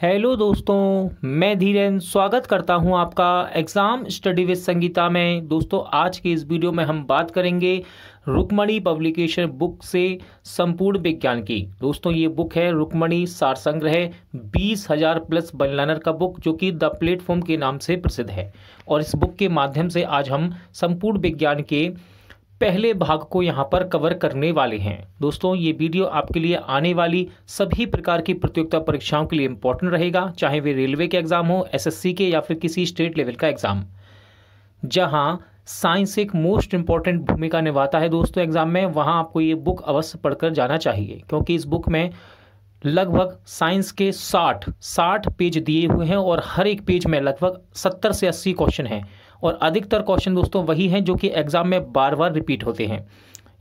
Hello दोस्तों मैं धीरेन स्वागत करता हूं आपका एग्ज़ाम स्टडी विद संगीता में दोस्तों आज के इस वीडियो में हम बात करेंगे रुक्मणी पब्लिकेशन बुक से संपूर्ण विज्ञान की दोस्तों ये बुक है रुक्मणी सार संग्रह बीस हजार प्लस बनलानर का बुक जो कि द प्लेटफॉर्म के नाम से प्रसिद्ध है और इस बुक के माध्यम से आज हम संपूर्ण विज्ञान के पहले भाग को यहाँ पर कवर करने वाले हैं दोस्तों ये वीडियो आपके लिए आने वाली सभी प्रकार की प्रतियोगिता परीक्षाओं के लिए इंपॉर्टेंट रहेगा चाहे वे रेलवे के एग्जाम हो एसएससी के या फिर किसी स्टेट लेवल का एग्जाम जहाँ साइंस एक मोस्ट इंपॉर्टेंट भूमिका निभाता है दोस्तों एग्जाम में वहाँ आपको ये बुक अवश्य पढ़कर जाना चाहिए क्योंकि इस बुक में लगभग साइंस के साठ साठ पेज दिए हुए हैं और हर एक पेज में लगभग सत्तर से अस्सी क्वेश्चन हैं और अधिकतर क्वेश्चन दोस्तों वही हैं जो कि एग्ज़ाम में बार बार रिपीट होते हैं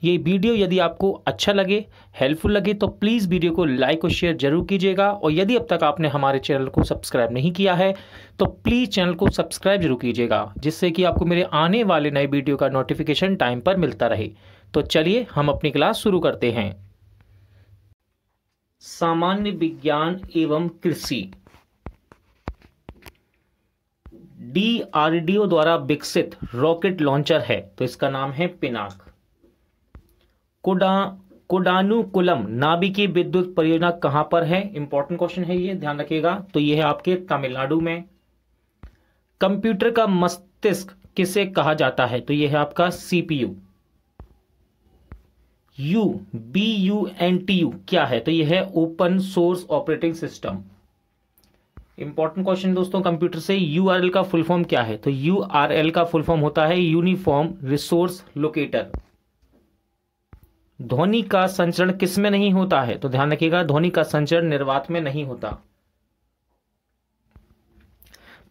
ये वीडियो यदि आपको अच्छा लगे हेल्पफुल लगे तो प्लीज़ वीडियो को लाइक और शेयर जरूर कीजिएगा और यदि अब तक आपने हमारे चैनल को सब्सक्राइब नहीं किया है तो प्लीज़ चैनल को सब्सक्राइब जरूर कीजिएगा जिससे कि आपको मेरे आने वाले नए वीडियो का नोटिफिकेशन टाइम पर मिलता रहे तो चलिए हम अपनी क्लास शुरू करते हैं सामान्य विज्ञान एवं कृषि डीआरडीओ द्वारा विकसित रॉकेट लॉन्चर है तो इसका नाम है पिनाक कोडा कोडानुकुलम नाभिकीय विद्युत परियोजना कहां पर है इंपॉर्टेंट क्वेश्चन है ये ध्यान रखिएगा तो ये है आपके तमिलनाडु में कंप्यूटर का मस्तिष्क किसे कहा जाता है तो ये है आपका CPU U B U N T U क्या है तो ये है open source operating system important question दोस्तों कंप्यूटर से एल का फुल फॉर्म क्या है तो एल का फुल फॉर्म होता है यूनिफॉर्म रिसोर्स लोकेटर ध्वनि का संचरण किस में नहीं होता है तो ध्यान रखिएगा ध्वनि का संचरण निर्वात में नहीं होता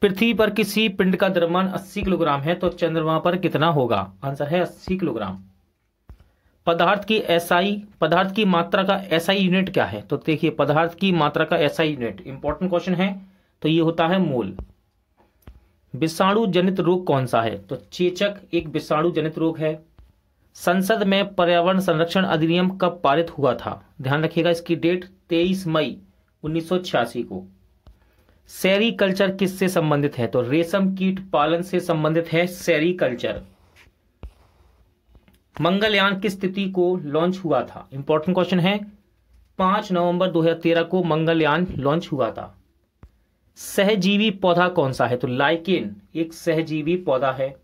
पृथ्वी पर किसी पिंड का द्रव्यमान 80 किलोग्राम है तो चंद्रमा पर कितना होगा आंसर है 80 किलोग्राम पदार्थ की एसआई पदार्थ की मात्रा का एसआई यूनिट क्या है तो देखिए पदार्थ की मात्रा का एसआई यूनिट इंपॉर्टेंट क्वेश्चन है तो ये होता है मोल विषाणु जनित रोग कौन सा है तो चेचक एक विषाणु जनित रोग है संसद में पर्यावरण संरक्षण अधिनियम कब पारित हुआ था ध्यान रखिएगा इसकी डेट 23 मई 1986 को सैरी कल्चर किससे संबंधित है तो रेशम कीट पालन से संबंधित है सैरी कल्चर मंगलयान किस तिथि को लॉन्च हुआ था इंपॉर्टेंट क्वेश्चन है पांच नवंबर 2013 को मंगलयान लॉन्च हुआ था सहजीवी पौधा कौन सा है तो लाइकेन एक सहजीवी पौधा है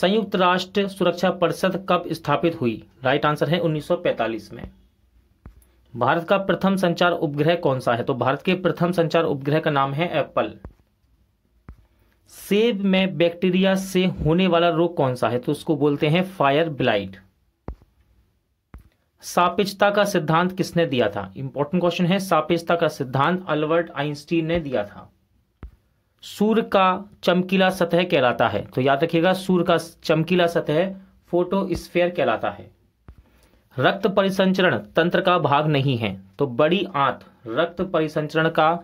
संयुक्त राष्ट्र सुरक्षा परिषद कब स्थापित हुई राइट आंसर है 1945 में भारत का प्रथम संचार उपग्रह कौन सा है तो भारत के प्रथम संचार उपग्रह का नाम है एप्पल सेब में बैक्टीरिया से होने वाला रोग कौन सा है तो उसको बोलते हैं फायर ब्लाइट सापेक्षता का सिद्धांत किसने दिया था इंपॉर्टेंट क्वेश्चन है सापेक्षता का सिद्धांत अल्बर्ट आइंस्टीन ने दिया था सूर्य का चमकीला सतह कहलाता है तो याद रखिएगा सूर्य का चमकीला सतह फोटो स्फेयर कहलाता है रक्त परिसंचरण तंत्र का भाग नहीं है तो बड़ी आंत रक्त परिसंचरण का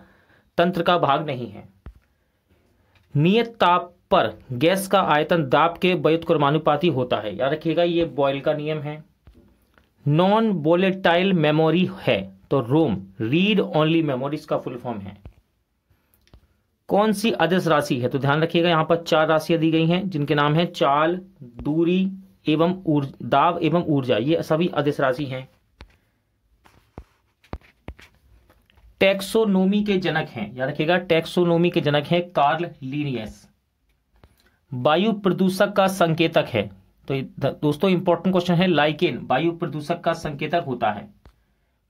तंत्र का भाग नहीं है नियत ताप पर गैस का आयतन दाब के व्युत्क्रमानुपाती होता है याद रखिएगा ये बॉयल का नियम है नॉन वोलेटाइल मेमोरी है तो रोम रीड ओनली मेमोरीज का फुल फॉर्म है कौन सी अदस राशि है तो ध्यान रखिएगा यहां पर चार राशियां दी गई हैं जिनके नाम है चाल दूरी एवं दाव एवं ऊर्जा ये सभी अदस राशि हैं टैक्सोनोमी के जनक हैं याद रखिएगा टैक्सोनोमी के जनक हैं कार्ल लीनियस वायु प्रदूषक का संकेतक है तो दोस्तों इंपॉर्टेंट क्वेश्चन है लाइकेन वायु प्रदूषक का संकेतक होता है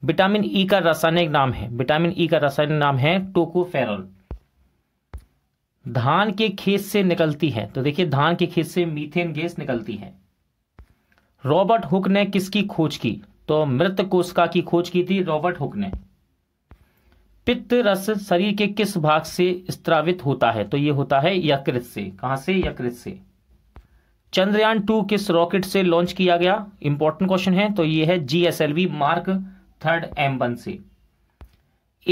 विटामिन ई e का रासायनिक नाम है विटामिन ई e का रासायनिक नाम है टोकोफेरल धान के खेत से निकलती है तो देखिए धान के खेत से मीथेन गैस निकलती है रॉबर्ट हुक ने किसकी खोज की तो मृत कोशिका की खोज की थी रॉबर्ट हुक ने पित्त रस शरीर के किस भाग से स्त्रावित होता है तो ये होता है यकृत से कहां से यकृत से चंद्रयान टू किस रॉकेट से लॉन्च किया गया इंपॉर्टेंट क्वेश्चन है तो ये है GSLV mark third M one से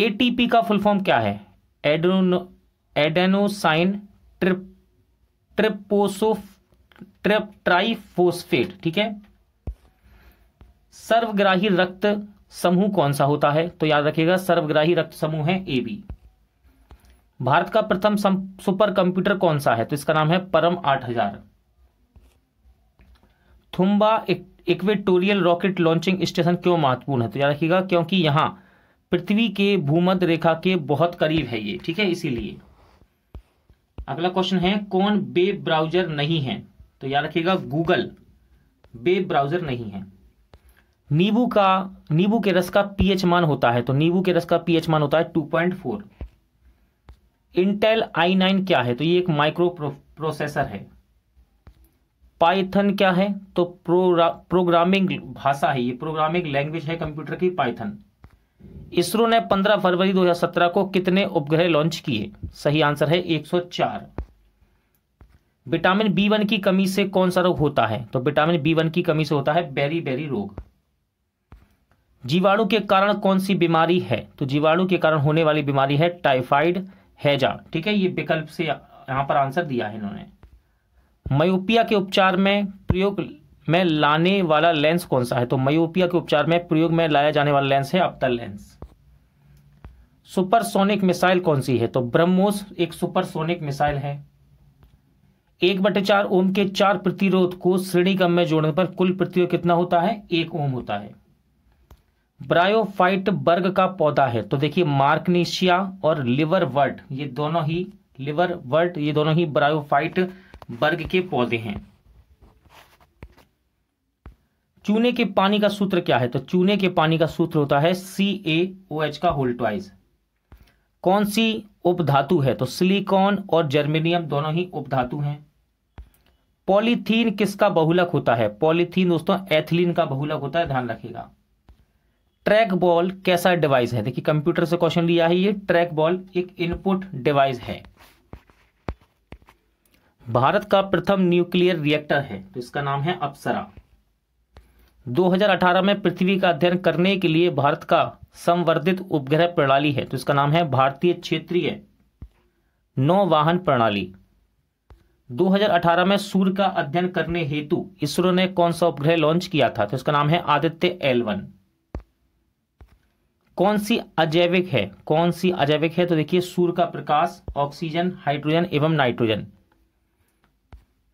एटीपी का फुल फॉर्म क्या है adenosine trip triphosphate trip triphosphate ठीक है सर्वग्राही रक्त समूह कौन सा होता है तो याद रखिएगा सर्वग्राही रक्त समूह है ए बी भारत का प्रथम सुपर कंप्यूटर कौन सा है तो इसका नाम है परम आठ हजार Thumba equatorial rocket launching station क्यों महत्वपूर्ण है तो याद रखिएगा क्योंकि यहाँ पृथ्वी के भूमध्य रेखा के बहुत करीब है ये ठीक है इसीलिए अगला क्वेश्चन है कौन वेब ब्राउजर नहीं है तो याद रखिएगा गूगल वेब ब्राउजर नहीं है नींबू का नींबू के रस का पीएच मान होता है तो नींबू के रस का पीएच मान होता है 2.4 इंटेल आई क्या है तो ये एक माइक्रो प्रोसेसर है पाइथन क्या है तो प्रोग्रा प्रोग्रामिंग भाषा है ये प्रोग्रामिंग लैंग्वेज है कंप्यूटर की पाइथन इसरो ने 15 फरवरी 2017 को कितने उपग्रह लॉन्च किए सही आंसर है 104 विटामिन बी वन की कमी से कौन सा रोग होता है तो विटामिन बी वन की कमी से होता है बेरी बेरी रोग जीवाणु के कारण कौन सी बीमारी है तो जीवाणु के कारण होने वाली बीमारी है टाइफाइड हैजा ठीक है ये विकल्प से यहां पर आंसर दिया है इन्होंने मयोपिया के उपचार में प्रयोग में लाने वाला लेंस कौन सा है तो मयोपिया के उपचार में प्रयोग में लाया जाने वाला लेंस है अबतल लेंस सुपरसोनिक मिसाइल कौन सी है तो ब्रह्मोस एक सुपरसोनिक मिसाइल है एक बटे चार ओम के चार प्रतिरोध को श्रेणी क्रम में जोड़ने पर कुल प्रतिरोध कितना होता है एक ओम होता है ब्रायोफाइट वर्ग का पौधा है तो देखिए मार्कनीशिया और लिवर वर्ड ये दोनों ही लिवर वर्ड ये दोनों ही ब्रायोफाइट वर्ग के पौधे हैं चूने के पानी का सूत्र क्या है तो चूने के पानी का सूत्र होता है सी ए ओ एच का होल्टवाइज कौन सी उपधातु है तो सिलिकॉन और जर्मेनियम दोनों ही उपधातु हैं पॉलीथीन किसका बहुलक होता है पॉलीथीन दोस्तों एथिलीन का बहुलक होता है ध्यान रखिएगा ट्रैक बॉल कैसा डिवाइस है देखिए कंप्यूटर से क्वेश्चन लिया है ये ट्रैक बॉल एक इनपुट डिवाइस है भारत का प्रथम न्यूक्लियर रिएक्टर है तो इसका नाम है अप्सरा 2018 में पृथ्वी का अध्ययन करने के लिए भारत का संवर्धित उपग्रह प्रणाली है तो इसका नाम है भारतीय क्षेत्रीय नौ वाहन प्रणाली 2018 में सूर्य का अध्ययन करने हेतु इसरो ने कौन सा उपग्रह लॉन्च किया था तो इसका नाम है आदित्य एल वन कौन सी अजैविक है कौन सी अजैविक है तो देखिए सूर्य का प्रकाश ऑक्सीजन हाइड्रोजन एवं नाइट्रोजन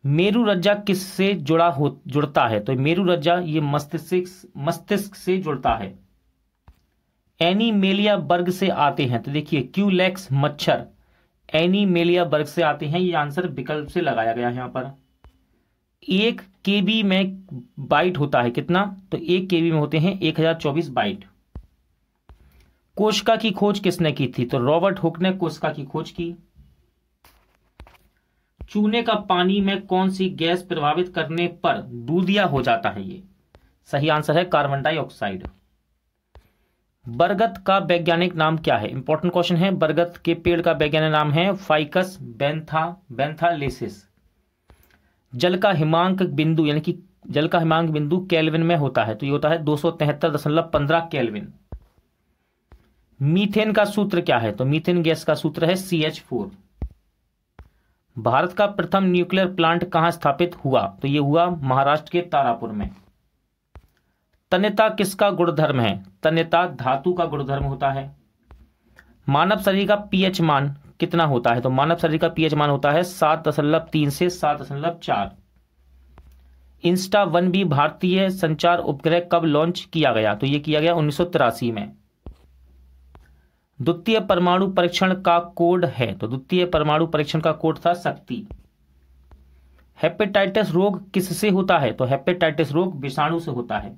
मेरु रज्जा किससे जुड़ा हो जुड़ता है तो मेरु रज्जा ये मस्तिष्क मस्तिष्क से जुड़ता है एनीमेलिया वर्ग से आते हैं तो देखिए क्यूलेक्स मच्छर एनीमेलिया वर्ग से आते हैं ये आंसर विकल्प से लगाया गया है यहां पर एक केबी में बाइट होता है कितना तो एक केबी में होते हैं एक हजार चौबीस बाइट कोशिका की खोज किसने की थी तो रॉबर्ट हुक ने कोशिका की खोज की चूने का पानी में कौन सी गैस प्रभावित करने पर दूधिया हो जाता है ये सही आंसर है कार्बन डाइऑक्साइड बरगद का वैज्ञानिक नाम क्या है इंपॉर्टेंट क्वेश्चन है बरगद के पेड़ का वैज्ञानिक नाम है फाइकस बेंथा बेंथालेसिस जल का हिमांक बिंदु यानी कि जल का हिमांक बिंदु केल्विन में होता है तो ये होता है दो केल्विन मीथेन का सूत्र क्या है तो मीथेन गैस का सूत्र है सी फोर भारत का प्रथम न्यूक्लियर प्लांट कहां स्थापित हुआ तो यह हुआ महाराष्ट्र के तारापुर में तन्यता किसका गुणधर्म है तन्यता धातु का गुणधर्म होता है मानव शरीर का पीएच मान कितना होता है तो मानव शरीर का पीएच मान होता है सात दशमलव तीन से सात दशमलव चार इंस्टा वन भी भारतीय संचार उपग्रह कब लॉन्च किया गया तो यह किया गया उन्नीस में द्वितीय परमाणु परीक्षण का कोड है तो द्वितीय परमाणु परीक्षण का कोड था शक्ति हेपेटाइटिस रोग किससे होता है तो हेपेटाइटिस रोग विषाणु से होता है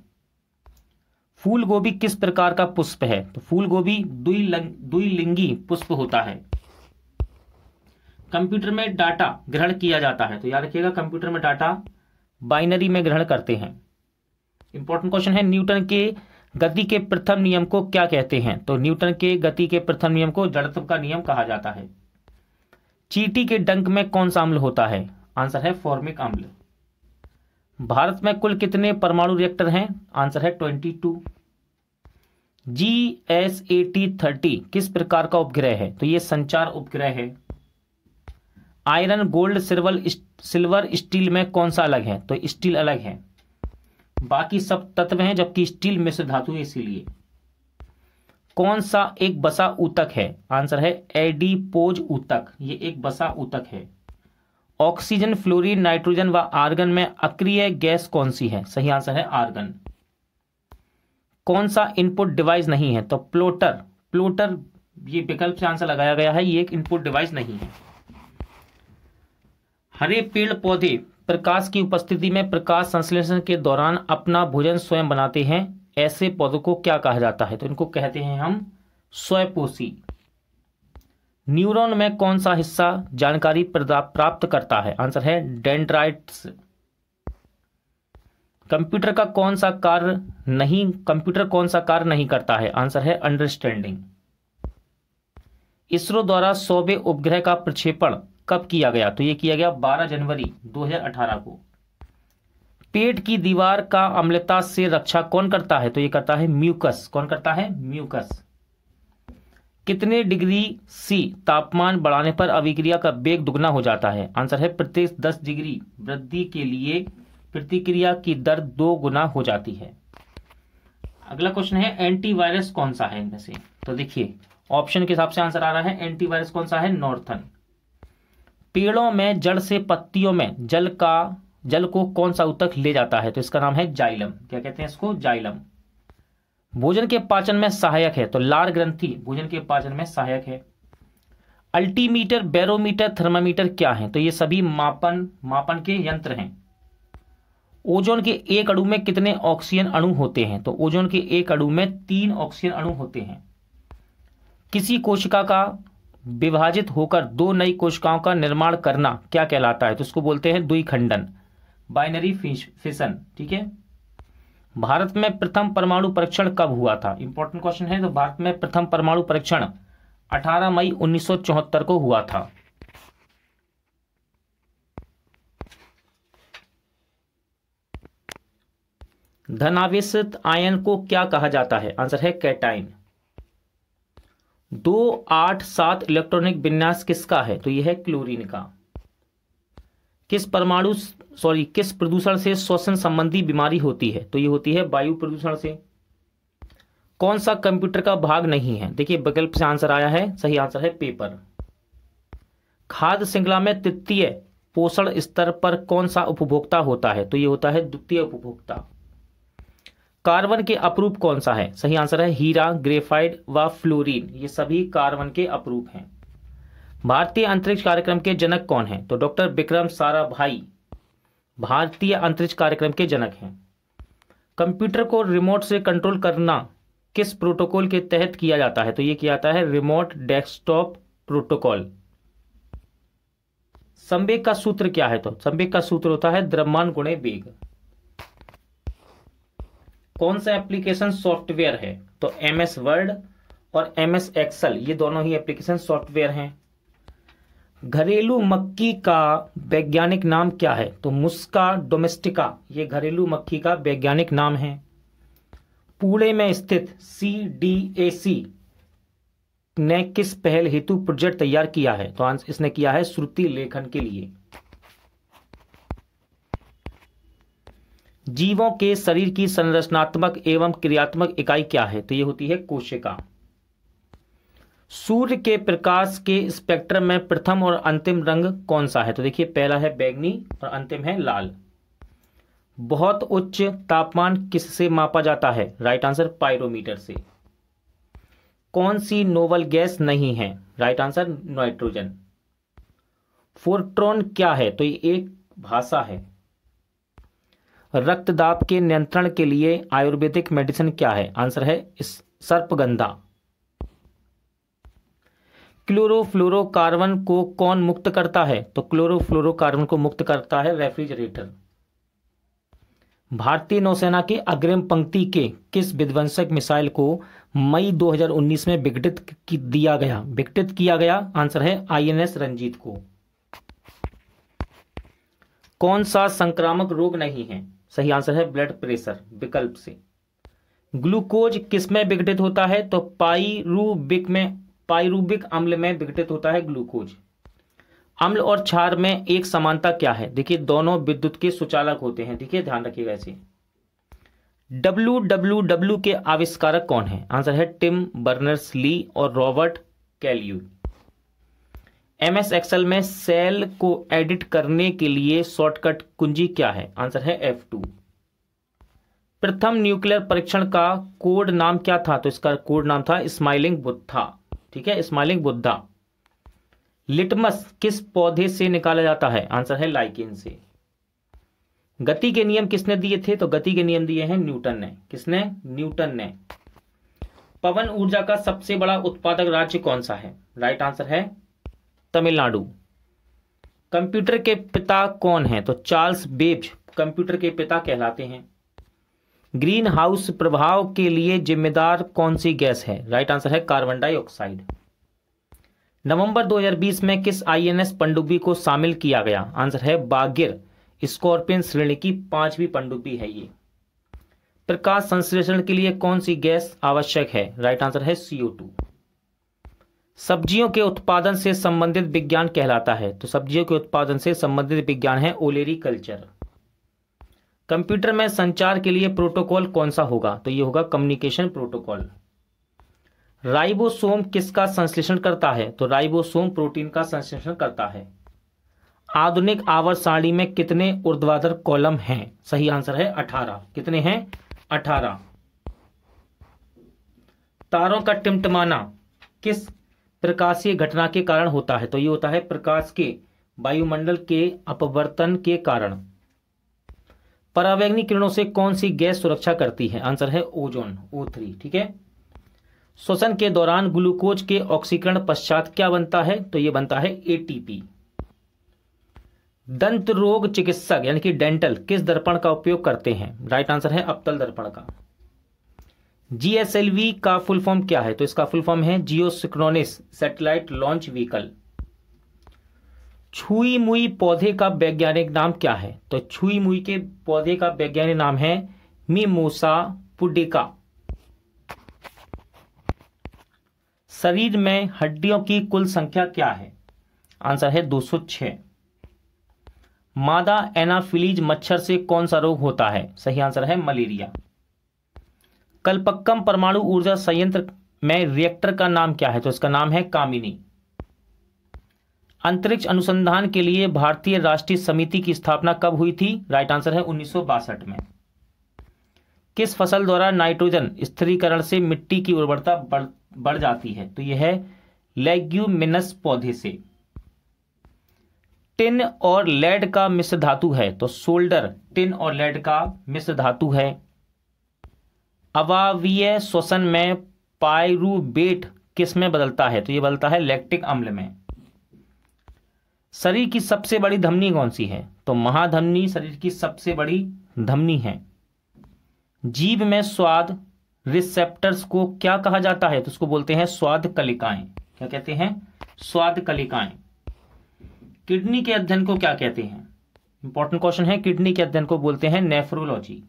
फूल गोभी किस प्रकार का पुष्प है तो फूल गोभी द्विलिंगी पुष्प होता है कंप्यूटर में डाटा ग्रहण किया जाता है तो याद रखिएगा कंप्यूटर में डाटा बाइनरी में ग्रहण करते हैं इंपॉर्टेंट क्वेश्चन है न्यूटन के गति के प्रथम नियम को क्या कहते हैं तो न्यूटन के गति के प्रथम नियम को जड़त्व का नियम कहा जाता है चीटी के डंक में कौन सा अम्ल होता है आंसर है फॉर्मिक अम्ल भारत में कुल कितने परमाणु रिएक्टर हैं आंसर है twenty two G S A T thirty किस प्रकार का उपग्रह है तो यह संचार उपग्रह है iron gold silver silver steel में कौन सा अलग है तो स्टील अलग है बाकी सब तत्व हैं जबकि स्टील मिश्र धातु है इसीलिए कौन सा एक बसा ऊतक है आंसर है एडीपोज ऊतक ये एक बसा ऊतक है ऑक्सीजन फ्लोरीन नाइट्रोजन व आर्गन में अक्रिय गैस कौन सी है सही आंसर है आर्गन कौन सा इनपुट डिवाइस नहीं है तो प्लोटर प्लोटर ये विकल्प से आंसर लगाया गया है ये एक इनपुट डिवाइस नहीं है हरे पेड़ पौधे प्रकाश की उपस्थिति में प्रकाश संश्लेषण के दौरान अपना भोजन स्वयं बनाते हैं ऐसे पौधों को क्या कहा जाता है तो इनको कहते हैं हम स्वयंपोषी न्यूरॉन में कौन सा हिस्सा जानकारी प्राप्त करता है आंसर है डेंड्राइट्स कंप्यूटर का कौन सा कार्य नहीं कंप्यूटर कौन सा कार्य नहीं करता है आंसर है अंडरस्टैंडिंग इसरो द्वारा सौवे उपग्रह का प्रक्षेपण कब किया गया तो ये किया गया 12 जनवरी 2018 को पेट की दीवार का अम्लता से रक्षा कौन करता है तो ये करता है म्यूकस कौन करता है म्यूकस कितने डिग्री सी तापमान बढ़ाने पर अभिक्रिया का वेग दुगना हो जाता है आंसर है प्रत्येक 10 डिग्री वृद्धि के लिए प्रतिक्रिया की दर दो गुना हो जाती है अगला क्वेश्चन है एंटीवायरस कौन सा है इनमें से तो देखिए ऑप्शन के हिसाब से आंसर आ रहा है एंटीवायरस कौन सा है नॉर्थन पेड़ों में जड़ से पत्तियों में जल का जल को कौन सा ऊतक ले जाता है तो इसका नाम है जाइलम क्या कहते हैं इसको जाइलम भोजन के पाचन में सहायक है तो लार ग्रंथि भोजन के पाचन में सहायक है अल्टीमीटर बैरोमीटर थर्मामीटर क्या है तो ये सभी मापन मापन के यंत्र हैं ओजोन के एक अणु में कितने ऑक्सीजन अणु होते हैं तो ओजोन के एक अणु में तीन ऑक्सीजन अणु होते हैं किसी कोशिका का विभाजित होकर दो नई कोशिकाओं का निर्माण करना क्या कहलाता है तो उसको बोलते हैं द्विखंडन बाइनरी फिशन ठीक है भारत में प्रथम परमाणु परीक्षण कब हुआ था इंपॉर्टेंट क्वेश्चन है तो भारत में प्रथम परमाणु परीक्षण 18 मई 1974 को हुआ था धनावेश आयन को क्या कहा जाता है आंसर है कैटाइन दो आठ सात इलेक्ट्रॉनिक विन्यास किसका है तो यह है क्लोरीन का किस परमाणु सॉरी किस प्रदूषण से श्वसन संबंधी बीमारी होती है तो यह होती है वायु प्रदूषण से कौन सा कंप्यूटर का भाग नहीं है देखिए विकल्प से आंसर आया है सही आंसर है पेपर खाद्य श्रृंखला में तृतीय पोषण स्तर पर कौन सा उपभोक्ता होता है तो यह होता है द्वितीय उपभोक्ता कार्बन के अपरूप कौन सा है सही आंसर है हीरा ग्रेफाइड व फ्लोरीन ये सभी कार्बन के अपरूप हैं भारतीय अंतरिक्ष कार्यक्रम के जनक कौन है तो डॉक्टर विक्रम सारा भाई भारतीय अंतरिक्ष कार्यक्रम के जनक हैं कंप्यूटर को रिमोट से कंट्रोल करना किस प्रोटोकॉल के तहत किया जाता है तो ये किया जाता है रिमोट डेस्कटॉप प्रोटोकॉल संवेग का सूत्र क्या है तो संवेग का सूत्र होता है द्रव्यमान गुणे वेग कौन सा एप्लीकेशन सॉफ्टवेयर है तो एम एस वर्ड और एम एस एक्सल ये दोनों ही एप्लीकेशन सॉफ्टवेयर हैं घरेलू मक्खी का वैज्ञानिक नाम क्या है तो मुस्का डोमेस्टिका ये घरेलू मक्खी का वैज्ञानिक नाम है पुणे में स्थित सी डी ए सी ने किस पहल हेतु प्रोजेक्ट तैयार किया है तो आंसर इसने किया है श्रुति लेखन के लिए जीवों के शरीर की संरचनात्मक एवं क्रियात्मक इकाई क्या है तो ये होती है कोशिका सूर्य के प्रकाश के स्पेक्ट्रम में प्रथम और अंतिम रंग कौन सा है तो देखिए पहला है बैगनी और अंतिम है लाल बहुत उच्च तापमान किससे मापा जाता है राइट आंसर पायरोमीटर से कौन सी नोवल गैस नहीं है राइट आंसर नाइट्रोजन फोरट्रॉन क्या है तो ये एक भाषा है रक्तदाब के नियंत्रण के लिए आयुर्वेदिक मेडिसिन क्या है आंसर है सर्पगंधा क्लोरोफ्लोरोकार्बन को कौन मुक्त करता है तो क्लोरोफ्लोरोकार्बन को मुक्त करता है रेफ्रिजरेटर भारतीय नौसेना के अग्रिम पंक्ति के किस विध्वंसक मिसाइल को मई 2019 में विघटित दिया गया विघटित किया गया आंसर है आईएनएस रंजीत को कौन सा संक्रामक रोग नहीं है सही आंसर है ब्लड प्रेशर विकल्प से ग्लूकोज किस में विघटित होता है तो पाइरूबिक में पाइरूबिक अम्ल में विघटित होता है ग्लूकोज अम्ल और क्षार में एक समानता क्या है देखिए दोनों विद्युत के सुचालक होते हैं ठीक है ध्यान रखिएगा ऐसे डब्ल्यू डब्ल्यू डब्ल्यू के आविष्कारक कौन है आंसर है टिम बर्नर्स ली और Robert Cailliau M S Excel में सेल को एडिट करने के लिए शॉर्टकट कुंजी क्या है आंसर है एफ टू प्रथम न्यूक्लियर परीक्षण का कोड नाम क्या था तो इसका कोड नाम था स्माइलिंग बुद्धा ठीक है स्माइलिंग बुद्धा लिटमस किस पौधे से निकाला जाता है आंसर है लाइकिन से गति के नियम किसने दिए थे तो गति के नियम दिए हैं न्यूटन ने किसने न्यूटन ने पवन ऊर्जा का सबसे बड़ा उत्पादक राज्य कौन सा है राइट आंसर है तमिलनाडु कंप्यूटर के पिता कौन है तो चार्ल्स बेब्ज कंप्यूटर के पिता कहलाते हैं ग्रीन हाउस प्रभाव के लिए जिम्मेदार कौन सी गैस है राइट आंसर है कार्बन डाइऑक्साइड नवंबर 2020 में किस आईएनएस पनडुब्बी को शामिल किया गया आंसर है बागिर स्कॉर्पियन श्रेणी की पांचवी पंडुब्बी है ये प्रकाश संश्लेषण के लिए कौन सी गैस आवश्यक है राइट आंसर है सीओ टू सब्जियों के उत्पादन से संबंधित विज्ञान कहलाता है तो सब्जियों के उत्पादन से संबंधित विज्ञान है ओलेरी कल्चर कंप्यूटर में संचार के लिए प्रोटोकॉल कौन सा होगा तो ये होगा कम्युनिकेशन प्रोटोकॉल राइबोसोम किसका संश्लेषण करता है तो राइबोसोम प्रोटीन का संश्लेषण करता है आधुनिक आवर सारणी में कितने ऊर्ध्वाधर कॉलम हैं सही आंसर है अठारह कितने हैं अठारह तारों का टिमटमाना किस प्रकाशीय घटना के कारण होता है तो ये होता है प्रकाश के वायुमंडल के अपवर्तन के कारण परावैग्निक किरणों से कौन सी गैस सुरक्षा करती है आंसर है ओजोन ओ थ्री ठीक है श्वसन के दौरान ग्लूकोज के ऑक्सीकरण पश्चात क्या बनता है तो यह बनता है एटीपी दंत रोग चिकित्सक यानी कि डेंटल किस दर्पण का उपयोग करते हैं राइट आंसर है अपतल दर्पण का जीएसएलवी का फुल फॉर्म क्या है तो इसका फुल फॉर्म है geo synchronous satellite launch vehicle छुई मुई पौधे का वैज्ञानिक नाम क्या है तो छुई मुई के पौधे का वैज्ञानिक नाम है मीमोसा पुडिका शरीर में हड्डियों की कुल संख्या क्या है आंसर है 206 मादा एनाफिलीज मच्छर से कौन सा रोग होता है सही आंसर है मलेरिया कलपक्कम परमाणु ऊर्जा संयंत्र में रिएक्टर का नाम क्या है तो इसका नाम है कामिनी अंतरिक्ष अनुसंधान के लिए भारतीय राष्ट्रीय समिति की स्थापना कब हुई थी राइट आंसर है उन्नीस में किस फसल द्वारा नाइट्रोजन स्थिरीकरण से मिट्टी की उर्वरता बढ़ बढ़ जाती है तो यह है लेग्यूमिनस पौधे से टिन और लेड का मिश्र धातु है तो सोल्डर टिन और लेड का मिश्र धातु है अवावीय श्वसन में पायरूबेट किस में बदलता है तो ये बदलता है लैक्टिक अम्ल में शरीर की सबसे बड़ी धमनी कौन सी है तो महाधमनी शरीर की सबसे बड़ी धमनी है जीव में स्वाद रिसेप्टर्स को क्या कहा जाता है तो उसको बोलते हैं स्वाद कलिकाएं क्या कहते हैं स्वाद कलिकाएं किडनी के अध्ययन को क्या कहते हैं इंपॉर्टेंट क्वेश्चन है किडनी के अध्ययन को बोलते हैं नेफ्रोलॉजी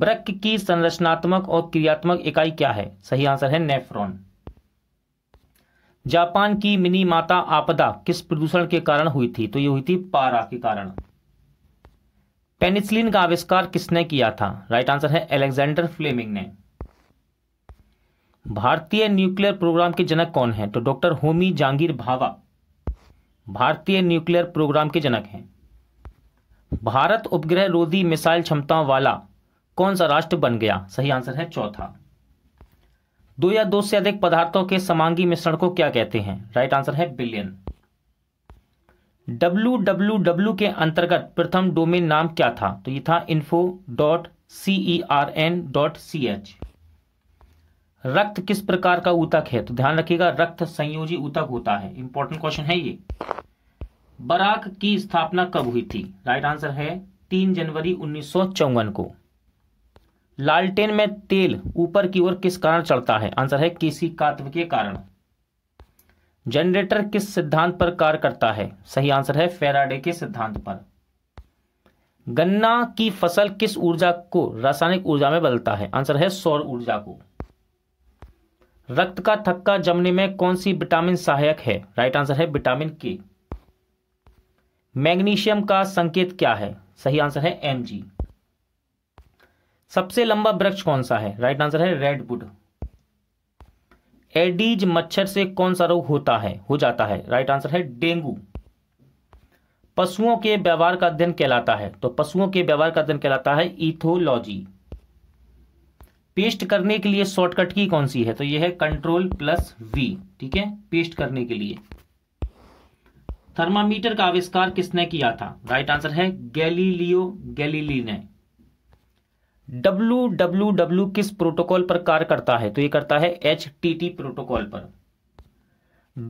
ब्रक की संरचनात्मक और क्रियात्मक इकाई क्या है सही आंसर है नेफ्रॉन जापान की मिनी माता आपदा किस प्रदूषण के कारण हुई थी तो ये हुई थी पारा के कारण पेनिसिलिन का आविष्कार किसने किया था राइट आंसर है एलेक्सेंडर फ्लेमिंग ने भारतीय न्यूक्लियर प्रोग्राम के जनक कौन है तो डॉक्टर होमी जांगीर भावा भारतीय न्यूक्लियर प्रोग्राम के जनक हैं भारत उपग्रह रोधी मिसाइल क्षमताओं वाला कौन सा राष्ट्र बन गया सही आंसर है चौथा दो या दो से अधिक पदार्थों के समांगी मिश्रण को क्या कहते हैं राइट आंसर है बिलियन डब्ल्यू डब्ल्यू डब्ल्यू के अंतर्गत प्रथम डोमेन नाम क्या था तो ये था info dot C R N dot C H रक्त किस प्रकार का ऊतक है तो ध्यान रखिएगा रक्त संयोजी ऊतक होता है इंपॉर्टेंट क्वेश्चन है ये बराक की स्थापना कब हुई थी राइट आंसर है तीन जनवरी उन्नीस को लालटेन में तेल ऊपर की ओर किस कारण चढ़ता है आंसर है किसी कात्व के कारण जनरेटर किस सिद्धांत पर कार्य करता है सही आंसर है फेराडे के सिद्धांत पर गन्ना की फसल किस ऊर्जा को रासायनिक ऊर्जा में बदलता है आंसर है सौर ऊर्जा को रक्त का थक्का जमने में कौन सी विटामिन सहायक है राइट आंसर है विटामिन के मैग्नीशियम का संकेत क्या है सही आंसर है एम जी सबसे लंबा वृक्ष कौन सा है राइट आंसर है रेडवुड एडीज मच्छर से कौन सा रोग होता है हो जाता है राइट आंसर है डेंगू पशुओं के व्यवहार का अध्ययन कहलाता है तो पशुओं के व्यवहार का अध्ययन कहलाता है इथोलॉजी पेस्ट करने के लिए शॉर्टकट की कौन सी है तो यह है कंट्रोल प्लस वी ठीक है पेस्ट करने के लिए थर्मामीटर का आविष्कार किसने किया था राइट आंसर है गैलीलियो गैलीली ने डब्लू डब्लू डब्लू किस प्रोटोकॉल पर कार्य करता है तो ये करता है एच टी टी प्रोटोकॉल पर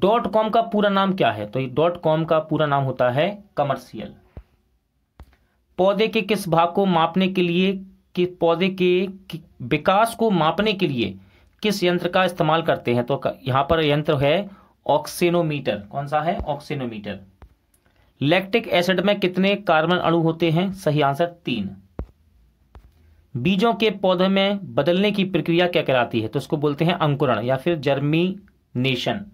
डॉट कॉम का पूरा नाम क्या है तो ये डॉट कॉम का पूरा नाम होता है कमर्शियल पौधे के किस भाग को मापने के लिए कि पौधे के विकास को मापने के लिए किस यंत्र का इस्तेमाल करते हैं तो यहां पर यंत्र है ऑक्सीनोमीटर कौन सा है ऑक्सीनोमीटर लैक्टिक एसिड में कितने कार्बन अणु होते हैं सही आंसर तीन बीजों के पौधे में बदलने की प्रक्रिया क्या कहलाती है तो उसको बोलते हैं अंकुरण या फिर जर्मिनेशन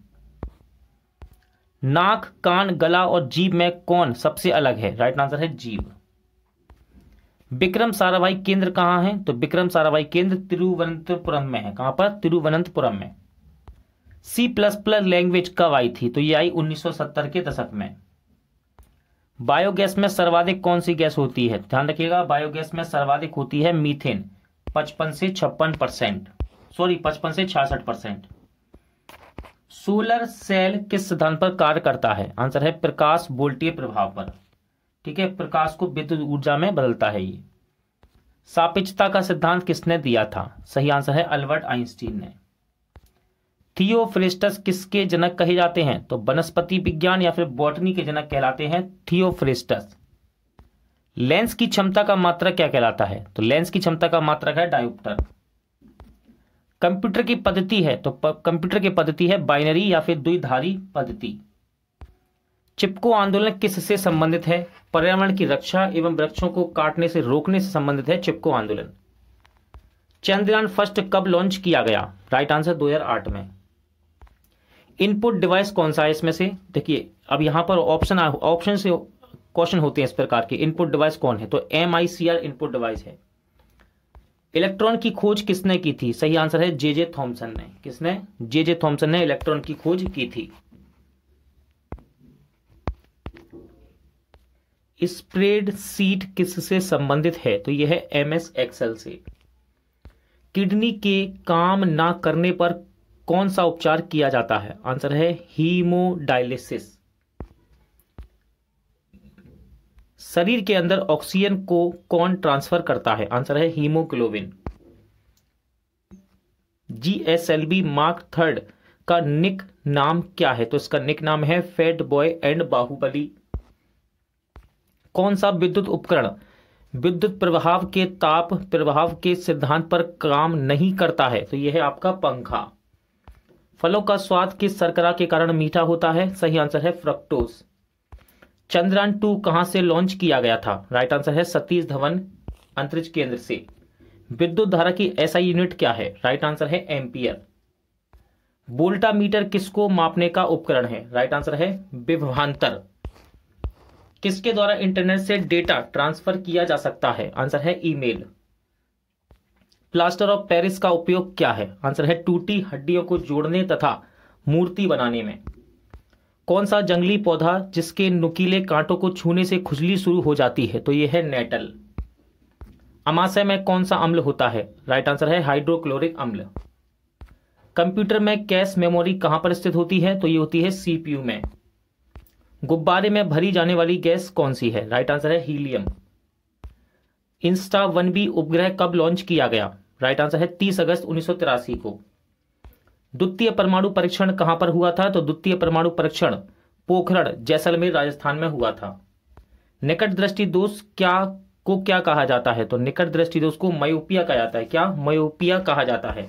नाक कान गला और जीव में कौन सबसे अलग है राइट आंसर है जीव विक्रम साराभाई केंद्र कहां है तो विक्रम साराभाई केंद्र तिरुवनंतपुरम में है कहां पर तिरुवनंतपुरम में सी प्लस प्लस लैंग्वेज कब आई थी तो ये आई 1970 के दशक में बायोगैस में सर्वाधिक कौन सी गैस होती है ध्यान रखिएगा बायोगैस में सर्वाधिक होती है मीथेन पचपन से छप्पन परसेंट सॉरी पचपन से छियासठ परसेंट सोलर सेल किस सिद्धांत पर कार्य करता है आंसर है प्रकाश बोल्टीय प्रभाव पर ठीक है प्रकाश को विद्युत ऊर्जा में बदलता है ये सापेक्षता का सिद्धांत किसने दिया था सही आंसर है अल्बर्ट आइंस्टीन ने थियोफ्रेस्टस किसके जनक कहे जाते हैं तो वनस्पति विज्ञान या फिर बॉटनी के जनक कहलाते हैं थियोफ्रेस्टस लेंस की क्षमता का मात्रक क्या कहलाता है तो लेंस की क्षमता का मात्रक है डायोप्टर कंप्यूटर की पद्धति है तो कंप्यूटर की पद्धति है बाइनरी या फिर द्विधारी पद्धति चिपको आंदोलन किससे संबंधित है पर्यावरण की रक्षा एवं वृक्षों को काटने से रोकने से संबंधित है चिपको आंदोलन चंद्रयान फर्स्ट कब लॉन्च किया गया राइट आंसर 2008 में इनपुट डिवाइस कौन सा है इसमें से देखिए अब यहां पर ऑप्शन ऑप्शन से क्वेश्चन होते हैं इस प्रकार के इनपुट डिवाइस कौन है तो M I C R input device है इलेक्ट्रॉन की खोज किसने की थी सही आंसर है जे जे थॉम्सन ने किसने जे जे थॉम्सन ने इलेक्ट्रॉन की खोज की थी स्प्रेड सीट किससे संबंधित है तो यह है एम एस एक्सएल से किडनी के काम ना करने पर कौन सा उपचार किया जाता है आंसर है हीमोडायलिसिस शरीर के अंदर ऑक्सीजन को कौन ट्रांसफर करता है आंसर है haemoglobin G S L V mark third का निक नाम क्या है तो इसका निक नाम है फैट बॉय एंड बाहुबली कौन सा विद्युत उपकरण विद्युत प्रभाव के ताप प्रभाव के सिद्धांत पर काम नहीं करता है तो यह है आपका पंखा फलों का स्वाद किस सरकरा के कारण मीठा होता है सही आंसर है फ्रक्टोज चंद्रयान टू कहां से लॉन्च किया गया था राइट आंसर है सतीश धवन अंतरिक्ष केंद्र से विद्युत धारा की ऐसा यूनिट क्या है राइट आंसर है एम्पियर बोल्टा मीटर किसको मापने का उपकरण है राइट आंसर है विभांतर किसके द्वारा इंटरनेट से डेटा ट्रांसफर किया जा सकता है आंसर है ईमेल प्लास्टर ऑफ पेरिस का उपयोग क्या है आंसर है टूटी हड्डियों को जोड़ने तथा मूर्ति बनाने में कौन सा जंगली पौधा जिसके नुकीले कांटों को छूने से खुजली शुरू हो जाती है तो यह है नेटल अमाशय में कौन सा अम्ल होता है राइट आंसर है हाइड्रोक्लोरिक अम्ल कंप्यूटर में कैश मेमोरी कहां पर स्थित होती है तो ये होती है सीपीयू में गुब्बारे में भरी जाने वाली गैस कौन सी है राइट आंसर है हीलियम इंस्टा वन बी उपग्रह कब लॉन्च किया गया राइट आंसर है तीस अगस्त उन्नीस को द्वितीय परमाणु परीक्षण कहां पर हुआ था तो द्वितीय परमाणु परीक्षण पोखरण जैसलमेर राजस्थान में हुआ था निकट दृष्टि दोष क्या को क्या कहा जाता है तो निकट दृष्टि दोष को मयोपिया कहा जाता है क्या मयोपिया कहा जाता है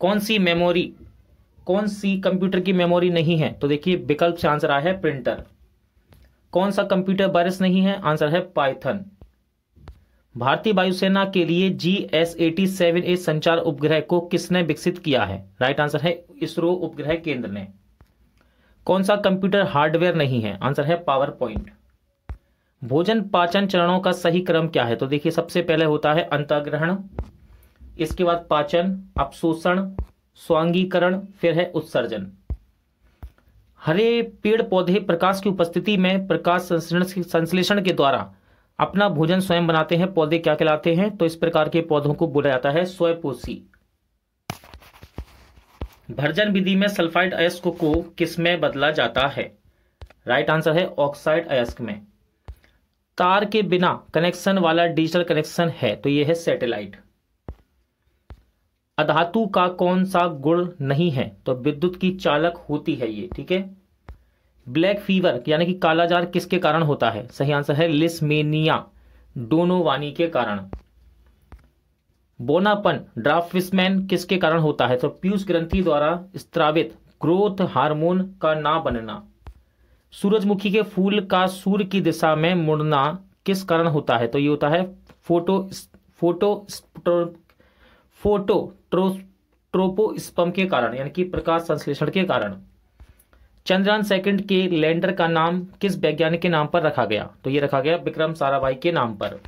कौन सी मेमोरी कौन सी कंप्यूटर की मेमोरी नहीं है तो देखिए विकल्प से आंसर आया है प्रिंटर कौन सा कंप्यूटर वायरस नहीं है आंसर है पाइथन भारतीय वायुसेना के लिए G S AT seven A संचार उपग्रह को किसने विकसित किया है राइट आंसर है इसरो उपग्रह केंद्र ने कौन सा कंप्यूटर हार्डवेयर नहीं है आंसर है पावर पॉइंट भोजन पाचन चरणों का सही क्रम क्या है तो देखिए सबसे पहले होता है अंतग्रहण इसके बाद पाचन अपशोषण स्वांगीकरण फिर है उत्सर्जन हरे पेड़ पौधे प्रकाश की उपस्थिति में प्रकाश संश्लेषण के द्वारा अपना भोजन स्वयं बनाते हैं पौधे क्या कहलाते हैं तो इस प्रकार के पौधों को बोला जाता है स्वयपोषी भर्जन विधि में सल्फाइड अयस्क को किसमें बदला जाता है राइट आंसर है ऑक्साइड अयस्क में तार के बिना कनेक्शन वाला डिजिटल कनेक्शन है तो यह है सैटेलाइट अधातु का कौन सा गुण नहीं है तो विद्युत की चालक होती है ये ठीक है ब्लैक फीवर यानी कि कालाजार किसके कारण होता है सही आंसर है लिस्मेनिया डोनोवानी के कारण बोनापन ड्राफिसमैन किसके कारण होता है तो पीयूष ग्रंथि द्वारा स्त्रावित ग्रोथ हार्मोन का ना बनना सूरजमुखी के फूल का सूर्य की दिशा में मुड़ना किस कारण होता है तो ये होता है फोटो फोटो फोटो ट्रो, ट्रोपोस्पम के कारण यानी कि प्रकाश संश्लेषण के कारण चंद्रयान सेकंड के लैंडर का नाम किस वैज्ञानिक के नाम पर रखा गया तो ये रखा गया विक्रम साराभाई के नाम पर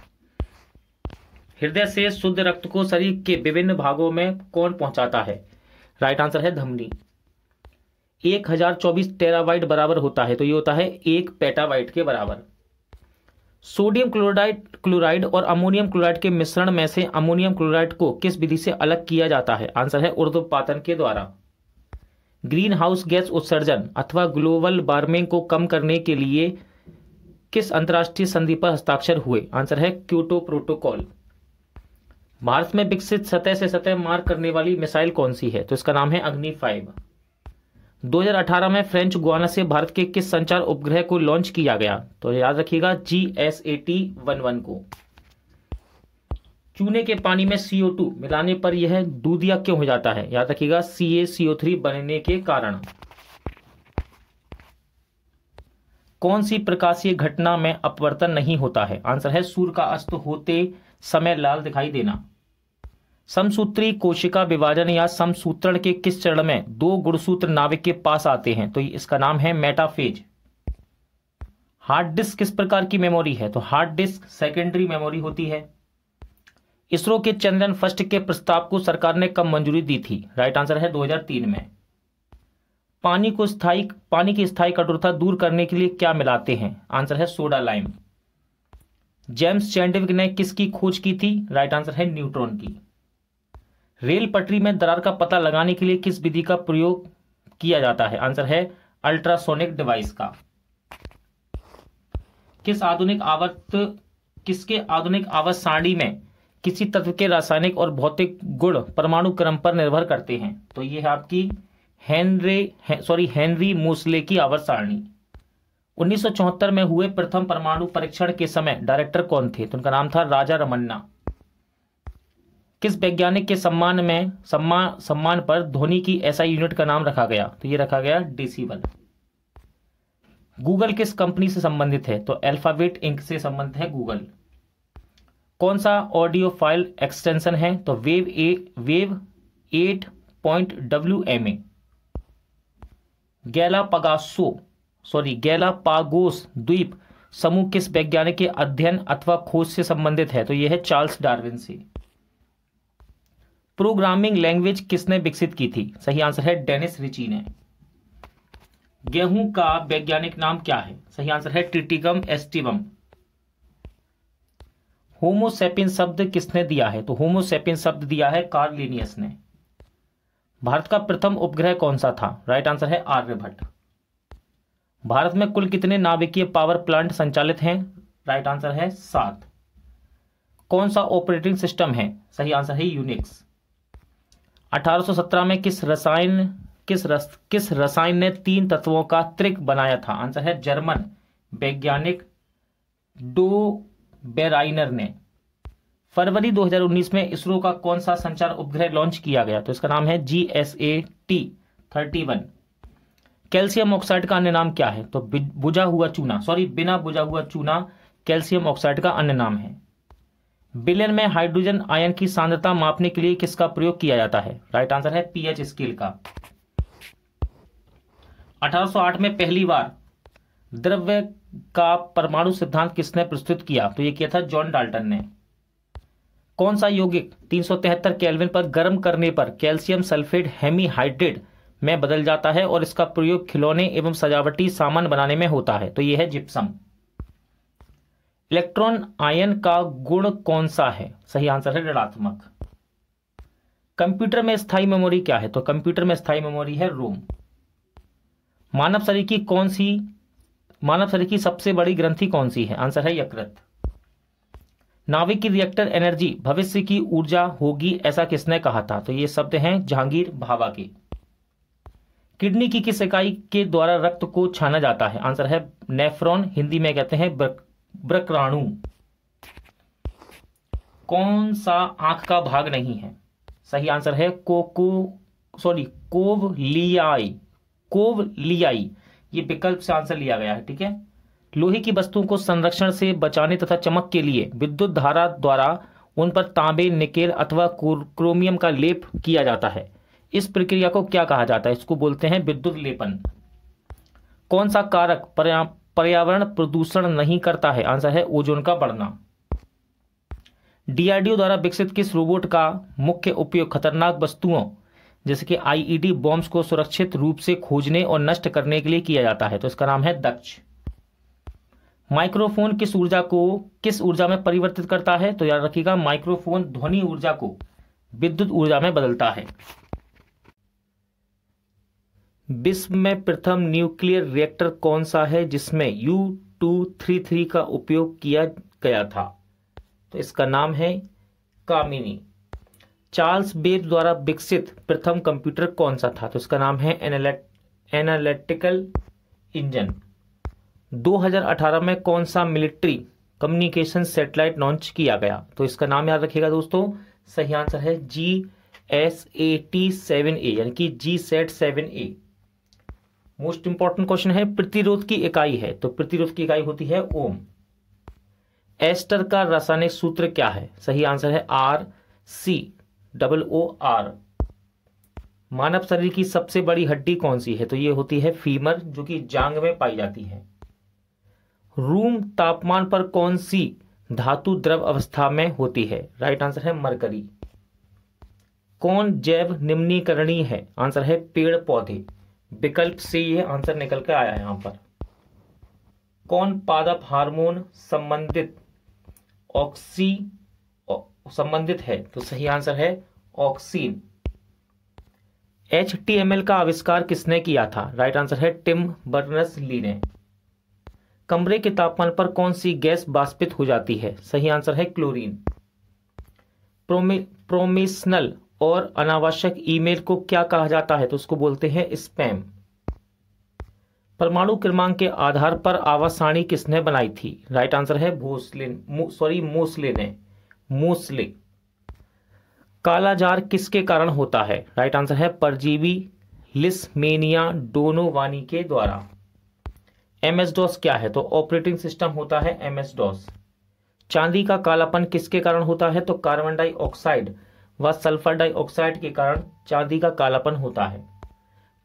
हृदय से शुद्ध रक्त को शरीर के विभिन्न भागों में कौन पहुंचाता है राइट आंसर है धमनी एक हजार चौबीस टेरावाइट बराबर होता है तो ये होता है एक पेटावाइट के बराबर सोडियम क्लोराइड क्लोराइड और अमोनियम क्लोराइड के मिश्रण में से अमोनियम क्लोराइड को किस विधि से अलग किया जाता है आंसर है उर्दुपातन के द्वारा ग्रीन हाउस गैस उत्सर्जन अथवा ग्लोबल वार्मिंग को कम करने के लिए किस अंतर्राष्ट्रीय संधि पर हस्ताक्षर हुए आंसर है क्यूटो प्रोटोकॉल भारत में विकसित सतह से सतह मार करने वाली मिसाइल कौन सी है तो इसका नाम है अग्नि फाइव 2018 में फ्रेंच गुआना से भारत के किस संचार उपग्रह को लॉन्च किया गया तो याद रखिएगा G S A T one one को चूने के पानी में सीओ टू मिलाने पर यह दूधिया क्यों हो जाता है याद रखिएगा सी ए सीओ थ्री बनने के कारण कौन सी प्रकाशीय घटना में अपवर्तन नहीं होता है आंसर है सूर्य का अस्त होते समय लाल दिखाई देना समसूत्री कोशिका विभाजन या समसूत्रण के किस चरण में दो गुणसूत्र नाभिक के पास आते हैं तो इसका नाम है मेटाफेज हार्ड डिस्क किस प्रकार की मेमोरी है तो हार्ड डिस्क सेकेंडरी मेमोरी होती है इसरो के चंद्रयान फर्स्ट के प्रस्ताव को सरकार ने कब मंजूरी दी थी राइट आंसर है 2003 में पानी को स्थायी पानी की स्थायी कठोरता दूर करने के लिए क्या मिलाते हैं आंसर है सोडा लाइम जेम्स चैंडविक ने किसकी खोज की थी राइट आंसर है न्यूट्रॉन की रेल पटरी में दरार का पता लगाने के लिए किस विधि का प्रयोग किया जाता है आंसर है अल्ट्रासोनिक डिवाइस का किस आधुनिक आवर्त किसके आधुनिक आवर्त सारणी में किसी तत्व के रासायनिक और भौतिक गुण परमाणु क्रम पर निर्भर करते हैं तो यह है आपकी हेनरे हे, सॉरी हेनरी मूसले की आवर्त सारणी उन्नीस में हुए प्रथम परमाणु परीक्षण के समय डायरेक्टर कौन थे तो उनका नाम था राजा रमन्ना किस वैज्ञानिक के सम्मान में सम्मान सम्मान पर धोनी की ऐसा यूनिट का नाम रखा गया तो ये रखा गया डेसिबल गूगल किस कंपनी से संबंधित है तो अल्फाबेट इंक से संबंधित है गूगल कौन सा ऑडियो फाइल एक्सटेंशन है तो wave a wave eight point W M A Galapagos sorry गैला पागोस द्वीप समूह किस वैज्ञानिक के अध्ययन अथवा खोज से संबंधित है तो यह है चार्ल्स डार्विन से प्रोग्रामिंग लैंग्वेज किसने विकसित की थी सही आंसर है डेनिस रिची ने गेहूं का वैज्ञानिक नाम क्या है सही आंसर है टिटिगम एस्टिवम होमोसेपिन शब्द किसने दिया है तो होमोसेपिन शब्द दिया है कार्लिनियस ने भारत का प्रथम उपग्रह कौन सा था राइट आंसर है आर्यभट्ट भारत में कुल कितने नाभिकीय पावर प्लांट संचालित हैं राइट आंसर है सात कौन सा ऑपरेटिंग सिस्टम है सही आंसर है यूनिक्स 1817 में किस रसायन किस रस किस रसायन ने तीन तत्वों का त्रिक बनाया था आंसर है जर्मन वैज्ञानिक डू बेराइनर ने फरवरी 2019 में इसरो का कौन सा संचार उपग्रह लॉन्च किया गया तो इसका नाम है G S A T thirty one calcium oxide का अन्य नाम क्या है तो बुझा हुआ चूना सॉरी बिना बुझा हुआ चूना कैल्सियम ऑक्साइड का अन्य नाम है बिलियन में हाइड्रोजन आयन की सांद्रता मापने के लिए किसका प्रयोग किया जाता है राइट आंसर है पीएच स्केल का 1808 में पहली बार द्रव्य का परमाणु सिद्धांत किसने प्रस्तुत किया तो ये किया था जॉन डाल्टन ने कौन सा यौगिक 373 केल्विन पर गर्म करने पर कैल्शियम सल्फेट हेमीहाइड्रेट में बदल जाता है और इसका प्रयोग खिलौने एवं सजावटी सामान बनाने में होता है तो यह है जिप्सम इलेक्ट्रॉन आयन का गुण कौन सा है सही आंसर है ऋणात्मक कंप्यूटर में स्थाई मेमोरी क्या है तो कंप्यूटर में स्थाई मेमोरी है रोम मानव शरीर की कौन सी मानव शरीर की सबसे बड़ी ग्रंथि कौन सी है आंसर है यकृत नाविक की रिएक्टर एनर्जी भविष्य की ऊर्जा होगी ऐसा किसने कहा था तो ये शब्द हैं जहांगीर भाभा के किडनी की किस इकाई के द्वारा रक्त को छाना जाता है आंसर है नेफ्रॉन हिंदी में कहते हैं ब्रक्राणु कौन सा आंख का भाग नहीं है सही आंसर है कोको सॉरी कोव लियाई ये विकल्प से आंसर लिया गया है ठीक है लोहे की वस्तुओं को संरक्षण से बचाने तथा चमक के लिए विद्युत धारा द्वारा उन पर तांबे निकेल अथवा क्रोमियम का लेप किया जाता है इस प्रक्रिया को क्या कहा जाता है इसको बोलते हैं विद्युत लेपन कौन सा कारक पर्यावरण प्रदूषण नहीं करता है आंसर है ओजोन का बढ़ना डीआरडीओ द्वारा विकसित किस रोबोट का मुख्य उपयोग खतरनाक वस्तुओं जैसे कि आईईडी e बॉम्ब्स को सुरक्षित रूप से खोजने और नष्ट करने के लिए किया जाता है तो इसका नाम है दक्ष माइक्रोफोन किस ऊर्जा को किस ऊर्जा में परिवर्तित करता है तो याद रखिएगा माइक्रोफोन ध्वनि ऊर्जा को विद्युत ऊर्जा में बदलता है विश्व में प्रथम न्यूक्लियर रिएक्टर कौन सा है जिसमें यू टू थ्री थ्री का उपयोग किया गया था तो इसका नाम है कामिनी चार्ल्स बेब द्वारा विकसित प्रथम कंप्यूटर कौन सा था तो इसका नाम है एनालिटिकल इंजन 2018 में कौन सा मिलिट्री कम्युनिकेशन सेटेलाइट लॉन्च किया गया तो इसका नाम याद रखिएगा दोस्तों सही आंसर है G S A T seven A यानी कि G sat seven A most important question है प्रतिरोध की इकाई है तो प्रतिरोध की इकाई होती है ओम एस्टर का रासायनिक सूत्र क्या है सही आंसर है R C double O R मानव शरीर की सबसे बड़ी हड्डी कौन सी है तो ये होती है फीमर जो कि जांग में पाई जाती है रूम तापमान पर कौन सी धातु द्रव अवस्था में होती है राइट आंसर है मरकरी कौन जैव निम्नीकरणीय है आंसर है पेड़ पौधे विकल्प से ये आंसर निकल के आया यहां पर कौन पादप हार्मोन संबंधित ऑक्सी संबंधित है तो सही आंसर है ऑक्सीन एच का आविष्कार किसने किया था राइट आंसर है टिम बर्नस ली ने कमरे के तापमान पर कौन सी गैस बाष्पित हो जाती है सही आंसर है क्लोरीन प्रोमे प्रोमेशनल और अनावश्यक ईमेल को क्या कहा जाता है तो उसको बोलते हैं स्पैम परमाणु क्रमांक के आधार पर आवासाणी किसने बनाई थी राइट आंसर है भोसले सॉरी मोसले ने मोसले कालाजार किसके कारण होता है राइट आंसर है परजीवी लिस्मेनिया डोनोवानी के द्वारा एमएस डॉस क्या है तो ऑपरेटिंग सिस्टम होता है एमएस डॉस चांदी का कालापन किसके कारण होता है तो कार्बन डाइऑक्साइड व सल्फर डाइऑक्साइड के कारण चांदी का कालापन होता है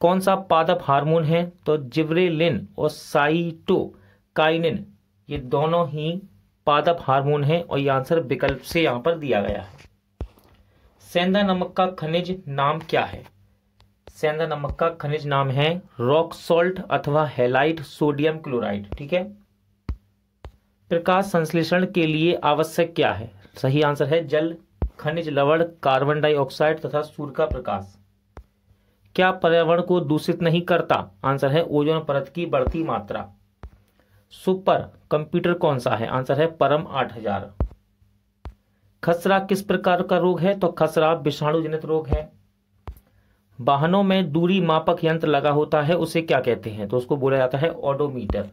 कौन सा पादप हार्मोन है तो जिब्रेलिन और साइटोकाइनिन ये दोनों ही पादप हार्मोन है और ये आंसर विकल्प से यहाँ पर दिया गया है सेंधा नमक का खनिज नाम क्या है सेंधा नमक का खनिज नाम है रॉक सॉल्ट अथवा हेलाइट सोडियम क्लोराइड ठीक है प्रकाश संश्लेषण के लिए आवश्यक क्या है सही आंसर है जल खनिज लवण कार्बन डाइऑक्साइड तथा सूर्य का प्रकाश क्या पर्यावरण को दूषित नहीं करता आंसर है ओजोन परत की बढ़ती मात्रा सुपर कंप्यूटर कौन सा है आंसर है परम आठ हजार खसरा किस प्रकार का रोग है तो खसरा विषाणु जनित रोग है वाहनों में दूरी मापक यंत्र लगा होता है उसे क्या कहते हैं तो उसको बोला जाता है ऑडोमीटर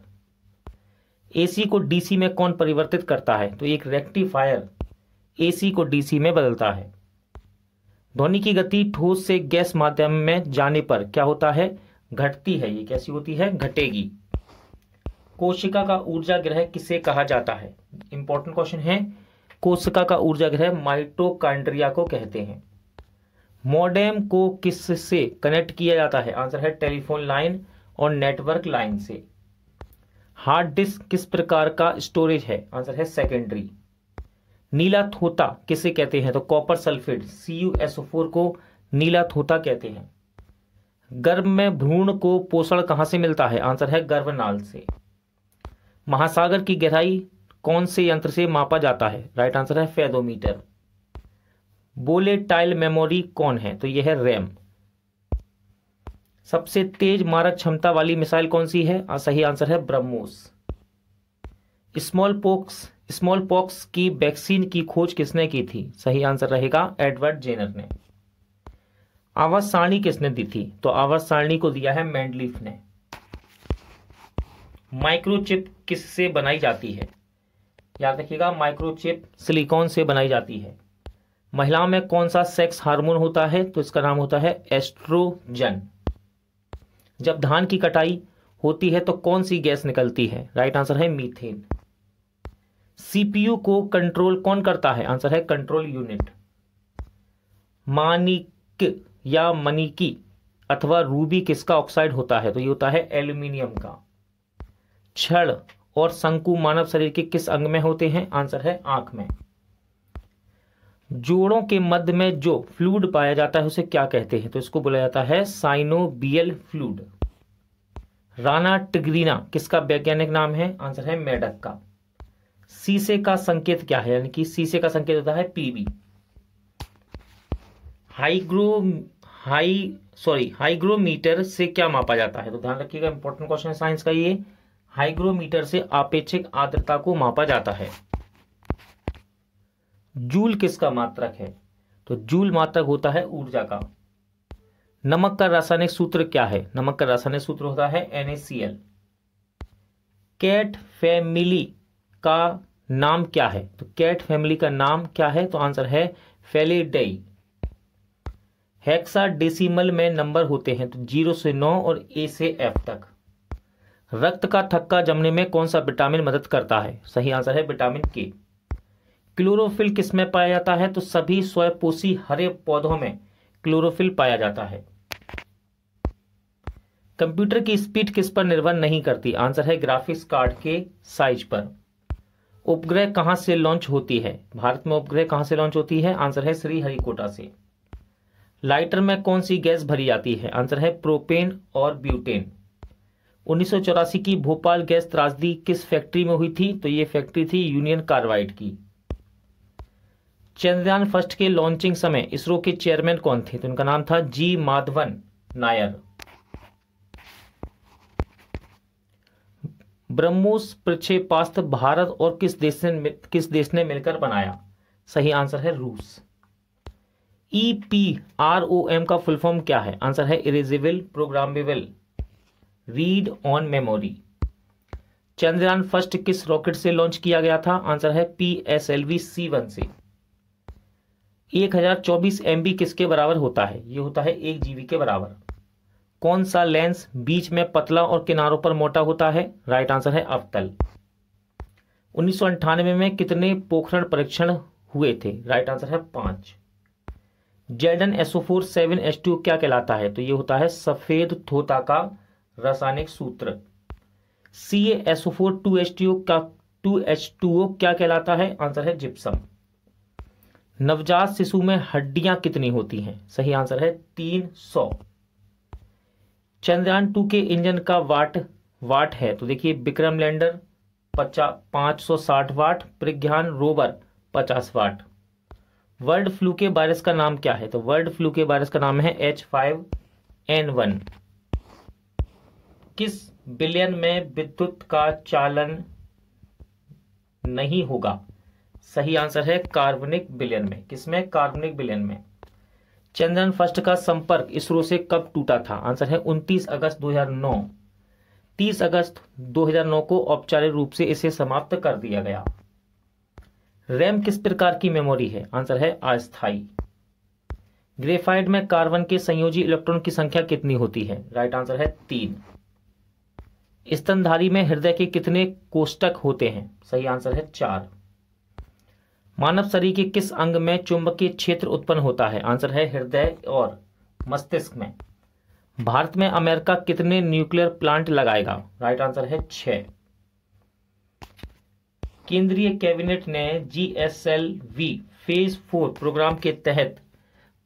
एसी को डीसी में कौन परिवर्तित करता है तो एक रेक्टिफायर एसी को डीसी में बदलता है ध्वनि की गति ठोस से गैस माध्यम में जाने पर क्या होता है घटती है ये कैसी होती है घटेगी कोशिका का ऊर्जा ग्रह किसे कहा जाता है इंपॉर्टेंट क्वेश्चन है कोशिका का ऊर्जा ग्रह माइटोकांड्रिया को कहते हैं मॉडेम को किससे कनेक्ट किया जाता है आंसर है टेलीफोन लाइन और नेटवर्क लाइन से हार्ड डिस्क किस प्रकार का स्टोरेज है आंसर है सेकेंडरी नीला थोता किसे कहते हैं तो copper sulphate C U S four को नीला थोता कहते हैं गर्भ में भ्रूण को पोषण कहां से मिलता है आंसर है गर्भनाल से महासागर की गहराई कौन से यंत्र से मापा जाता है राइट आंसर है फेदोमीटर टाइल मेमोरी कौन है तो यह है रैम सबसे तेज मारक क्षमता वाली मिसाइल कौन सी है सही आंसर है BrahMos smallpox smallpox की वैक्सीन की खोज किसने की थी सही आंसर रहेगा एडवर्ड जेनर ने आवाज सारणी किसने दी थी तो आवाज सारणी को दिया है मैंडलीफ ने माइक्रोचिप किससे बनाई जाती है याद रखिएगा माइक्रोचिप सिलिकॉन से बनाई जाती है महिलाओं में कौन सा सेक्स हार्मोन होता है तो इसका नाम होता है एस्ट्रोजन जब धान की कटाई होती है तो कौन सी गैस निकलती है राइट आंसर है मीथेन सीपीयू को कंट्रोल कौन करता है आंसर है कंट्रोल यूनिट मानिक या मनिकी अथवा रूबी किसका ऑक्साइड होता है तो ये होता है एल्यूमिनियम का छड़ और शंकु मानव शरीर के किस अंग में होते हैं आंसर है आंख में जोड़ों के मध्य में जो फ्लूड पाया जाता है उसे क्या कहते हैं तो इसको बोला जाता है साइनोबियल फ्लूड राना टिग्रीना किसका वैज्ञानिक नाम है आंसर है मेडक का सीसे का संकेत क्या है यानी कि सीसे का संकेत होता है पीबी हाइग्रो हाई सॉरी हाइग्रोमीटर से क्या मापा जाता है तो ध्यान रखिएगा इंपॉर्टेंट क्वेश्चन है साइंस का ये हाइग्रोमीटर से आपेक्षिक आर्द्रता को मापा जाता है जूल किसका मात्रक है तो जूल मात्रक होता है ऊर्जा का नमक का रासायनिक सूत्र क्या है नमक का रासायनिक सूत्र होता है एनएसीएल कैट फैमिली का नाम क्या है तो कैट फैमिली का नाम क्या है तो आंसर है फेलेडई हेक्सा डेसिमल में नंबर होते हैं तो जीरो से नौ और ए से एफ तक रक्त का थक्का जमने में कौन सा विटामिन मदद करता है सही आंसर है विटामिन के क्लोरोफिल किस में पाया जाता है तो सभी स्वयंपोषी हरे पौधों में क्लोरोफिल पाया जाता है कंप्यूटर की स्पीड किस पर निर्भर नहीं करती आंसर है ग्राफिक्स कार्ड के साइज पर उपग्रह कहां से लॉन्च होती है भारत में उपग्रह कहां से लॉन्च होती है आंसर है श्रीहरिकोटा से लाइटर में कौन सी गैस भरी जाती है आंसर है प्रोपेन और ब्यूटेन उन्नीस की भोपाल गैस त्रासदी किस फैक्ट्री में हुई थी तो ये फैक्ट्री थी यूनियन कार्बाइड की चंद्रयान फर्स्ट के लॉन्चिंग समय इसरो के चेयरमैन कौन थे तो उनका नाम था जी माधवन नायर ब्रह्मोस प्रक्षेपास्त्र भारत और किस देश ने किस देश ने मिलकर बनाया सही आंसर है रूस E P R O M का फुल फॉर्म क्या है आंसर है erasable programmable read on memory Chandrayaan first किस रॉकेट से लॉन्च किया गया था आंसर है P S L V C one से एक हजार चौबीस एम बी किसके बराबर होता है ये होता है एक जीबी के बराबर कौन सा लेंस बीच में पतला और किनारों पर मोटा होता है राइट आंसर है अवतल उन्नीस में कितने पोखरण परीक्षण हुए थे राइट आंसर है पांच ZN SO four seven S two क्या कहलाता है तो ये होता है सफेद थोता का रासायनिक सूत्र C SO four two H T का टू एच टू ओ क्या कहलाता है आंसर है जिप्सम नवजात शिशु में हड्डियां कितनी होती हैं सही आंसर है तीन सौ चंद्रयान टू के इंजन का वाट वाट है तो देखिए विक्रम लैंडर पचास पाँच सौ साठ वाट प्रज्ञान रोवर पचास वाट वर्ल्ड फ्लू के वायरस का नाम क्या है तो वर्ल्ड फ्लू के वायरस का नाम है एच फाइव एन वन किस बिलियन में विद्युत का चालन नहीं होगा सही आंसर है कार्बनिक बिलियन में किसमें कार्बनिक बिलियन में चंद्रयान फर्स्ट का संपर्क इसरो से कब टूटा था आंसर है 29 अगस्त 2009 30 अगस्त 2009 को औपचारिक रूप से इसे समाप्त कर दिया गया रैम किस प्रकार की मेमोरी है आंसर है अस्थाई ग्रेफाइड में कार्बन के संयोजी इलेक्ट्रॉन की संख्या कितनी होती है राइट आंसर है तीन स्तनधारी में हृदय के कितने कोष्टक होते हैं सही आंसर है चार मानव शरीर के किस अंग में चुंबकीय क्षेत्र उत्पन्न होता है आंसर है हृदय और मस्तिष्क में भारत में अमेरिका कितने न्यूक्लियर प्लांट लगाएगा राइट आंसर है छ केंद्रीय कैबिनेट ने G S L V phase four programme के तहत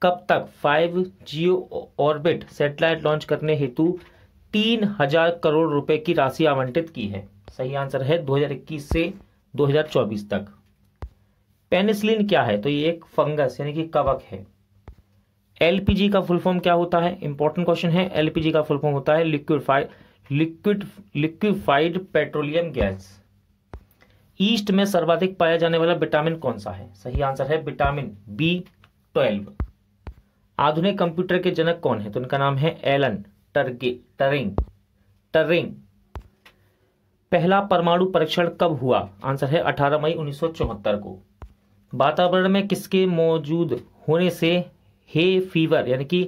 कब तक five geo orbit satellite launch करने हेतु तीन हजार करोड़ रुपए की राशि आवंटित की है सही आंसर है 2021 से 2024 तक पेनिसिलिन क्या है तो ये एक फंगस यानी कि कवक है एलपीजी का फुल फॉर्म क्या होता है इंपॉर्टेंट क्वेश्चन है एलपीजी का फुल फॉर्म होता है liquefied liquid liquefied petroleum gas yeast में सर्वाधिक पाया जाने वाला विटामिन कौन सा है सही आंसर है विटामिन बी ट्वेल्व आधुनिक कंप्यूटर के जनक कौन है तो इनका नाम है एलन टर्गे टरिंग टरिंग पहला परमाणु परीक्षण कब हुआ आंसर है 18 मई उन्नीस को वातावरण में किसके मौजूद होने से हे फीवर यानी कि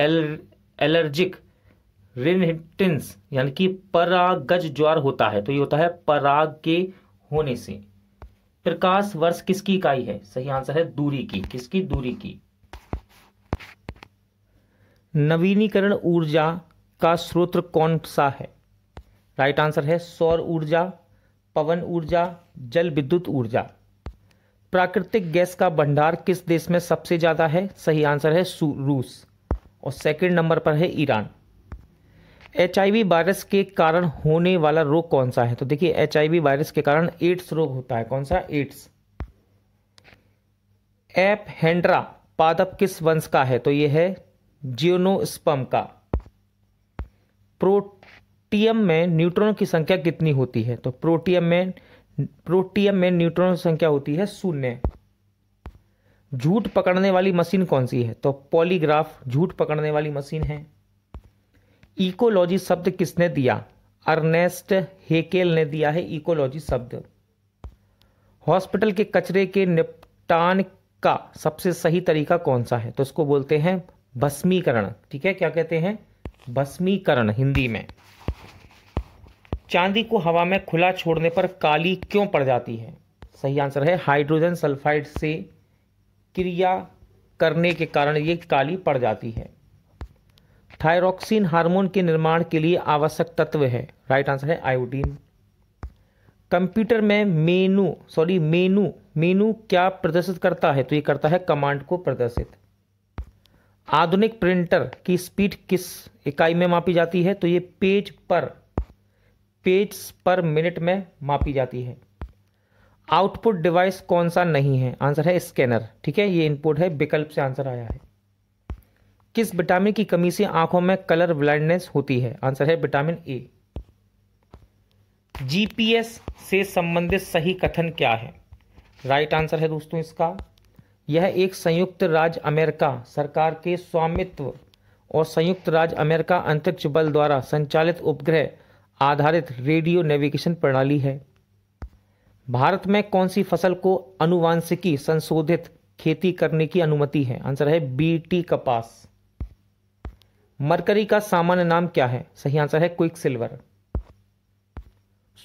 एल एलर्जिक रिनहिटिन्स यानी कि परागज ज्वार होता है तो ये होता है पराग के होने से प्रकाश वर्ष किसकी इकाई है सही आंसर है दूरी की किसकी दूरी की नवीनीकरण ऊर्जा का स्रोत कौन सा है राइट आंसर है सौर ऊर्जा पवन ऊर्जा जल विद्युत ऊर्जा प्राकृतिक गैस का भंडार किस देश में सबसे ज़्यादा है सही आंसर है रूस और सेकंड नंबर पर है ईरान एच वायरस के कारण होने वाला रोग कौन सा है तो देखिए एच वायरस के कारण एड्स रोग होता है कौन सा एड्स एप हेंड्रा पादप किस वंश का है तो यह है जियोनोस्पम का प्रोटियम में न्यूट्रॉन की संख्या कितनी होती है तो प्रोटियम में प्रोटियम में न्यूट्रॉन संख्या होती है शून्य झूठ पकड़ने वाली मशीन कौन सी है तो पॉलीग्राफ झूठ पकड़ने वाली मशीन है इकोलॉजी शब्द किसने दिया अर्नेस्ट हेकेल ने दिया है इकोलॉजी शब्द हॉस्पिटल के कचरे के निपटान का सबसे सही तरीका कौन सा है तो इसको बोलते हैं भस्मीकरण ठीक है क्या कहते हैं भस्मीकरण हिंदी में चांदी को हवा में खुला छोड़ने पर काली क्यों पड़ जाती है सही आंसर है हाइड्रोजन सल्फाइड से क्रिया करने के कारण ये काली पड़ जाती है थायरोक्सिन हार्मोन के निर्माण के लिए आवश्यक तत्व है राइट आंसर है आयोडीन कंप्यूटर में मेनू सॉरी मेनू मेनू क्या प्रदर्शित करता है तो ये करता है कमांड को प्रदर्शित आधुनिक प्रिंटर की स्पीड किस इकाई में मापी जाती है तो ये पेज पर पेज पर मिनट में मापी जाती है आउटपुट डिवाइस कौन सा नहीं है आंसर है स्कैनर ठीक है ये इनपुट है विकल्प से आंसर आया है किस विटामिन की कमी से आंखों में कलर ब्लाइंडनेस होती है आंसर है विटामिन ए जीपीएस से संबंधित सही कथन क्या है राइट आंसर है दोस्तों इसका यह एक संयुक्त राज्य अमेरिका सरकार के स्वामित्व और संयुक्त राज्य अमेरिका अंतरिक्ष बल द्वारा संचालित उपग्रह आधारित रेडियो नेविगेशन प्रणाली है भारत में कौन सी फसल को अनुवांशिकी संशोधित खेती करने की अनुमति है आंसर है बीटी कपास मरकरी का सामान्य नाम क्या है सही आंसर है क्विक सिल्वर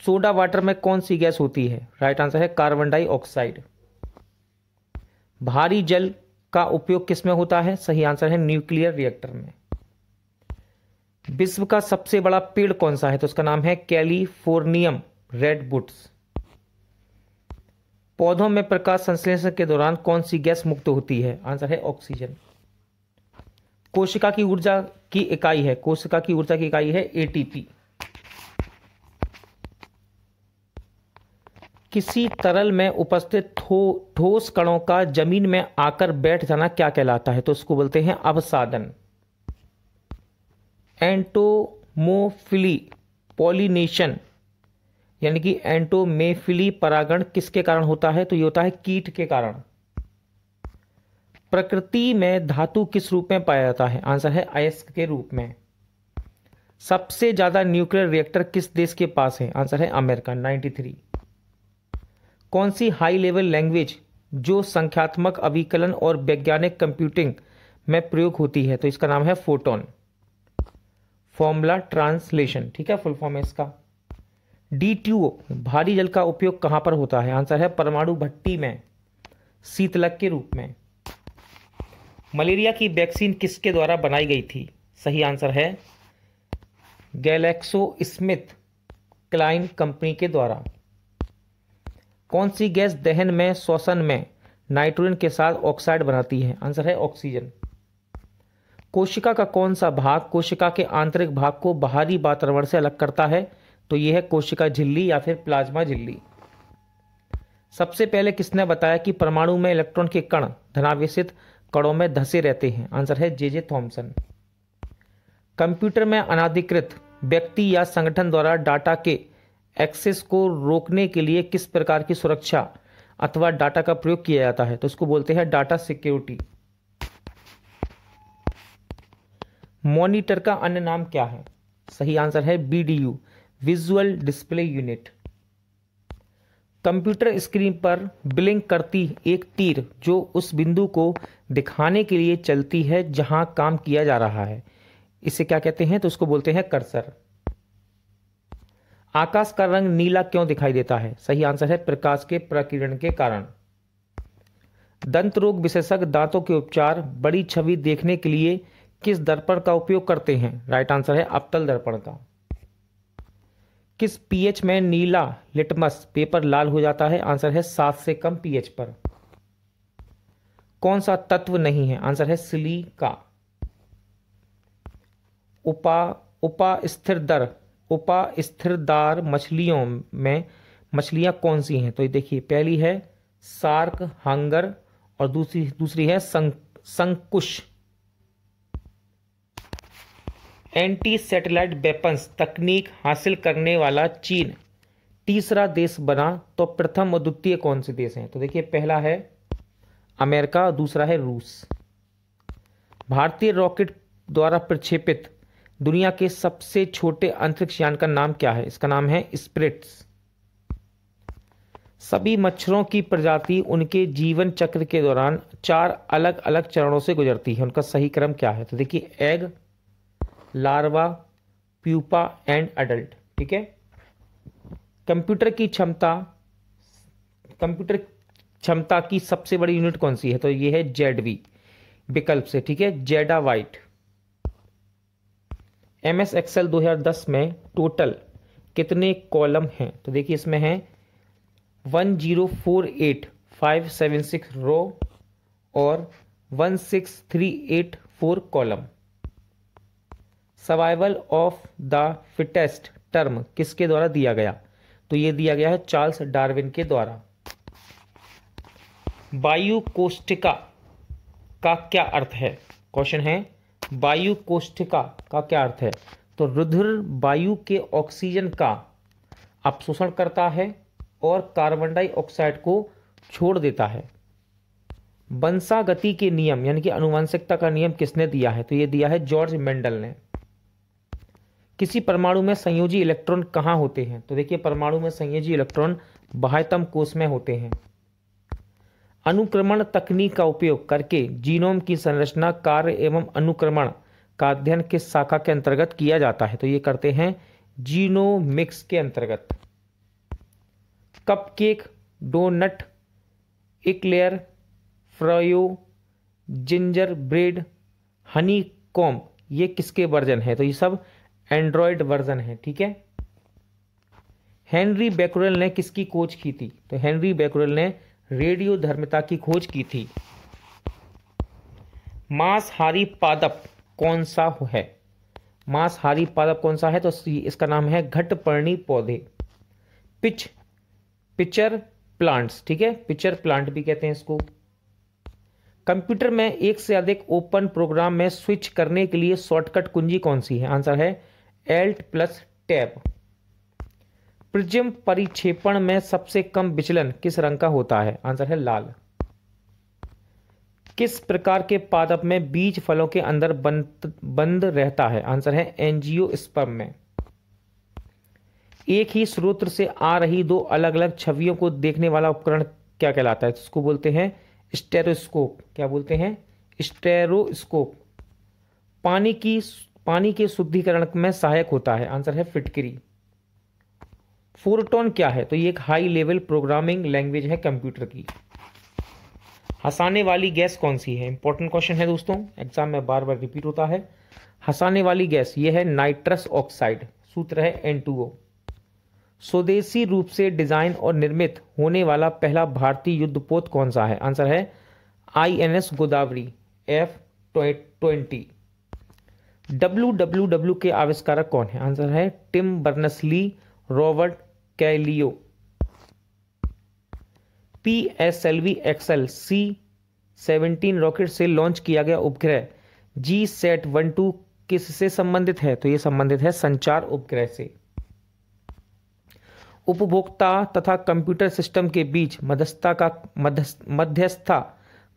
सोडा वाटर में कौन सी गैस होती है राइट आंसर है कार्बन डाइऑक्साइड भारी जल का उपयोग किसमें होता है सही आंसर है न्यूक्लियर रिएक्टर में विश्व का सबसे बड़ा पेड़ कौन सा है तो उसका नाम है कैलिफोर्नियम रेड बुट्स पौधों में प्रकाश संश्लेषण के दौरान कौन सी गैस मुक्त होती है आंसर है ऑक्सीजन कोशिका की ऊर्जा की इकाई है कोशिका की ऊर्जा की इकाई है एटीपी किसी तरल में उपस्थित ठोस थो, कणों का जमीन में आकर बैठ जाना क्या कहलाता है तो उसको बोलते हैं अवसादन एंटोमोफिली पॉलिनेशन यानी कि एंटोमेफिली परागण किसके कारण होता है तो ये होता है कीट के कारण प्रकृति में धातु किस रूप में पाया जाता है आंसर है अयस्क के रूप में सबसे ज़्यादा न्यूक्लियर रिएक्टर किस देश के पास है आंसर है अमेरिका 93 कौन सी हाई लेवल लैंग्वेज जो संख्यात्मक अभिकलन और वैज्ञानिक कंप्यूटिंग में प्रयोग होती है तो इसका नाम है फोटोन फॉर्मूला ट्रांसलेशन ठीक है फुल फॉर्म है इसका डी भारी जल का उपयोग कहां पर होता है आंसर है परमाणु भट्टी में शीतलक के रूप में मलेरिया की वैक्सीन किसके द्वारा बनाई गई थी सही आंसर है गैलेक्सो स्मिथ क्लाइन कंपनी के द्वारा कौन सी गैस दहन में श्वसन में नाइट्रोजन के साथ ऑक्साइड बनाती है आंसर है ऑक्सीजन कोशिका का कौन सा भाग कोशिका के आंतरिक भाग को बाहरी वातावरण से अलग करता है तो यह है कोशिका झिल्ली या फिर प्लाज्मा झिल्ली सबसे पहले किसने बताया कि परमाणु में इलेक्ट्रॉन के कण धनावेशित कणों में धसे रहते हैं आंसर है जे जे थॉम्सन कंप्यूटर में अनाधिकृत व्यक्ति या संगठन द्वारा डाटा के एक्सेस को रोकने के लिए किस प्रकार की सुरक्षा अथवा डाटा का प्रयोग किया जाता है तो इसको बोलते हैं डाटा सिक्योरिटी मॉनिटर का अन्य नाम क्या है सही आंसर है U visual display unit computer screen पर ब्लिंक करती एक तीर जो उस बिंदु को दिखाने के लिए चलती है जहां काम किया जा रहा है इसे क्या कहते हैं तो उसको बोलते हैं कर्सर आकाश का रंग नीला क्यों दिखाई देता है सही आंसर है प्रकाश के प्रकीर्ण के कारण दंत रोग विशेषज्ञ दांतों के उपचार बड़ी छवि देखने के लिए किस दर्पण का उपयोग करते हैं राइट आंसर है अवतल दर्पण का किस पीएच में नीला लिटमस पेपर लाल हो जाता है आंसर है सात से कम पीएच पर कौन सा तत्व नहीं है आंसर है का उपा उपा स्थिर दर उपा स्थिरदार मछलियों में मछलियां कौन सी हैं तो ये देखिए पहली है सार्क हांगर और दूसरी दूसरी है संक, संकुश एंटी सैटेलाइट वेपन्स तकनीक हासिल करने वाला चीन तीसरा देश बना तो प्रथम और द्वितीय कौन से देश हैं तो देखिए पहला है अमेरिका और दूसरा है रूस भारतीय रॉकेट द्वारा प्रक्षेपित दुनिया के सबसे छोटे अंतरिक्ष यान का नाम क्या है इसका नाम है स्प्रिट्स सभी मच्छरों की प्रजाति उनके जीवन चक्र के दौरान चार अलग अलग चरणों से गुजरती है उनका सही क्रम क्या है तो देखिए egg larva pupa and adult ठीक है कंप्यूटर की क्षमता कंप्यूटर क्षमता की सबसे बड़ी यूनिट कौन सी है तो ये है जेड वी विकल्प से ठीक है जेडा वाइट एम एस एक्सएल दो हजार दस में टोटल कितने कॉलम हैं तो देखिए इसमें है one zero four eight five seven six row और one six three eight four column survival of the fittest term किसके द्वारा दिया गया तो ये दिया गया है चार्ल्स डार्विन के द्वारा वायु का क्या अर्थ है क्वेश्चन है वायु का क्या अर्थ है तो रुधिर वायु के ऑक्सीजन का अपशोषण करता है और कार्बन डाइऑक्साइड को छोड़ देता है वंशागति के नियम यानी कि अनुवांशिकता का नियम किसने दिया है तो ये दिया है जॉर्ज मेंडल ने किसी परमाणु में संयोजी इलेक्ट्रॉन कहाँ होते हैं तो देखिए परमाणु में संयोजी इलेक्ट्रॉन बाह्यतम कोष में होते हैं अनुक्रमण तकनीक का उपयोग करके जीनोम की संरचना कार्य एवं अनुक्रमण का अध्ययन किस शाखा के अंतर्गत किया जाता है तो ये करते हैं जीनोमिक्स के अंतर्गत Cupcake Donut Eclair Froyo Gingerbread Honeycomb ये किसके वर्जन है तो ये सब एंड्रॉयड वर्जन है ठीक है हेनरी बेकुरल ने किसकी खोज की थी तो हेनरी बैकुरल ने रेडियो धर्मिता की खोज की थी मांसहारी पादप कौन सा है मांसहारी पादप कौन सा है तो इसका नाम है घटपर्णी पौधे पिच पिचर प्लांट्स ठीक है पिचर प्लांट भी कहते हैं इसको कंप्यूटर में एक से अधिक ओपन प्रोग्राम में स्विच करने के लिए शॉर्टकट कुंजी कौन सी है आंसर है एल्ट प्लस टैब प्रिज्म परिक्षेपण में सबसे कम विचलन किस रंग का होता है आंसर है लाल किस प्रकार के पादप में बीज फलों के अंदर बंद बंद रहता है आंसर है एनजीओ स्पर्म में एक ही स्रोत से आ रही दो अलग अलग छवियों को देखने वाला उपकरण क्या कहलाता है इसको बोलते हैं स्टेरोस्कोप क्या बोलते हैं स्टेरोस्कोप पानी की पानी के शुद्धिकरण में सहायक होता है आंसर है फिटकरी फोरटोन क्या है तो ये एक हाई लेवल प्रोग्रामिंग लैंग्वेज है कंप्यूटर की हंसाने वाली गैस कौन सी है इंपॉर्टेंट क्वेश्चन है दोस्तों एग्जाम में बार बार रिपीट होता है हंसाने वाली गैस ये है नाइट्रस ऑक्साइड सूत्र है एन स्वदेशी रूप से डिजाइन और निर्मित होने वाला पहला भारतीय युद्धपोत कौन सा है आंसर है I N S Godavari F twenty W W W के आविष्कारक कौन है आंसर है Tim Berners Lee Robert Cailliau P S L V XL C seventeen rocket से लॉन्च किया गया उपग्रह जी सेट वन टू किस से संबंधित है तो यह संबंधित है संचार उपग्रह से उपभोक्ता तथा कंप्यूटर सिस्टम के बीच मध्यस्थता का मध्यस्थता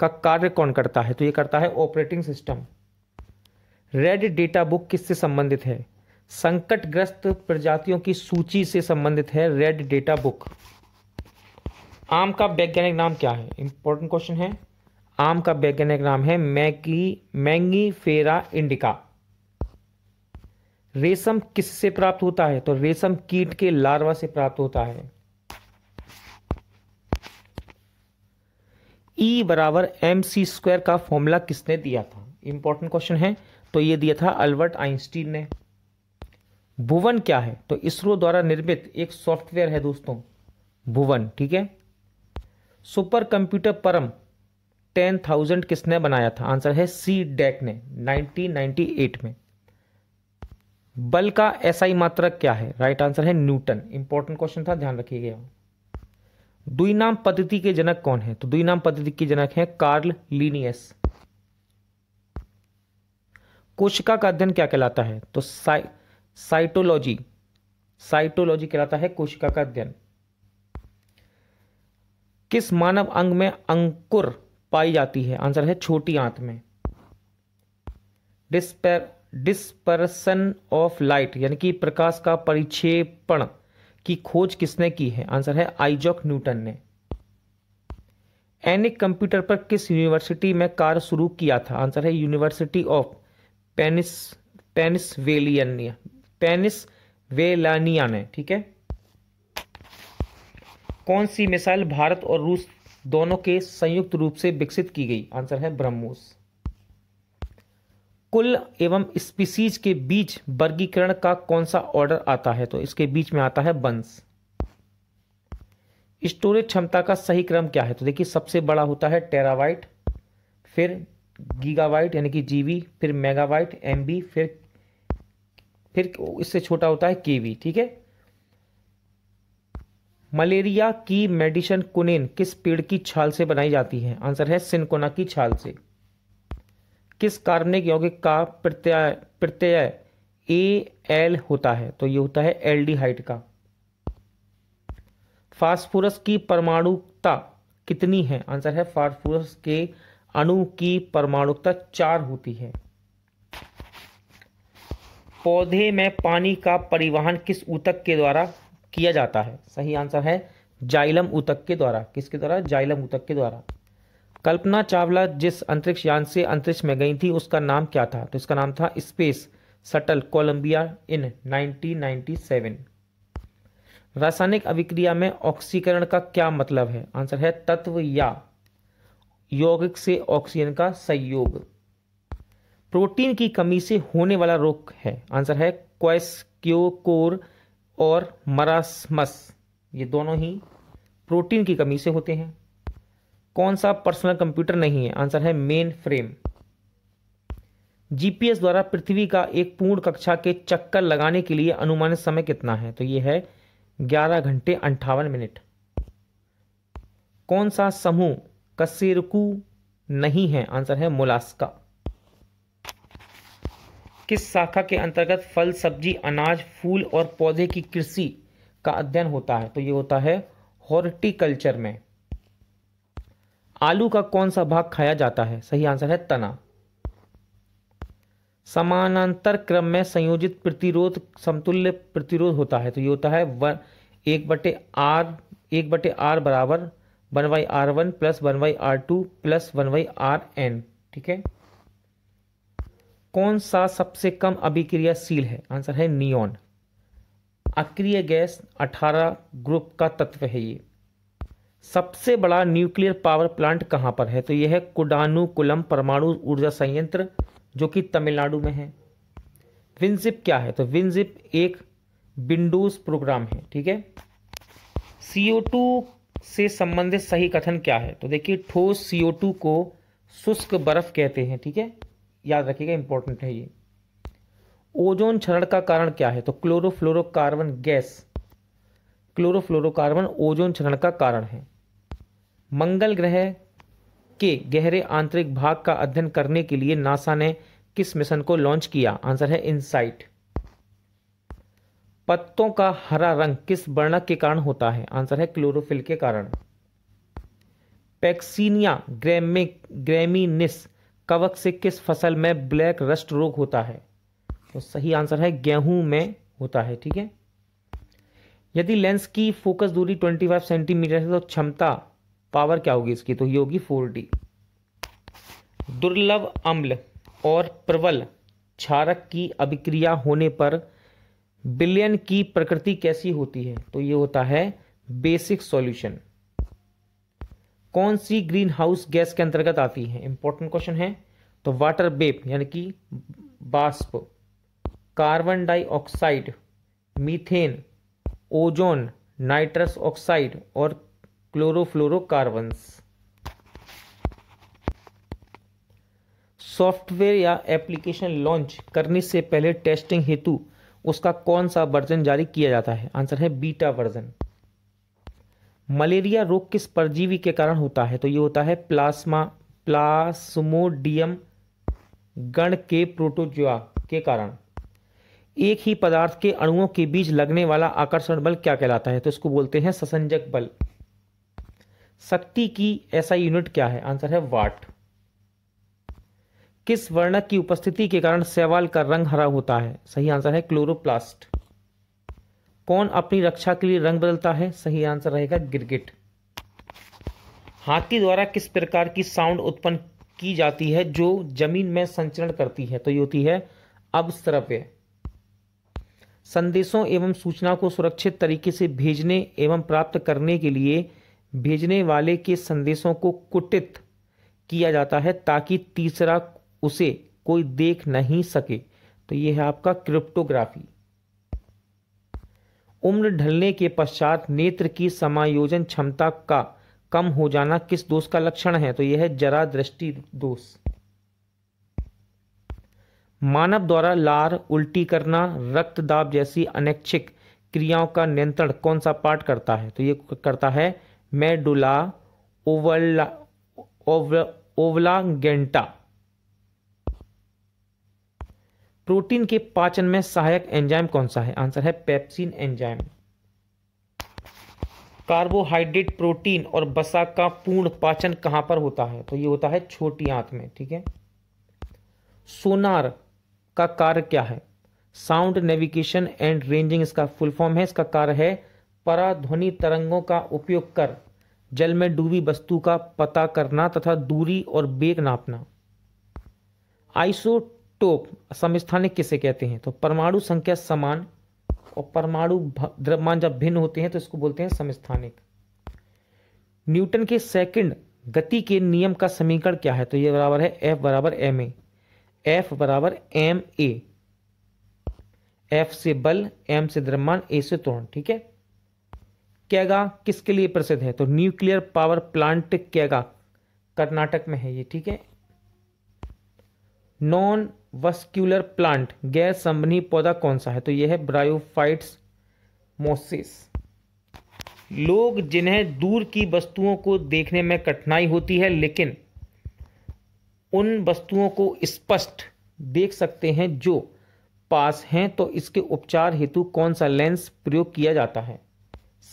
का कार्य कौन करता है तो यह करता है operating system red data book किससे संबंधित है संकटग्रस्त प्रजातियों की सूची से संबंधित है रेड डेटा बुक आम का वैज्ञानिक नाम क्या है इंपॉर्टेंट क्वेश्चन है आम का वैज्ञानिक नाम है मैकी मैंगी फेरा इंडिका रेशम किससे प्राप्त होता है तो रेशम कीट के लार्वा से प्राप्त होता है ई e बराबर एम सी स्क्वायर का फॉर्मूला किसने दिया था इंपॉर्टेंट क्वेश्चन है तो ये दिया था अल्बर्ट आइंस्टीन ने भुवन क्या है तो इसरो द्वारा निर्मित एक सॉफ्टवेयर है दोस्तों भुवन ठीक है supercomputer Param ten thousand किसने बनाया था आंसर है सी डेक ने 1998 में बल का एसआई मात्रक क्या है राइट right आंसर है न्यूटन इंपॉर्टेंट क्वेश्चन था ध्यान रखिएगा दुई नाम पद्धति के जनक कौन है तो दुई नाम पद्धति के जनक है कार्ल लीनियस कोशिका का अध्ययन क्या कहलाता है तो साइ साइटोलॉजी साइटोलॉजी कहलाता है कोशिका का अध्ययन किस मानव अंग में अंकुर पाई जाती है आंसर है छोटी आंत में डिस्पर डिस्पर्सन ऑफ लाइट यानी कि प्रकाश का परिक्षेपण की खोज किसने की है आंसर है आइजॉक न्यूटन ने एनिक कंप्यूटर पर किस यूनिवर्सिटी में कार्य शुरू किया था आंसर है यूनिवर्सिटी ऑफ पेनिस पेनिस वेलानिया ने ठीक है कौन सी मिसाइल भारत और रूस दोनों के संयुक्त रूप से विकसित की गई आंसर है ब्रह्मोस कुल एवं स्पीसीज के बीच वर्गीकरण का कौन सा ऑर्डर आता है तो इसके बीच में आता है बंस स्टोरेज क्षमता का सही क्रम क्या है तो देखिए सबसे बड़ा होता है टेरावाइट फिर गीगावाइट यानी कि जीबी फिर मेगावाइट एमबी फिर फिर इससे छोटा होता है केवी ठीक है मलेरिया की मेडिसिन कुनिन किस पेड़ की छाल से बनाई जाती है आंसर है सिनकोना की छाल से किस कार्बनिक यौगिक का प्रत्यय प्रत्यय ए एल होता है तो ये होता है एल डी हाइट का फास्फोरस की परमाणुता कितनी है आंसर है फास्फोरस के अणु की परमाणुता चार होती है पौधे में पानी का परिवहन किस ऊतक के द्वारा किया जाता है सही आंसर है जाइलम ऊतक के द्वारा किसके द्वारा जाइलम ऊतक के द्वारा कल्पना चावला जिस अंतरिक्ष यान से अंतरिक्ष में गई थी उसका नाम क्या था तो इसका नाम था स्पेस सटल कोलंबिया इन 1997 रासायनिक अभिक्रिया में ऑक्सीकरण का क्या मतलब है आंसर है तत्व या यौगिक से ऑक्सीजन का संयोग प्रोटीन की कमी से होने वाला रोग है आंसर है क्वेस्क्योकोर और मरासमस ये दोनों ही प्रोटीन की कमी से होते हैं कौन सा पर्सनल कंप्यूटर नहीं है आंसर है मेन फ्रेम जीपीएस द्वारा पृथ्वी का एक पूर्ण कक्षा के चक्कर लगाने के लिए अनुमानित समय कितना है तो यह है ग्यारह घंटे अंठावन मिनट कौन सा समूह कसेरकू नहीं है आंसर है मोलास्का किस शाखा के अंतर्गत फल सब्जी अनाज फूल और पौधे की कृषि का अध्ययन होता है तो ये होता है हॉर्टिकल्चर में आलू का कौन सा भाग खाया जाता है सही आंसर है तना समानांतर क्रम में संयोजित प्रतिरोध समतुल्य प्रतिरोध होता है तो ये होता है वन एक बटे आर एक बटे आर बराबर one by R one plus one by R two plus one by R N ठीक है कौन सा सबसे कम अभिक्रियाशील है आंसर है नियोन अक्रिय गैस 18 ग्रुप का तत्व है ये सबसे बड़ा न्यूक्लियर पावर प्लांट कहां पर है तो यह है कुडानुकुलम परमाणु ऊर्जा संयंत्र जो कि तमिलनाडु में है विंजिप क्या है तो विंजिप एक विंडोज प्रोग्राम है ठीक है सीओ टू से संबंधित सही कथन क्या है तो देखिए ठोस टू को शुष्क बर्फ कहते हैं ठीक है याद रखिएगा इंपॉर्टेंट है ये ओजोन क्षरण का कारण क्या है तो क्लोरोफ्लोरोकार्बन गैस क्लोरोफ्लोरोकार्बन ओजोन क्षरण का कारण है मंगल ग्रह के गहरे आंतरिक भाग का अध्ययन करने के लिए नासा ने किस मिशन को लॉन्च किया आंसर है इनसाइट पत्तों का हरा रंग किस वर्णक के कारण होता है आंसर है क्लोरोफिल के कारण पैक्सीनिया ग्रेमिक ग्रेमिनिस कवक से किस फसल में ब्लैक रस्ट रोग होता है तो सही आंसर है गेहूं में होता है ठीक है यदि लेंस की फोकस दूरी 25 सेंटीमीटर है तो क्षमता पावर क्या होगी इसकी तो ये होगी 4D दुर्लभ अम्ल और प्रबल क्षारक की अभिक्रिया होने पर बिलियन की प्रकृति कैसी होती है तो ये होता है बेसिक सॉल्यूशन कौन सी ग्रीन हाउस गैस के अंतर्गत आती है इंपॉर्टेंट क्वेश्चन है तो वाटर बेप यानी कि बाष्प carbon dioxide methane ozone nitrous oxide और क्लोरोफ्लोरोकार्बन्स सॉफ्टवेयर या एप्लीकेशन लॉन्च करने से पहले टेस्टिंग हेतु उसका कौन सा वर्जन जारी किया जाता है आंसर है बीटा वर्जन मलेरिया रोग किस परजीवी के कारण होता है तो ये होता है प्लास्मा प्लास्मोडियम गण के प्रोटोजुआ के कारण एक ही पदार्थ के अणुओं के बीच लगने वाला आकर्षण बल क्या कहलाता है तो इसको बोलते हैं ससंजक बल शक्ति की ऐसा यूनिट क्या है आंसर है वाट किस वर्णक की उपस्थिति के कारण सवाल का रंग हरा होता है सही आंसर है क्लोरोप्लास्ट कौन अपनी रक्षा के लिए रंग बदलता है सही आंसर रहेगा गिरगिट हाथी द्वारा किस प्रकार की साउंड उत्पन्न की जाती है जो जमीन में संचरण करती है तो ये होती है सर्व्य संदेशों एवं सूचना को सुरक्षित तरीके से भेजने एवं प्राप्त करने के लिए भेजने वाले के संदेशों को कुटित किया जाता है ताकि तीसरा उसे कोई देख नहीं सके तो यह है आपका क्रिप्टोग्राफी उम्र ढलने के पश्चात नेत्र की समायोजन क्षमता का कम हो जाना किस दोष का लक्षण है तो यह है जरा दृष्टि दोष मानव द्वारा लार उल्टी करना रक्त दाब जैसी अनैच्छिक क्रियाओं का नियंत्रण कौन सा पाठ करता है तो यह करता है मेडुला ओवला ओवला गेंटा प्रोटीन के पाचन में सहायक एंजाइम कौन सा है आंसर है पेप्सिन एंजाइम कार्बोहाइड्रेट प्रोटीन और बसा का पूर्ण पाचन कहां पर होता है तो ये होता है छोटी आंत में ठीक है सोनार का कार्य क्या है साउंड नेविगेशन एंड रेंजिंग इसका फुल फॉर्म है इसका कार्य है पराध्वनि तरंगों का उपयोग कर जल में डूबी वस्तु का पता करना तथा दूरी और बेग नापना आइसो आइसोटोप समस्थानिक किसे कहते हैं तो परमाणु संख्या समान और परमाणु द्रव्यमान जब भिन्न होते हैं तो इसको बोलते हैं समस्थानिक न्यूटन के सेकंड गति के नियम का समीकरण क्या है तो ये बराबर है एफ बराबर एम ए एफ बराबर एम ए एफ से बल एम से द्रव्यमान ए से त्वरण ठीक है कैगा किसके लिए प्रसिद्ध है तो nuclear power plant Kaiga Karnataka में है ये ठीक है नॉन वस्क्यूलर प्लांट गैर संबनी पौधा कौन सा है तो यह है ब्रायोफाइट्स मोसिस लोग जिन्हें दूर की वस्तुओं को देखने में कठिनाई होती है लेकिन उन वस्तुओं को स्पष्ट देख सकते हैं जो पास हैं तो इसके उपचार हेतु कौन सा लेंस प्रयोग किया जाता है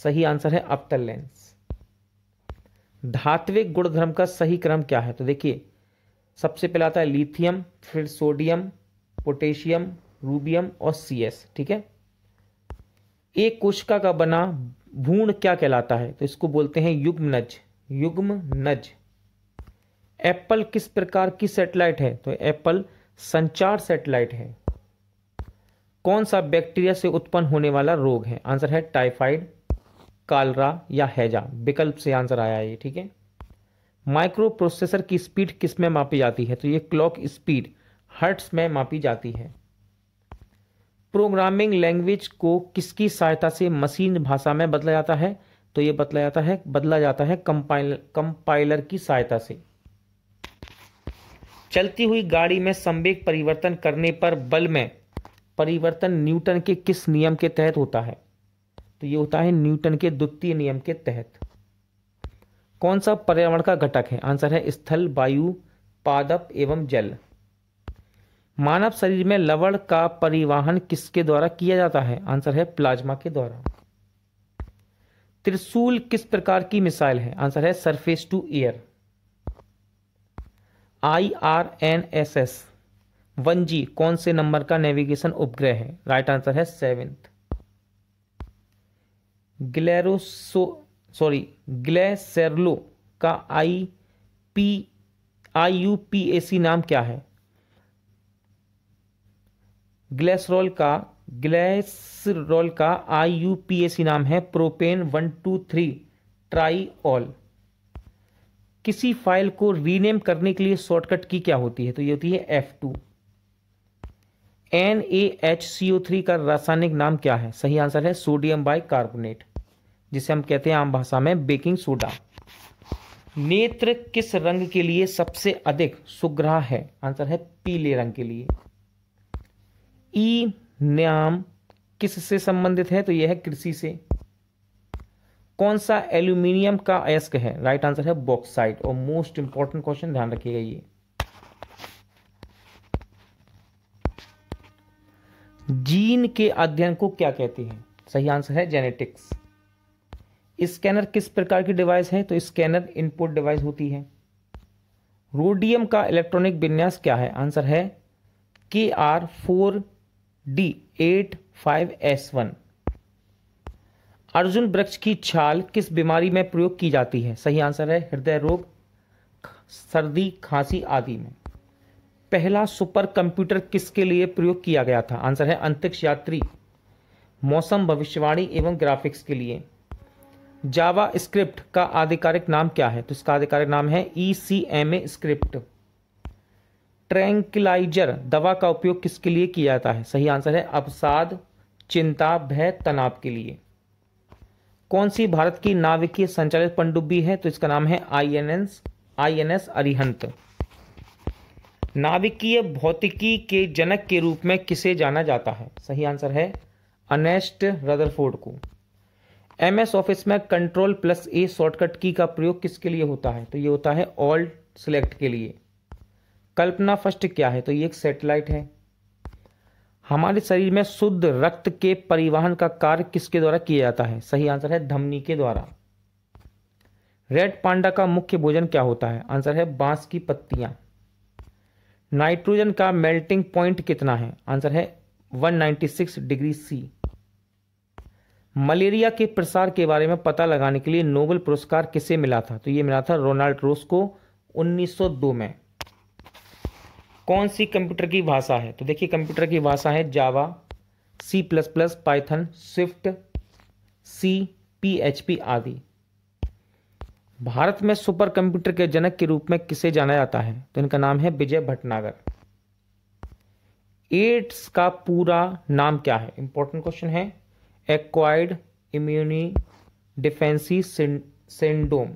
सही आंसर है अवतल लेंस धात्विक गुणधर्म का सही क्रम क्या है तो देखिए सबसे पहले आता है लिथियम फिर सोडियम पोटेशियम रूबियम और सीएस ठीक है एक कोशिका का बना भूण क्या कहलाता है तो इसको बोलते हैं युग्म नज युग्म नज एप्पल किस प्रकार की सैटेलाइट है तो एप्पल संचार सैटेलाइट है कौन सा बैक्टीरिया से उत्पन्न होने वाला रोग है आंसर है टाइफाइड कालरा या हैजा विकल्प से आंसर आया ये ठीक है माइक्रो प्रोसेसर की स्पीड किस में मापी जाती है तो ये क्लॉक स्पीड हर्ट्स में मापी जाती है प्रोग्रामिंग लैंग्वेज को किसकी सहायता से मशीन भाषा में बदला जाता है तो ये बदला जाता है बदला जाता है कंपाइल कंपाइलर की सहायता से चलती हुई गाड़ी में संवेग परिवर्तन करने पर बल में परिवर्तन न्यूटन के किस नियम के तहत होता है तो ये होता है न्यूटन के द्वितीय नियम के तहत कौन सा पर्यावरण का घटक है आंसर है स्थल वायु पादप एवं जल मानव शरीर में लवण का परिवहन किसके द्वारा किया जाता है आंसर है प्लाज्मा के द्वारा त्रिशूल किस प्रकार की मिसाइल है आंसर है surface to air I R N S S one G कौन से नंबर का नेविगेशन उपग्रह है राइट आंसर है सेवेंथ ग्लेरोसो सॉरी ग्लेसेरलो का I P I U P A C नाम क्या है ग्लेसरोल का ग्लेसरोल का आई यू पी ए सी नाम है propane one two three triol किसी फाइल को रीनेम करने के लिए शॉर्टकट की क्या होती है तो ये होती है F two N A H C O three का रासायनिक नाम क्या है सही आंसर है सोडियम बाई कार्बोनेट जिसे हम कहते हैं आम भाषा में बेकिंग सोडा नेत्र किस रंग के लिए सबसे अधिक सुग्रह है आंसर है पीले रंग के लिए ई न्याम किस से संबंधित है तो यह है कृषि से कौन सा एल्यूमिनियम का अयस्क है राइट आंसर है बॉक्साइट और मोस्ट इंपॉर्टेंट क्वेश्चन ध्यान रखिएगा ये जीन के अध्ययन को क्या कहते हैं सही आंसर है जेनेटिक्स स्कैनर किस प्रकार की डिवाइस है तो स्कैनर इनपुट डिवाइस होती है रोडियम का इलेक्ट्रॉनिक विन्यास क्या है आंसर है K R four D eight five S one अर्जुन वृक्ष की छाल किस बीमारी में प्रयोग की जाती है सही आंसर है हृदय रोग सर्दी खांसी आदि में पहला सुपर कंप्यूटर किसके लिए प्रयोग किया गया था आंसर है अंतरिक्ष यात्री मौसम भविष्यवाणी एवं ग्राफिक्स के लिए जावा स्क्रिप्ट का आधिकारिक नाम क्या है तो इसका आधिकारिक नाम है ई सी एम ए स्क्रिप्ट ट्रैंकलाइजर दवा का उपयोग किसके लिए किया जाता है सही आंसर है अवसाद चिंता भय तनाव के लिए कौन सी भारत की नाविकीय संचालित पनडुब्बी है तो इसका नाम है I N S I N S Arihant नाविकीय भौतिकी के जनक के रूप में किसे जाना जाता है सही आंसर है अनेस्ट रदरफोर्ड को एम एस ऑफिस में कंट्रोल प्लस ए शॉर्टकट की का प्रयोग किसके लिए होता है तो ये होता है ऑल सेलेक्ट के लिए कल्पना फर्स्ट क्या है तो ये एक सेटेलाइट है हमारे शरीर में शुद्ध रक्त के परिवहन का कार्य किसके द्वारा किया जाता है सही आंसर है धमनी के द्वारा रेड पांडा का मुख्य भोजन क्या होता है आंसर है बांस की पत्तियां नाइट्रोजन का मेल्टिंग पॉइंट कितना है आंसर है 196 डिग्री सी मलेरिया के प्रसार के बारे में पता लगाने के लिए नोबल पुरस्कार किसे मिला था तो ये मिला था रोनाल्ड रोस को 1902 में कौन सी कंप्यूटर की भाषा है तो देखिए कंप्यूटर की भाषा है Java C plus plus Python Swift C P H P आदि भारत में सुपर कंप्यूटर के जनक के रूप में किसे जाना जाता है तो इनका नाम है विजय भटनागर एड्स का पूरा नाम क्या है इंपॉर्टेंट क्वेश्चन है एक्वाइड इम्यूनी डिफेंसी सिंडोम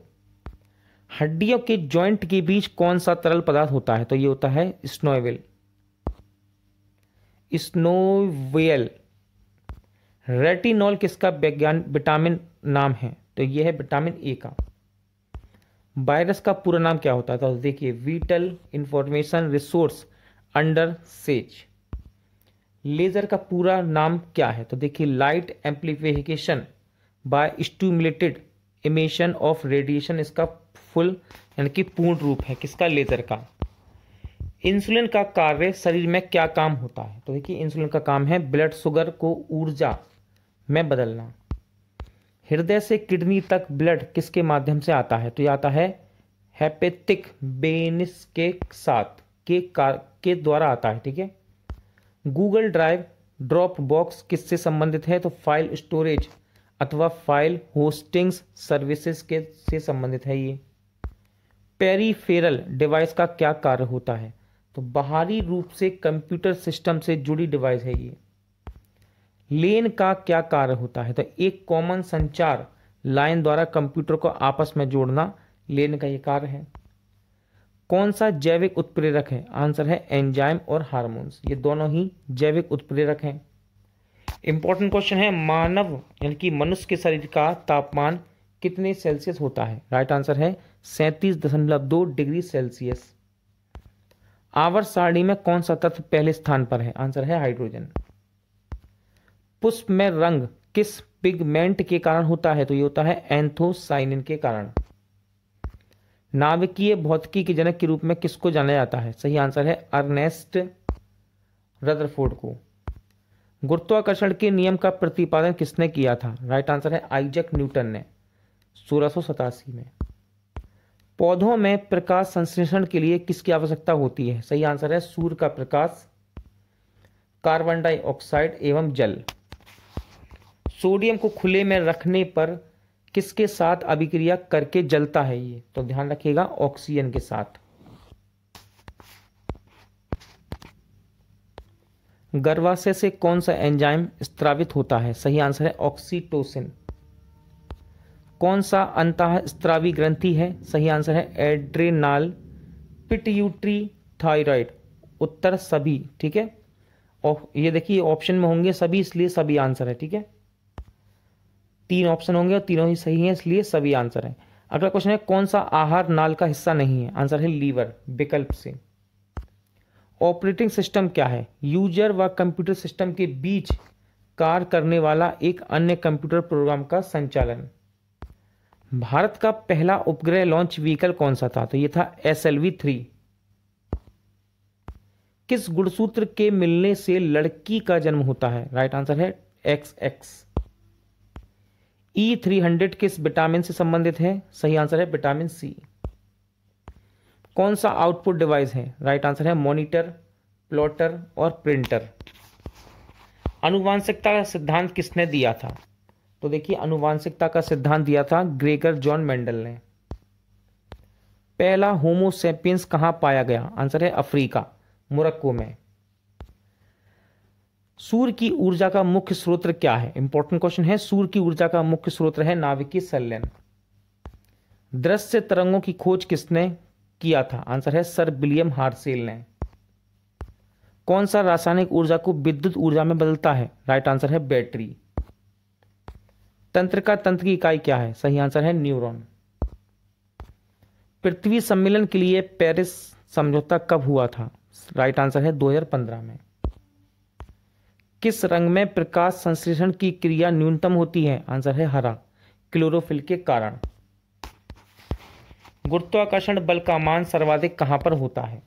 हड्डियों के जॉइंट के बीच कौन सा तरल पदार्थ होता है तो ये होता है स्नोवेल स्नोवेल रेटिनॉल किसका विज्ञान विटामिन नाम है तो ये है विटामिन ए का वायरस का पूरा नाम क्या होता है तो देखिए vital information resource under seize laser का पूरा नाम क्या है तो देखिए light amplification by stimulated emission of radiation इसका फुल यानी कि पूर्ण रूप है किसका लेज़र का इंसुलिन का कार्य शरीर में क्या काम होता है तो देखिए इंसुलिन का काम है ब्लड शुगर को ऊर्जा में बदलना हृदय से किडनी तक ब्लड किसके माध्यम से आता है तो ये आता है हेपेटिक बेनिस के साथ के कार के द्वारा आता है ठीक है गूगल ड्राइव ड्रॉप बॉक्स किससे संबंधित है तो फाइल स्टोरेज अथवा फाइल होस्टिंग्स सर्विसेज के से संबंधित है ये पेरीफेरल डिवाइस का क्या कार्य होता है तो बाहरी रूप से कंप्यूटर सिस्टम से जुड़ी डिवाइस है ये लेन का क्या कार्य होता है तो एक कॉमन संचार लाइन द्वारा कंप्यूटर को आपस में जोड़ना लेन का ये कार्य है कौन सा जैविक उत्प्रेरक है आंसर है एंजाइम और हार्मोन्स ये दोनों ही जैविक उत्प्रेरक हैं इंपॉर्टेंट क्वेश्चन है मानव यानी कि मनुष्य के शरीर का तापमान कितने सेल्सियस होता है राइट right आंसर है सैंतीस दशमलव दो डिग्री सेल्सियस आवर सारणी में कौन सा तत्व पहले स्थान पर है आंसर है हाइड्रोजन पुष्प में रंग किस पिगमेंट के कारण होता है तो ये होता है एंथोसाइनिन के कारण नाविकीय भौतिकी के जनक के रूप में किसको जाना जाता है सही आंसर है अर्नेस्ट रदरफोर्ड को गुरुत्वाकर्षण के नियम का प्रतिपादन किसने किया था राइट आंसर है आइजक न्यूटन ने सोलह में पौधों में प्रकाश संश्लेषण के लिए किसकी आवश्यकता होती है सही आंसर है सूर्य का प्रकाश कार्बन डाइऑक्साइड एवं जल सोडियम को खुले में रखने पर किसके साथ अभिक्रिया करके जलता है ये तो ध्यान रखिएगा ऑक्सीजन के साथ गर्भाशय से कौन सा एंजाइम स्त्रावित होता है सही आंसर है ऑक्सीटोसिन कौन सा अंत स्त्रावी ग्रंथि है सही आंसर है एड्रेनाल पिटयूट्री थायराइड उत्तर सभी ठीक है ये देखिए ऑप्शन में होंगे सभी इसलिए सभी आंसर है ठीक है तीन ऑप्शन होंगे और तीनों ही सही हैं इसलिए सभी आंसर हैं अगला क्वेश्चन है कौन सा आहार नाल का हिस्सा नहीं है आंसर है लीवर विकल्प से ऑपरेटिंग सिस्टम क्या है यूजर व कंप्यूटर सिस्टम के बीच कार्य करने वाला एक अन्य कंप्यूटर प्रोग्राम का संचालन भारत का पहला उपग्रह लॉन्च व्हीकल कौन सा था तो यह था एस एल वी थ्री किस गुणसूत्र के मिलने से लड़की का जन्म होता है राइट आंसर है X X E three hundred किस विटामिन से संबंधित है सही आंसर है विटामिन सी कौन सा आउटपुट डिवाइस है राइट आंसर है मॉनिटर प्लॉटर और प्रिंटर अनुवांशिकता का सिद्धांत किसने दिया था तो देखिए अनुवांशिकता का सिद्धांत दिया था ग्रेगर जॉन मेंडल ने पहला होमोसेपियंस कहां पाया गया आंसर है अफ्रीका मोरक्को में सूर्य की ऊर्जा का मुख्य स्रोत क्या है इंपॉर्टेंट क्वेश्चन है सूर्य की ऊर्जा का मुख्य स्रोत है नाविकी सल्यन दृश्य तरंगों की खोज किसने किया था आंसर है सर विलियम हार्सेल ने कौन सा रासायनिक ऊर्जा को विद्युत ऊर्जा में बदलता है राइट आंसर है बैटरी तंत्र का तंत्र की इकाई क्या है सही आंसर है न्यूरॉन पृथ्वी सम्मेलन के लिए पेरिस समझौता कब हुआ था राइट आंसर है 2015 में किस रंग में प्रकाश संश्लेषण की क्रिया न्यूनतम होती है आंसर है हरा क्लोरोफिल के कारण गुरुत्वाकर्षण बल का मान सर्वाधिक कहां पर होता है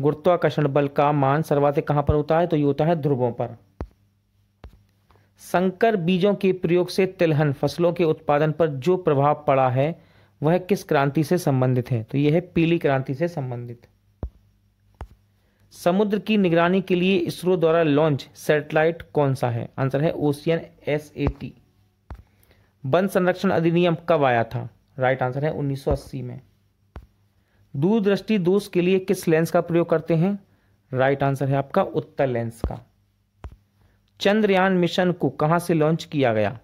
गुरुत्वाकर्षण बल का मान सर्वाधिक कहां पर होता है तो ये होता है ध्रुवों पर संकर बीजों के प्रयोग से तिलहन फसलों के उत्पादन पर जो प्रभाव पड़ा है वह किस क्रांति से संबंधित है तो यह है पीली क्रांति से संबंधित समुद्र की निगरानी के लिए इसरो द्वारा लॉन्च सैटेलाइट कौन सा है आंसर है ocean S A T one संरक्षण अधिनियम कब आया था राइट आंसर है 1980 में दूरदृष्टि दोष के लिए किस लेंस का प्रयोग करते हैं राइट आंसर है आपका उत्तर लेंस का चंद्रयान मिशन को कहां से लॉन्च किया गया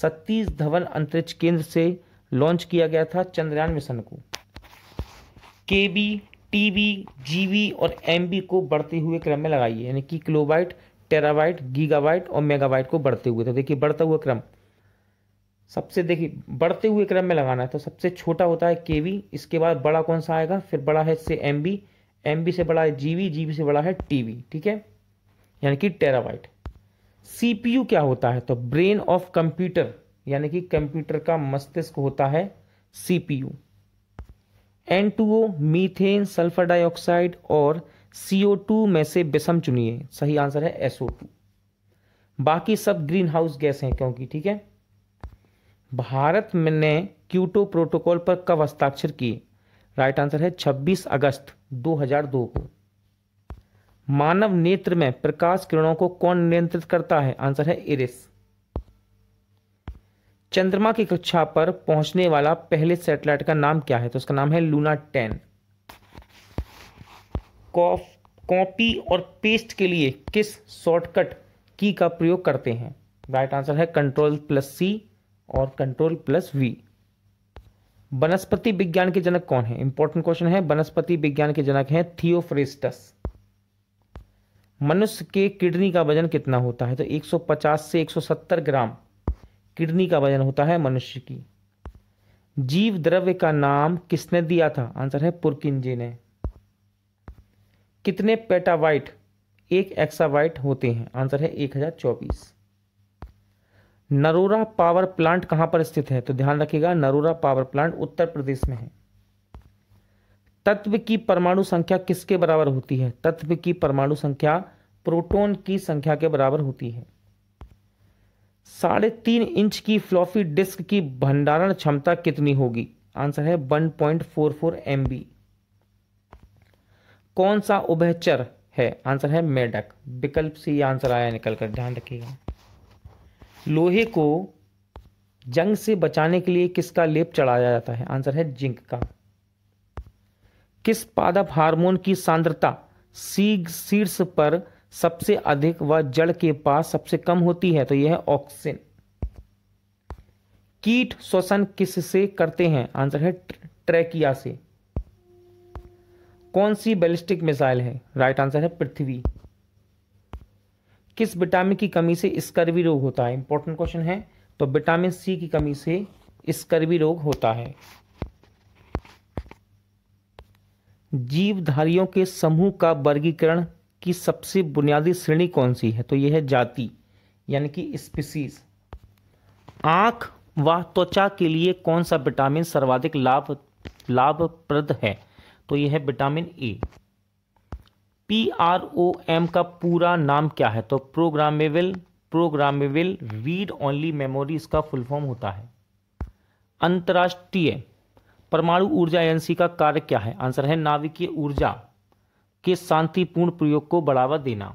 सतीश धवन अंतरिक्ष केंद्र से लॉन्च किया गया था चंद्रयान मिशन को के टीबी जीबी और एमबी को बढ़ते हुए क्रम में लगाइए यानी कि किलोबाइट टेराबाइट गीगाबाइट और मेगाबाइट को बढ़ते हुए तो देखिए बढ़ता हुआ क्रम सबसे देखिए बढ़ते हुए क्रम में लगाना है तो सबसे छोटा होता है के इसके बाद बड़ा कौन सा आएगा फिर बड़ा है इससे एम बी से बड़ा है जी बी से बड़ा है टी ठीक है यानी कि टेराबाइट सीपीयू क्या होता है तो ब्रेन ऑफ कंप्यूटर यानी कि कंप्यूटर का मस्तिष्क होता है CPU N two O methane sulphur dioxide और सीओ टू में से विषम चुनिए सही आंसर है एसओ टू बाकी सब ग्रीन हाउस गैस हैं क्योंकि ठीक है भारत ने क्यूटो प्रोटोकॉल पर कब हस्ताक्षर किए राइट आंसर है 26 अगस्त 2002 को मानव नेत्र में प्रकाश किरणों को कौन नियंत्रित करता है आंसर है इरिस चंद्रमा की कक्षा पर पहुंचने वाला पहले सैटेलाइट का नाम क्या है तो उसका नाम है लूना टेन कॉपी और पेस्ट के लिए किस शॉर्टकट की का प्रयोग करते हैं राइट आंसर है कंट्रोल प्लस सी और कंट्रोल प्लस वी वनस्पति विज्ञान के जनक कौन है इंपॉर्टेंट क्वेश्चन है वनस्पति विज्ञान के जनक हैं थियोफ्रेस्टस मनुष्य के किडनी का वजन कितना होता है तो 150 से 170 ग्राम किडनी का वजन होता है मनुष्य की जीव द्रव्य का नाम किसने दिया था आंसर है पुरकिन जी ने कितने पेटावाइट एक एक्सावाइट होते हैं आंसर है एक हजार चौबीस नरोरा पावर प्लांट कहां पर स्थित है तो ध्यान रखिएगा नरोरा पावर प्लांट उत्तर प्रदेश में है तत्व की परमाणु संख्या किसके बराबर होती है तत्व की परमाणु संख्या प्रोटॉन की संख्या के बराबर होती है साढ़े तीन इंच की फ्लॉफी डिस्क की भंडारण क्षमता कितनी होगी आंसर है 1.44 पॉइंट कौन सा उभयचर है आंसर है मेडक विकल्प सी आंसर आया निकल कर ध्यान रखिएगा लोहे को जंग से बचाने के लिए किसका लेप चढ़ाया जाता है आंसर है जिंक का किस पादप हार्मोन की सांद्रता सीग शीर्ष पर सबसे अधिक व जड़ के पास सबसे कम होती है तो यह है ऑक्सीजन कीट श्वसन किससे करते हैं आंसर है ट्रैकिया से कौन सी बैलिस्टिक मिसाइल है राइट आंसर है पृथ्वी किस विटामिन की कमी से स्कर्वी रोग होता है इंपॉर्टेंट क्वेश्चन है तो विटामिन सी की कमी से स्कर्वी रोग होता है जीवधारियों के समूह का वर्गीकरण की सबसे बुनियादी श्रेणी कौन सी है तो यह है जाति यानी कि स्पीसीज आंख व त्वचा के लिए कौन सा विटामिन सर्वाधिक लाभ लाभप्रद है तो यह है vitamin A P R O M का पूरा नाम क्या है तो programmable programmable read only memory इसका फुल फॉर्म होता है अंतर्राष्ट्रीय परमाणु ऊर्जा एजेंसी का कार्य क्या है आंसर है नाविकीय ऊर्जा के शांतिपूर्ण प्रयोग को बढ़ावा देना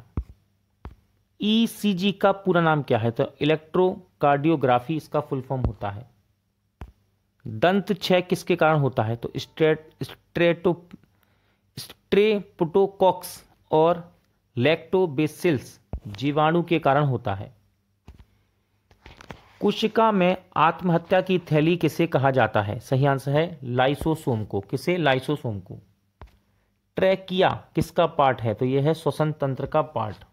ईसीजी e का पूरा नाम क्या है तो इलेक्ट्रोकार्डियोग्राफी इसका फुल फॉर्म होता है दंत क्षय किसके कारण होता है तो स्ट्रेट स्ट्रेटो और लैक्टोबेसिल्स जीवाणु के कारण होता है कोशिका में आत्महत्या की थैली किसे कहा जाता है सही आंसर है लाइसोसोम को किसे लाइसोसोम को ट्रैकिया किसका पार्ट है तो यह है श्वसन तंत्र का पार्ट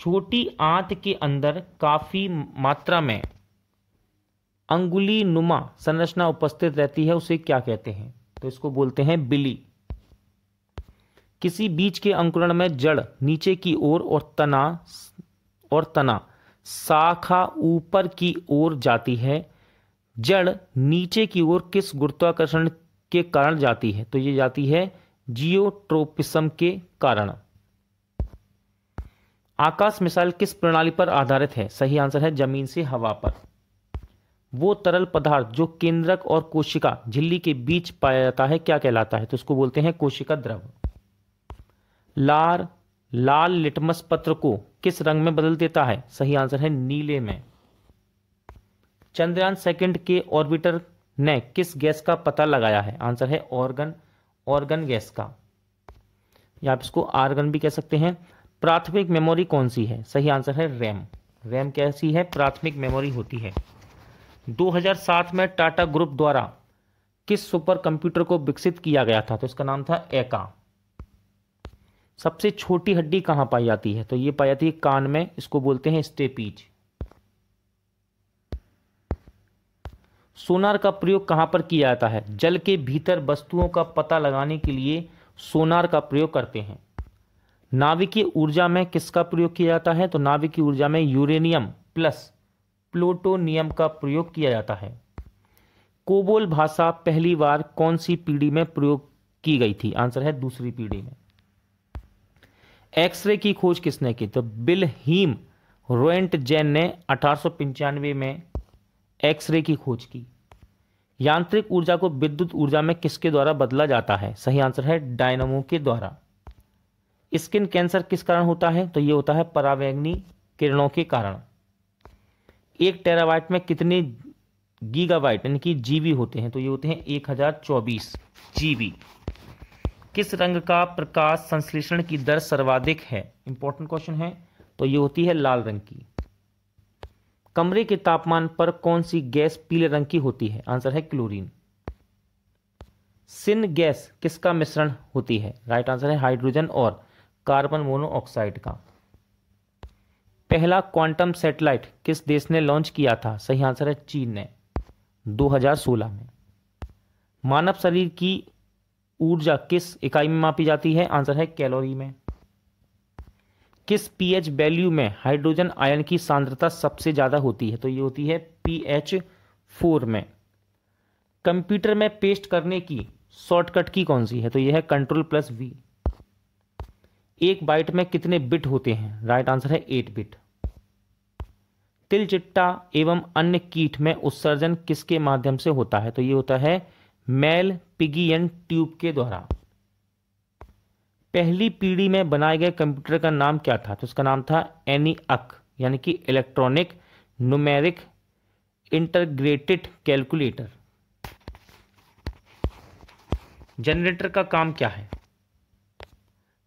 छोटी आंत के अंदर काफ़ी मात्रा में अंगुली नुमा संरचना उपस्थित रहती है उसे क्या कहते हैं तो इसको बोलते हैं बिली किसी बीज के अंकुरण में जड़ नीचे की ओर और तना और तना शाखा ऊपर की ओर जाती है जड़ नीचे की ओर किस गुरुत्वाकर्षण के कारण जाती है तो ये जाती है जियोट्रोपिसम के कारण आकाश मिसाइल किस प्रणाली पर आधारित है सही आंसर है जमीन से हवा पर वो तरल पदार्थ जो केंद्रक और कोशिका झिल्ली के बीच पाया जाता है क्या कहलाता है तो उसको बोलते हैं कोशिका द्रव लार लाल लिटमस पत्र को किस रंग में बदल देता है सही आंसर है नीले में चंद्रयान सेकंड के ऑर्बिटर ने किस गैस का पता लगाया है आंसर है ऑर्गन ऑर्गन गैस का या आप इसको आर्गन भी कह सकते हैं प्राथमिक मेमोरी कौन सी है सही आंसर है रैम रैम कैसी है प्राथमिक मेमोरी होती है 2007 में टाटा ग्रुप द्वारा किस सुपर कंप्यूटर को विकसित किया गया था तो इसका नाम था एका सबसे छोटी हड्डी कहां पाई जाती है तो ये पाई जाती है कान में इसको बोलते हैं स्टेपीज सोनार का प्रयोग कहाँ पर किया जाता है जल के भीतर वस्तुओं का पता लगाने के लिए सोनार का प्रयोग करते हैं नाभिकीय ऊर्जा में किसका प्रयोग किया जाता है तो नाभिकीय ऊर्जा में यूरेनियम प्लस प्लूटोनियम का प्रयोग किया जाता है कोबोल भाषा पहली बार कौन सी पीढ़ी में प्रयोग की गई थी आंसर है दूसरी पीढ़ी में एक्सरे की खोज किसने की तो बिल हीम रोएंट जैन ने अठारह में एक्सरे की खोज की यांत्रिक ऊर्जा को विद्युत ऊर्जा में किसके द्वारा बदला जाता है सही आंसर है डायनामो के द्वारा स्किन कैंसर किस कारण होता है तो यह होता है परावैग्नि किरणों के कारण एक टेरावाइट में कितने गीगावाइट यानी कि जीबी होते हैं तो ये होते हैं एक हजार चौबीस जीबी किस रंग का प्रकाश संश्लेषण की दर सर्वाधिक है इंपॉर्टेंट क्वेश्चन है तो ये होती है लाल रंग की कमरे के तापमान पर कौन सी गैस पीले रंग की होती है आंसर है क्लोरीन सिन गैस किसका मिश्रण होती है राइट आंसर है हाइड्रोजन और कार्बन मोनोऑक्साइड का पहला क्वांटम सैटेलाइट किस देश ने लॉन्च किया था सही आंसर है चीन ने 2016 में मानव शरीर की ऊर्जा किस इकाई में मापी जाती है आंसर है कैलोरी में किस पीएच वैल्यू में हाइड्रोजन आयन की सांद्रता सबसे ज़्यादा होती है तो ये होती है पीएच फोर में कंप्यूटर में पेस्ट करने की शॉर्टकट की कौन सी है तो यह है कंट्रोल प्लस वी एक बाइट में कितने बिट होते हैं राइट आंसर है एट बिट तिल चिट्टा एवं अन्य कीट में उत्सर्जन किसके माध्यम से होता है तो ये होता है मेल पिगियन ट्यूब के द्वारा पहली पीढ़ी में बनाए गए कंप्यूटर का नाम क्या था तो उसका नाम था एनी अक यानी कि electronic numeric integrated calculator generator का काम क्या है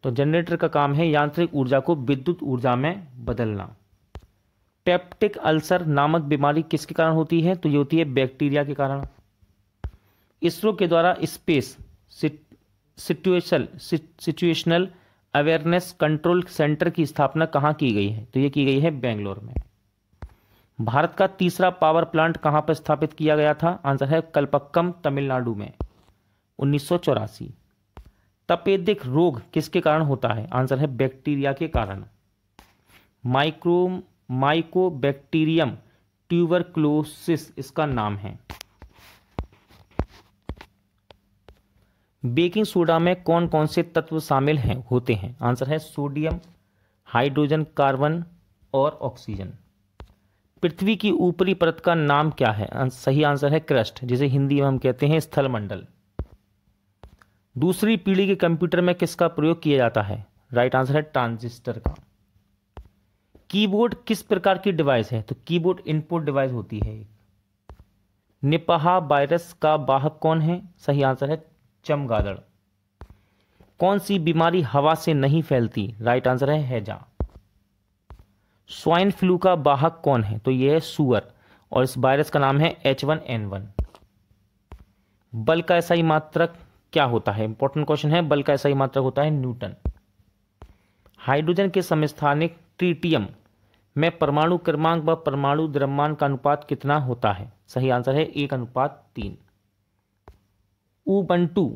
तो जनरेटर का काम है यांत्रिक ऊर्जा को विद्युत ऊर्जा में बदलना पेप्टिक अल्सर नामक बीमारी किसके कारण होती है तो ये होती है बैक्टीरिया के कारण इसरो के द्वारा space sit situation situational awareness control centre की स्थापना कहाँ की गई है तो ये की गई है बेंगलोर में भारत का तीसरा पावर प्लांट कहाँ पर स्थापित किया गया था आंसर है कलपक्कम तमिलनाडु में उन्नीस तपेदिक रोग किसके कारण होता है आंसर है बैक्टीरिया के कारण माइक्रो माइकोबैक्टीरियम ट्यूबरक्लोसिस इसका नाम है बेकिंग सोडा में कौन कौन से तत्व शामिल हैं होते हैं आंसर है सोडियम हाइड्रोजन कार्बन और ऑक्सीजन पृथ्वी की ऊपरी परत का नाम क्या है सही आंसर है क्रस्ट जिसे हिंदी में हम कहते हैं स्थलमंडल दूसरी पीढ़ी के कंप्यूटर में किसका प्रयोग किया जाता है राइट आंसर है ट्रांजिस्टर का कीबोर्ड किस प्रकार की डिवाइस है तो कीबोर्ड इनपुट डिवाइस होती है निपाह वायरस का वाहक कौन है सही आंसर है चमगादड़ कौन सी बीमारी हवा से नहीं फैलती राइट आंसर है हैजा स्वाइन फ्लू का वाहक कौन है तो यह है सुअर और इस वायरस का नाम है एच वन एन वन बल का ऐसा ही मात्रक क्या होता है इंपॉर्टेंट क्वेश्चन है बल का ऐसा ही मात्रक होता है न्यूटन हाइड्रोजन के समस्थानिक ट्रीटियम में परमाणु क्रमांक व परमाणु द्रव्यमान का अनुपात कितना होता है सही आंसर है एक अनुपात तीन उबंटू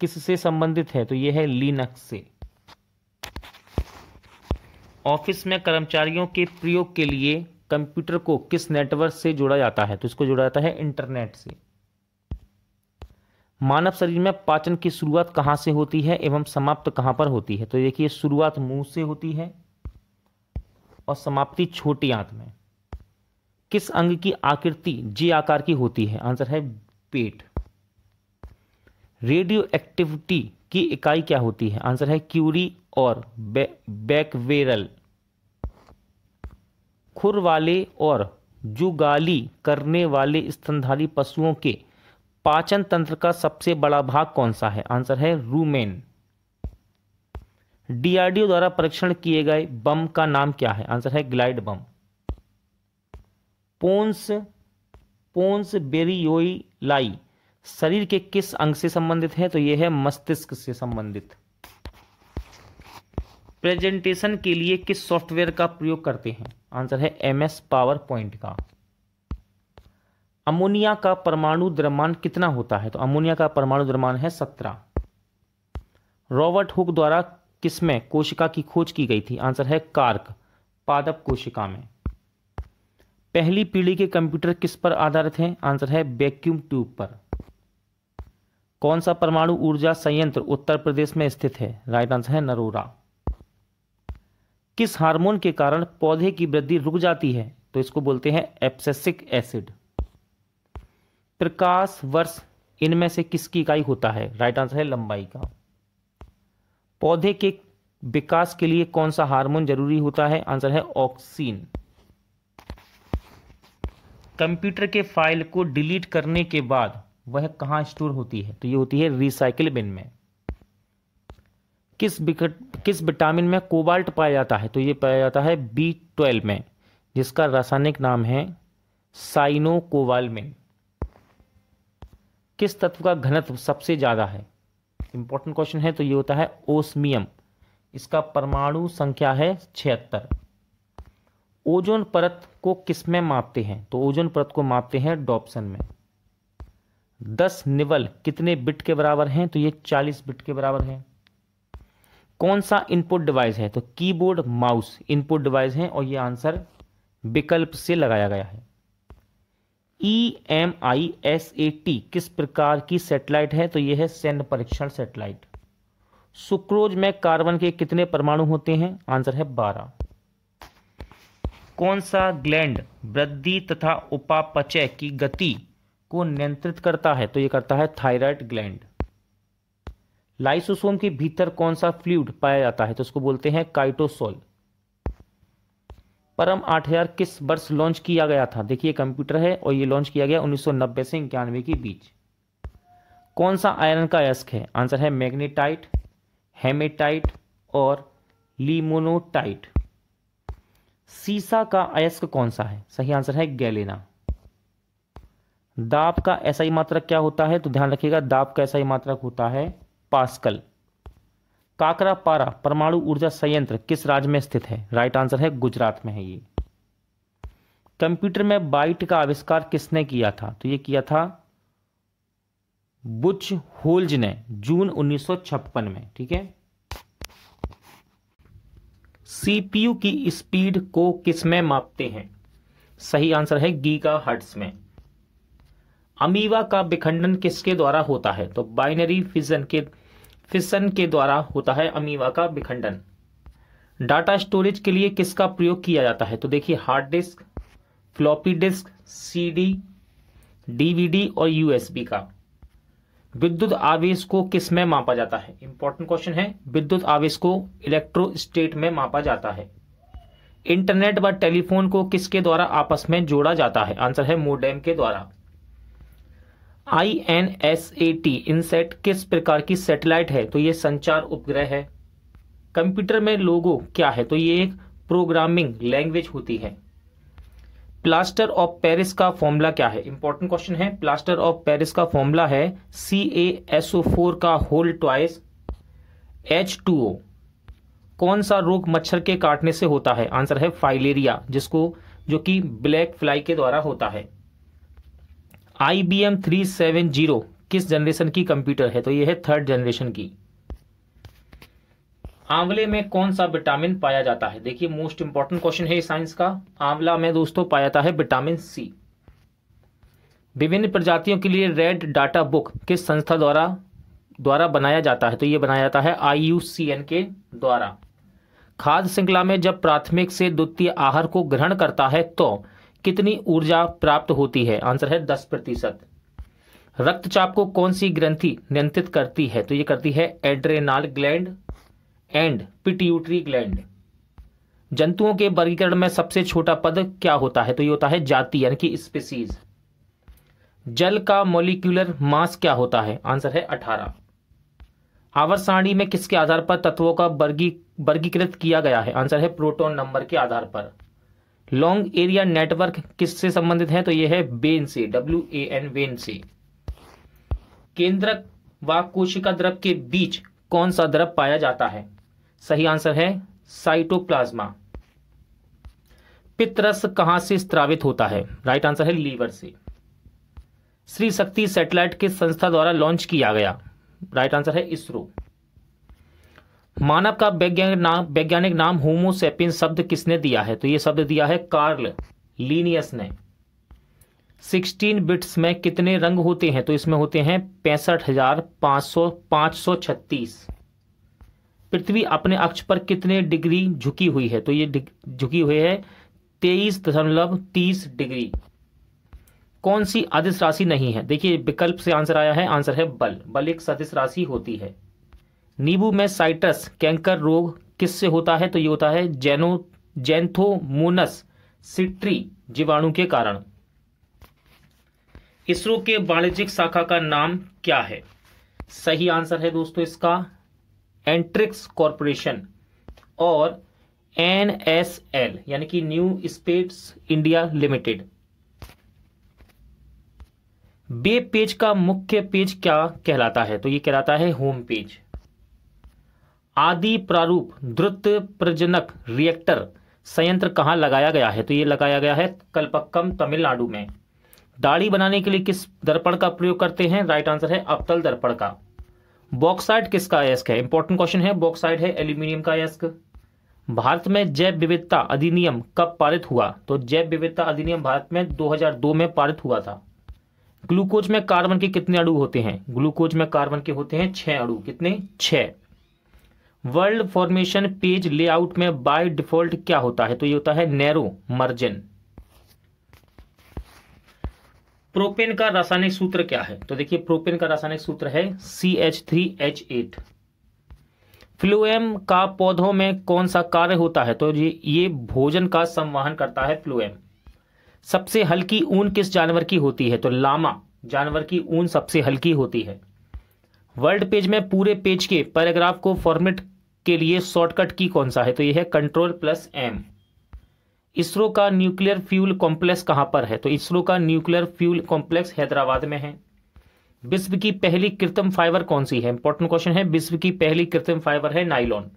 किससे संबंधित है तो यह है लिनक्स से ऑफिस में कर्मचारियों के प्रयोग के लिए कंप्यूटर को किस नेटवर्क से जोड़ा जाता है तो इसको जोड़ा जाता है इंटरनेट से मानव शरीर में पाचन की शुरुआत कहां से होती है एवं समाप्त कहां पर होती है तो देखिए शुरुआत मुंह से होती है और समाप्ति छोटी आंत में किस अंग की आकृति जी आकार की होती है आंसर है पेट रेडियो एक्टिविटी की इकाई क्या होती है आंसर है क्यूरी और बे, बैकवेरल खुर वाले और जुगाली करने वाले स्तनधारी पशुओं के पाचन तंत्र का सबसे बड़ा भाग कौन सा है आंसर है रूमेन डीआरडीओ द्वारा परीक्षण किए गए बम का नाम क्या है आंसर है ग्लाइड बम पोन्स पोन्स लाई शरीर के किस अंग से संबंधित है तो यह है मस्तिष्क से संबंधित प्रेजेंटेशन के लिए किस सॉफ्टवेयर का प्रयोग करते हैं आंसर है एम एस पावर पॉइंट का अमोनिया का परमाणु द्रव्यमान कितना होता है तो अमोनिया का परमाणु द्रव्यमान है सत्रह रॉबर्ट हुक द्वारा किसमें कोशिका की खोज की गई थी आंसर है कार्क पादप कोशिका में पहली पीढ़ी के कंप्यूटर किस पर आधारित हैं आंसर है वैक्यूम ट्यूब पर कौन सा परमाणु ऊर्जा संयंत्र उत्तर प्रदेश में स्थित है राइट आंसर है नरोरा किस हार्मोन के कारण पौधे की वृद्धि रुक जाती है तो इसको बोलते हैं एप्सेसिक एसिड प्रकाश वर्ष इनमें से किसकी इकाई होता है राइट आंसर है लंबाई का पौधे के विकास के लिए कौन सा हार्मोन जरूरी होता है आंसर है ऑक्सीन कंप्यूटर के फाइल को डिलीट करने के बाद वह कहाँ स्टोर होती है तो ये होती है रिसाइकिल बिन में किस किस विटामिन में कोबाल्ट पाया जाता है तो ये पाया जाता है बी ट्वेल्व में जिसका रासायनिक नाम है साइनोकोवालमिन किस तत्व का घनत्व सबसे ज़्यादा है इंपॉर्टेंट क्वेश्चन है तो ये होता है ओस्मियम इसका परमाणु संख्या है छिहत्तर ओजोन परत को किस में मापते हैं तो ओजोन परत को मापते हैं डॉप्सन में दस निवल कितने बिट के बराबर हैं तो ये चालीस बिट के बराबर है कौन सा इनपुट डिवाइस है तो कीबोर्ड माउस इनपुट डिवाइस है और ये आंसर विकल्प से लगाया गया है E M I S A T किस प्रकार की सेटेलाइट है तो ये है सैन्य परीक्षण सेटेलाइट सुक्रोज में कार्बन के कितने परमाणु होते हैं आंसर है बारह कौन सा ग्लैंड वृद्धि तथा उपापचय की गति को नियंत्रित करता है तो यह करता है थायराइड ग्लैंड लाइसोसोम के भीतर कौन सा फ्लूड पाया जाता है तो उसको बोलते हैं काइटोसोल परम 8000 किस वर्ष लॉन्च किया गया था देखिए कंप्यूटर है और यह लॉन्च किया गया 1990 से इक्यानवे के बीच कौन सा आयरन का अयस्क है आंसर है मैग्नेटाइट हेमेटाइट और लिमोनोटाइट सीसा का अयस्क कौन सा है सही आंसर है गैलेना दाब का ऐसा ही मात्रक क्या होता है तो ध्यान रखिएगा दाब का ऐसा ही मात्रक होता है पास्कल काकरा पारा परमाणु ऊर्जा संयंत्र किस राज्य में स्थित है राइट आंसर है गुजरात में है ये कंप्यूटर में बाइट का आविष्कार किसने किया था तो ये किया था बुच होल्ज ने जून 1956 में ठीक है सीपीयू की स्पीड को किस में मापते हैं सही आंसर है गीगा हट्स में अमीवा का विखंडन किसके द्वारा होता है तो बाइनरी फिजन के फिसन के द्वारा होता है अमीवा का विखंडन डाटा स्टोरेज के लिए किसका प्रयोग किया जाता है तो देखिए hard disk floppy disk CD, DVD और यूएसबी का विद्युत आवेश को किस में मापा जाता है इंपॉर्टेंट क्वेश्चन है विद्युत आवेश को इलेक्ट्रो स्टेट में मापा जाता है इंटरनेट व टेलीफोन को किसके द्वारा आपस में जोड़ा जाता है आंसर है मोडेम के द्वारा I N S A T INSAT किस प्रकार की सैटेलाइट है तो ये संचार उपग्रह है कंप्यूटर में लोगो क्या है तो ये एक प्रोग्रामिंग लैंग्वेज होती है प्लास्टर ऑफ पेरिस का फॉर्मूला क्या है इंपॉर्टेंट क्वेश्चन है प्लास्टर ऑफ पेरिस का फॉर्मूला है C A S O four का whole twice H two O कौन सा रोग मच्छर के काटने से होता है आंसर है फाइलेरिया जिसको जो कि ब्लैक फ्लाई के द्वारा होता है I B M three seven zero किस जनरेशन की कंप्यूटर है तो यह है थर्ड जनरेशन की आंवले में कौन सा विटामिन पाया जाता है देखिए मोस्ट इंपॉर्टेंट क्वेश्चन है साइंस का आंवला में दोस्तों पाया जाता है विटामिन सी विभिन्न प्रजातियों के लिए रेड डाटा बुक किस संस्था द्वारा द्वारा बनाया जाता है तो यह बनाया जाता है आई के द्वारा खाद्य श्रृंखला में जब प्राथमिक से द्वितीय आहार को ग्रहण करता है तो कितनी ऊर्जा प्राप्त होती है आंसर है दस प्रतिशत रक्तचाप को कौन सी ग्रंथि नियंत्रित करती है तो ये करती है adrenal gland and pituitary gland जंतुओं के वर्गीकरण में सबसे छोटा पद क्या होता है तो ये होता है जाति यानी कि स्पीसीज जल का मोलिकुलर मास क्या होता है आंसर है अठारह आवर सारणी में किसके आधार पर तत्वों का वर्गी वर्गीकृत किया गया है आंसर है प्रोटॉन नंबर के आधार पर लॉन्ग एरिया नेटवर्क किससे संबंधित है तो यह है बेन से डब्ल्यू ए एन वेन से केंद्रक व कोशिका द्रव के बीच कौन सा द्रव पाया जाता है सही आंसर है साइटोप्लाज्मा पित्तरस कहां से स्त्रावित होता है राइट आंसर है लीवर से श्री शक्ति सैटेलाइट किस संस्था द्वारा लॉन्च किया गया राइट आंसर है इसरो मानव का वैज्ञानिक नाम वैज्ञानिक नाम होमोसेपिन शब्द किसने दिया है तो यह शब्द दिया है कार्ल लीनियस ने 16 बिट्स में कितने रंग होते हैं तो इसमें होते हैं पैंसठ हजार सौ सौ छत्तीस पृथ्वी अपने अक्ष पर कितने डिग्री झुकी हुई है तो ये झुकी हुई है तेईस दशमलव तीस डिग्री कौन सी अधिस राशि नहीं है देखिए विकल्प से आंसर आया है आंसर है बल बल एक सदिश राशि होती है नींबू में साइट्रस कैंकर रोग किससे होता है तो ये होता है जेनो जेंथोमोनस सिट्री जीवाणु के कारण इसरो के वाणिज्यिक शाखा का नाम क्या है सही आंसर है दोस्तों इसका एंट्रिक्स कॉरपोरेशन और एन एस एल यानी कि new space India limited web page का मुख्य पेज क्या कहलाता है तो ये कहलाता है होम पेज आदि प्रारूप द्रुत प्रजनक रिएक्टर संयंत्र कहाँ लगाया गया है तो ये लगाया गया है कल्पक्कम तमिलनाडु में दाढ़ी बनाने के लिए किस दर्पण का प्रयोग करते हैं राइट आंसर है अवतल दर्पण का बॉक्साइड किसका अयस्क है इंपॉर्टेंट क्वेश्चन है बॉक्साइड है एल्यूमिनियम का अयस्क भारत में जैव विविधता अधिनियम कब पारित हुआ तो जैव विविधता अधिनियम भारत में 2002 में पारित हुआ था ग्लूकोज में कार्बन के कितने अड़ू होते हैं ग्लूकोज में कार्बन के होते हैं छह अड़ू कितने छह वर्ल्ड फॉर्मेशन पेज लेआउट में बाय डिफॉल्ट क्या होता है तो ये होता है नैरो मर्जिन प्रोपेन का रासायनिक सूत्र क्या है तो देखिए प्रोपेन का रासायनिक सूत्र है C H three H eight phloem का पौधों में कौन सा कार्य होता है तो ये ये भोजन का संवहन करता है फ्लूएम सबसे हल्की ऊन किस जानवर की होती है तो लामा जानवर की ऊन सबसे हल्की होती है वर्ल्ड पेज में पूरे पेज के पैराग्राफ को फॉर्मेट के लिए शॉर्टकट की कौन सा है तो यह है कंट्रोल प्लस एम इसरो का न्यूक्लियर फ्यूल कॉम्प्लेक्स कहां पर है तो इसरो का न्यूक्लियर फ्यूल कॉम्प्लेक्स हैदराबाद में है विश्व की पहली कृत्रिम फाइबर कौन सी है इंपॉर्टेंट क्वेश्चन है विश्व की पहली कृत्रिम फाइबर है नाइलॉन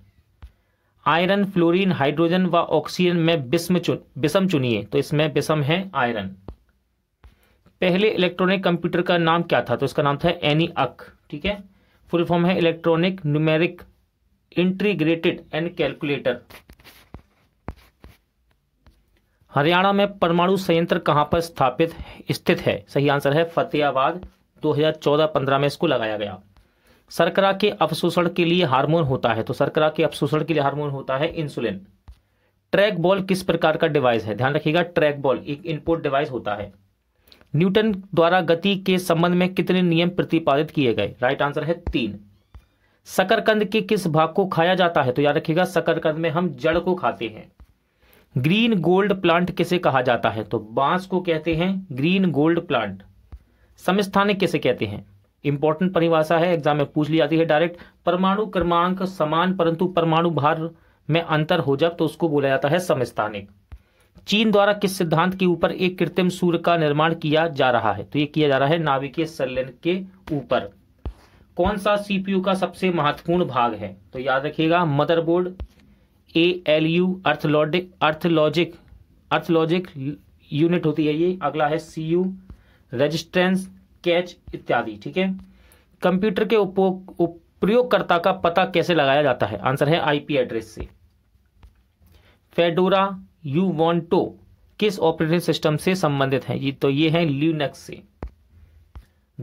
आयरन फ्लोरीन हाइड्रोजन व ऑक्सीजन में विषम विषम चुनिए तो इसमें विषम है आयरन पहले इलेक्ट्रॉनिक कंप्यूटर का नाम क्या था तो इसका नाम था एनी अक ठीक है फुल फॉर्म है electronic numeric integrated and calculator Haryana में परमाणु संयंत्र कहां पर स्थापित स्थित है सही आंसर है फतेहाबाद 2014-15 में इसको लगाया गया सरकरा के अवशोषण के लिए हार्मोन होता है तो सरकरा के अवशोषण के लिए हार्मोन होता है इंसुलिन ट्रैक बॉल किस प्रकार का डिवाइस है ध्यान रखिएगा ट्रैक बॉल एक इनपुट डिवाइस होता है न्यूटन द्वारा गति के संबंध में कितने नियम प्रतिपादित किए गए राइट आंसर है तीन शकरकंद के किस भाग को खाया जाता है तो याद रखिएगा शकरकंद में हम जड़ को खाते हैं ग्रीन गोल्ड प्लांट किसे कहा जाता है तो बांस को कहते हैं ग्रीन गोल्ड प्लांट समस्थानिक किसे कहते हैं इंपॉर्टेंट परिभाषा है एग्जाम में पूछ ली जाती है डायरेक्ट परमाणु क्रमांक समान परंतु परमाणु भार में अंतर हो जाए तो उसको बोला जाता है समस्थानिक चीन द्वारा किस सिद्धांत के ऊपर एक कृत्रिम सूर्य का निर्माण किया जा रहा है तो ये किया जा रहा है नाविकीय सल के ऊपर कौन सा सीपीयू का सबसे महत्वपूर्ण भाग है तो याद रखिएगा motherboard A L U arithmetic logic arithmetic logic arithmetic logic unit होती है ये अगला है सी यू रजिस्ट्रेंस कैच इत्यादि ठीक है कंप्यूटर के उपयोगकर्ता का पता कैसे लगाया जाता है आंसर है आईपी एड्रेस से फेडोरा यू वॉन्टो किस ऑपरेटिंग सिस्टम से संबंधित है ये तो ये है ल्यूनेक्स से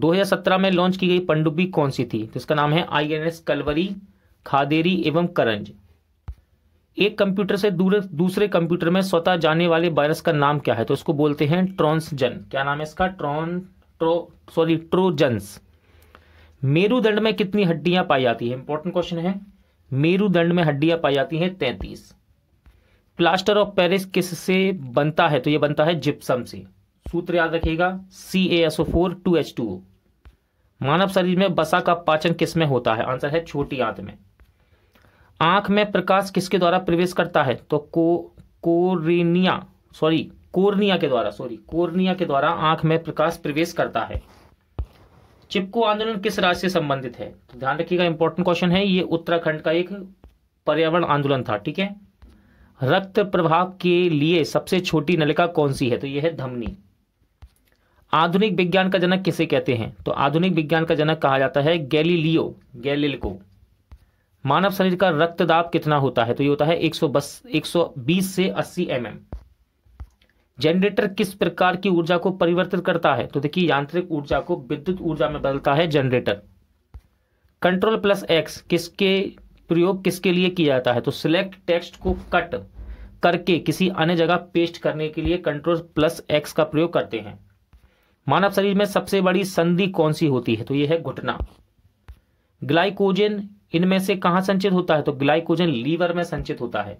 2017 में लॉन्च की गई पंडुबी कौन सी थी तो इसका नाम है आईएनएस कलवरी खादेरी एवं करंज एक कंप्यूटर से दूर, दूसरे कंप्यूटर में स्वतः जाने वाले वायरस का नाम क्या है तो इसको बोलते हैं ट्रॉन्सजन क्या नाम है इसका ट्रॉन ट्रो सॉरी ट्रोजन्स मेरुदंड में कितनी हड्डियां पाई जाती है इंपॉर्टेंट क्वेश्चन है मेरुदंड में हड्डियां पाई जाती हैं तैंतीस प्लास्टर ऑफ पेरिस किससे बनता है तो यह बनता है जिप्सम से सूत्र याद रखिएगा C A S O four two H two मानव शरीर में बसा का पाचन किस में होता है आंसर है छोटी आंत में आंख में प्रकाश किसके द्वारा प्रवेश करता है तो को कोरिनिया सॉरी कोर्निया के द्वारा सॉरी कोर्निया के द्वारा आंख में प्रकाश प्रवेश करता है चिपको आंदोलन किस राज्य से संबंधित है तो ध्यान रखिएगा इंपॉर्टेंट क्वेश्चन है ये उत्तराखंड का एक पर्यावरण आंदोलन था ठीक है रक्त प्रभाव के लिए सबसे छोटी नलिका कौन सी है तो यह है धमनी आधुनिक विज्ञान का जनक किसे कहते हैं तो आधुनिक विज्ञान का जनक कहा जाता है गैलीलियो को मानव शरीर का रक्तदाब कितना होता है तो ये होता है 110 120 से 80 एम mm. जनरेटर किस प्रकार की ऊर्जा को परिवर्तित करता है तो देखिए यांत्रिक ऊर्जा को विद्युत ऊर्जा में बदलता है जनरेटर कंट्रोल प्लस एक्स किसके प्रयोग किसके लिए किया जाता है तो सिलेक्ट टेक्स्ट को कट करके किसी अन्य जगह पेस्ट करने के लिए कंट्रोल प्लस एक्स का प्रयोग करते हैं मानव शरीर में सबसे बड़ी संधि कौन सी होती है तो यह है घुटना ग्लाइकोजन इनमें से कहा संचित होता है तो ग्लाइकोजन लीवर में संचित होता है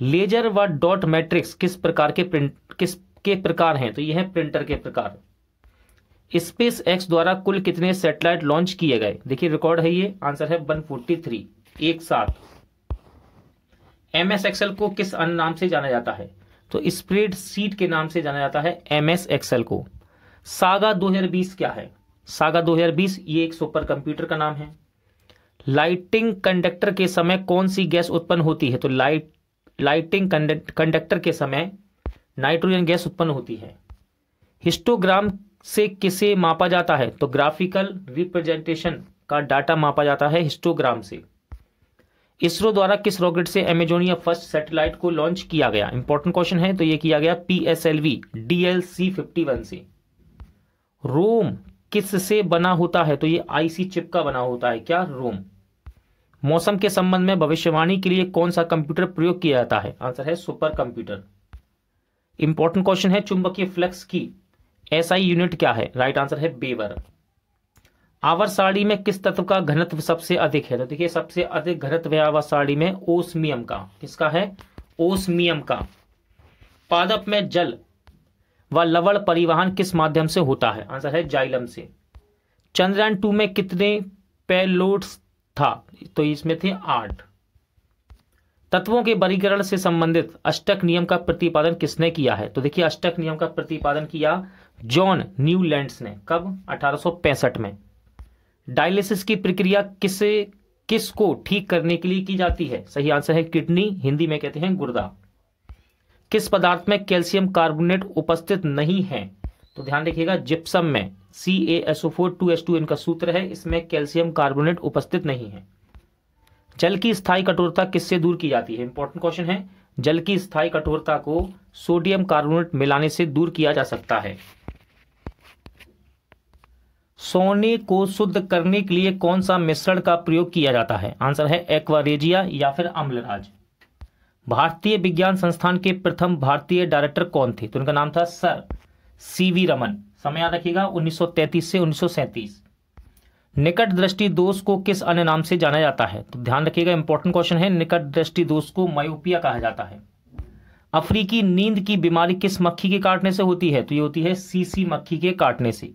लेजर व डॉट मैट्रिक्स किस प्रकार के प्रिंट किस के प्रकार हैं तो यह है प्रिंटर के प्रकार स्पेस एक्स द्वारा कुल कितने सैटेलाइट लॉन्च किए गए देखिए रिकॉर्ड है ये आंसर है 143 एक साथ एम एस एक्सएल को किस अन्य नाम से जाना जाता है तो स्प्रेड सीट के नाम से जाना जाता है एम एस एक्सएल को सागा 2020 क्या है सागा 2020 ये एक सुपर कंप्यूटर का नाम है लाइटिंग कंडक्टर के समय कौन सी गैस उत्पन्न होती है तो लाइट लाइटिंग कंडक्टर के समय नाइट्रोजन गैस उत्पन्न होती है हिस्टोग्राम से किसे मापा जाता है तो ग्राफिकल रिप्रेजेंटेशन का डाटा मापा जाता है हिस्टोग्राम से इसरो द्वारा किस रॉकेट से एमेजोनिया फर्स्ट सैटेलाइट को लॉन्च किया गया इंपॉर्टेंट क्वेश्चन है तो यह किया गया P S L V D L C fifty one से रोम किस से बना होता है तो ये आईसी चिप का बना होता है क्या रोम मौसम के संबंध में भविष्यवाणी के लिए कौन सा कंप्यूटर प्रयोग किया जाता है आंसर है सुपर कंप्यूटर इंपॉर्टेंट क्वेश्चन है चुंबकीय फ्लक्स की एसआई यूनिट क्या है राइट आंसर है बेवर आवर साड़ी में किस तत्व का घनत्व सबसे अधिक है तो देखिए सबसे अधिक घनत्व आवर साड़ी में ओसमियम का किसका है ओसमियम का पादप में जल व लवण परिवहन किस माध्यम से होता है आंसर है जाइलम से चंद्रयान टू में कितने पेलोड्स था तो इसमें थे आठ तत्वों के वर्गीकरण से संबंधित अष्टक नियम का प्रतिपादन किसने किया है तो देखिए अष्टक नियम का प्रतिपादन किया जॉन न्यूलैंड्स ने कब 1865 में डायलिसिस की प्रक्रिया किसे किसको ठीक करने के लिए की जाती है सही आंसर है किडनी हिंदी में कहते हैं गुर्दा किस पदार्थ में कैल्शियम कार्बोनेट उपस्थित नहीं है तो ध्यान रखिएगा जिप्सम में C A S O four two S two इनका सूत्र है इसमें कैल्शियम कार्बोनेट उपस्थित नहीं है जल की स्थायी कठोरता किससे दूर की जाती है इंपॉर्टेंट क्वेश्चन है जल की स्थायी कठोरता को सोडियम कार्बोनेट मिलाने से दूर किया जा सकता है सोने को शुद्ध करने के लिए कौन सा मिश्रण का प्रयोग किया जाता है आंसर है एक्वारेजिया या फिर अम्लराज भारतीय विज्ञान संस्थान के प्रथम भारतीय डायरेक्टर कौन थे तो उनका नाम था सर सीवी रमन समय याद रखिएगा 1933 से 1937 निकट दृष्टि दोष को किस अन्य नाम से जाना जाता है तो ध्यान रखिएगा इंपॉर्टेंट क्वेश्चन है निकट दृष्टि दोष को मायोपिया कहा जाता है अफ्रीकी नींद की बीमारी किस मक्खी के काटने से होती है तो ये होती है सीसी मक्खी के काटने से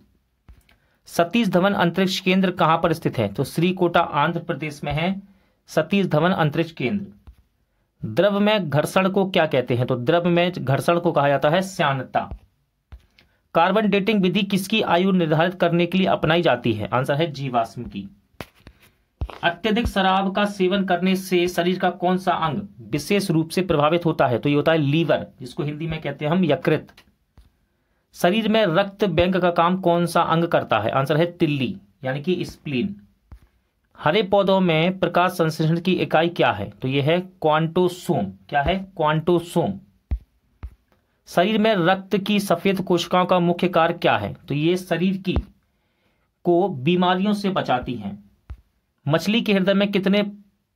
सतीश धवन अंतरिक्ष केंद्र कहां पर स्थित है तो श्रीकोटा आंध्र प्रदेश में है सतीश धवन अंतरिक्ष केंद्र द्रव में घर्षण को क्या कहते हैं तो द्रव में घर्षण को कहा जाता है श्यानता कार्बन डेटिंग विधि किसकी आयु निर्धारित करने के लिए अपनाई जाती है आंसर है जीवाश्म की अत्यधिक शराब का सेवन करने से शरीर का कौन सा अंग विशेष रूप से प्रभावित होता है तो ये होता है लीवर जिसको हिंदी में कहते हैं हम यकृत शरीर में रक्त बैंक का काम कौन सा अंग करता है आंसर है तिल्ली यानी कि स्प्लीन हरे पौधों में प्रकाश संश्लेषण की इकाई क्या है तो यह है क्वांटोसोम क्या है क्वांटोसोम शरीर में रक्त की सफेद कोशिकाओं का मुख्य कार्य क्या है तो ये शरीर की को बीमारियों से बचाती हैं मछली के हृदय में कितने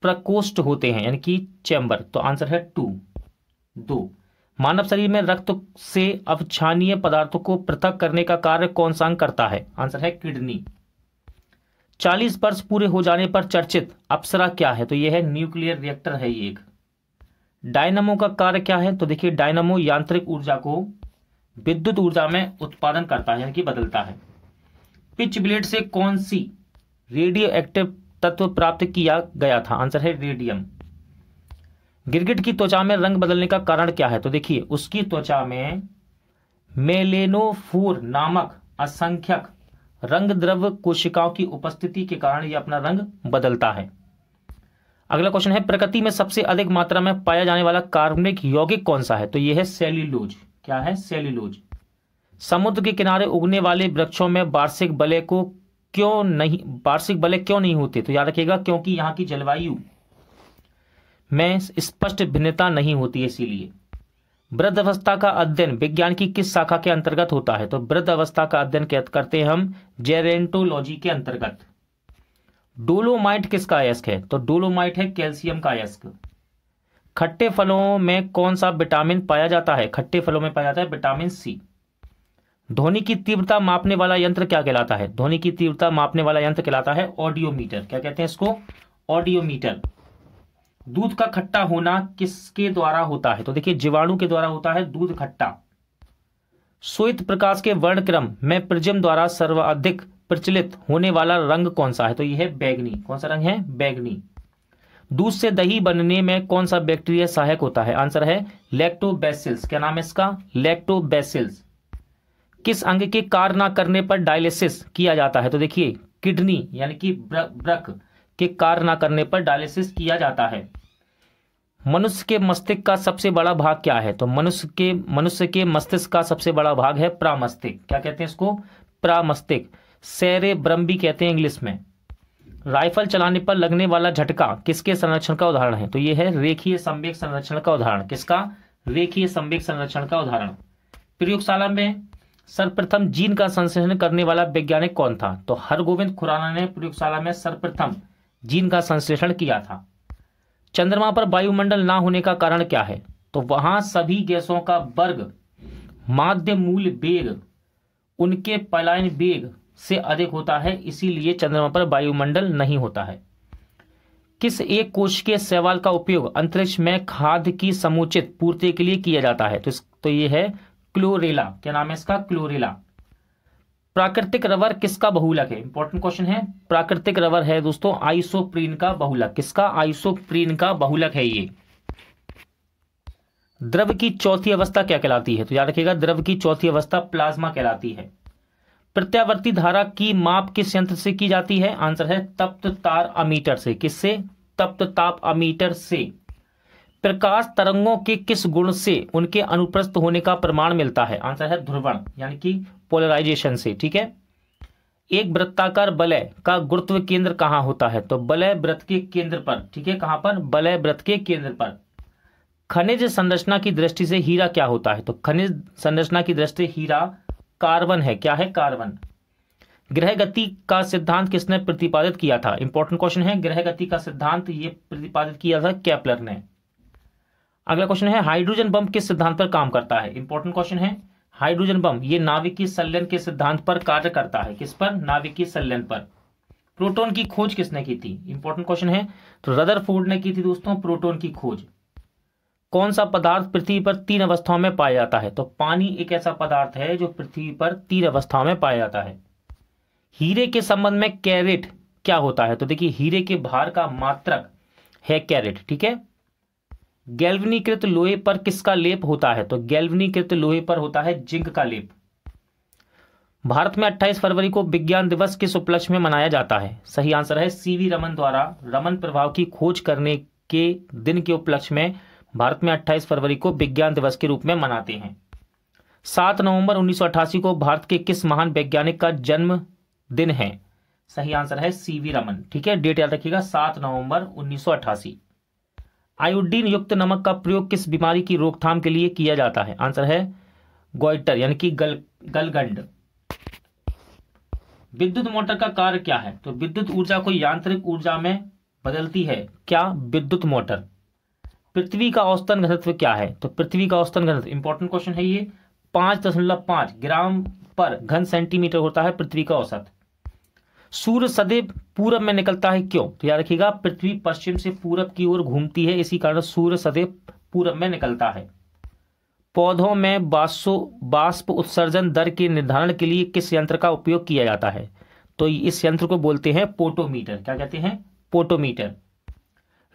प्रकोष्ठ होते हैं यानी कि चैम्बर तो आंसर है टू दो मानव शरीर में रक्त से अवक्षानीय पदार्थों को पृथक करने का कार्य कौन सा करता है आंसर है किडनी 40 वर्ष पूरे हो जाने पर चर्चित अप्सरा क्या है तो यह है न्यूक्लियर रिएक्टर है एक डायनमो का कार्य क्या है तो देखिए डायनामो यांत्रिक ऊर्जा को विद्युत ऊर्जा में उत्पादन करता है कि बदलता है पिच ब्लेड से कौन सी रेडियो एक्टिव तत्व प्राप्त किया गया था आंसर है रेडियम गिरगिट की त्वचा में रंग बदलने का कारण क्या है तो देखिए उसकी त्वचा में मेलेनोफोर नामक असंख्यक रंग द्रव कोशिकाओं की उपस्थिति के कारण यह अपना रंग बदलता है अगला क्वेश्चन है प्रकृति में सबसे अधिक मात्रा में पाया जाने वाला कार्बनिक यौगिक कौन सा है तो यह है सेल्यूलोज क्या है सेल्यूलोज समुद्र के किनारे उगने वाले वृक्षों में वार्षिक बले को क्यों नहीं वार्षिक बले क्यों नहीं होते तो याद रखिएगा क्योंकि यहाँ की जलवायु में स्पष्ट भिन्नता नहीं होती है इसीलिए वृद्ध अवस्था का अध्ययन विज्ञान की किस शाखा के अंतर्गत होता है तो वृद्ध अवस्था का अध्ययन करते हैं हम जेरेन्टोलॉजी के अंतर्गत डोलोमाइट किसका अयस्क है तो डोलोमाइट है कैल्सियम का अयस्क खट्टे फलों में कौन सा विटामिन पाया जाता है खट्टे फलों में पाया जाता है विटामिन सी ध्वनि की तीव्रता मापने वाला यंत्र क्या कहलाता है ध्वनि की तीव्रता मापने वाला यंत्र कहलाता है ऑडियोमीटर क्या कहते हैं इसको ऑडियोमीटर दूध का खट्टा होना किसके द्वारा होता है तो देखिए जीवाणु के द्वारा होता है दूध खट्टा श्वेत प्रकाश के वर्णक्रम में प्रिज्म द्वारा सर्वाधिक प्रचलित होने वाला रंग कौन सा है तो यह है बैगनी कौन सा रंग है बैगनी दूध से दही बनने में कौन सा बैक्टीरिया सहायक होता है आंसर है लेक्टोबैसिल्स क्या नाम है इसका लेक्टोबैसिल्स किस अंग के कार्य ना करने पर डायलिसिस किया जाता है तो देखिए किडनी यानी कि ब्रक के कार्य न करने पर डायलिसिस किया जाता है मनुष्य के मस्तिष्क का सबसे बड़ा भाग क्या है तो मनुष्य के मनुष्य के मस्तिष्क का सबसे बड़ा भाग है प्रामस्तिक क्या कहते हैं इसको प्रामस्तिक सैरे ब्रम भी कहते हैं इंग्लिश में राइफल चलाने पर लगने वाला झटका किसके संरक्षण का उदाहरण है तो यह है रेखीय संवेक संरक्षण का उदाहरण किसका रेखीय संवेक संरक्षण का उदाहरण प्रयोगशाला में सर्वप्रथम जीन का संश्लेषण करने वाला वैज्ञानिक कौन था तो हरगोविंद खुराना ने प्रयोगशाला में सर्वप्रथम जिनका संश्लेषण किया था चंद्रमा पर वायुमंडल ना होने का कारण क्या है तो वहां सभी गैसों का वर्ग माध्य मूल वेग उनके पलायन वेग से अधिक होता है इसीलिए चंद्रमा पर वायुमंडल नहीं होता है किस एक के सवाल का उपयोग अंतरिक्ष में खाद की समुचित पूर्ति के लिए किया जाता है तो, तो ये है क्लोरेला क्या नाम है इसका क्लोरेला प्राकृतिक रबर किसका बहुलक है इंपॉर्टेंट क्वेश्चन है प्राकृतिक रबर है दोस्तों आइसोप्रीन का बहुलक किसका आइसोप्रीन का बहुलक है ये द्रव की चौथी अवस्था क्या कहलाती है तो याद रखिएगा द्रव की चौथी अवस्था प्लाज्मा कहलाती है प्रत्यावर्ती धारा की माप किस यंत्र से की जाती है आंसर है तप्त तार अमीटर से किससे तप्त ताप अमीटर से प्रकाश तरंगों के किस गुण से उनके अनुप्रस्थ होने का प्रमाण मिलता है आंसर है ध्रुवण यानी कि पोलराइजेशन से ठीक है एक वृत्ताकार बलय का गुरुत्व केंद्र कहां होता है तो बलय व्रत के केंद्र पर ठीक है कहां पर बलय व्रत के केंद्र पर खनिज संरचना की दृष्टि से हीरा क्या होता है तो खनिज संरचना की दृष्टि हीरा कार्बन है क्या है कार्बन ग्रह गति का सिद्धांत किसने प्रतिपादित किया था इंपॉर्टेंट क्वेश्चन है ग्रह गति का सिद्धांत ये प्रतिपादित किया था कैप्लर ने अगला क्वेश्चन है हाइड्रोजन बम किस सिद्धांत पर काम करता है इंपॉर्टेंट क्वेश्चन है हाइड्रोजन बम ये नाविकी संलयन के सिद्धांत पर कार्य करता है किस पर नाविकी संलयन पर प्रोटोन की खोज किसने की थी इंपॉर्टेंट क्वेश्चन है तो रदर ने की थी दोस्तों प्रोटोन की खोज कौन सा पदार्थ पृथ्वी पर तीन अवस्थाओं में पाया जाता है तो पानी एक ऐसा पदार्थ है जो पृथ्वी पर तीन अवस्थाओं में पाया जाता है हीरे के संबंध में कैरेट क्या होता है तो देखिए हीरे के भार का मात्रक है कैरेट ठीक है गैल्वनीकृत लोहे पर किसका लेप होता है तो गैल्वनीकृत लोहे पर होता है जिंक का लेप भारत में 28 फरवरी को विज्ञान दिवस किस उपलक्ष्य में मनाया जाता है सही आंसर है सीवी रमन द्वारा रमन प्रभाव की खोज करने के दिन के उपलक्ष्य में भारत में 28 फरवरी को विज्ञान दिवस के रूप में मनाते हैं 7 नवंबर 1988 को भारत के किस महान वैज्ञानिक का जन्म दिन है सही आंसर है सीवी रमन ठीक है डेट याद रखिएगा सात नवंबर उन्नीस आयोडीन युक्त नमक का प्रयोग किस बीमारी की रोकथाम के लिए किया जाता है आंसर है गोइटर यानी कि गल गलगंड विद्युत मोटर का कार्य क्या है तो विद्युत ऊर्जा को यांत्रिक ऊर्जा में बदलती है क्या विद्युत मोटर पृथ्वी का औसतन घनत्व क्या है तो पृथ्वी का औसतन घनत्व इंपॉर्टेंट क्वेश्चन है ये पांच दशमलव पांच ग्राम पर घन सेंटीमीटर होता है पृथ्वी का औसत सूर्य सदैव पूरब में निकलता है क्यों तो याद रखिएगा पृथ्वी पश्चिम से पूरब की ओर घूमती है इसी कारण सूर्य सदैव पूरब में निकलता है पौधों में बासो बाष्प उत्सर्जन दर के निर्धारण के लिए किस यंत्र का उपयोग किया जाता है तो इस यंत्र को बोलते हैं पोटोमीटर क्या कहते हैं पोटोमीटर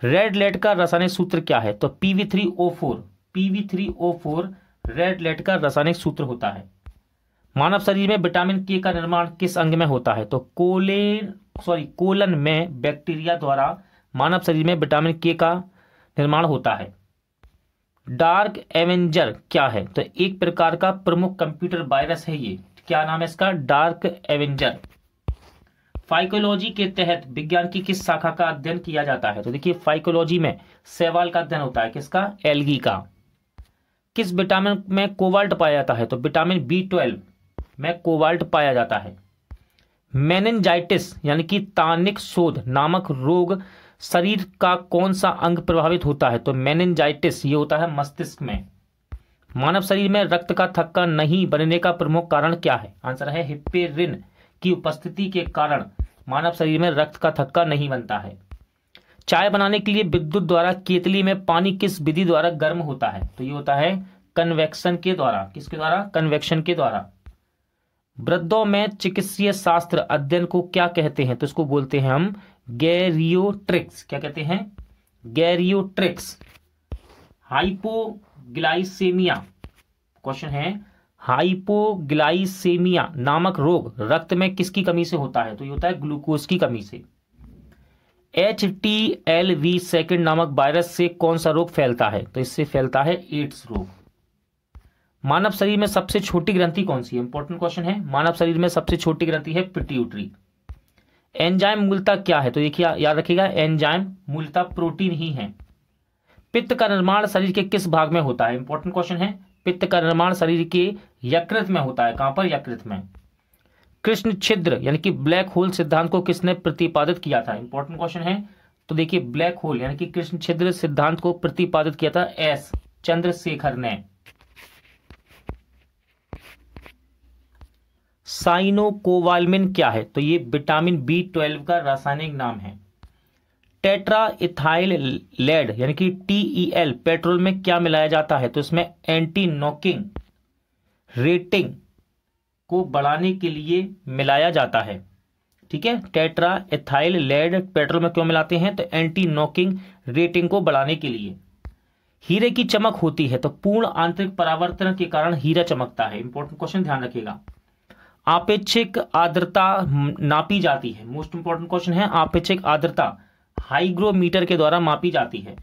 रेड लेट का रासायनिक सूत्र क्या है तो P V three O four P V three O four red lead का रासायनिक सूत्र होता है मानव शरीर में विटामिन के का निर्माण किस अंग में होता है तो कोलेन सॉरी कोलन में बैक्टीरिया द्वारा मानव शरीर में विटामिन के का निर्माण होता है डार्क एवेंजर क्या है तो एक प्रकार का प्रमुख कंप्यूटर वायरस है ये क्या नाम है इसका डार्क एवेंजर फाइकोलॉजी के तहत विज्ञान की किस शाखा का अध्ययन किया जाता है तो देखिए फाइकोलॉजी में सेवाल का अध्ययन होता है किसका एलगी का किस विटामिन में कोवाल्ट पाया जाता है तो विटामिन बी ट्वेल्व में कोबाल्ट पाया जाता है मेनेंजाइटिस यानी कि तानिक शोध नामक रोग शरीर का कौन सा अंग प्रभावित होता है तो मैनेजाइटिस ये होता है मस्तिष्क में मानव शरीर में रक्त का थक्का नहीं बनने का प्रमुख कारण क्या है आंसर है हिपेरिन की उपस्थिति के कारण मानव शरीर में रक्त का थक्का नहीं बनता है चाय बनाने के लिए विद्युत द्वारा केतली में पानी किस विधि द्वारा गर्म होता है तो ये होता है कन्वेक्शन के द्वारा किसके द्वारा कन्वेक्शन के द्वारा वृद्धों में चिकित्सीय शास्त्र अध्ययन को क्या कहते हैं तो इसको बोलते हैं हम गैरियोट्रिक्स क्या कहते हैं गैरियोट्रिक्स हाइपोग्लाइसेमिया क्वेश्चन है हाइपोग्लाइसेमिया नामक रोग रक्त में किसकी कमी से होता है तो ये होता है ग्लूकोज की कमी से H T L V second नामक वायरस से कौन सा रोग फैलता है तो इससे फैलता है एड्स रोग मानव शरीर में सबसे छोटी ग्रंथि कौन सी है इंपॉर्टेंट क्वेश्चन है मानव शरीर में सबसे छोटी ग्रंथि है पिट्यूटरी एंजाइम मूलता क्या है तो देखिए याद रखिएगा एंजाइम मूलता प्रोटीन ही है पित्त का निर्माण शरीर के किस भाग में होता है इंपॉर्टेंट क्वेश्चन है पित्त का निर्माण शरीर के यकृत में होता है कहां पर यकृत में कृष्ण छिद्र यानी कि ब्लैक होल सिद्धांत को किसने प्रतिपादित किया था इंपॉर्टेंट क्वेश्चन है तो देखिए ब्लैक होल यानी कि कृष्ण छिद्र सिद्धांत को प्रतिपादित किया था एस चंद्रशेखर ने साइनोकोवालमिन क्या है तो ये विटामिन बी ट्वेल्व का रासायनिक नाम है टेट्रा इथाइल लेड यानी कि टीईएल पेट्रोल में क्या मिलाया जाता है तो इसमें एंटी नॉकिंग रेटिंग को बढ़ाने के लिए मिलाया जाता है ठीक है टेट्रा इथाइल लेड पेट्रोल में क्यों मिलाते हैं तो एंटी नॉकिंग रेटिंग को बढ़ाने के लिए हीरे की चमक होती है तो पूर्ण आंतरिक परावर्तन के कारण हीरा चमकता है इंपॉर्टेंट क्वेश्चन ध्यान रखिएगा आपेक्षिक आर्द्रता नापी जाती है मोस्ट इंपॉर्टेंट क्वेश्चन है आपेक्षिक आर्द्रता हाइग्रोमीटर के द्वारा मापी जाती है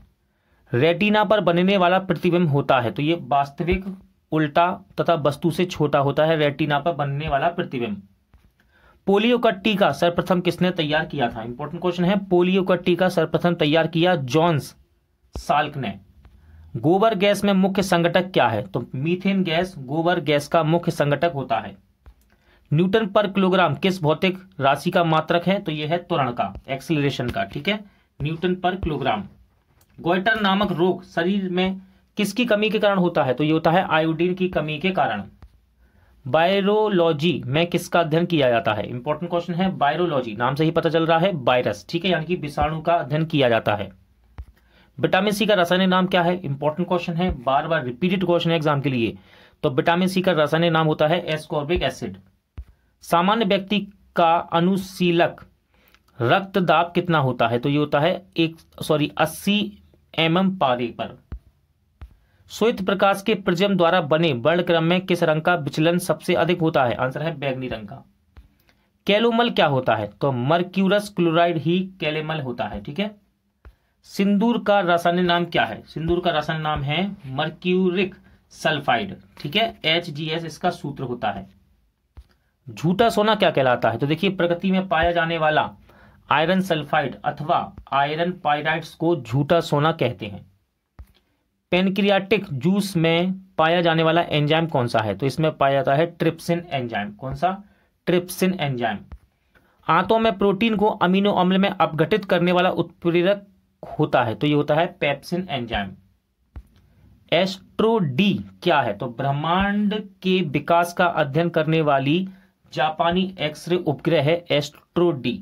रेटिना पर बनने वाला प्रतिबिंब होता है तो ये वास्तविक उल्टा तथा वस्तु से छोटा होता है रेटिना पर बनने वाला प्रतिबिंब पोलियो का टीका सर्वप्रथम किसने तैयार किया था इंपॉर्टेंट क्वेश्चन है पोलियो का टीका सर्वप्रथम तैयार किया जॉन्स साल्क ने गोबर गैस में मुख्य संगठक क्या है तो मीथेन गैस गोबर गैस का मुख्य संगठक होता है न्यूटन पर किलोग्राम किस भौतिक राशि का मात्रक है तो यह है त्वरण का एक्सिलेशन का ठीक है न्यूटन पर किलोग्राम गोइटर नामक रोग शरीर में किसकी कमी के कारण होता है तो यह होता है आयोडीन की कमी के कारण बायरोलॉजी में किसका अध्ययन किया जाता है इंपॉर्टेंट क्वेश्चन है बायरोलॉजी नाम से ही पता चल रहा है वायरस ठीक है यानी कि विषाणु का अध्ययन किया जाता है विटामिन सी का रासायनिक नाम क्या है इंपॉर्टेंट क्वेश्चन है बार बार रिपीटेड क्वेश्चन है एग्जाम के लिए तो विटामिन सी का रासायनिक नाम होता है एस्कॉर्बिक एसिड सामान्य व्यक्ति का अनुशीलक रक्त दाब कितना होता है तो ये होता है एक सॉरी अस्सी एम एम पारे पर श्वेत प्रकाश के प्रजम द्वारा बने वर्ण क्रम में किस रंग का विचलन सबसे अधिक होता है आंसर है बैगनी रंग का कैलोमल क्या होता है तो मर्क्यूरस क्लोराइड ही कैलेमल होता है ठीक है सिंदूर का रासायनिक नाम क्या है सिंदूर का रासायनिक नाम है मर्क्यूरिक सल्फाइड ठीक है एच जी एस इसका सूत्र होता है झूठा सोना क्या कहलाता है तो देखिए प्रकृति में पाया जाने वाला आयरन सल्फाइड अथवा आयरन पाइराइड्स को झूठा सोना कहते हैं पेनक्रियाटिक जूस में पाया जाने वाला एंजाइम कौन सा है तो इसमें पाया जाता है ट्रिप्सिन एंजाइम कौन सा ट्रिप्सिन एंजाइम आंतों में प्रोटीन को अमीनो अम्ल में अपघटित करने वाला उत्प्रेरक होता है तो ये होता है पेप्सिन एंजाइम एस्ट्रोडी क्या है तो ब्रह्मांड के विकास का अध्ययन करने वाली जापानी एक्सरे उपग्रह है एस्ट्रो डी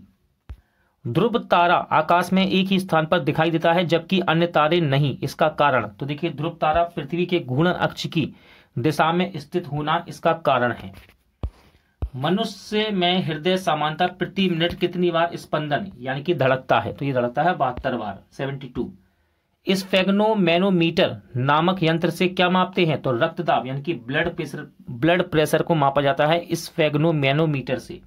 ध्रुव तारा आकाश में एक ही स्थान पर दिखाई देता है जबकि अन्य तारे नहीं इसका कारण तो देखिए ध्रुव तारा पृथ्वी के घूर्णन अक्ष की दिशा में स्थित होना इसका कारण है मनुष्य में हृदय समानता प्रति मिनट कितनी बार स्पंदन यानी कि धड़कता है तो ये धड़कता है बहत्तर बार सेवेंटी टू इस फेगनोमैनोमीटर नामक यंत्र से क्या मापते हैं तो रक्तदाब यानी कि ब्लड प्रेशर ब्लड प्रेशर को मापा जाता है इस फेगनोमैनोमीटर से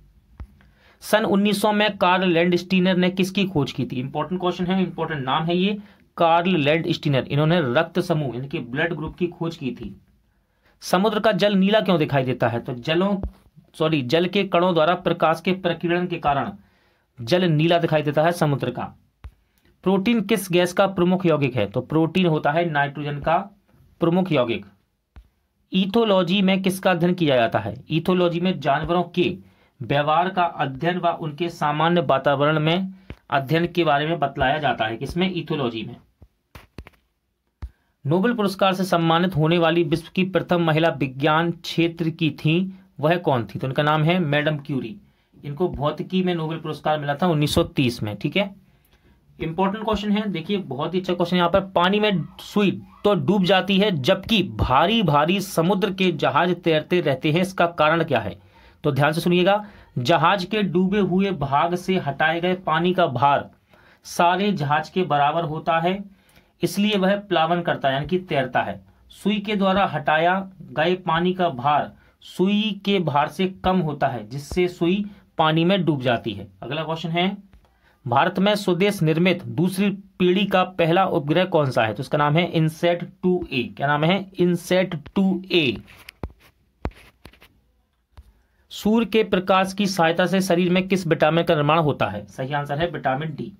सन 1900 में कार्ल लैंड स्टीनर ने किसकी खोज की थी इंपॉर्टेंट क्वेश्चन है इंपॉर्टेंट नाम है ये कार्ल लैंड स्टीनर इन्होंने रक्त समूह यानी कि ब्लड ग्रुप की खोज की थी समुद्र का जल नीला क्यों दिखाई देता है तो जलों सॉरी जल के कणों द्वारा प्रकाश के प्रकीर्णन के कारण जल नीला दिखाई देता है समुद्र का प्रोटीन किस गैस का प्रमुख यौगिक है तो प्रोटीन होता है नाइट्रोजन का प्रमुख यौगिक इथोलॉजी में किसका अध्ययन किया जाता है इथोलॉजी में जानवरों के व्यवहार का अध्ययन व उनके सामान्य वातावरण में अध्ययन के बारे में बतलाया जाता है किसमें इथोलॉजी में नोबेल पुरस्कार से सम्मानित होने वाली विश्व की प्रथम महिला विज्ञान क्षेत्र की थी वह कौन थी तो उनका नाम है मैडम क्यूरी इनको भौतिकी में नोबेल पुरस्कार मिला था 1930 में ठीक है इंपॉर्टेंट क्वेश्चन है देखिए बहुत ही अच्छा क्वेश्चन यहाँ पर पानी में सुई तो डूब जाती है जबकि भारी भारी समुद्र के जहाज तैरते रहते हैं इसका कारण क्या है तो ध्यान से सुनिएगा जहाज के डूबे हुए भाग से हटाए गए पानी का भार सारे जहाज के बराबर होता है इसलिए वह प्लावन करता है यानी कि तैरता है सुई के द्वारा हटाया गए पानी का भार सुई के भार से कम होता है जिससे सुई पानी में डूब जाती है अगला क्वेश्चन है भारत में स्वदेश निर्मित दूसरी पीढ़ी का पहला उपग्रह कौन सा है तो इसका नाम है इनसेट टू ए क्या नाम है इनसेट टू ए सूर्य के प्रकाश की सहायता से शरीर में किस विटामिन का निर्माण होता है सही आंसर है विटामिन डी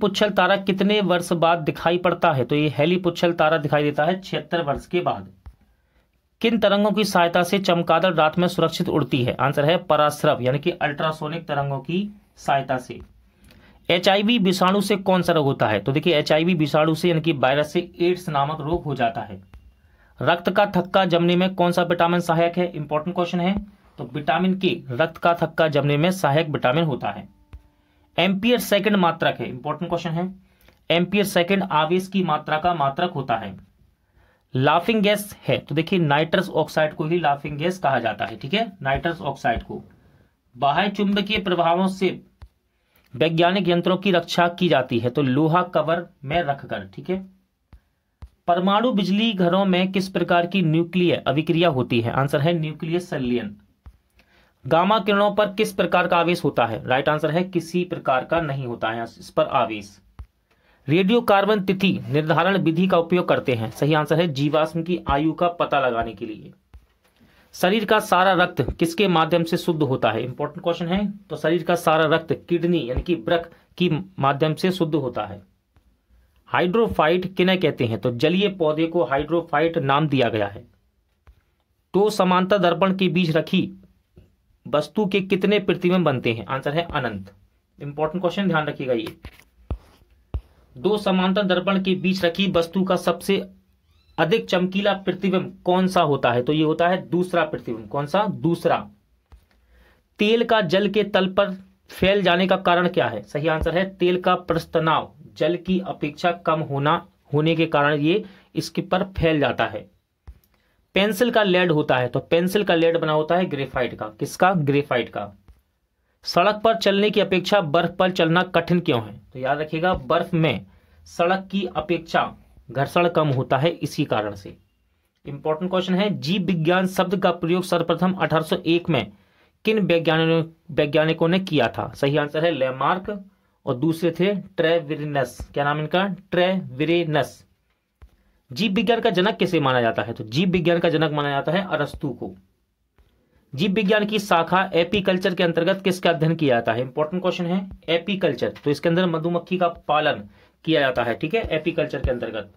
पुच्छल तारा कितने वर्ष बाद दिखाई पड़ता है तो ये हेलीपुच्छल तारा दिखाई देता है छिहत्तर वर्ष के बाद किन तरंगों की सहायता से चमकादड़ रात में सुरक्षित उड़ती है आंसर है पराश्रव यानी कि अल्ट्रासोनिक तरंगों की सहायता से एच विषाणु से कौन सा रोग होता है तो देखिए एच विषाणु से यानी कि वायरस से एड्स नामक रोग हो जाता है रक्त का थक्का जमने में कौन सा विटामिन सहायक है इंपॉर्टेंट क्वेश्चन है तो विटामिन के रक्त का थक्का जमने में सहायक विटामिन होता है एम्पियर सेकंड मात्रक है इंपॉर्टेंट क्वेश्चन है एम्पियर सेकंड आवेश की मात्रा का मात्रक होता है लाफिंग गैस है तो देखिए नाइट्रस ऑक्साइड को ही लाफिंग गैस कहा जाता है ठीक है नाइट्रस ऑक्साइड को बाह्य चुंबकीय प्रभावों से वैज्ञानिक यंत्रों की रक्षा की जाती है तो लोहा कवर में रखकर ठीक है परमाणु बिजली घरों में किस प्रकार की न्यूक्लियर अभिक्रिया होती है आंसर है न्यूक्लियर सलियन गामा किरणों पर किस प्रकार का आवेश होता है राइट आंसर है किसी प्रकार का नहीं होता है इस पर आवेश रेडियो कार्बन तिथि निर्धारण विधि का उपयोग करते हैं सही आंसर है जीवाश्म की आयु का पता लगाने के लिए शरीर का सारा रक्त किसके माध्यम से शुद्ध होता है इंपॉर्टेंट क्वेश्चन है तो शरीर का सारा रक्त किडनी यानी कि ब्रक की माध्यम से शुद्ध होता है हाइड्रोफाइट किन्हें कहते हैं तो जलीय पौधे को हाइड्रोफाइट नाम दिया गया है तो समानता दर्पण के बीच रखी वस्तु के कितने प्रतिबिंब बनते हैं आंसर है अनंत इंपॉर्टेंट क्वेश्चन ध्यान रखिएगा ये दो समानता दर्पण के बीच रखी वस्तु का सबसे अधिक चमकीला प्रतिबिंब कौन सा होता है तो ये होता है दूसरा प्रतिबिंब कौन सा दूसरा तेल का जल के तल पर फैल जाने का कारण क्या है सही आंसर है तेल का प्रस्तनाव जल की अपेक्षा कम होना होने के कारण ये इसके पर फैल जाता है पेंसिल का लेड होता है तो पेंसिल का लेड बना होता है ग्रेफाइट का किसका ग्रेफाइट का सड़क पर चलने की अपेक्षा बर्फ पर चलना कठिन क्यों है तो याद रखिएगा बर्फ में सड़क की अपेक्षा घर्षण कम होता है इसी कारण से इंपॉर्टेंट क्वेश्चन है जीव विज्ञान शब्द का प्रयोग सर्वप्रथम 1801 में किन वैज्ञानिकों वैज्ञानिकों ने किया था सही आंसर है लेमार्क और दूसरे थे ट्रेविरनस क्या नाम इनका ट्रेविरेनस जीव विज्ञान का जनक किसे माना जाता है तो जीव विज्ञान का जनक माना जाता है अरस्तु को जीव विज्ञान की शाखा एपीकल्चर के अंतर्गत किसका अध्ययन किया जाता है इंपॉर्टेंट क्वेश्चन है एपीकल्चर तो इसके अंदर मधुमक्खी का पालन किया जाता है ठीक है एपीकल्चर के अंतर्गत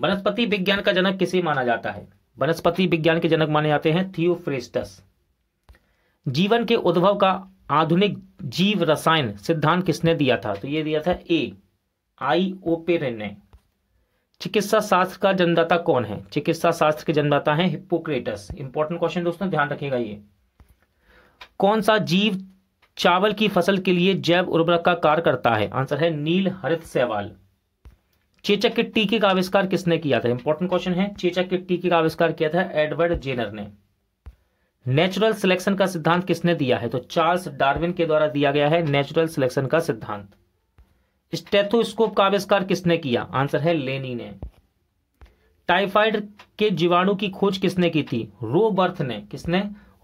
वनस्पति विज्ञान का जनक किसे माना जाता है वनस्पति विज्ञान के जनक माने जाते हैं थियोफ्रेस्टस जीवन के उद्भव का आधुनिक जीव रसायन सिद्धांत किसने दिया था तो यह दिया था ए आई ओपेर ने चिकित्सा शास्त्र का जन्मदाता कौन है चिकित्सा शास्त्र के जन्मदाता है हिप्पोक्रेटस इंपॉर्टेंट क्वेश्चन दोस्तों ध्यान रखिएगा ये कौन सा जीव चावल की फसल के लिए जैव उर्वरक का कार्य करता है आंसर है नील हरित सहवाल चेचक के टीके का आविष्कार किसने किया था इंपॉर्टेंट क्वेश्चन है चेचक के टीके का आविष्कार किया था एडवर्ड जेनर ने नेचुरल सिलेक्शन का सिद्धांत किसने दिया है तो चार्ल्स डार्विन के द्वारा दिया गया है नेचुरल सिलेक्शन का सिद्धांत स्टेथोस्कोप का आविष्कार किसने किया आंसर है लेनी ने टाइफाइड के जीवाणु की खोज किसने की थी रोबर्थ ने किसने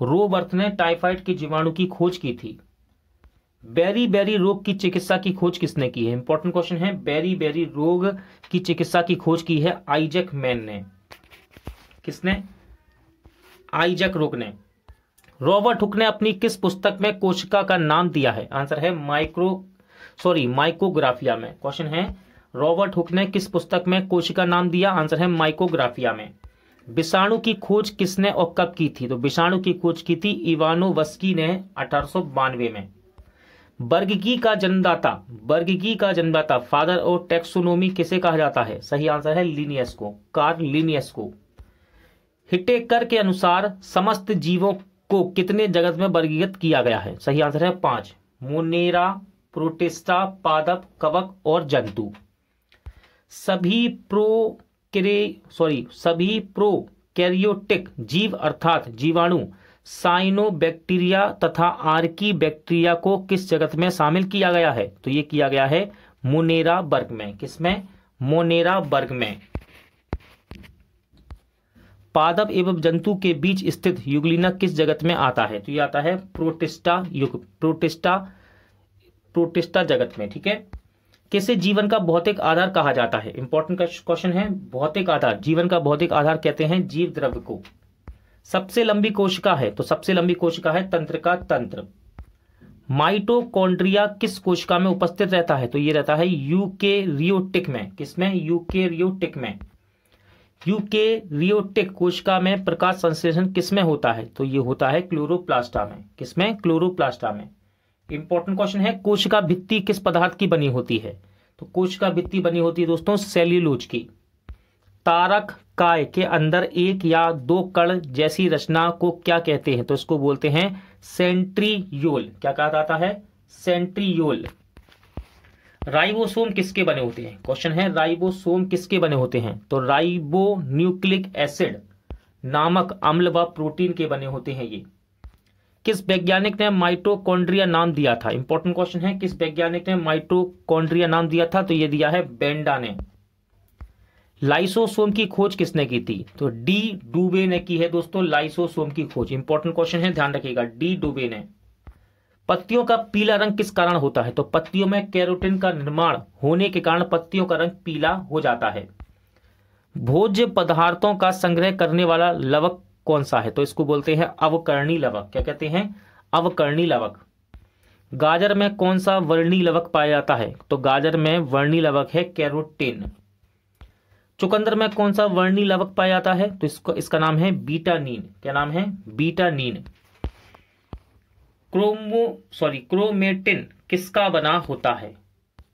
रोबर्थ ने टाइफाइड के जीवाणु की खोज की थी बेरी बेरी रोग की चिकित्सा की खोज किसने की है इंपॉर्टेंट क्वेश्चन है बेरी बेरी रोग की चिकित्सा की खोज की है आइजक मैन ने किसने आइजक रोग ने रॉबर्ट हुक ने अपनी किस पुस्तक में कोशिका का नाम दिया है आंसर है माइक्रो सॉरी माइकोग्राफिया में क्वेश्चन है रॉबर्ट हुक ने किस पुस्तक में कोशिका नाम दिया आंसर है माइकोग्राफिया में विषाणु की खोज किसने और कब की थी तो विषाणु की खोज की थी इवानो वस्की ने अठारह में बर्गकी का जन्मदाता बर्गकी का जन्मदाता फादर और टेक्सोनोमी किसे कहा जाता है सही आंसर है लिनियस को कार लिनियस को हिटेकर के अनुसार समस्त जीवों को कितने जगत में वर्गीकृत किया गया है सही आंसर है पांच मुनेरा प्रोटेस्टा पादप कवक और जंतु सभी प्रो सॉरी सभी प्रो कैरियोटिक जीव अर्थात जीवाणु साइनोबैक्टीरिया तथा आर्की बैक्टीरिया को किस जगत में शामिल किया गया है तो ये किया गया है मोनेरा वर्ग में किसमें मोनेरा वर्ग में पादप एवं जंतु के बीच स्थित युगलिना किस जगत में आता है तो ये आता है प्रोटिस्टा युग प्रोटिस्टा प्रोटिस्टा जगत में ठीक है किसे जीवन का भौतिक आधार कहा जाता है इंपॉर्टेंट क्वेश्चन है भौतिक आधार जीवन का भौतिक आधार कहते हैं जीव द्रव्य को सबसे लंबी कोशिका है तो सबसे लंबी कोशिका है तंत्र का तंत्र माइटोकॉन्ड्रिया किस कोशिका में उपस्थित रहता है तो ये रहता है यूके रियोटिक में किसमें यूके रियोटिक में यूके रियोटिक कोशिका में प्रकाश संश्लेषण किसमें होता है तो ये होता है क्लोरोप्लास्टा में किसमें क्लोरोप्लास्टा में इंपॉर्टेंट क्वेश्चन है कोशिका भित्ति किस पदार्थ की बनी होती है तो कोशिका भित्ति बनी होती है दोस्तों सेल्यूलोज की तारक काय के अंदर एक या दो कण जैसी रचना को क्या कहते हैं तो इसको बोलते हैं सेंट्रीयोल क्या कहा जाता है सेंट्रीयोल राइबोसोम किसके बने होते हैं क्वेश्चन है राइबोसोम किसके बने होते हैं तो राइबो न्यूक्लिक एसिड नामक अम्ल व प्रोटीन के बने होते हैं ये किस वैज्ञानिक ने माइटोकॉन्ड्रिया नाम दिया था इंपॉर्टेंट क्वेश्चन है किस वैज्ञानिक ने माइटोकॉन्ड्रिया नाम दिया था तो ये दिया है बेंडा ने लाइसोसोम की खोज किसने की थी तो डी डूबे ने की है दोस्तों लाइसोसोम की खोज इंपॉर्टेंट क्वेश्चन है ध्यान रखिएगा डी डूबे ने पत्तियों का पीला रंग किस कारण होता है तो पत्तियों में कैरोटिन का निर्माण होने के कारण पत्तियों का रंग पीला हो जाता है भोज्य पदार्थों का संग्रह करने वाला लवक कौन सा है तो इसको बोलते हैं अवकर्णी लवक क्या कहते हैं अवकर्णी लवक गाजर में कौन सा वर्णी लवक पाया जाता है तो गाजर में वर्णी लवक है कैरोटिन चुकंदर में कौन सा वर्णी लवक पाया जाता है तो इसको इसका नाम है बीटा नीन क्या नाम है बीटा नीन क्रोमो सॉरी क्रोमेटिन किसका बना होता है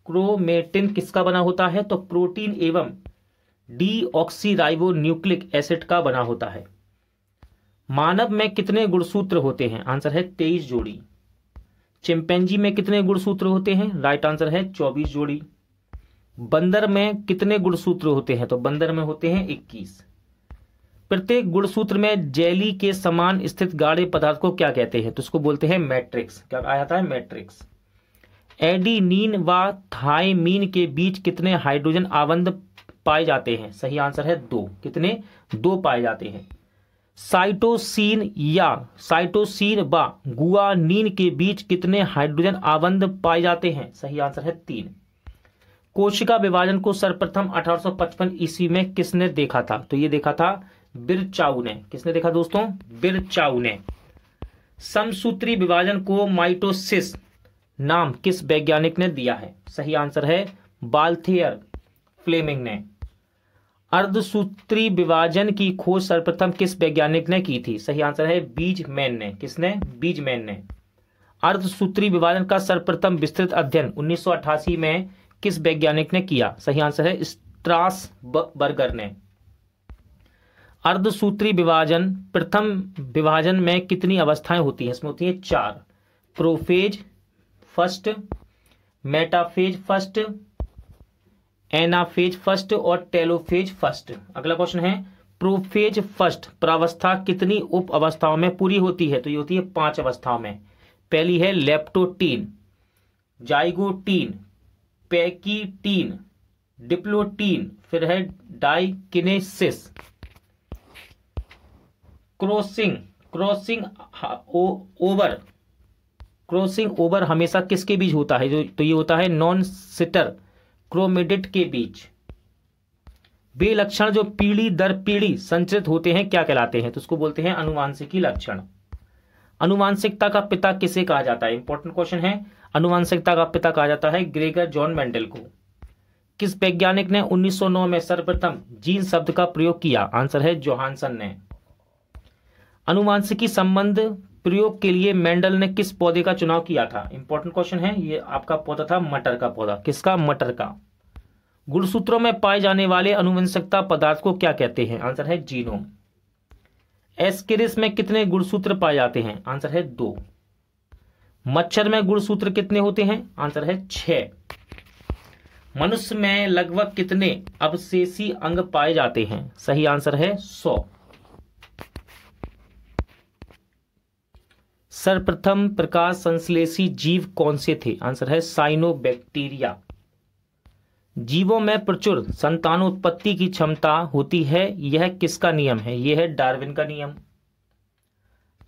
क्रोमेटिन किसका बना होता है तो प्रोटीन एवं डीऑक्सीराइबो न्यूक्लिक एसिड का बना होता है मानव में कितने गुणसूत्र होते हैं आंसर है तेईस जोड़ी चिंपेंजी में कितने गुणसूत्र होते हैं राइट आंसर है चौबीस जोड़ी बंदर में कितने गुणसूत्र होते हैं तो बंदर में होते हैं इक्कीस प्रत्येक गुणसूत्र में जेली के समान स्थित गाढ़े पदार्थ को क्या कहते हैं तो उसको बोलते हैं मैट्रिक्स क्या कहा जाता है मैट्रिक्स एडीनीन व थायमीन के बीच कितने हाइड्रोजन आवंद पाए जाते हैं सही आंसर है दो कितने दो पाए जाते हैं साइटोसिन या साइटोसिन व गुआनीन के बीच कितने हाइड्रोजन आवंद पाए जाते हैं सही आंसर है तीन कोशिका विभाजन को सर्वप्रथम 1855 ईस्वी में किसने देखा था तो ये देखा था बिरचाऊ ने किसने देखा दोस्तों बिरचाऊ ने समसूत्री विभाजन को माइटोसिस नाम किस वैज्ञानिक ने दिया है सही आंसर है बाल्थियर फ्लेमिंग ने अर्धसूत्री विभाजन की खोज सर्वप्रथम किस वैज्ञानिक ने की थी सही आंसर है बीज मैन ने किसने बीज मैन ने अर्धसूत्री विभाजन का सर्वप्रथम विस्तृत अध्ययन उन्नीस में किस वैज्ञानिक ने किया सही आंसर है स्ट्रास बर्गर ने अर्धसूत्री विभाजन प्रथम विभाजन में कितनी अवस्थाएं होती हैं इसमें होती है चार prophase first metaphase first anaphase first और टेलोफेज फर्स्ट अगला क्वेश्चन है प्रोफेज फर्स्ट प्रावस्था कितनी उप अवस्थाओं में पूरी होती है तो ये होती है पांच अवस्थाओं में पहली है लेप्टोटीन जाइगोटीन पैकीटीन डिप्लोटीन फिर है diakinesis crossing crossing over crossing over हमेशा किसके बीच होता है जो तो ये होता है नॉन सिटर क्रोमेडिट के बीच वे लक्षण जो पीढ़ी दर पीढ़ी संचित होते हैं क्या कहलाते हैं तो उसको बोलते हैं अनुवांशिकी लक्षण अनुवांशिकता का पिता किसे कहा जाता है इंपॉर्टेंट क्वेश्चन है अनुवांशिकता का पिता कहा जाता है ग्रेगर जॉन मेंडल को किस वैज्ञानिक ने 1909 में सर्वप्रथम जीन शब्द का प्रयोग किया आंसर है जोहानसन ने अनुवांशिकी संबंध प्रयोग के लिए मेंडल ने किस पौधे का चुनाव किया था इंपॉर्टेंट क्वेश्चन है ये आपका पौधा था मटर का पौधा किसका मटर का गुणसूत्रों में पाए जाने वाले अनुवंशकता पदार्थ को क्या कहते हैं आंसर है जीनोम एस्केरिस में कितने गुणसूत्र पाए जाते हैं आंसर है दो मच्छर में गुणसूत्र कितने होते हैं आंसर है छ मनुष्य में लगभग कितने अवशेषी अंग पाए जाते हैं सही आंसर है सौ सर्वप्रथम प्रकाश संश्लेषी जीव कौन से थे आंसर है साइनोबैक्टीरिया जीवों में प्रचुर संतानोत्पत्ति की क्षमता होती है यह किसका नियम है यह है डार्विन का नियम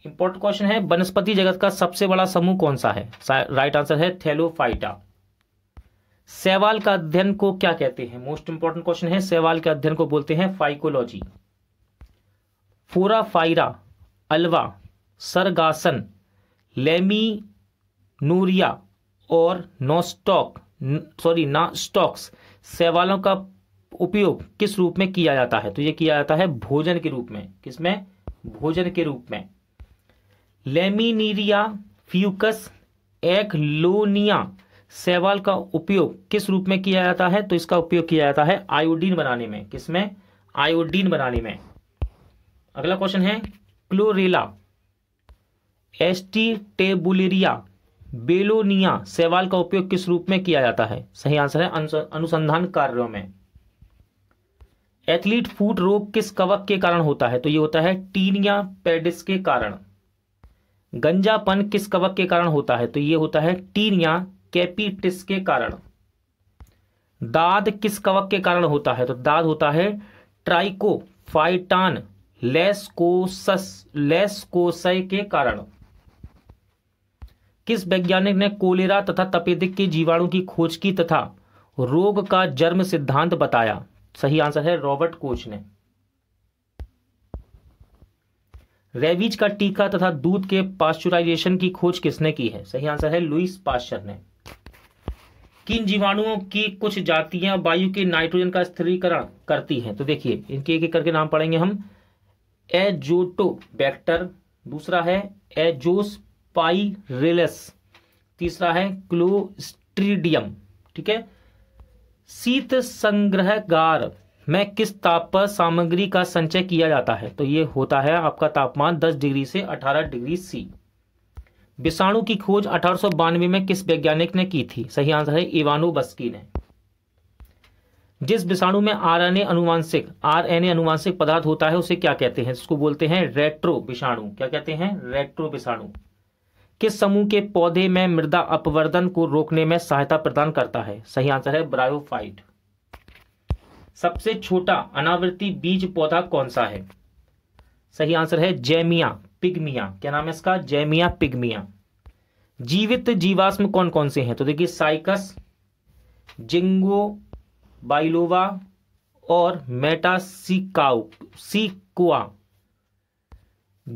इंपॉर्टेंट क्वेश्चन है वनस्पति जगत का सबसे बड़ा समूह कौन सा है राइट आंसर है थेलोफाइटा सेवाल का अध्ययन को क्या कहते हैं मोस्ट इंपॉर्टेंट क्वेश्चन है सेवाल के अध्ययन को बोलते हैं फाइकोलॉजी फोराफाइरा अलवा सरगासन लेमी नूरिया और नोस्टॉक सॉरी ना स्टॉक्स सेवालों का उपयोग किस रूप में किया जाता है तो यह किया जाता है भोजन के रूप में किसमें भोजन के रूप में लेमिनीरिया फ्यूकस एक्लोनिया सेवाल का उपयोग किस रूप में किया जाता है तो इसका उपयोग किया जाता है आयोडीन बनाने में किसमें आयोडीन बनाने में अगला क्वेश्चन है क्लोरेला एस्टीटेबुलेरिया बेलोनिया सेवाल का उपयोग किस रूप में किया जाता है सही आंसर है अनुसंधान कार्यों में एथलीट फूट रोग किस कवक के कारण होता है तो ये होता है टीनिया पेडिस के कारण गंजापन किस कवक के कारण होता है तो ये होता है टीन या कैपिटिस के कारण दाद किस कवक के कारण होता है तो दाद होता है ट्राइकोफाइटान लेस्कोसस लेस्कोसय के कारण किस वैज्ञानिक ने कोलेरा तथा तपेदिक के जीवाणु की खोज की तथा रोग का जन्म सिद्धांत बताया सही आंसर है रॉबर्ट कोच ने रेबीज का टीका तथा दूध के पास्चुराइजेशन की खोज किसने की है सही आंसर है लुइस पाश्चर ने किन जीवाणुओं की कुछ जातियां वायु के नाइट्रोजन का स्थिरीकरण करती हैं तो देखिए इनके एक एक करके नाम पढ़ेंगे हम एजोटो बैक्टर दूसरा है एजोस पाइरेलस तीसरा है क्लोस्ट्रीडियम ठीक है शीत संग्रहगार में किस ताप पर सामग्री का संचय किया जाता है तो ये होता है आपका तापमान 10 डिग्री से 18 डिग्री सी विषाणु की खोज अठारह में किस वैज्ञानिक ने की थी सही आंसर है इवानो बस्की ने जिस विषाणु में आरएनए अनुवांशिक आरएनए अनुवांशिक पदार्थ होता है उसे क्या कहते हैं इसको बोलते हैं रेट्रो विषाणु क्या कहते हैं रेट्रो विषाणु किस समूह के पौधे में मृदा अपवर्धन को रोकने में सहायता प्रदान करता है सही आंसर है ब्रायोफाइट सबसे छोटा अनावृत्ति बीज पौधा कौन सा है सही आंसर है जैमिया पिग्मिया क्या नाम है इसका जैमिया पिग्मिया जीवित जीवाश्म कौन कौन से हैं तो देखिए साइकस जिंगो बाइलोवा और मेटासिकाउ सीकुआ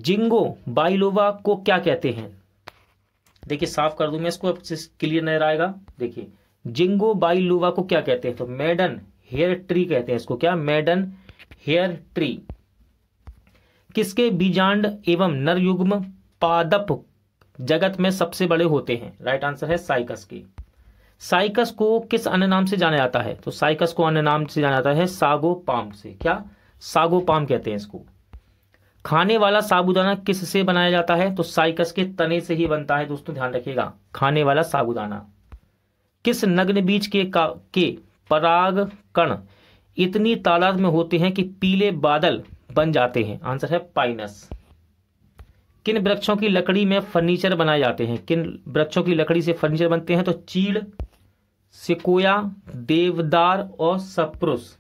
जिंगो बाइलोवा को क्या कहते हैं देखिए साफ कर दूं मैं इसको अब क्लियर नजर आएगा देखिए जिंगो बाइलोवा को क्या कहते हैं तो मेडन हेयर ट्री कहते हैं इसको क्या मेडन हेयर ट्री किसके बीजांड एवं नरयुग्म पादप जगत में सबसे बड़े होते हैं राइट आंसर है साइकस के साइकस को किस अन्य नाम से जाना जाता है तो साइकस को अन्य नाम से जाना जाता है सागो पाम से क्या सागो पाम कहते हैं इसको खाने वाला साबुदाना किस से बनाया जाता है तो साइकस के तने से ही बनता है दोस्तों ध्यान रखिएगा खाने वाला साबुदाना किस नग्न बीज के का, के पराग कण इतनी तादाद में होते हैं कि पीले बादल बन जाते हैं आंसर है पाइनस किन वृक्षों की लकड़ी में फर्नीचर बनाए जाते हैं किन वृक्षों की लकड़ी से फर्नीचर बनते हैं तो चीड़ सिकोया देवदार और सप्रुस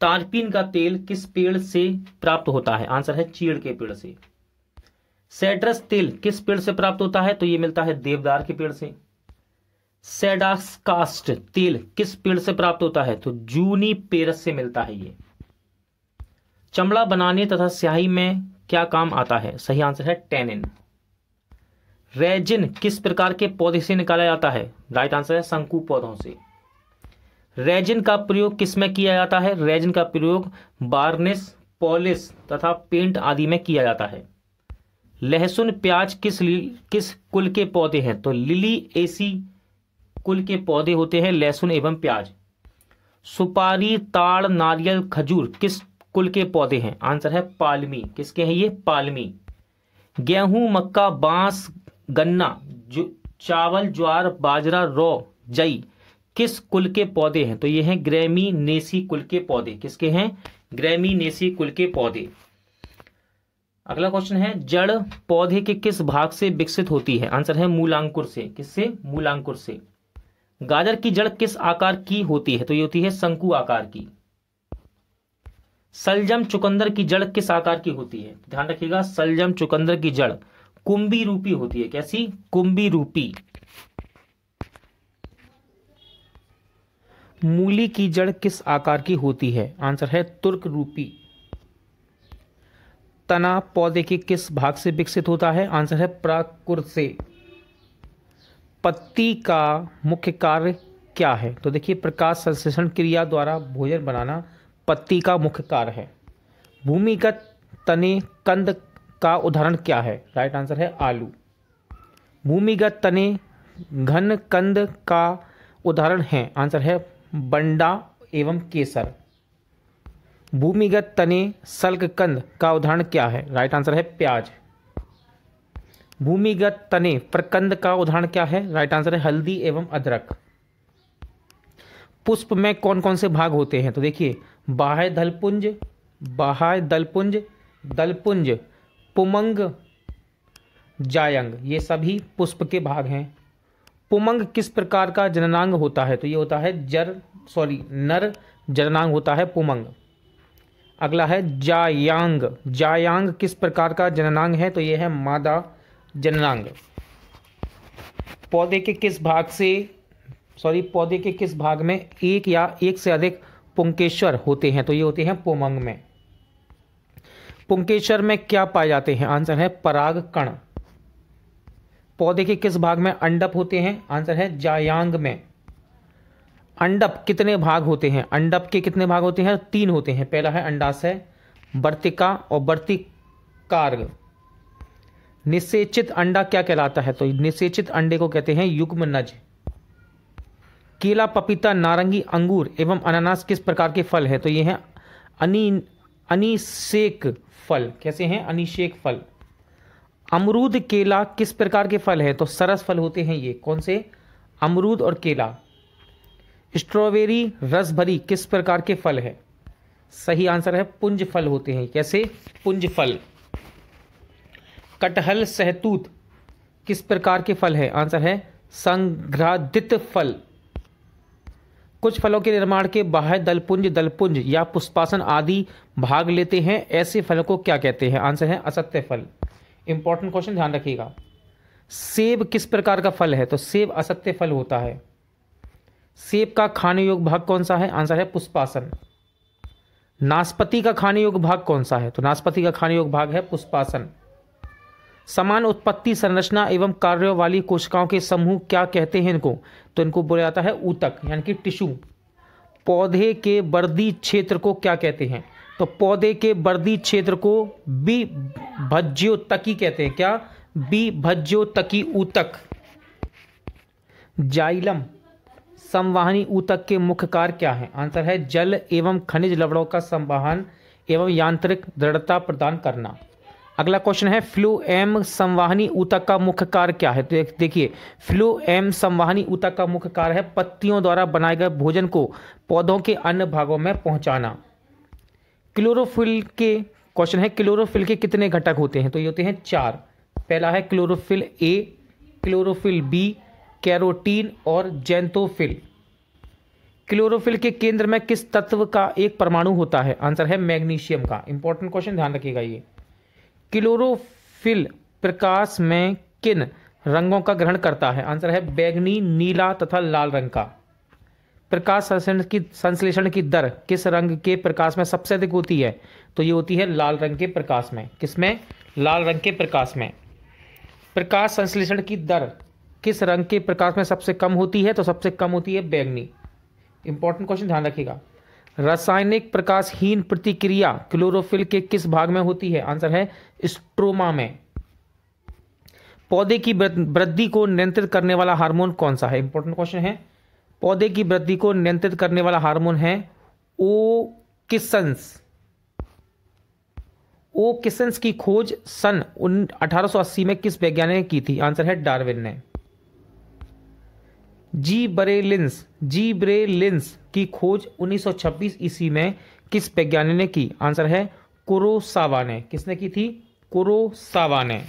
तारपीन का तेल किस पेड़ से प्राप्त होता है आंसर है चीड़ के पेड़ से सेट्रस तेल किस पेड़ से प्राप्त होता है तो यह मिलता है देवदार के पेड़ से सेडास कास्ट तेल किस पेड़ से प्राप्त होता है तो जूनी पेरस से मिलता है ये चमड़ा बनाने तथा स्याही में क्या काम आता है सही आंसर है टेनिन रेजिन किस प्रकार के पौधे से निकाला जाता है राइट आंसर है शंकु पौधों से रेजिन का प्रयोग किस में किया जाता है रेजिन का प्रयोग बार्निस पॉलिस तथा पेंट आदि में किया जाता है लहसुन प्याज किस किस कुल के पौधे हैं तो लिली एसी कुल के पौधे होते हैं लहसुन एवं प्याज सुपारी ताड़ नारियल खजूर किस कुल के पौधे हैं आंसर है पालमी किसके हैं ये पालमी गेहूं मक्का बांस गन्ना जो चावल ज्वार बाजरा रौ जई किस कुल के पौधे हैं तो ये हैं ग्रेमी नेसी कुल के पौधे किसके हैं ग्रेमी नेसी कुल के पौधे अगला क्वेश्चन है जड़ पौधे के किस भाग से विकसित होती है आंसर है मूलांकुर से किससे मूलांकुर से गाजर की जड़ किस आकार की होती है तो ये होती है शंकु आकार की सलजम चुकंदर की जड़ किस आकार की होती है ध्यान रखिएगा सलजम चुकंदर की जड़ कुंभी रूपी होती है कैसी कुंभी रूपी मूली की जड़ किस आकार की होती है आंसर है तुर्क रूपी तना पौधे के किस भाग से विकसित होता है आंसर है प्राकुर से पत्ती का मुख्य कार्य क्या है तो देखिए प्रकाश संश्लेषण क्रिया द्वारा भोजन बनाना पत्ती का मुख्य कार्य है भूमिगत तने कंद का उदाहरण क्या है राइट आंसर है आलू भूमिगत तने घन कंद का उदाहरण है आंसर है बंडा एवं केसर भूमिगत तने सल्क कंद का उदाहरण क्या है राइट आंसर है प्याज भूमिगत तने प्रकंद का उदाहरण क्या है राइट आंसर है हल्दी एवं अदरक पुष्प में कौन कौन से भाग होते हैं तो देखिए बाह्य दलपुंज बाह्य दलपुंज दलपुंज पुमंग जायंग ये सभी पुष्प के भाग हैं पुमंग किस प्रकार का जननांग होता है तो ये होता है जर सॉरी नर जननांग होता है पुमंग अगला है जायांग जायांग किस प्रकार का जननांग है तो ये है मादा जननांग पौधे के किस भाग से सॉरी पौधे के किस भाग में एक या एक से अधिक पुंकेश्वर होते हैं तो ये होते हैं पोमंग में पुंकेश्वर में क्या पाए जाते हैं आंसर है पराग कण पौधे के किस भाग में अंडप होते हैं आंसर है जायांग में अंडप कितने भाग होते हैं अंडप के कितने भाग होते हैं तीन होते हैं पहला है अंडाशय वर्तिका और वर्तिकार्ग निषेचित अंडा क्या कहलाता है तो निषेचित अंडे को कहते हैं युग्म नज केला पपीता नारंगी अंगूर एवं अनानास किस प्रकार के फल हैं तो ये हैं अनि अनिशेक फल कैसे हैं अनिशेक फल अमरूद केला किस प्रकार के फल है तो सरस फल होते हैं ये कौन से अमरूद और केला स्ट्रॉबेरी रस भरी किस प्रकार के फल है सही आंसर है पुंज फल होते हैं कैसे पुंज फल कटहल सहतूत किस प्रकार के फल है आंसर है संग्रादित फल कुछ फलों के निर्माण के बाह्य दलपुंज दलपुंज या पुष्पासन आदि भाग लेते हैं ऐसे फल को क्या कहते हैं आंसर है असत्य फल इंपॉर्टेंट क्वेश्चन ध्यान रखिएगा सेब किस प्रकार का फल है तो सेब असत्य फल होता है सेब का खाने योग्य भाग कौन सा है आंसर है पुष्पासन नाशपति का खाने योग्य भाग कौन सा है तो नाशपति का खाने योग्य भाग है पुष्पासन समान उत्पत्ति संरचना एवं कार्यों वाली कोशिकाओं के समूह क्या कहते हैं इनको तो इनको बोला जाता है ऊतक यानी कि टिश्यू पौधे के बर्दी क्षेत्र को क्या कहते हैं तो पौधे के बर्दी क्षेत्र को बी भज्योतकी कहते हैं क्या बी भज्योतकी ऊतक जाइलम संवाहनी ऊतक के मुख्य कार्य क्या है आंसर है जल एवं खनिज लवणों का संवाहन एवं यांत्रिक दृढ़ता प्रदान करना अगला क्वेश्चन है फ्लू एम संवाहनी ऊतक का मुख्य कार्य क्या है तो देखिए फ्लू एम संवाहनी ऊतक का मुख्य कार्य है पत्तियों द्वारा बनाए गए भोजन को पौधों के अन्य भागों में पहुंचाना क्लोरोफिल के क्वेश्चन है क्लोरोफिल के कितने घटक होते हैं तो ये होते हैं चार पहला है chlorophyll A chlorophyll B carotene और जेंतोफिल क्लोरोफिल के केंद्र में किस तत्व का एक परमाणु होता है आंसर है मैग्नीशियम का इंपॉर्टेंट क्वेश्चन ध्यान रखिएगा ये क्लोरोफिल प्रकाश में किन रंगों का ग्रहण करता है आंसर है बैगनी नीला तथा लाल रंग का प्रकाश संश्लेषण की संश्लेषण की दर किस रंग के प्रकाश में सबसे अधिक होती है तो ये होती है लाल रंग के प्रकाश में किसमें लाल रंग के प्रकाश में प्रकाश संश्लेषण की दर किस रंग के प्रकाश में सबसे कम होती है तो सबसे कम होती है बैगनी इंपॉर्टेंट क्वेश्चन ध्यान रखिएगा रासायनिक प्रकाशहीन प्रतिक्रिया क्लोरोफिल के किस भाग में होती है आंसर है स्ट्रोमा में पौधे की वृद्धि को नियंत्रित करने वाला हार्मोन कौन सा है इंपॉर्टेंट क्वेश्चन है पौधे की वृद्धि को नियंत्रित करने वाला हार्मोन है ओ किसंस ओ किसंस की खोज सन 1880 में किस वैज्ञानिक ने की थी आंसर है डार्विन ने जी बरेलिंस जी ब्रेलिंस की खोज 1926 ईस्वी में किस वैज्ञानिक ने की आंसर है कुरोसावा ने किसने की थी कुरोसावा ने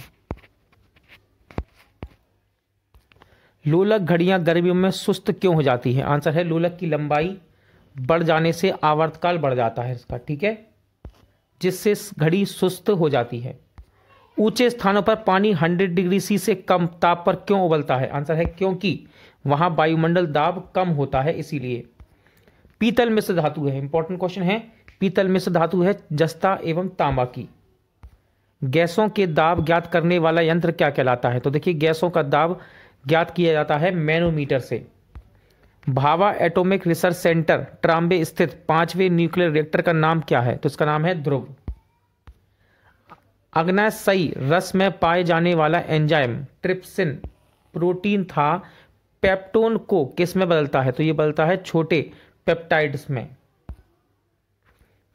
लोलक घड़ियां गर्मियों में सुस्त क्यों हो जाती है आंसर है लोलक की लंबाई बढ़ जाने से आवर्तकाल बढ़ जाता है इसका ठीक है जिससे घड़ी सुस्त हो जाती है ऊंचे स्थानों पर पानी 100 डिग्री सी से कम ताप पर क्यों उबलता है आंसर है क्योंकि वहां वायुमंडल दाब कम होता है इसीलिए पीतल मिश्र धातु है इंपॉर्टेंट क्वेश्चन है पीतल मिश्र धातु है जस्ता एवं तांबा की गैसों के दाब ज्ञात करने वाला यंत्र क्या कहलाता है तो देखिए गैसों का दाब ज्ञात किया जाता है मैनोमीटर से Bhabha atomic research centre Trombay स्थित पांचवें न्यूक्लियर रिएक्टर का नाम क्या है तो इसका नाम है ध्रुव अग्नाशयी रस में पाए जाने वाला एंजाइम ट्रिप्सिन प्रोटीन था पेप्टोन को किस में बदलता है तो ये बदलता है छोटे पेप्टाइड्स में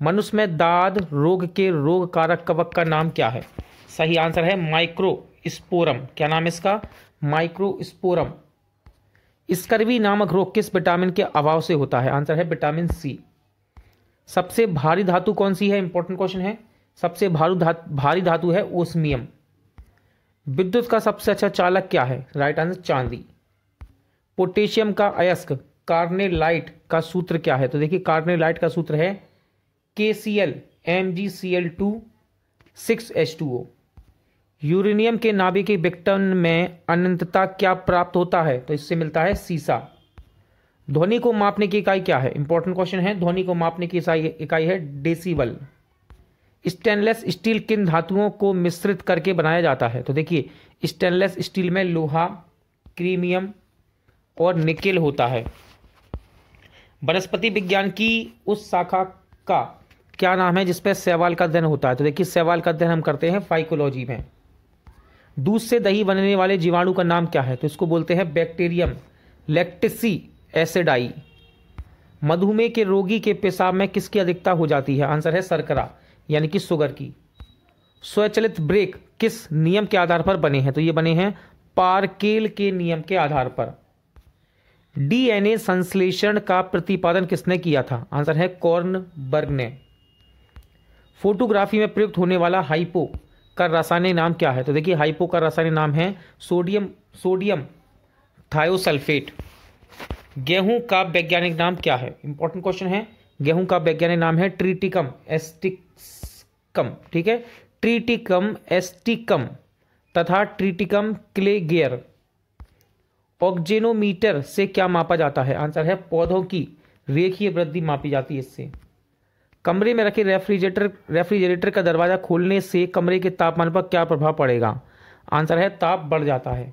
मनुष्य में दाद रोग के रोग कारक कवक का नाम क्या है सही आंसर है माइक्रोस्पोरम क्या नाम है इसका माइक्रोस्पोरम स्कर्वी नामक रोग किस विटामिन के अभाव से होता है आंसर है विटामिन सी सबसे भारी धातु कौन सी है इंपॉर्टेंट क्वेश्चन है सबसे भारू धातु भारी धातु है ओस्मियम विद्युत का सबसे अच्छा चालक क्या है राइट आंसर चांदी पोटेशियम का अयस्क कार्ने लाइट का सूत्र क्या है तो देखिए कार्ने लाइट का सूत्र है K C L M G C L two six H two O uranium के के विघटन में अनंतता क्या प्राप्त होता है तो इससे मिलता है सीसा ध्वनि को मापने की इकाई क्या है इंपॉर्टेंट क्वेश्चन है ध्वनि को मापने की इकाई है डेसीबल स्टेनलेस स्टील किन धातुओं को मिश्रित करके बनाया जाता है तो देखिए स्टेनलेस स्टील में लोहा क्रीमियम और निकेल होता है वनस्पति विज्ञान की उस शाखा का क्या नाम है जिसपे सवाल का अध्ययन होता है तो देखिए सवाल का अध्ययन हम करते हैं फाइकोलॉजी में दूध से दही बनने वाले जीवाणु का नाम क्या है तो इसको बोलते हैं बैक्टीरियम लेक्टिसी एसिडाई मधुमेह के रोगी के पेशाब में किसकी अधिकता हो जाती है आंसर है सरकरा यानी कि सुगर की स्वचलित ब्रेक किस नियम के आधार पर बने हैं तो ये बने हैं पारकेल के नियम के आधार पर डीएनए संश्लेषण का प्रतिपादन किसने किया था आंसर है कॉर्नबर्ग ने फोटोग्राफी में प्रयुक्त होने वाला हाइपो का रासायनिक नाम क्या है तो देखिए हाइपो का रासायनिक नाम है सोडियम सोडियम थायोसल्फेट गेहूं का वैज्ञानिक नाम क्या है इंपॉर्टेंट क्वेश्चन है गेहूं का वैज्ञानिक नाम है ट्रीटिकम एस्टिकम ठीक है ट्रीटिकम एस्टिकम तथा ट्रीटिकम क्लेगियर ऑक्जेनोमीटर से क्या मापा जाता है आंसर है पौधों की रेखीय वृद्धि मापी जाती है इससे कमरे में रखे रेफ्रिजरेटर रेफ्रिजरेटर का दरवाज़ा खोलने से कमरे के तापमान पर क्या प्रभाव पड़ेगा आंसर है ताप बढ़ जाता है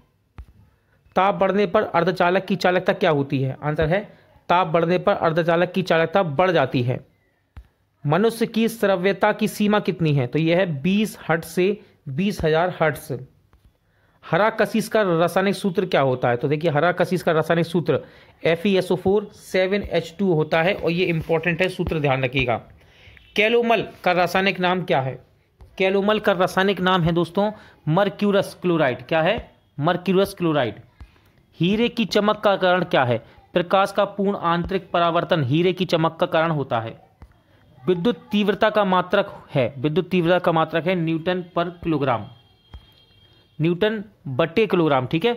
ताप बढ़ने पर अर्धचालक की चालकता क्या होती है आंसर है ताप बढ़ने पर अर्धचालक की चालकता बढ़ जाती है मनुष्य की श्रव्यता की सीमा कितनी है तो यह है बीस हट से बीस हजार हट्स हरा कशिश का रासायनिक सूत्र क्या होता है तो देखिए हरा कशिश का रासायनिक सूत्र F E S O four seven H two होता है और ये इंपॉर्टेंट है सूत्र ध्यान रखिएगा कैलोमल का रासायनिक नाम क्या है कैलोमल का रासायनिक नाम है दोस्तों मर्क्यूरस क्लोराइड क्या है मर्क्यूरस क्लोराइड हीरे की चमक का कारण क्या है प्रकाश का पूर्ण आंतरिक परावर्तन हीरे की चमक का कारण होता है विद्युत तीव्रता का मात्रक है विद्युत तीव्रता का मात्रक है न्यूटन पर किलोग्राम न्यूटन बटे किलोग्राम ठीक है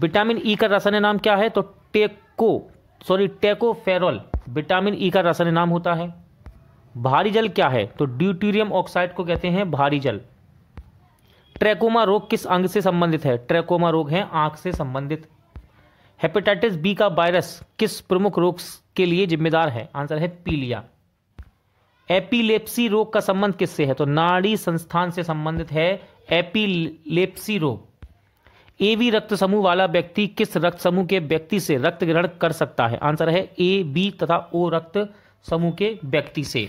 विटामिन ई e का रासायनिक नाम क्या है तो toco sorry tocopherol vitamin E e का रासायनिक नाम होता है भारी जल क्या है तो ड्यूटीरियम ऑक्साइड को कहते हैं भारी जल ट्रैकोमा रोग किस अंग से संबंधित है ट्रैकोमा रोग है आंख से संबंधित हेपेटाइटिस बी का वायरस किस प्रमुख रोग के लिए जिम्मेदार है आंसर है पीलिया एपिलेप्सी रोग का संबंध किससे है तो नाड़ी संस्थान से संबंधित है एपिलेप्सी रोग ए बी रक्त समूह वाला व्यक्ति किस रक्त समूह के व्यक्ति से रक्त ग्रहण कर सकता है आंसर है ए बी तथा ओ रक्त समूह के व्यक्ति से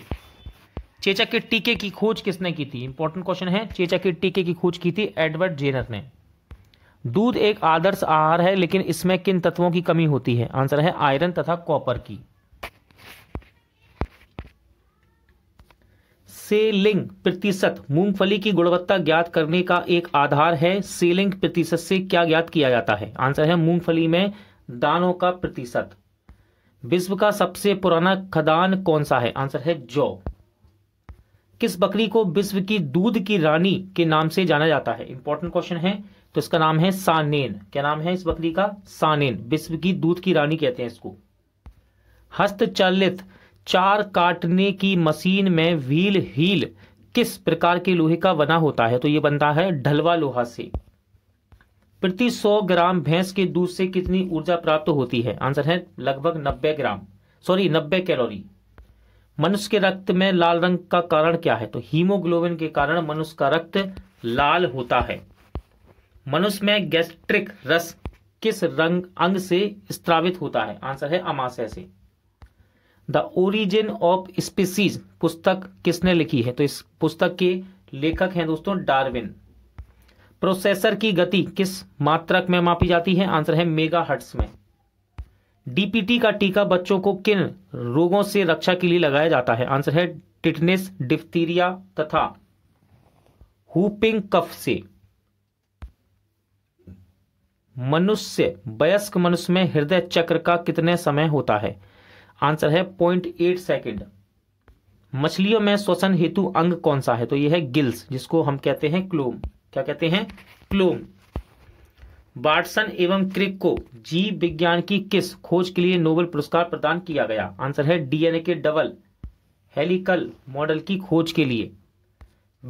चेचक के टीके की खोज किसने की थी इंपॉर्टेंट क्वेश्चन है चेचक के टीके की खोज की थी एडवर्ड जेनर ने दूध एक आदर्श आहार है लेकिन इसमें किन तत्वों की कमी होती है आंसर है आयरन तथा कॉपर की सेलिंग प्रतिशत मूंगफली की गुणवत्ता ज्ञात करने का एक आधार है सेलिंग प्रतिशत से क्या ज्ञात किया जाता है आंसर है मूंगफली में दानों का प्रतिशत विश्व का सबसे पुराना खदान कौन सा है आंसर है जौ किस बकरी को विश्व की दूध की रानी के नाम से जाना जाता है इंपॉर्टेंट क्वेश्चन है तो इसका नाम है सानेन क्या नाम है इस बकरी का सानेन विश्व की दूध की रानी कहते हैं इसको हस्तचालित चार काटने की मशीन में व्हील हील किस प्रकार के लोहे का बना होता है तो यह बनता है ढलवा लोहा से प्रति 100 ग्राम भैंस के दूध से कितनी ऊर्जा प्राप्त होती है आंसर है लगभग 90 ग्राम सॉरी 90 कैलोरी मनुष्य के रक्त में लाल रंग का कारण क्या है तो हीमोग्लोबिन के कारण मनुष्य का रक्त लाल होता है मनुष्य में गैस्ट्रिक रस किस रंग अंग से स्त्रावित होता है आंसर है अमाशय से द ओरिजिन ऑफ स्पीसीज पुस्तक किसने लिखी है तो इस पुस्तक के लेखक हैं दोस्तों डार्विन प्रोसेसर की गति किस मात्रक में मापी जाती है आंसर है मेगा हट्स में डीपीटी का टीका बच्चों को किन रोगों से रक्षा के लिए लगाया जाता है आंसर है टिटनेस डिफ्थीरिया तथा हुपिंग कफ से मनुष्य वयस्क मनुष्य में हृदय चक्र का कितने समय होता है आंसर है पॉइंट एट सेकेंड मछलियों में श्वसन हेतु अंग कौन सा है तो यह है गिल्स जिसको हम कहते हैं क्लोम क्या कहते हैं क्लोम बार्टसन एवं क्रिक को जीव विज्ञान की किस खोज के लिए नोबेल पुरस्कार प्रदान किया गया आंसर है डीएनए के डबल हेलिकल मॉडल की खोज के लिए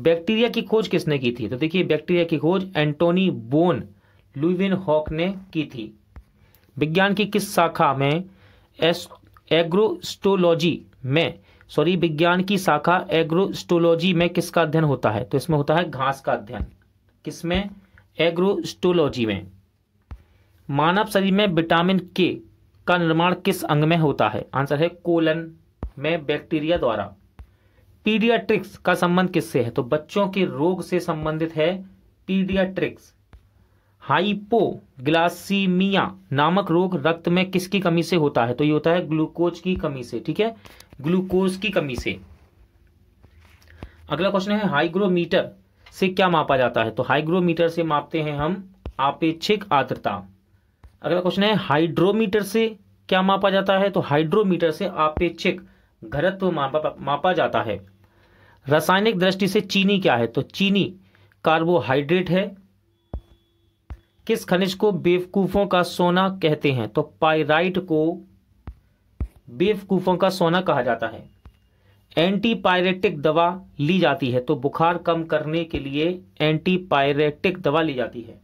बैक्टीरिया की खोज किसने की थी तो देखिए बैक्टीरिया की खोज एंटोनी बोन लुविन हॉक ने की थी विज्ञान की किस शाखा में एस एग्रोस्टोलॉजी में सॉरी विज्ञान की शाखा एग्रोस्टोलॉजी में किसका अध्ययन होता है तो इसमें होता है घास का अध्ययन किसमें एग्रोस्टोलॉजी में मानव शरीर में विटामिन के का निर्माण किस अंग में होता है आंसर है कोलन में बैक्टीरिया द्वारा पीडियाट्रिक्स का संबंध किससे है तो बच्चों के रोग से संबंधित है पीडियाट्रिक्स हाइपोग्लासीमिया नामक रोग रक्त में किसकी कमी से होता है तो ये होता है ग्लूकोज की कमी से ठीक है ग्लूकोज की कमी से अगला क्वेश्चन है हाइग्रोमीटर से क्या मापा जाता है तो हाइग्रोमीटर से मापते हैं हम आपेक्षिक आर्द्रता अगला क्वेश्चन है हाइड्रोमीटर से क्या मापा जाता है तो हाइड्रोमीटर से आपेक्षिक घरत्व मापा मापा जाता है रासायनिक दृष्टि से चीनी क्या है तो चीनी कार्बोहाइड्रेट है किस खनिज को बेवकूफ़ों का सोना कहते हैं तो पाइराइट को बेवकूफ़ों का सोना कहा जाता है एंटीपायरेटिक दवा ली जाती है तो बुखार कम करने के लिए एंटीपायरेटिक दवा ली जाती है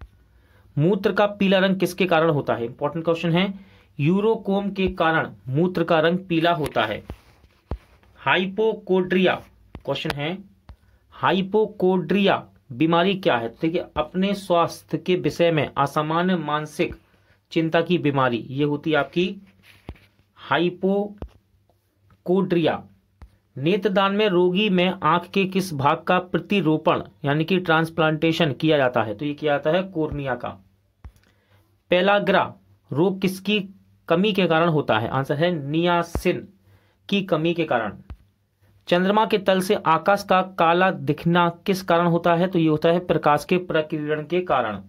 मूत्र का पीला रंग किसके कारण होता है इंपॉर्टेंट क्वेश्चन है यूरोकोम के कारण मूत्र का रंग पीला होता है हाइपोकोड्रिया क्वेश्चन है हाइपोकोड्रिया बीमारी क्या है तो देखिए अपने स्वास्थ्य के विषय में असामान्य मानसिक चिंता की बीमारी ये होती है आपकी हाइपोकोड्रिया नेत्रदान में रोगी में आंख के किस भाग का प्रतिरोपण यानी कि ट्रांसप्लांटेशन किया जाता है तो ये किया जाता है कोर्निया का पेलाग्रा रोग किसकी कमी के कारण होता है आंसर है नियासिन की कमी के कारण चंद्रमा के तल से आकाश का काला दिखना किस कारण होता है तो ये होता है प्रकाश के प्रकीर्ण के कारण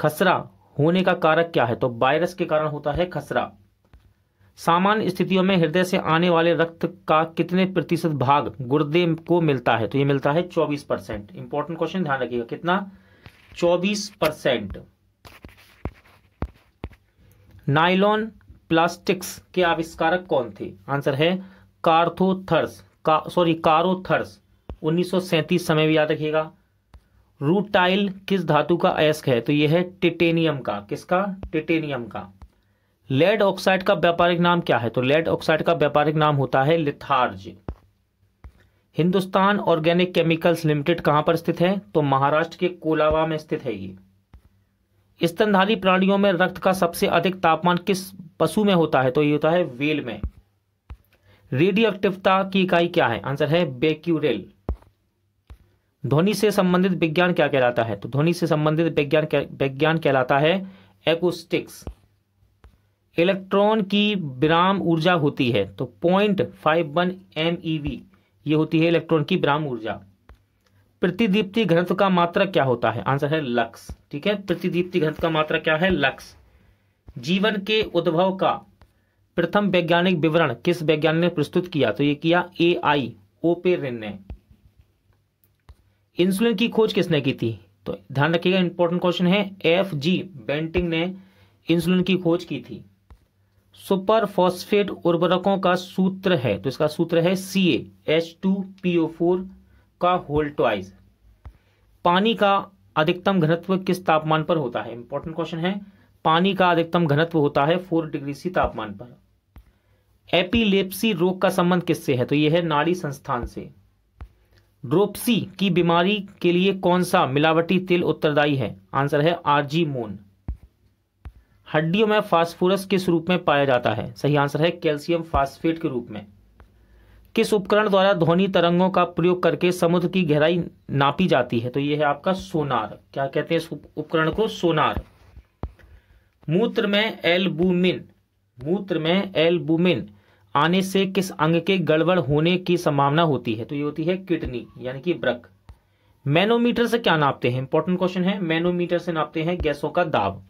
खसरा होने का कारक क्या है तो वायरस के कारण होता है खसरा सामान्य स्थितियों में हृदय से आने वाले रक्त का कितने प्रतिशत भाग गुर्दे को मिलता है तो ये मिलता है 24 परसेंट इंपॉर्टेंट क्वेश्चन ध्यान रखिएगा कितना 24 परसेंट नाइलॉन प्लास्टिक्स के आविष्कारक कौन थे आंसर है कार्थोथर्स का सॉरी कारोथर्स उन्नीस समय भी याद रखिएगा रूटाइल किस धातु का अयस्क है तो यह है टिटेनियम का किसका टिटेनियम का लेड ऑक्साइड का व्यापारिक नाम क्या है तो लेड ऑक्साइड का व्यापारिक नाम होता है litharge Hindustan organic chemicals limited कहां पर स्थित है तो महाराष्ट्र के कोलावा में स्थित है ये स्तनधारी प्राणियों में रक्त का सबसे अधिक तापमान किस पशु में होता है तो ये होता है वेल में रेडियो की इकाई क्या है आंसर है बेक्यूरेल ध्वनि से संबंधित विज्ञान क्या कहलाता है तो ध्वनि से संबंधित विज्ञान विज्ञान कहलाता है एकोस्टिक्स इलेक्ट्रॉन की विराम ऊर्जा होती है तो point five one M e ये होती है इलेक्ट्रॉन की विराम ऊर्जा प्रतिदीप्ति घनत्व का मात्रक क्या होता है आंसर है लक्स ठीक है प्रतिदीप्ति घनत्व का मात्रक क्या है लक्स जीवन के उद्भव का प्रथम वैज्ञानिक विवरण किस वैज्ञानिक ने प्रस्तुत किया तो ये किया ए आई ओपेरिन ने इंसुलिन की खोज किसने की थी तो ध्यान रखिएगा इंपॉर्टेंट क्वेश्चन है एफ जी बेंटिंग ने इंसुलिन की खोज की थी सुपर फॉस्फेट उर्वरकों का सूत्र है तो इसका सूत्र है C H two P O four का होल ट्वाइस पानी का अधिकतम घनत्व किस तापमान पर होता है इंपॉर्टेंट क्वेश्चन है पानी का अधिकतम घनत्व होता है फोर डिग्री सी तापमान पर एपिलेप्सी रोग का संबंध किससे है तो यह है नाड़ी संस्थान से ड्रोपसी की बीमारी के लिए कौन सा मिलावटी तेल उत्तरदायी है आंसर है आरजी मोन हड्डियों में फास्फोरस किस रूप में पाया जाता है सही आंसर है कैल्शियम फास्फेट के रूप में किस उपकरण द्वारा ध्वनि तरंगों का प्रयोग करके समुद्र की गहराई नापी जाती है तो यह है आपका सोनार क्या कहते हैं इस उपकरण को सोनार मूत्र में एल्बुमिन मूत्र में एल्बुमिन आने से किस अंग के गड़बड़ होने की संभावना होती है तो ये होती है किडनी यानी कि ब्रक मैनोमीटर से क्या नापते हैं इंपॉर्टेंट क्वेश्चन है मैनोमीटर से नापते हैं गैसों का दाब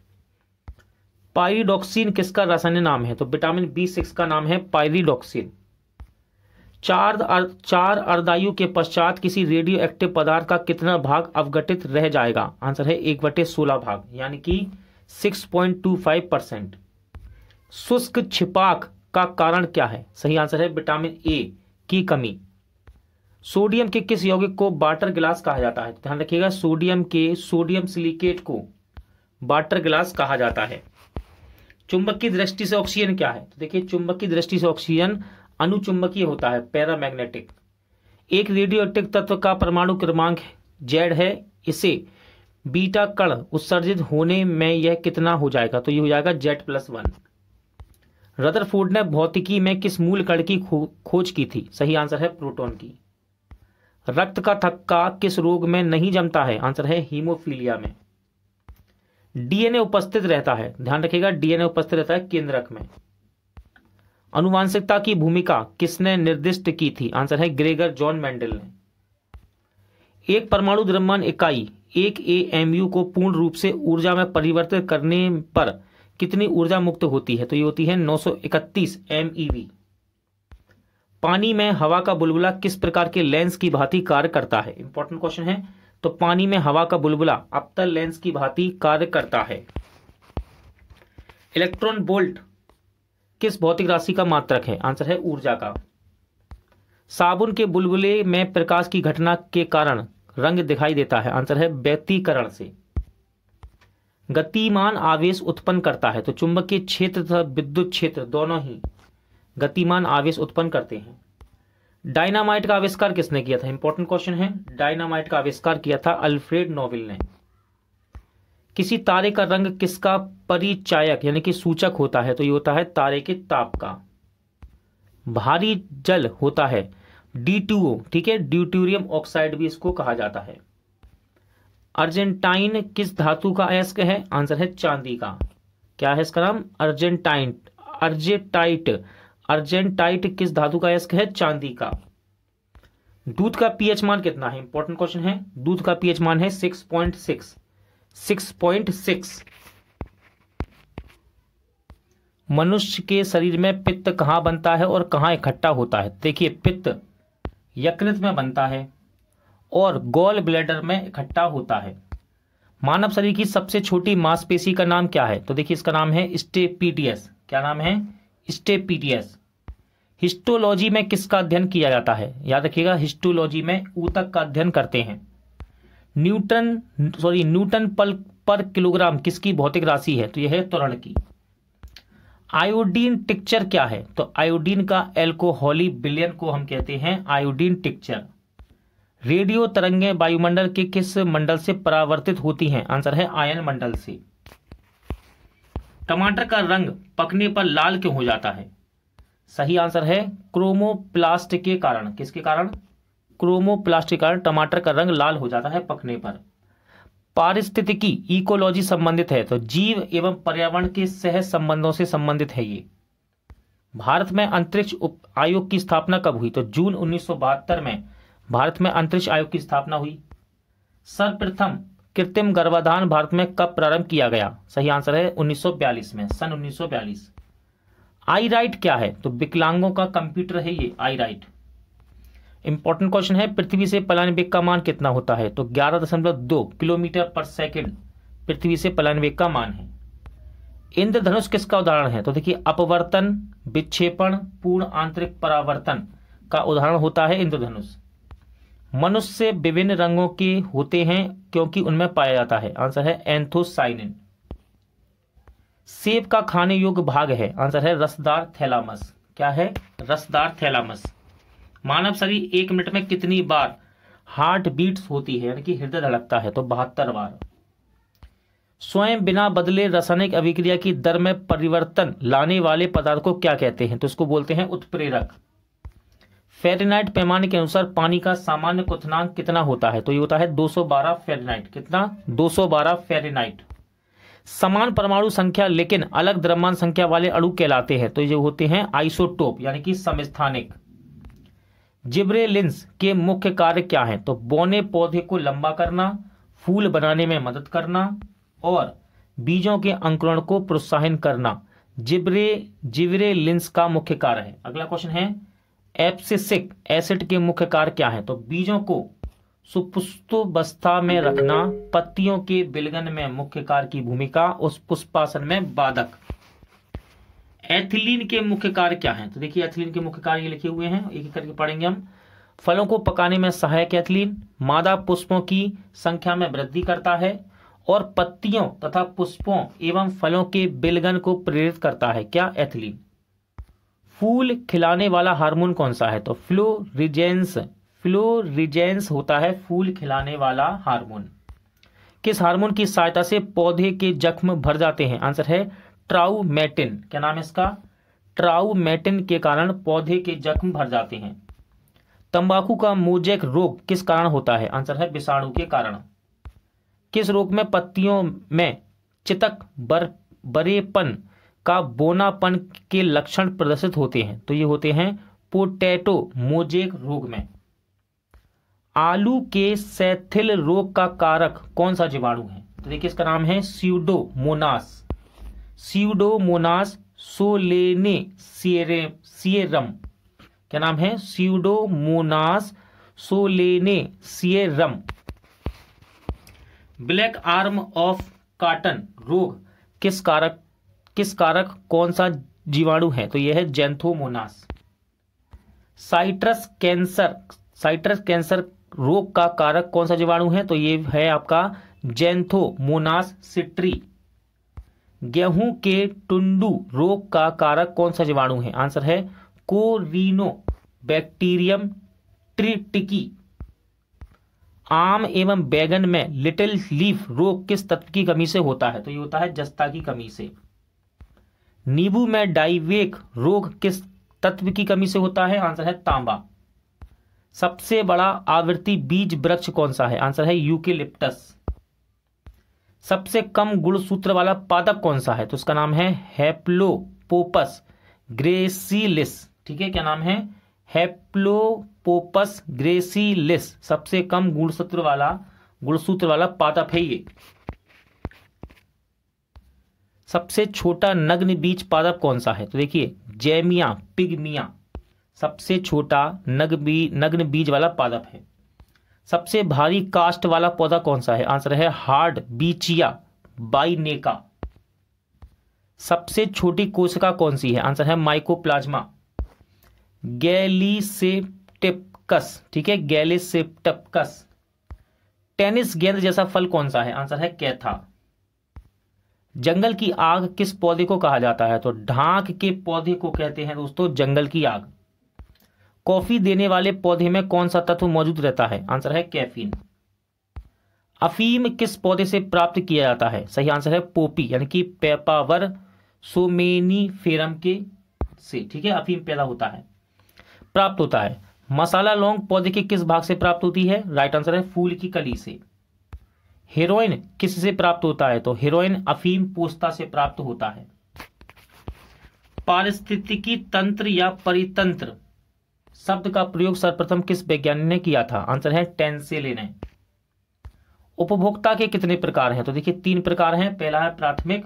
पायरिडोक्सिन किसका रासायनिक नाम है तो विटामिन बी सिक्स का नाम है पायरिडोक्सिन चार अर, चार अर्दायु के पश्चात किसी रेडियो एक्टिव पदार्थ का कितना भाग अवगठित रह जाएगा आंसर है एक बटे सोलह भाग यानी कि 6.25 परसेंट शुष्क छिपाक का कारण क्या है सही आंसर है विटामिन ए की कमी सोडियम के किस यौगिक को वाटर गिलास कहा जाता है तो ध्यान रखिएगा सोडियम के सोडियम सिलिकेट को वाटर गिलास कहा जाता है चुंबक की दृष्टि से ऑक्सीजन क्या है तो देखिए चुंबक की दृष्टि से ऑक्सीजन अनुचुंबकीय होता है पैरामैग्नेटिक एक रेडियो तत्व का परमाणु क्रमांक जेड है इसे बीटा कण उत्सर्जित होने में यह कितना हो जाएगा तो ये हो जाएगा जेड प्लस वन रदरफोर्ड ने भौतिकी में किस मूल कण की खो, खोज की थी सही आंसर है प्रोटॉन की रक्त का थक्का किस रोग में नहीं जमता है आंसर है हीमोफीलिया में डीएनए उपस्थित रहता है ध्यान रखिएगा डीएनए उपस्थित रहता है केंद्रक में अनुवांशिकता की भूमिका किसने निर्दिष्ट की थी आंसर है ग्रेगर जॉन मेंडल ने एक परमाणु द्रव्यमान इकाई एक ए को पूर्ण रूप से ऊर्जा में परिवर्तित करने पर कितनी ऊर्जा मुक्त होती है तो ये होती है 931 MeV पानी में हवा का बुलबुला किस प्रकार के लेंस की भांति कार्य करता है इंपॉर्टेंट क्वेश्चन है तो पानी में हवा का बुलबुला अपतल लेंस की भांति कार्य करता है इलेक्ट्रॉन बोल्ट किस भौतिक राशि का मात्रक है आंसर है ऊर्जा का साबुन के बुलबुले में प्रकाश की घटना के कारण रंग दिखाई देता है आंसर है व्यक्तिकरण से गतिमान आवेश उत्पन्न करता है तो चुंबकीय क्षेत्र तथा विद्युत क्षेत्र दोनों ही गतिमान आवेश उत्पन्न करते हैं डायनामाइट का आविष्कार किसने किया था इंपॉर्टेंट क्वेश्चन है डायनामाइट का आविष्कार किया था अल्फ्रेड नोविल ने किसी तारे का रंग किसका परिचायक यानी कि सूचक होता है तो ये होता है तारे के ताप का भारी जल होता है डी ठीक है ड्यूट्यूरियम ऑक्साइड भी इसको कहा जाता है अर्जेंटाइन किस धातु का अयस्क है आंसर है चांदी का क्या है इसका नाम अर्जेंटाइन अर्जेटाइट अर्जेंटाइट किस धातु का अयस्क है चांदी का दूध का पीएच मान कितना है इंपॉर्टेंट क्वेश्चन है दूध का पीएच मान है six point six six point six मनुष्य के शरीर में पित्त कहां बनता है और कहां इकट्ठा होता है देखिए पित्त यकृत में बनता है और गोल ब्लैडर में इकट्ठा होता है मानव शरीर की सबसे छोटी मांसपेशी का नाम क्या है तो देखिए इसका नाम है स्टेपीटीएस क्या नाम है स्टेपीटीएस हिस्टोलॉजी में किसका अध्ययन किया जाता है याद रखिएगा हिस्टोलॉजी में ऊतक का अध्ययन करते हैं न्यूटन सॉरी न्यूटन पल पर किलोग्राम किसकी भौतिक राशि है तो यह है त्वरण की आयोडीन टिक्चर क्या है तो आयोडीन का एल्कोहोली बिलियन को हम कहते हैं आयोडीन टिक्चर रेडियो तरंगें वायुमंडल के किस मंडल से परावर्तित होती हैं आंसर है आयन मंडल से टमाटर का रंग पकने पर लाल क्यों हो जाता है सही आंसर है क्रोमोप्लास्ट के कारण किसके कारण क्रोमोप्लास्ट के कारण टमाटर का रंग लाल हो जाता है पकने पर पारिस्थितिकी इकोलॉजी संबंधित है तो जीव एवं पर्यावरण के सह संबंधों से संबंधित है ये भारत में अंतरिक्ष आयोग की स्थापना कब हुई तो जून उन्नीस में भारत में अंतरिक्ष आयोग की स्थापना हुई सर्वप्रथम कृत्रिम गर्भाधान भारत में कब प्रारंभ किया गया सही आंसर है 1942 में सन 1942 आई राइट क्या है तो विकलांगों का कंप्यूटर है ये आई राइट इंपॉर्टेंट क्वेश्चन है पृथ्वी से पलायन वेग का मान कितना होता है तो 11.2 किलोमीटर पर सेकंड पृथ्वी से पलायन वेग का मान है इंद्रधनुष किसका उदाहरण है तो देखिए अपवर्तन विक्षेपण पूर्ण आंतरिक परावर्तन का उदाहरण होता है इंद्रधनुष मनुष्य विभिन्न रंगों के होते हैं क्योंकि उनमें पाया जाता है आंसर है एंथोसाइनिन सेब का खाने योग्य भाग है आंसर है रसदार थैलामस क्या है रसदार थैलामस मानव शरीर एक मिनट में कितनी बार हार्ट बीट्स होती है यानी कि हृदय धड़कता है तो बहत्तर बार स्वयं बिना बदले रासायनिक अभिक्रिया की दर में परिवर्तन लाने वाले पदार्थ को क्या कहते हैं तो इसको बोलते हैं उत्प्रेरक फेरेनाइट पैमाने के अनुसार पानी का सामान्य क्वनांक कितना होता है तो ये होता है 212 फेरेनाइट कितना 212 फेरेनाइट समान परमाणु संख्या लेकिन अलग द्रव्यमान संख्या वाले अणु कहलाते हैं तो ये होते हैं आइसोटोप यानी कि समस्थानिक जिब्रेलिंस के मुख्य कार्य क्या हैं तो बोने पौधे को लंबा करना फूल बनाने में मदद करना और बीजों के अंकुरण को प्रोत्साहन करना जिब्रे जिब्रेलिंस का मुख्य कार्य है अगला क्वेश्चन है एप्सिसिक एसिड के मुख्य कार्य क्या है तो बीजों को सुपुष्टोवस्था में रखना पत्तियों के बिलगन में मुख्य कार्य की भूमिका उस पुष्पासन में बाधक एथिलीन के मुख्य कार्य क्या हैं तो देखिए एथिलीन के मुख्य कार्य लिखे हुए हैं एक एक करके पढ़ेंगे हम फलों को पकाने में सहायक एथिलीन मादा पुष्पों की संख्या में वृद्धि करता है और पत्तियों तथा पुष्पों एवं फलों के बिलगन को प्रेरित करता है क्या एथिलीन फूल खिलाने वाला हार्मोन कौन सा है तो फ्लोरिजेंस फ्लोरिजेंस होता है फूल खिलाने वाला हार्मोन किस हार्मोन की सहायता से पौधे के जख्म भर जाते हैं आंसर है ट्राउमेटिन क्या नाम है इसका ट्राउमेटिन के कारण पौधे के जख्म भर जाते हैं तंबाकू का मोजेक रोग किस कारण होता है आंसर है विषाणु के कारण किस रोग में पत्तियों में चितक बर बरेपन का बोनापन के लक्षण प्रदर्शित होते हैं तो ये होते हैं पोटैटो मोजेक रोग में आलू के सैथिल रोग का कारक कौन सा जीवाणु है तो देखिए इसका नाम है सीडोमोनास सीडोमोनास सोलेने सियरम क्या नाम है pseudomonas solanacearum black arm of cotton रोग किस कारक किस कारक कौन सा जीवाणु है तो यह है xanthomonas citrus canker citrus canker रोग का कारक कौन सा जीवाणु है तो यह है आपका जेंथोमोनास सिट्री गेहूं के टुंडू रोग का कारक कौन सा जीवाणु है आंसर है कोरिनो बैक्टीरियम ट्रिटिकी आम एवं बैगन में लिटिल लीफ रोग किस तत्व की कमी से होता है तो ये होता है जस्ता की कमी से नींबू में डाइवेक रोग किस तत्व की कमी से होता है आंसर है तांबा सबसे बड़ा आवृत्ति बीज वृक्ष कौन सा है आंसर है यूकेलिप्टस सबसे कम गुणसूत्र वाला पादप कौन सा है तो उसका नाम है हैप्लोपोपस ग्रेसिलिस ठीक है क्या नाम है हैप्लोपोपस ग्रेसिलिस सबसे कम गुणसूत्र वाला गुणसूत्र वाला पादप है ये सबसे छोटा नग्न बीज पादप कौन सा है तो देखिए जैमिया पिगमिया सबसे छोटा नग बी नग्न बीज वाला पादप है सबसे भारी कास्ट वाला पौधा कौन सा है आंसर है हार्ड बीचिया बाइनेका सबसे छोटी कोशिका कौन सी है आंसर है माइकोप्लाज्मा गैलीसेप्टेपकस ठीक है गैलीसेप्टेपकस टेनिस गेंद जैसा फल कौन सा है आंसर है कैथा जंगल की आग किस पौधे को कहा जाता है तो ढाक के पौधे को कहते हैं दोस्तों जंगल की आग कॉफी देने वाले पौधे में कौन सा तत्व मौजूद रहता है आंसर है कैफीन अफीम किस पौधे से प्राप्त किया जाता है सही आंसर है पोपी यानी कि पेपावर सोमेनी फेरम के से ठीक है अफीम पैदा होता है प्राप्त होता है मसाला लौंग पौधे के किस भाग से प्राप्त होती है राइट आंसर है फूल की कली से हेरोइन किससे प्राप्त होता है तो हेरोइन अफीम पोस्ता से प्राप्त होता है पारिस्थितिकी तंत्र या परितंत्र शब्द का प्रयोग सर्वप्रथम किस वैज्ञानिक ने किया था आंसर है टेंसेले ने उपभोक्ता के कितने प्रकार हैं तो देखिए तीन प्रकार हैं पहला है प्राथमिक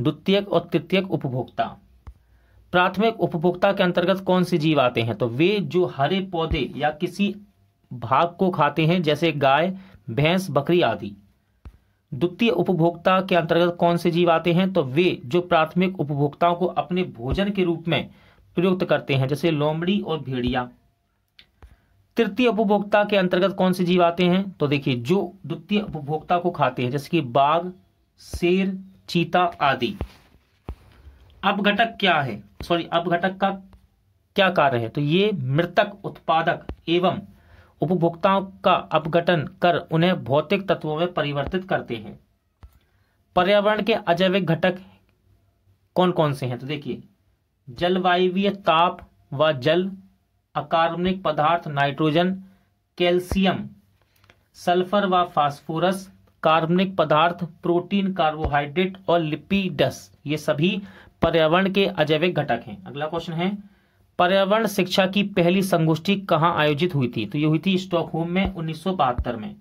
द्वितीयक और तृतीयक उपभोक्ता प्राथमिक उपभोक्ता के अंतर्गत कौन से जीव आते हैं तो वे जो हरे पौधे या किसी भाग को खाते हैं जैसे गाय भैंस बकरी आदि द्वितीय उपभोक्ता के अंतर्गत कौन से जीव आते हैं तो वे जो प्राथमिक उपभोक्ताओं को अपने भोजन के रूप में प्रयुक्त करते हैं जैसे लोमड़ी और भेड़िया तृतीय उपभोक्ता के अंतर्गत कौन से जीव आते हैं तो देखिए जो द्वितीय उपभोक्ता को खाते हैं जैसे कि बाघ शेर चीता आदि अपघटक क्या है सॉरी अपघटक का क्या कार्य है तो ये मृतक उत्पादक एवं उपभोक्ताओं का अपघटन कर उन्हें भौतिक तत्वों में परिवर्तित करते हैं पर्यावरण के अजैविक घटक कौन कौन से हैं तो देखिए जलवायवीय ताप व जल अकार्बनिक पदार्थ नाइट्रोजन कैल्शियम सल्फर व फास्फोरस कार्बनिक पदार्थ प्रोटीन कार्बोहाइड्रेट और लिपिडस ये सभी पर्यावरण के अजैविक घटक हैं अगला क्वेश्चन है पर्यावरण शिक्षा की पहली संगोष्ठी कहां आयोजित हुई थी तो ये हुई थी स्टॉकहोम में उन्नीस में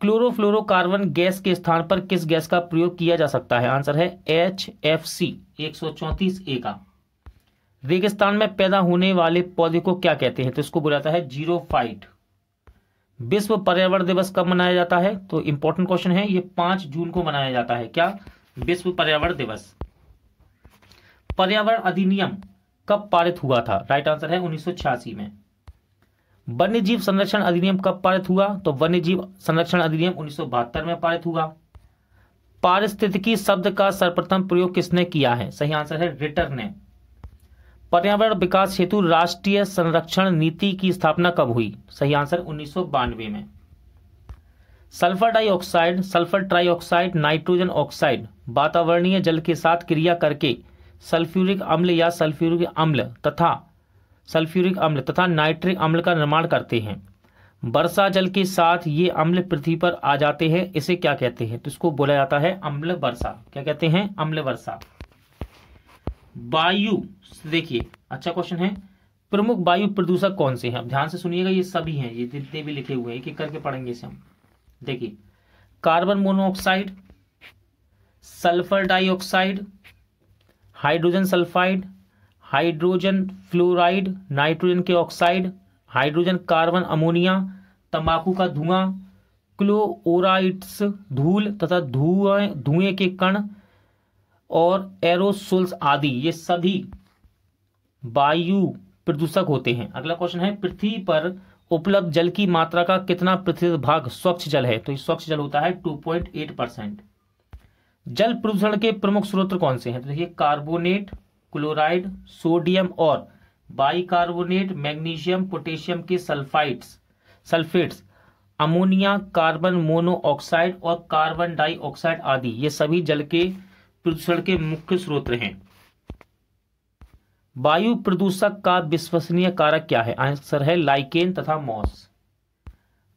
क्लोरोफ्लोरोकार्बन गैस के स्थान पर किस गैस का प्रयोग किया जा सकता है आंसर है एच एफ सी एक ए का रेगिस्तान में पैदा होने वाले पौधे को क्या कहते हैं तो इसको बुलाता है जीरो फाइट विश्व पर्यावरण दिवस कब मनाया जाता है तो इंपॉर्टेंट क्वेश्चन है ये पांच जून को मनाया जाता है क्या विश्व पर्यावरण दिवस पर्यावरण अधिनियम कब पारित हुआ था राइट आंसर है उन्नीस में वन्य जीव संरक्षण अधिनियम कब पारित हुआ तो वन्य जीव संरक्षण अधिनियम उन्नीस में पारित हुआ पारिस्थितिकी शब्द का सर्वप्रथम प्रयोग किसने किया है सही आंसर है रिटर ने पर्यावरण विकास हेतु राष्ट्रीय संरक्षण नीति की स्थापना कब हुई सही आंसर उन्नीस में sulphur dioxide sulphur trioxide nitrogen oxide वातावरणीय जल के साथ क्रिया करके सल्फ्यूरिक अम्ल या सल्फ्यूरिक अम्ल तथा सल्फ्यूरिक अम्ल तथा नाइट्रिक अम्ल का निर्माण करते हैं वर्षा जल के साथ ये अम्ल पृथ्वी पर आ जाते हैं इसे क्या कहते हैं तो इसको बोला जाता है अम्ल वर्षा क्या कहते हैं अम्ल वर्षा वायु देखिए अच्छा क्वेश्चन है प्रमुख वायु प्रदूषक कौन से हैं अब ध्यान से सुनिएगा ये सभी हैं ये जितने भी लिखे हुए हैं एक एक करके पढ़ेंगे इसे हम देखिए carbon monoxide sulphur dioxide hydrogen sulphide hydrogen fluoride nitrogen के ऑक्साइड हाइड्रोजन कार्बन अमोनिया तंबाकू का धुआं क्लोराइड्स धूल तथा धुएं धुएं के कण और एरोसोल्स आदि ये सभी वायु प्रदूषक होते हैं अगला क्वेश्चन है पृथ्वी पर उपलब्ध जल की मात्रा का कितना प्रतिशत भाग स्वच्छ जल है तो स्वच्छ जल होता है टू पॉइंट एट परसेंट जल प्रदूषण के प्रमुख स्रोत कौन से हैं तो देखिए कार्बोनेट क्लोराइड सोडियम और बाइकार्बोनेट मैग्नीशियम पोटेशियम के sulphides sulphates ammonia carbon monoxide और कार्बन डाइऑक्साइड आदि ये सभी जल के प्रदूषण के मुख्य स्रोत हैं वायु प्रदूषक का विश्वसनीय कारक क्या है आंसर है लाइकेन तथा मॉस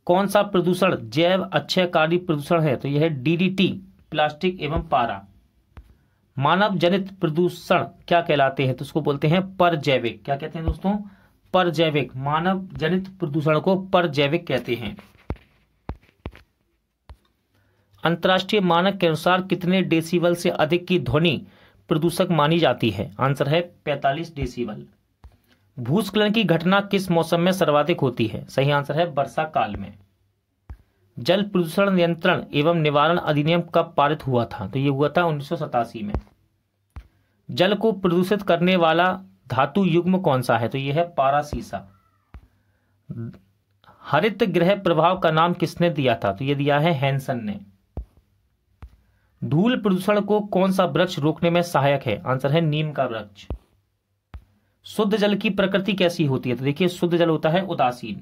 कौन सा प्रदूषण जैव अक्षयकारी प्रदूषण है तो यह है डीडीटी प्लास्टिक एवं पारा मानव जनित प्रदूषण क्या कहलाते हैं तो उसको बोलते हैं परजैविक क्या कहते हैं दोस्तों परजैविक मानव जनित प्रदूषण को परजैविक कहते हैं अंतर्राष्ट्रीय मानक के अनुसार कितने डेसीवल से अधिक की ध्वनि प्रदूषक मानी जाती है आंसर है 45 डेसीवल भूस्खलन की घटना किस मौसम में सर्वाधिक होती है सही आंसर है वर्षा काल में जल प्रदूषण नियंत्रण एवं निवारण अधिनियम कब पारित हुआ था तो ये हुआ था उन्नीस में जल को प्रदूषित करने वाला धातु युग्म कौन सा है तो यह है पारा सीसा हरित ग्रह प्रभाव का नाम किसने दिया था तो यह दिया है हैंसन ने धूल प्रदूषण को कौन सा वृक्ष रोकने में सहायक है आंसर है नीम का वृक्ष शुद्ध जल की प्रकृति कैसी होती है तो देखिए शुद्ध जल होता है उदासीन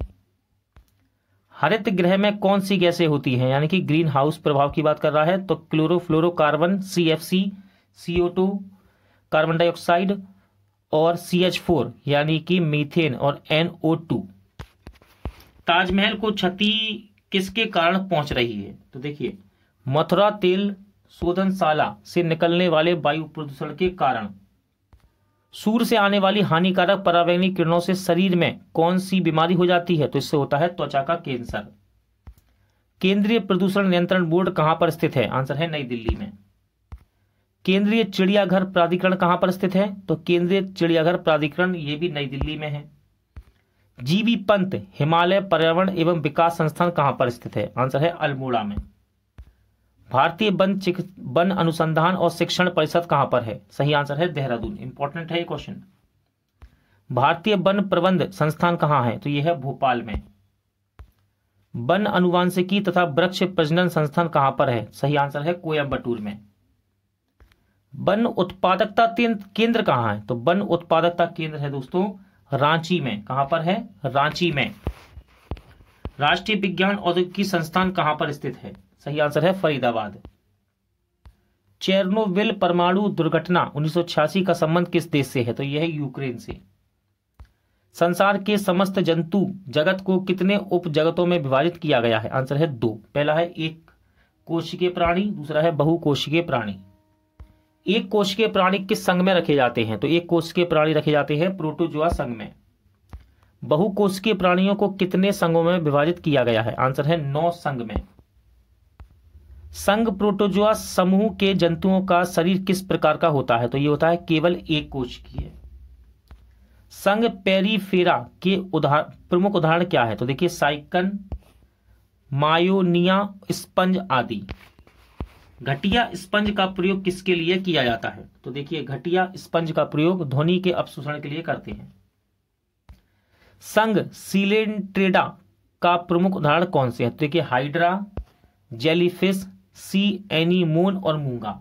हरित ग्रह में कौन सी गैसें होती हैं यानी कि ग्रीन हाउस प्रभाव की बात कर रहा है तो chlorofluorocarbon C F C C O two carbon dioxide और सी एच फोर यानी कि मीथेन और एन ओ टू ताजमहल को क्षति किसके कारण पहुंच रही है तो देखिए मथुरा तेल शोधनशाला से निकलने वाले वायु प्रदूषण के कारण सूर से आने वाली हानिकारक पर्यावरणी किरणों से शरीर में कौन सी बीमारी हो जाती है तो इससे होता है त्वचा का कैंसर केंद्रीय प्रदूषण नियंत्रण बोर्ड कहां पर स्थित है आंसर है नई दिल्ली में केंद्रीय चिड़ियाघर प्राधिकरण कहां पर स्थित है तो केंद्रीय चिड़ियाघर प्राधिकरण ये भी नई दिल्ली में है जीवी पंत हिमालय पर्यावरण एवं विकास संस्थान कहां पर स्थित है आंसर है अल्मोड़ा में भारतीय वन वन अनुसंधान और शिक्षण परिषद कहां पर है सही आंसर है देहरादून इंपॉर्टेंट है ये क्वेश्चन भारतीय वन प्रबंध संस्थान कहां है तो यह है भोपाल में वन अनुवांशिकी तथा वृक्ष प्रजनन संस्थान कहां पर है सही आंसर है कोयम्बटूर में वन उत्पादकता केंद्र कहां है तो वन उत्पादकता केंद्र है दोस्तों रांची में कहां पर है रांची में राष्ट्रीय विज्ञान औद्योगिकी संस्थान कहां पर स्थित है सही आंसर है फरीदाबाद चेरनोविल परमाणु दुर्घटना 1986 का संबंध किस देश से है तो यह है यूक्रेन से संसार के समस्त जंतु जगत को कितने उपजगतों में विभाजित किया गया है आंसर है दो पहला है एक कोशिकीय प्राणी दूसरा है बहुकोशिकीय प्राणी एक कोशिकीय प्राणी किस संघ में रखे जाते हैं तो एक कोशिकीय प्राणी रखे जाते हैं प्रोटोजुआ संघ में बहुकोशिकीय प्राणियों को कितने संघों में विभाजित किया गया है आंसर है नौ संघ में संघ प्रोटोजोआ समूह के जंतुओं का शरीर किस प्रकार का होता है तो ये होता है केवल एक कोश की है संघ पेरीफेरा के उदाहरण प्रमुख उदाहरण क्या है तो देखिए साइकन मायोनिया स्पंज आदि घटिया स्पंज का प्रयोग किसके लिए किया जाता है तो देखिए घटिया स्पंज का प्रयोग ध्वनि के अपशोषण के लिए करते हैं संघ सिलेंट्रेडा का प्रमुख उदाहरण कौन से है तो देखिए हाइड्रा जेलीफिश सी मोन और मूंगा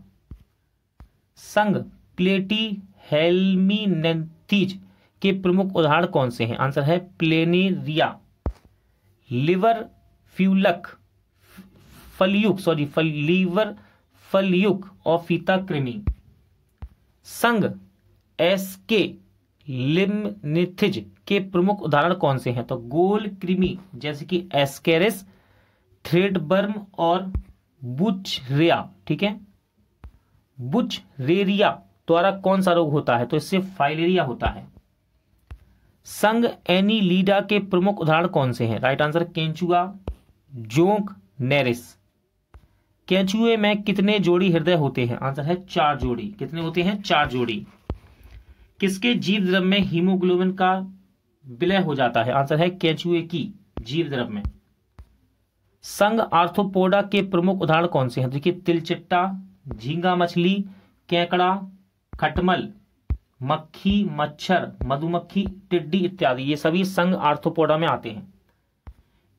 संघ प्लेटी हेल्मिनेंथीज के प्रमुख उदाहरण कौन से हैं आंसर है planaria liver fluke fluke sorry liver fluke और फीता कृमि संघ एसके के लिमनिथिज के प्रमुख उदाहरण कौन से हैं तो गोल कृमि जैसे कि एस्केरिस थ्रेडबर्म और बुचरेया ठीक है बुचरेरिया द्वारा कौन सा रोग होता है तो इससे फाइलेरिया होता है संग लीडा के प्रमुख उदाहरण कौन से हैं राइट आंसर केंचुआ जोंक नेरिस केंचुए में कितने जोड़ी हृदय होते हैं आंसर है चार जोड़ी कितने होते हैं चार जोड़ी किसके जीव द्रव में हीमोग्लोबिन का विलय हो जाता है आंसर है केंचुए की जीव द्रव में संघ आर्थोपोडा के प्रमुख उदाहरण कौन से हैं देखिए तिलचिट्टा झींगा मछली केकड़ा खटमल मक्खी मच्छर मधुमक्खी टिड्डी इत्यादि ये सभी संघ आर्थोपोडा में आते हैं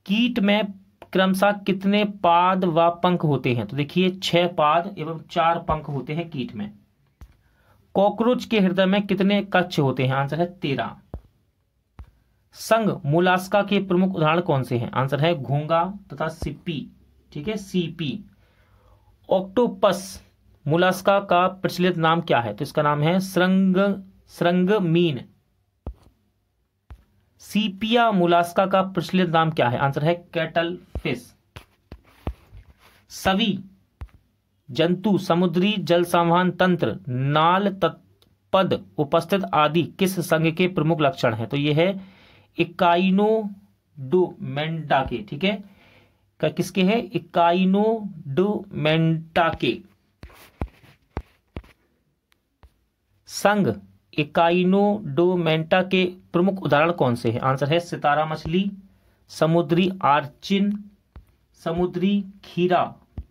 कीट में क्रमशः कितने पाद व पंख होते हैं तो देखिए छह पाद एवं चार पंख होते हैं कीट में कॉकरोच के हृदय में कितने कक्ष होते हैं आंसर है तेरह संघ मोलास्का के प्रमुख उदाहरण कौन से हैं आंसर है घोंगा तथा सिप्पी ठीक है सीपी ऑक्टोपस मोलास्का का प्रचलित नाम क्या है तो इसका नाम है श्रृंग श्रृंग मीन सीपिया मोलास्का का प्रचलित नाम क्या है आंसर है कैटल फिश सवि जंतु समुद्री जल संवहन तंत्र नाल तत्पद उपस्थित आदि किस संघ के प्रमुख लक्षण तो है तो यह है इकाइनो डोमेंटा के ठीक है किसके है इकाइनो डोमेंटा के संघ इकाइनो डोमेंटा के प्रमुख उदाहरण कौन से हैं आंसर है सितारा मछली समुद्री आर्चिन समुद्री खीरा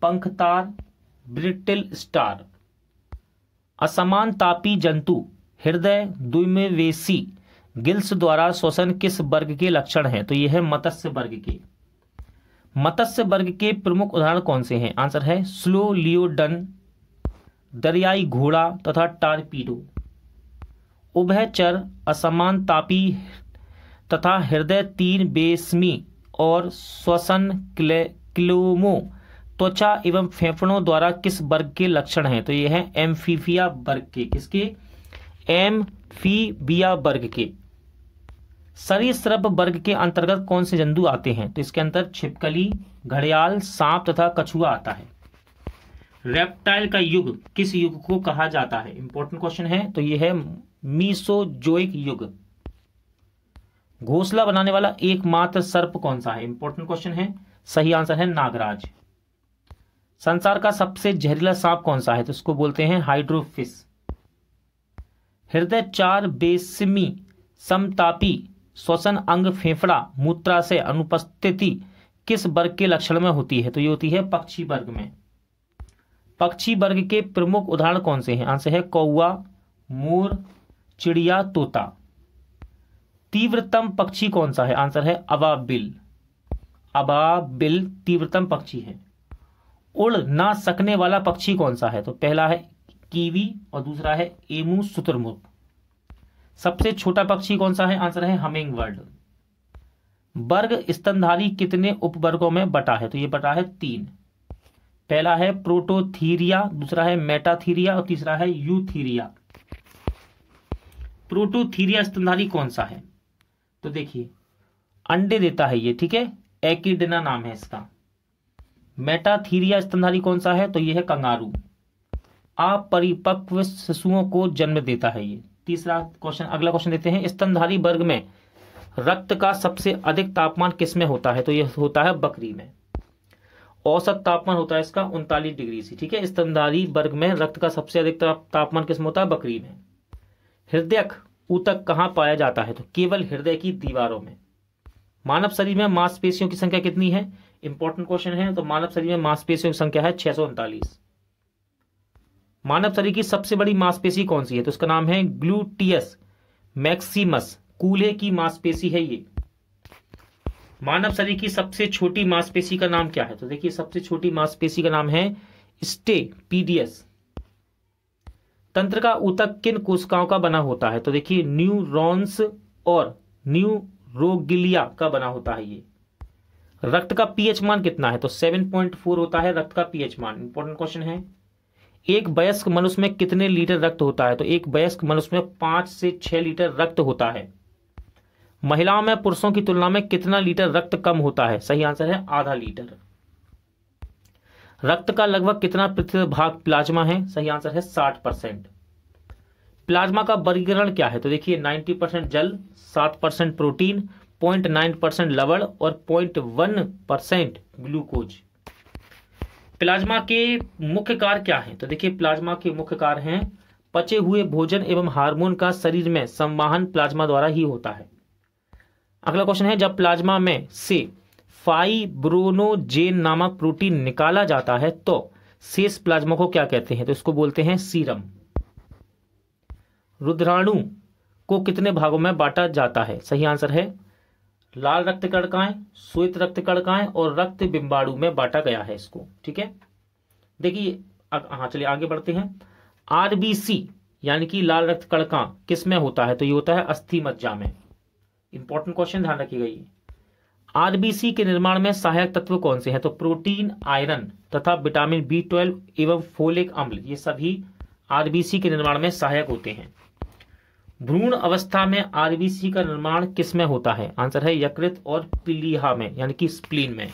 पंखतार ब्रिटिल स्टार असमान तापी जंतु हृदय द्विमेवेशी गिल्स द्वारा श्वसन किस वर्ग के लक्षण हैं तो यह है मत्स्य वर्ग के मत्स्य वर्ग के प्रमुख उदाहरण कौन से हैं आंसर है स्लो लियोडन दरियाई घोड़ा तथा टारपीडो उभयचर असमान तापी तथा हृदय तीन बेसमी और श्वसन क्लोमो त्वचा एवं फेफड़ों द्वारा किस वर्ग के लक्षण हैं तो यह है एम्फीफिया वर्ग के किसके एम्फीबिया वर्ग के सरीसृप वर्ग के अंतर्गत कौन से जंतु आते हैं तो इसके अंदर छिपकली घड़ियाल सांप तथा कछुआ आता है रेप्टाइल का युग किस युग को कहा जाता है इंपॉर्टेंट क्वेश्चन है तो यह है मीसोजोइक युग घोसला बनाने वाला एकमात्र सर्प कौन सा है इंपॉर्टेंट क्वेश्चन है सही आंसर है नागराज संसार का सबसे जहरीला सांप कौन सा है तो इसको बोलते हैं हाइड्रोफिस हृदय चार बेसमी समतापी श्वसन अंग फेफड़ा मूत्रा से अनुपस्थिति किस वर्ग के लक्षण में होती है तो ये होती है पक्षी वर्ग में पक्षी वर्ग के प्रमुख उदाहरण कौन से हैं आंसर है कौआ मोर चिड़िया तोता तीव्रतम पक्षी कौन सा है आंसर है अबाबिल अबाबिल तीव्रतम पक्षी है उड़ ना सकने वाला पक्षी कौन सा है तो पहला है कीवी और दूसरा है एमू सुतरमुर्ग सबसे छोटा पक्षी कौन सा है आंसर है हमिंग बर्ड वर्ग स्तनधारी कितने उपवर्गों में बटा है तो ये बटा है तीन पहला है प्रोटोथीरिया दूसरा है मेटाथीरिया और तीसरा है यूथीरिया प्रोटोथीरिया स्तनधारी कौन सा है तो देखिए अंडे देता है ये ठीक है एकिडेना नाम है इसका मेटाथीरिया स्तनधारी कौन सा है तो ये है कंगारू अपरिपक्व शिशुओं को जन्म देता है ये तीसरा क्वेश्चन अगला क्वेश्चन देते हैं स्तनधारी वर्ग में रक्त का सबसे अधिक तापमान किस में होता है तो यह होता है बकरी में औसत तापमान होता है इसका उनतालीस डिग्री सी ठीक है स्तनधारी वर्ग में रक्त का सबसे अधिक तापमान किसमें होता है बकरी में हृदय ऊतक कहाँ पाया जाता है तो केवल हृदय की दीवारों में मानव शरीर में मांसपेशियों की संख्या कितनी है इंपॉर्टेंट क्वेश्चन है तो मानव शरीर में मांसपेशियों की संख्या है छह सौ उनतालीस मानव शरीर की सबसे बड़ी मांसपेशी कौन सी है तो उसका नाम है ग्लूटियस मैक्सिमस कूल्हे की मांसपेशी है ये मानव शरीर की सबसे छोटी मांसपेशी का नाम क्या है तो देखिए सबसे छोटी मांसपेशी का नाम है स्टे पीडीएस तंत्र का उतक किन कोशिकाओं का बना होता है तो देखिए न्यूरॉन्स और न्यूरोगिलिया का बना होता है ये रक्त का पीएच मान कितना है तो 7.4 होता है रक्त का पीएच मान इंपॉर्टेंट क्वेश्चन है एक वयस्क मनुष्य में कितने लीटर रक्त होता है तो एक वयस्क मनुष्य में पांच से छह लीटर रक्त होता है महिलाओं में पुरुषों की तुलना में कितना लीटर रक्त कम होता है सही आंसर है आधा लीटर रक्त का लगभग कितना भाग प्लाज्मा है सही आंसर है साठ परसेंट प्लाज्मा का वर्गीकरण क्या है तो देखिए नाइन्टी परसेंट जल सात percent protein point nine percent लवड़ और point one percent glucose plasma के मुख्य कार्य क्या हैं तो देखिए प्लाज्मा के मुख्य कार्य हैं पचे हुए भोजन एवं हार्मोन का शरीर में संवाहन प्लाज्मा द्वारा ही होता है अगला क्वेश्चन है जब प्लाज्मा में से फाइब्रोनोजेन नामक प्रोटीन निकाला जाता है तो शेष प्लाज्मा को क्या कहते हैं तो इसको बोलते हैं सीरम रुद्राणु को कितने भागों में बांटा जाता है सही आंसर है लाल रक्त कड़काएं श्वेत रक्त कणकाएं और रक्त बिंबाड़ू में बांटा गया है इसको ठीक है देखिए हाँ चलिए आगे बढ़ते हैं आरबीसी यानी कि लाल रक्त कड़का किस में होता है तो ये होता है अस्थि मज्जा में इंपॉर्टेंट क्वेश्चन ध्यान रखी गई आरबीसी के निर्माण में सहायक तत्व कौन से हैं तो प्रोटीन आयरन तथा विटामिन बी ट्वेल्व एवं फोलिक अम्ल ये सभी आरबीसी के निर्माण में सहायक होते हैं भ्रूण अवस्था में आरबीसी का निर्माण किस में होता है आंसर है यकृत और पीलिया में यानी कि स्प्लीन में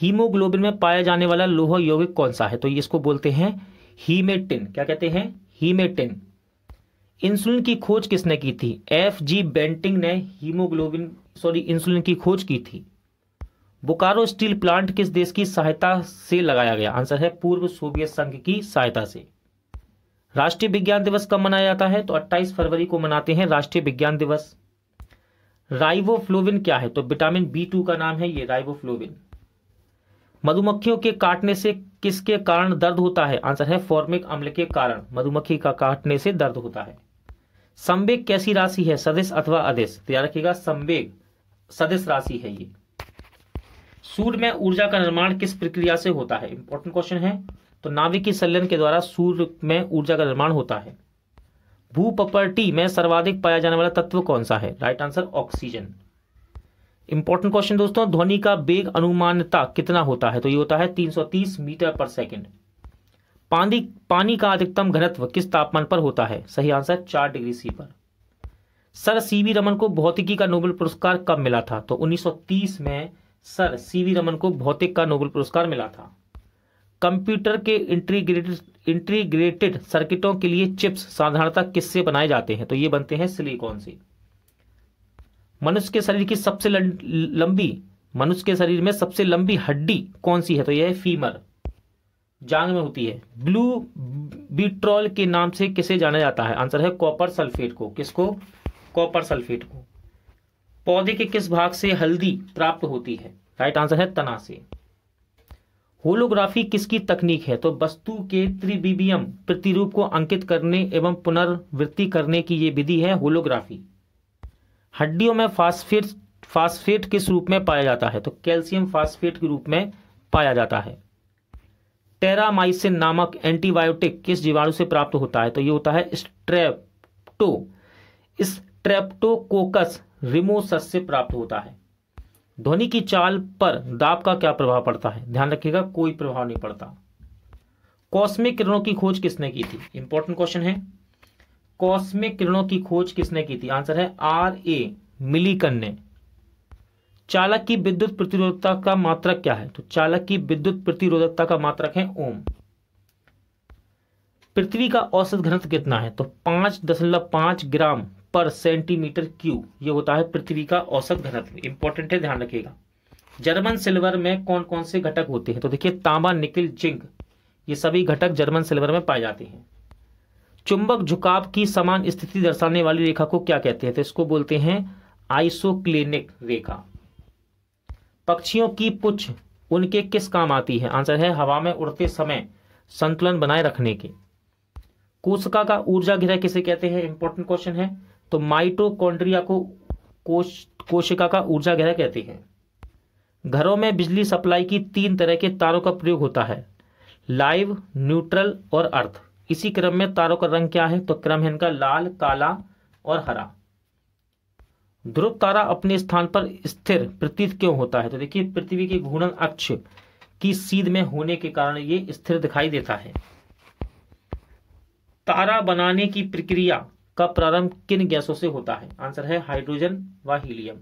हीमोग्लोबिन में पाया जाने वाला लोह यौगिक कौन सा है तो इसको बोलते हैं हीमेटिन क्या कहते हैं हीमेटिन इंसुलिन की खोज किसने की थी एफ जी बेंटिंग ने हीमोग्लोबिन सॉरी इंसुलिन की खोज की थी बोकारो स्टील प्लांट किस देश की सहायता से लगाया गया आंसर है पूर्व सोवियत संघ की सहायता से राष्ट्रीय विज्ञान दिवस कब मनाया जाता है तो 28 फरवरी को मनाते हैं राष्ट्रीय विज्ञान दिवस राइवोफ्लोविन क्या है तो विटामिन बी टू का नाम है ये राइवोफ्लोविन मधुमक्खियों के काटने से किसके कारण दर्द होता है आंसर है फॉर्मिक अम्ल के कारण मधुमक्खी का काटने से दर्द होता है संवेग कैसी राशि है सदिश अथवा अदिश तो याद रखिएगा संवेग सदिश राशि है ये सूर्य में ऊर्जा का निर्माण किस प्रक्रिया से होता है इंपॉर्टेंट क्वेश्चन है तो नाभिक संलयन के द्वारा सूर्य में ऊर्जा का निर्माण होता है पपर्टी में सर्वाधिक पाया जाने वाला तत्व कौन सा है right answer oxygen important question दोस्तों ध्वनि का वेग अनुमानता कितना होता है तो ये होता है 330 मीटर पर सेकेंड पानी पानी का अधिकतम घनत्व किस तापमान पर होता है सही आंसर चार डिग्री सी पर सर सी रमन को भौतिकी का नोबेल पुरस्कार कब मिला था तो 1930 में सर सी रमन को भौतिक का नोबेल पुरस्कार मिला था कंप्यूटर के इंटीग्रेटेड इंटीग्रेटेड सर्किटों के लिए चिप्स साधारणता किससे बनाए जाते हैं तो ये बनते हैं सिलिकॉन से मनुष्य के शरीर की सबसे लंबी मनुष्य के शरीर में सबसे लंबी हड्डी कौन सी है तो यह फीमर जांग में होती है ब्लू बिट्रॉल के नाम से किसे जाना जाता है आंसर है कॉपर सल्फेट को किसको कॉपर सल्फेट को पौधे के किस भाग से हल्दी प्राप्त होती है राइट आंसर है तना से होलोग्राफी किसकी तकनीक है तो वस्तु के त्रिविबियम प्रतिरूप को अंकित करने एवं पुनर्वृत्ति करने की ये विधि है होलोग्राफी हड्डियों में फास्फेट फास्फेट किस रूप में पाया जाता है तो कैल्शियम फास्फेट के रूप में पाया जाता है टेरामाइसिन नामक एंटीबायोटिक किस जीवाणु से प्राप्त होता है तो ये होता है स्ट्रेप्टो स्ट्रेप्टोकोकस रिमोसस से प्राप्त होता है ध्वनि की चाल पर दाब का क्या प्रभाव पड़ता है ध्यान रखिएगा कोई प्रभाव नहीं पड़ता कॉस्मिक किरणों की खोज किसने की थी इंपॉर्टेंट क्वेश्चन है कॉस्मिक किरणों की खोज किसने की थी आंसर है आर ए मिलीकन ने चालक की विद्युत प्रतिरोधकता का मात्रक क्या है तो चालक की विद्युत प्रतिरोधकता का मात्रक है ओम पृथ्वी का औसत घनत्व कितना है तो पांच दशमलव पांच ग्राम पर सेंटीमीटर क्यू ये होता है पृथ्वी का औसत घनत्व इंपॉर्टेंट है ध्यान रखिएगा जर्मन सिल्वर में कौन कौन से घटक होते हैं तो देखिए तांबा निकिल जिंक ये सभी घटक जर्मन सिल्वर में पाए जाते हैं चुंबक झुकाव की समान स्थिति दर्शाने वाली रेखा को क्या कहते हैं तो इसको बोलते हैं आइसोक्लिनिक रेखा पक्षियों की पुछ उनके किस काम आती है आंसर है हवा में उड़ते समय संतुलन बनाए रखने के कोशिका का ऊर्जा घेरा किसे कहते हैं इंपॉर्टेंट क्वेश्चन है तो माइटोकॉन्ड्रिया को कोश कोशिका का ऊर्जा गहरा कहते हैं घरों में बिजली सप्लाई की तीन तरह के तारों का प्रयोग होता है लाइव न्यूट्रल और अर्थ इसी क्रम में तारों का रंग क्या है तो क्रम है इनका लाल काला और हरा ध्रुव तारा अपने स्थान पर स्थिर प्रतीत क्यों होता है तो देखिए पृथ्वी के घूर्णन अक्ष की सीध में होने के कारण ये स्थिर दिखाई देता है तारा बनाने की प्रक्रिया का प्रारंभ किन गैसों से होता है आंसर है हाइड्रोजन व हीलियम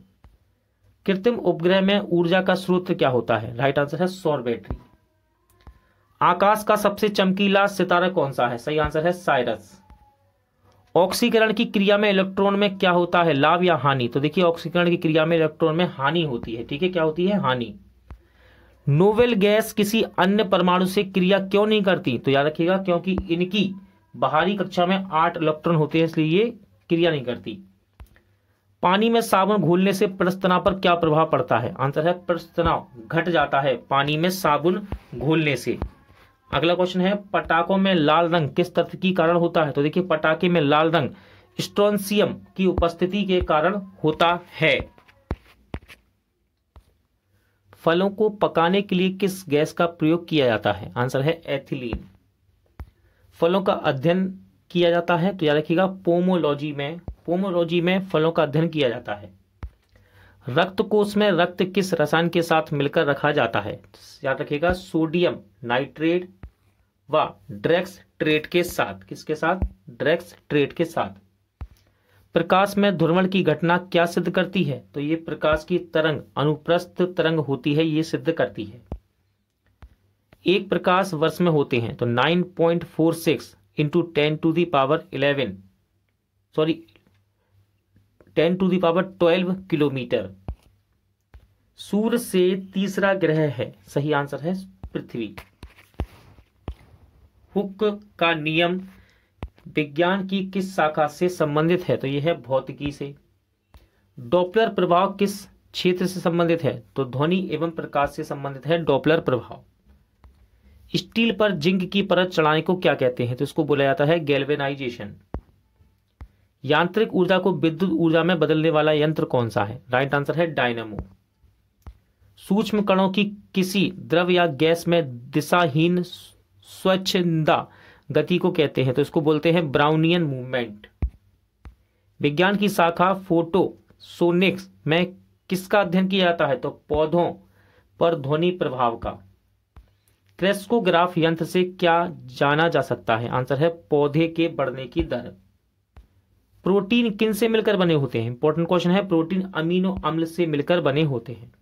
कृत्रिम उपग्रह में ऊर्जा का स्रोत क्या होता है राइट आंसर है सौर बैटरी आकाश का सबसे चमकीला सितारा कौन सा है सही आंसर है साइरस ऑक्सीकरण की क्रिया में इलेक्ट्रॉन में क्या होता है लाभ या हानि तो देखिए ऑक्सीकरण की क्रिया में इलेक्ट्रॉन में हानि होती है ठीक है क्या होती है हानि नोवेल गैस किसी अन्य परमाणु से क्रिया क्यों नहीं करती तो याद रखिएगा क्योंकि इनकी बाहरी कक्षा में आठ इलेक्ट्रॉन होते हैं इसलिए ये क्रिया नहीं करती पानी में साबुन घोलने से प्रस्तना पर क्या प्रभाव पड़ता है आंसर है प्रस्तना घट जाता है पानी में साबुन घोलने से अगला क्वेश्चन है पटाखों में लाल रंग किस तत्व के कारण होता है तो देखिए पटाखे में लाल रंग स्ट्रोन्सियम की उपस्थिति के कारण होता है फलों को पकाने के लिए किस गैस का प्रयोग किया जाता है आंसर है एथिलीन फलों का अध्ययन किया जाता है तो याद रखिएगा पोमोलॉजी में पोमोलॉजी में फलों का अध्ययन किया जाता है रक्त कोष में रक्त किस रसायन के साथ मिलकर रखा जाता है याद रखिएगा सोडियम नाइट्रेट व ड्रैक्स ट्रेट के साथ किसके साथ ड्रैक्स ट्रेट के साथ प्रकाश में ध्रुवण की घटना क्या सिद्ध करती है तो ये प्रकाश की तरंग अनुप्रस्थ तरंग होती है ये सिद्ध करती है एक प्रकाश वर्ष में होते हैं तो 9.46 point four six into ten to the power eleven sorry ten to the power twelve kilometre सूर्य से तीसरा ग्रह है सही आंसर है पृथ्वी हुक का नियम विज्ञान की किस शाखा से संबंधित है तो यह है भौतिकी से डॉपलर प्रभाव किस क्षेत्र से संबंधित है तो ध्वनि एवं प्रकाश से संबंधित है डॉपलर प्रभाव स्टील पर जिंक की परत चढ़ाने को क्या कहते हैं तो इसको बोला जाता है गैल्वेनाइजेशन यांत्रिक ऊर्जा को विद्युत ऊर्जा में बदलने वाला यंत्र कौन सा है राइट आंसर है डायनामो सूक्ष्म कणों की किसी द्रव या गैस में दिशाहीन स्वच्छंदा गति को कहते हैं तो इसको बोलते हैं ब्राउनियन मूवमेंट विज्ञान की शाखा फोटो सोनिक्स में किसका अध्ययन किया जाता है तो पौधों पर ध्वनि प्रभाव का क्रेस्कोग्राफ यंत्र से क्या जाना जा सकता है आंसर है पौधे के बढ़ने की दर प्रोटीन किन से मिलकर बने होते हैं इंपॉर्टेंट क्वेश्चन है प्रोटीन अमीनो अम्ल से मिलकर बने होते हैं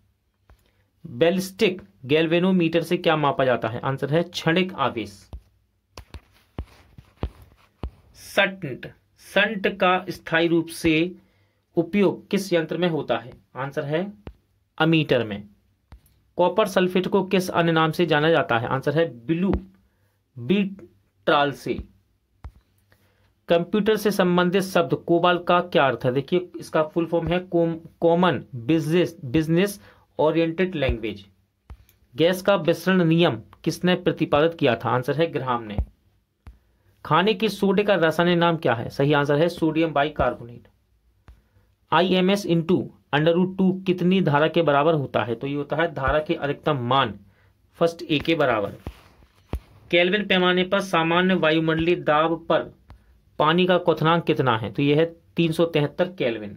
बेलिस्टिक गैल्वेनोमीटर से क्या मापा जाता है आंसर है क्षणिक आवेश संट संट का स्थायी रूप से उपयोग किस यंत्र में होता है आंसर है अमीटर में कॉपर सल्फेट को किस अन्य नाम से जाना जाता है आंसर है ब्लू बीट्राल से कंप्यूटर से संबंधित शब्द कोबाल का क्या अर्थ है देखिए इसका फुल फॉर्म है common business business oriented language gas का विसरण नियम किसने प्रतिपादित किया था आंसर है ग्राम ने खाने के सोडे का रासायनिक नाम क्या है सही आंसर है sodium bicarbonate I M S into under root two कितनी धारा के बराबर होता है तो ये होता है धारा के अधिकतम मान फर्स्ट ए के बराबर कैलविन पैमाने पर सामान्य वायुमंडलीय दाब पर पानी का क्वथनांक कितना है तो यह है तीन सौ तिहत्तर कैलविन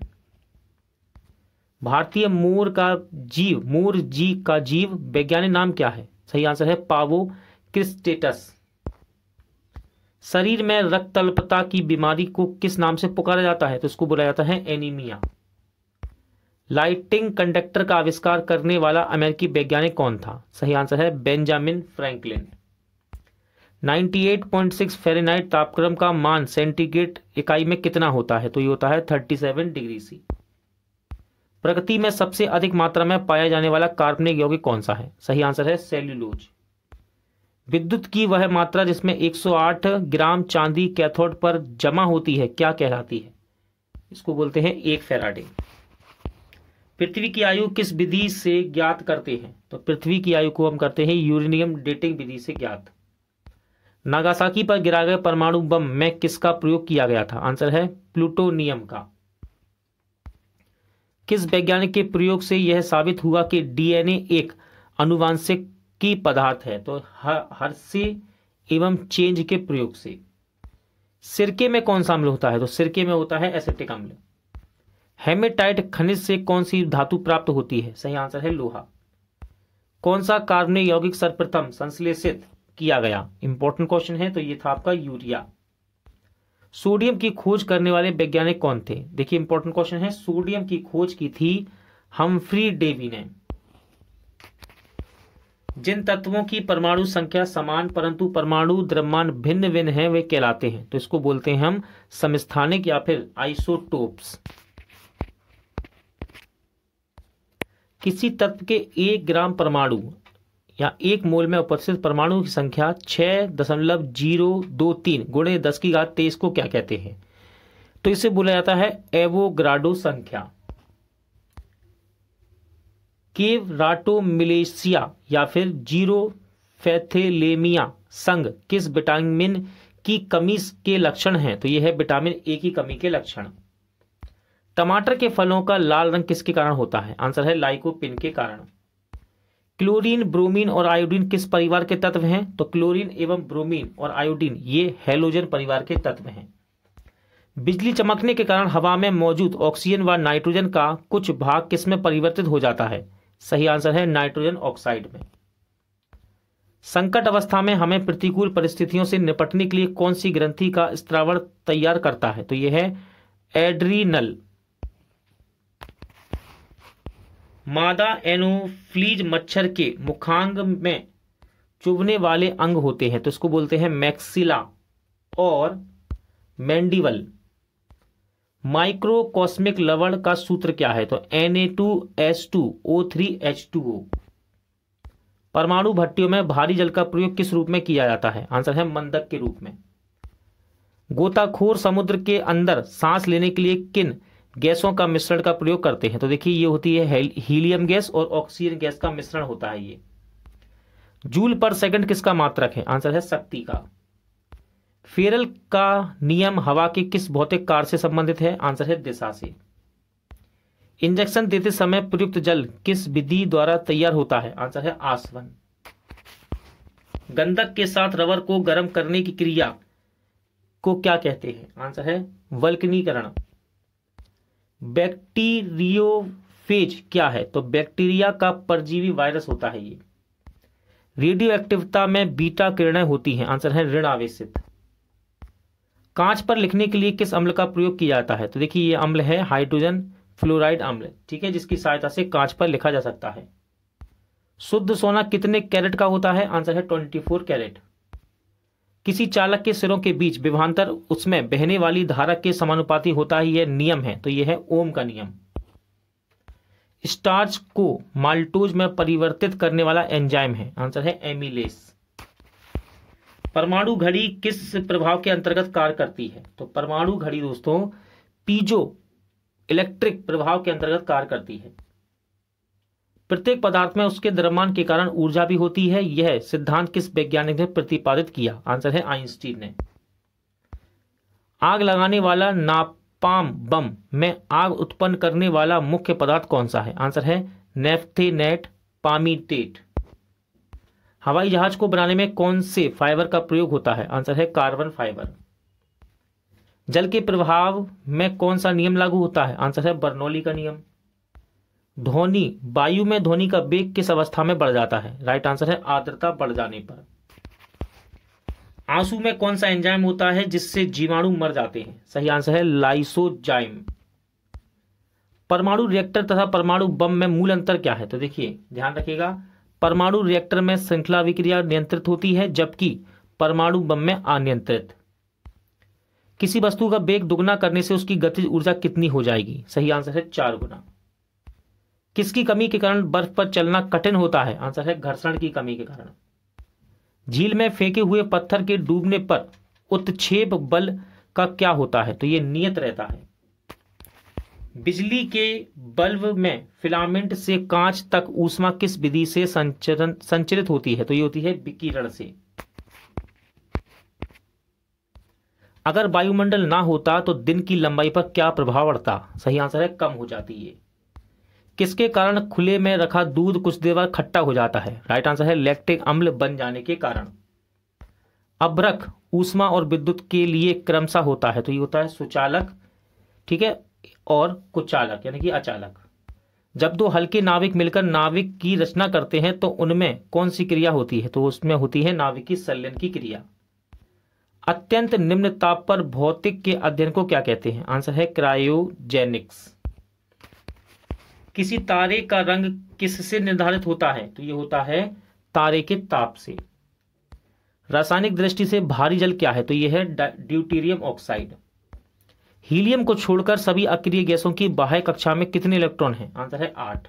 भारतीय मोर का जीव मोर जी का जीव वैज्ञानिक नाम क्या है सही आंसर है पावो क्रिस्टेटस शरीर में रक्त अल्पता की बीमारी को किस नाम से पुकारा जाता है तो इसको बोला जाता है एनीमिया लाइटिंग कंडक्टर का आविष्कार करने वाला अमेरिकी वैज्ञानिक कौन था सही आंसर है बेंजामिन फ्रैंकलिन 98.6 फ़ारेनहाइट तापक्रम का मान सेंटीग्रेड इकाई में कितना होता है तो ये होता है 37 डिग्री सी प्रकृति में सबसे अधिक मात्रा में पाया जाने वाला कार्बनिक यौगिक कौन सा है सही आंसर है सेल्यूलोज विद्युत की वह मात्रा जिसमें 108 ग्राम चांदी कैथोड पर जमा होती है क्या कहलाती है इसको बोलते हैं एक फेराडे पृथ्वी की आयु किस विधि से ज्ञात करते हैं तो पृथ्वी की आयु को हम करते हैं यूरेनियम डेटिंग विधि से ज्ञात नागासाकी पर गिरा गए परमाणु बम में किसका प्रयोग किया गया था आंसर है प्लूटोनियम का किस वैज्ञानिक के प्रयोग से यह साबित हुआ कि डीएनए एक अनुवांशिक की पदार्थ है तो हर्षे एवं चेंज के प्रयोग से सिरके में कौन सा अम्ल होता है तो सिरके में होता है एसेटिक अम्ल हेमेटाइट खनिज से कौन सी धातु प्राप्त होती है सही आंसर है लोहा कौन सा कार्बनिक यौगिक सर्वप्रथम संश्लेषित किया गया इंपॉर्टेंट क्वेश्चन है तो ये था आपका यूरिया सोडियम की खोज करने वाले वैज्ञानिक कौन थे देखिए इंपॉर्टेंट क्वेश्चन है सोडियम की खोज की थी हमफ्री डेवी ने जिन तत्वों की परमाणु संख्या समान परंतु परमाणु द्रव्यमान भिन्न भिन्न है वे कहलाते हैं तो इसको बोलते हैं हम समस्थानिक या फिर आइसोटोप्स किसी तत्व के एक ग्राम परमाणु या एक मोल में उपस्थित परमाणु की संख्या छह दशमलव जीरो दो तीन गुणे दस की घात तेईस को क्या कहते हैं तो इसे बोला जाता है एवोग्राडो संख्या केव या फिर जीरो फैथेलेमिया संघ किस विटामिन की कमी के लक्षण हैं तो यह है विटामिन ए की कमी के लक्षण टमाटर के फलों का लाल रंग किसके कारण होता है आंसर है लाइकोपिन के कारण क्लोरीन ब्रोमीन और आयोडीन किस परिवार के तत्व हैं तो क्लोरीन एवं ब्रोमीन और आयोडीन ये हेलोजन परिवार के तत्व हैं बिजली चमकने के कारण हवा में मौजूद ऑक्सीजन व नाइट्रोजन का कुछ भाग किस में परिवर्तित हो जाता है सही आंसर है नाइट्रोजन ऑक्साइड में संकट अवस्था में हमें प्रतिकूल परिस्थितियों से निपटने के लिए कौन सी ग्रंथि का स्त्रावण तैयार करता है तो यह है एड्रीनल मादा एनोफ्लीज मच्छर के मुखांग में चुभने वाले अंग होते हैं तो इसको बोलते हैं मैक्सिला और मैंडिवल माइक्रोकॉस्मिक लवण का सूत्र क्या है तो Na2S2O3H2O परमाणु भट्टियों में भारी जल का प्रयोग किस रूप में किया जाता है आंसर है मंदक के रूप में गोताखोर समुद्र के अंदर सांस लेने के लिए किन गैसों का मिश्रण का प्रयोग करते हैं तो देखिए ये होती है हीलियम गैस और ऑक्सीजन गैस का मिश्रण होता है ये जूल पर सेकंड किसका मात्रक है आंसर है शक्ति का फेरल का नियम हवा के किस भौतिक कार से संबंधित है आंसर है दिशा से इंजेक्शन देते समय प्रयुक्त जल किस विधि द्वारा तैयार होता है आंसर है आसवन गंधक के साथ रबर को गर्म करने की क्रिया को क्या कहते हैं आंसर है वल्कनीकरण बैक्टीरियोफेज क्या है तो बैक्टीरिया का परजीवी वायरस होता है ये रेडियो एक्टिवता में बीटा किरणें होती हैं आंसर है ऋण आवेशित कांच पर लिखने के लिए किस अम्ल का प्रयोग किया जाता है तो देखिए ये अम्ल है हाइड्रोजन फ्लोराइड अम्ल ठीक है जिसकी सहायता से कांच पर लिखा जा सकता है शुद्ध सोना कितने कैरेट का होता है आंसर है ट्वेंटी फोर कैरेट किसी चालक के सिरों के बीच विभांतर उसमें बहने वाली धारा के समानुपाती होता ही यह नियम है तो यह है ओम का नियम स्टार्च को माल्टोज में परिवर्तित करने वाला एंजाइम है आंसर है एमिलेस परमाणु घड़ी किस प्रभाव के अंतर्गत कार्य करती है तो परमाणु घड़ी दोस्तों पीजो इलेक्ट्रिक प्रभाव के अंतर्गत कार्य करती है प्रत्येक पदार्थ में उसके द्रव्यमान के कारण ऊर्जा भी होती है यह सिद्धांत किस वैज्ञानिक ने प्रतिपादित किया आंसर है आइंस्टीन ने आग लगाने वाला नापाम बम में आग उत्पन्न करने वाला मुख्य पदार्थ कौन सा है आंसर है नेफ्थेनेट पामीटेट हवाई जहाज को बनाने में कौन से फाइबर का प्रयोग होता है आंसर है कार्बन फाइबर जल के प्रभाव में कौन सा नियम लागू होता है आंसर है बर्नौली का नियम ध्वनि वायु में ध्वनि का वेग किस अवस्था में बढ़ जाता है राइट आंसर है आर्द्रता बढ़ जाने पर आंसू में कौन सा एंजाइम होता है जिससे जीवाणु मर जाते हैं सही आंसर है लाइसोजाइम परमाणु रिएक्टर तथा परमाणु बम में मूल अंतर क्या है तो देखिए ध्यान रखिएगा परमाणु रिएक्टर में श्रृंखला विक्रिया नियंत्रित होती है जबकि परमाणु बम में अनियंत्रित किसी वस्तु का वेग दुगना करने से उसकी गतिज ऊर्जा कितनी हो जाएगी सही आंसर है चार गुना किसकी कमी के कारण बर्फ पर चलना कठिन होता है आंसर है घर्षण की कमी के कारण झील में फेंके हुए पत्थर के डूबने पर उत्क्षेप बल का क्या होता है तो ये नियत रहता है बिजली के बल्ब में फिलामेंट से कांच तक ऊष्मा किस विधि से संचरण संचरित होती है तो ये होती है विकिरण से अगर वायुमंडल ना होता तो दिन की लंबाई पर क्या प्रभाव पड़ता सही आंसर है कम हो जाती है किसके कारण खुले में रखा दूध कुछ देर बाद खट्टा हो जाता है राइट आंसर है लैक्टिक अम्ल बन जाने के कारण अभ्रक ऊष्मा और विद्युत के लिए क्रमशः होता है तो ये होता है सुचालक ठीक है और कुचालक यानी कि अचालक जब दो हल्के नाविक मिलकर नाविक की रचना करते हैं तो उनमें कौन सी क्रिया होती है तो उसमें होती है नाविक की संलयन की क्रिया अत्यंत निम्न ताप पर भौतिक के अध्ययन को क्या कहते हैं आंसर है क्रायोजेनिक्स किसी तारे का रंग किससे निर्धारित होता है तो ये होता है तारे के ताप से रासायनिक दृष्टि से भारी जल क्या है तो ये है ड्यूटीरियम ऑक्साइड हीलियम को छोड़कर सभी अक्रिय गैसों की बाह्य कक्षा में कितने इलेक्ट्रॉन हैं आंसर है आठ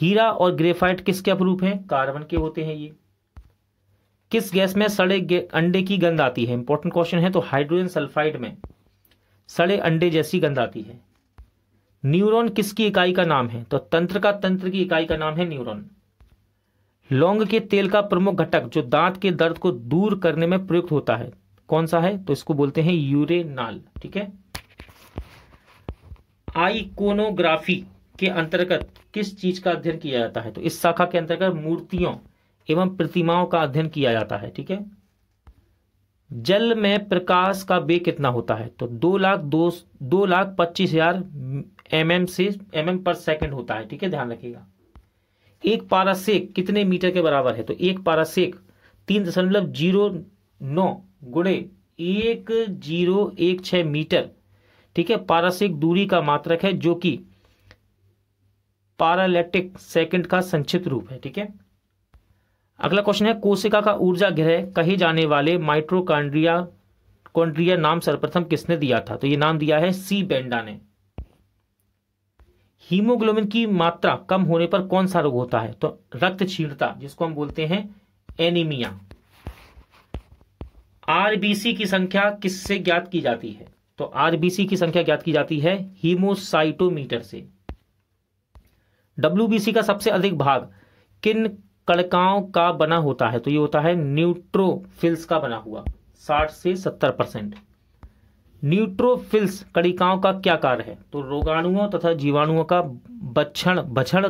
हीरा और ग्रेफाइट किसके अपरूप हैं कार्बन के होते हैं ये किस गैस में सड़े अंडे की गंध आती है इंपॉर्टेंट क्वेश्चन है तो हाइड्रोजन सल्फाइड में सड़े अंडे जैसी गंध आती है न्यूरॉन किसकी इकाई का नाम है तो तंत्र का तंत्र की इकाई का नाम है न्यूरॉन लौंग के तेल का प्रमुख घटक जो दांत के दर्द को दूर करने में प्रयुक्त होता है कौन सा है तो इसको बोलते हैं यूरेनाल ठीक है आइकोनोग्राफी के अंतर्गत किस चीज का अध्ययन किया जाता है तो इस शाखा के अंतर्गत मूर्तियों एवं प्रतिमाओं का अध्ययन किया जाता है ठीक है जल में प्रकाश का वेग कितना होता है तो दो लाख दो दो लाख पच्चीस हजार एम एम से एम एम पर सेकेंड होता है ठीक है ध्यान रखिएगा एक पारासेक कितने मीटर के बराबर है तो एक पारासेक तीन दशमलव जीरो नौ गुड़े एक जीरो एक छ मीटर ठीक है पारासेक दूरी का मात्रक है जो कि पारालेटिक सेकंड का संक्षिप्त रूप है ठीक है अगला क्वेश्चन है कोशिका का ऊर्जा ग्रह कहे जाने वाले माइट्रोकॉन्ड्रिया कॉन्ड्रिया नाम सर्वप्रथम किसने दिया था तो ये नाम दिया है सी बेंडा ने हीमोग्लोबिन की मात्रा कम होने पर कौन सा रोग होता है तो रक्त छीणता जिसको हम बोलते हैं एनीमिया आरबीसी की संख्या किससे ज्ञात की जाती है तो आरबीसी की संख्या ज्ञात की जाती है हीमोसाइटोमीटर से डब्ल्यूबीसी का सबसे अधिक भाग किन कड़काओं का बना होता है तो ये होता है न्यूट्रोफिल्स का बना हुआ 60 से 70 परसेंट न्यूट्रोफिल्स कड़िकाओं का क्या कार्य है तो रोगाणुओं तथा जीवाणुओं का बच्छण भक्षण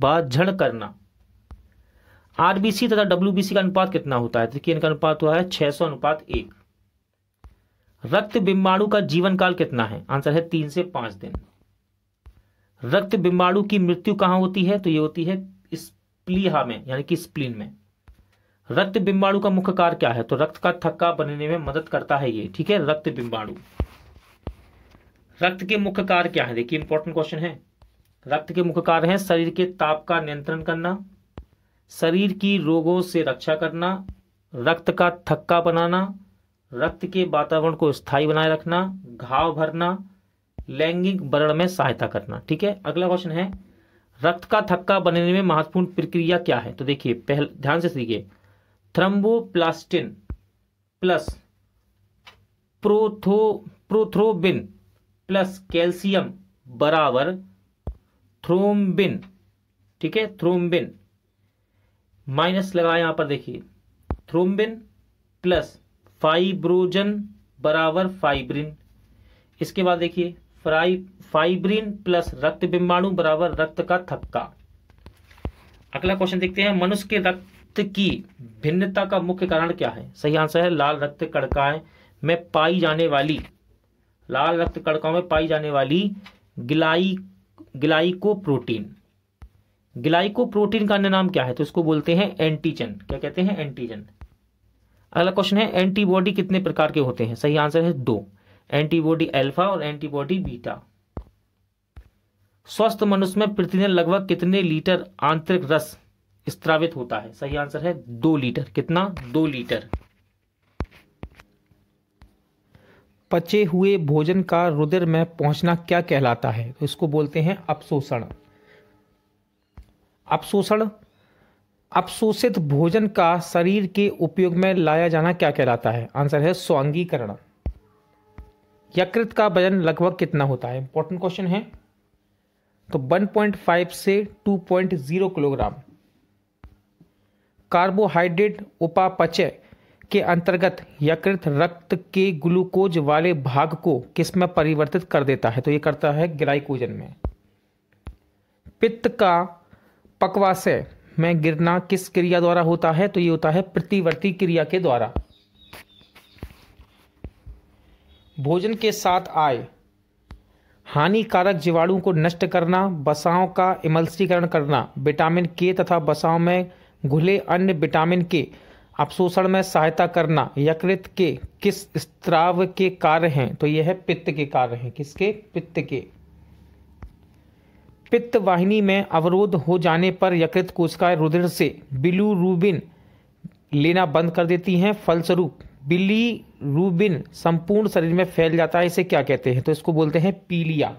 बाझण करना आरबीसी तथा डब्ल्यू का अनुपात कितना होता है देखिए इनका अनुपात हुआ है 600 अनुपात एक रक्त बिम्बाणु का जीवन काल कितना है आंसर है तीन से पांच दिन रक्त बिम्बाणु की मृत्यु कहां होती है तो ये होती है स्प्लीहा में यानी कि स्प्लीन में रक्त बिंबाणु का मुख्य कार्य क्या है तो रक्त का थक्का बनने में मदद करता है ये ठीक है रक्त बिंबाणु रक्त के मुख्य कार्य क्या है देखिए इंपॉर्टेंट क्वेश्चन है रक्त के मुख्य कार्य है शरीर के ताप का नियंत्रण करना शरीर की रोगों से रक्षा करना रक्त का थक्का बनाना रक्त के वातावरण को स्थायी बनाए रखना घाव भरना लैंगिक वर्ण में सहायता करना ठीक है अगला क्वेश्चन है रक्त का थक्का बनने में महत्वपूर्ण प्रक्रिया क्या है तो देखिए पहले ध्यान से सीखिए thromboplastin plus protho prothrombin plus calcium बराबर थ्रोम्बिन ठीक है थ्रोम्बिन माइनस लगा यहां पर देखिए थ्रोम्बिन प्लस फाइब्रोजन बराबर फाइब्रिन इसके बाद देखिए फ्राइ फाइब्रिन प्लस रक्त बिंबाणु बराबर रक्त का थक्का अगला क्वेश्चन देखते हैं मनुष्य के रक्त रक्त की भिन्नता का मुख्य कारण क्या है सही आंसर है लाल रक्त कड़काएं में पाई जाने वाली लाल रक्त कड़काओं में पाई जाने वाली गिलाई गिलाइको प्रोटीन गिलाइको प्रोटीन का अन्य नाम क्या है तो इसको बोलते हैं एंटीजन क्या कहते हैं एंटीजन अगला क्वेश्चन है एंटीबॉडी कितने प्रकार के होते हैं सही आंसर है दो एंटीबॉडी अल्फा और एंटीबॉडी बीटा स्वस्थ मनुष्य में प्रतिदिन लगभग कितने लीटर आंतरिक रस स्त्रावित होता है सही आंसर है दो लीटर कितना दो लीटर पचे हुए भोजन का रुधिर में पहुंचना क्या कहलाता है तो इसको बोलते हैं अपशोषण अपशोषण अपशोषित भोजन का शरीर के उपयोग में लाया जाना क्या कहलाता है आंसर है स्वांगीकरण यकृत का वजन लगभग कितना होता है इंपॉर्टेंट क्वेश्चन है तो 1.5 से 2.0 किलोग्राम कार्बोहाइड्रेट उपापचय के अंतर्गत यकृत रक्त के ग्लूकोज वाले भाग को किस में परिवर्तित कर देता है तो ये करता है ग्लाइकोजन में पित्त का पकवाशय में गिरना किस क्रिया द्वारा होता है तो ये होता है प्रतिवर्ती क्रिया के द्वारा भोजन के साथ आए हानिकारक जीवाणु को नष्ट करना बसाओं का इमल्सीकरण करना विटामिन के तथा बसाओं में घुले अन्य विटामिन के अपशोषण में सहायता करना यकृत के किस स्त्राव के कार्य हैं तो यह है पित्त के कार्य हैं किसके पित्त के पित्त वाहिनी में अवरोध हो जाने पर यकृत कोशिकाएं रुधिर से बिलूरूबिन लेना बंद कर देती हैं फलस्वरूप बिली रूबिन संपूर्ण शरीर में फैल जाता है इसे क्या कहते हैं तो इसको बोलते हैं पीलिया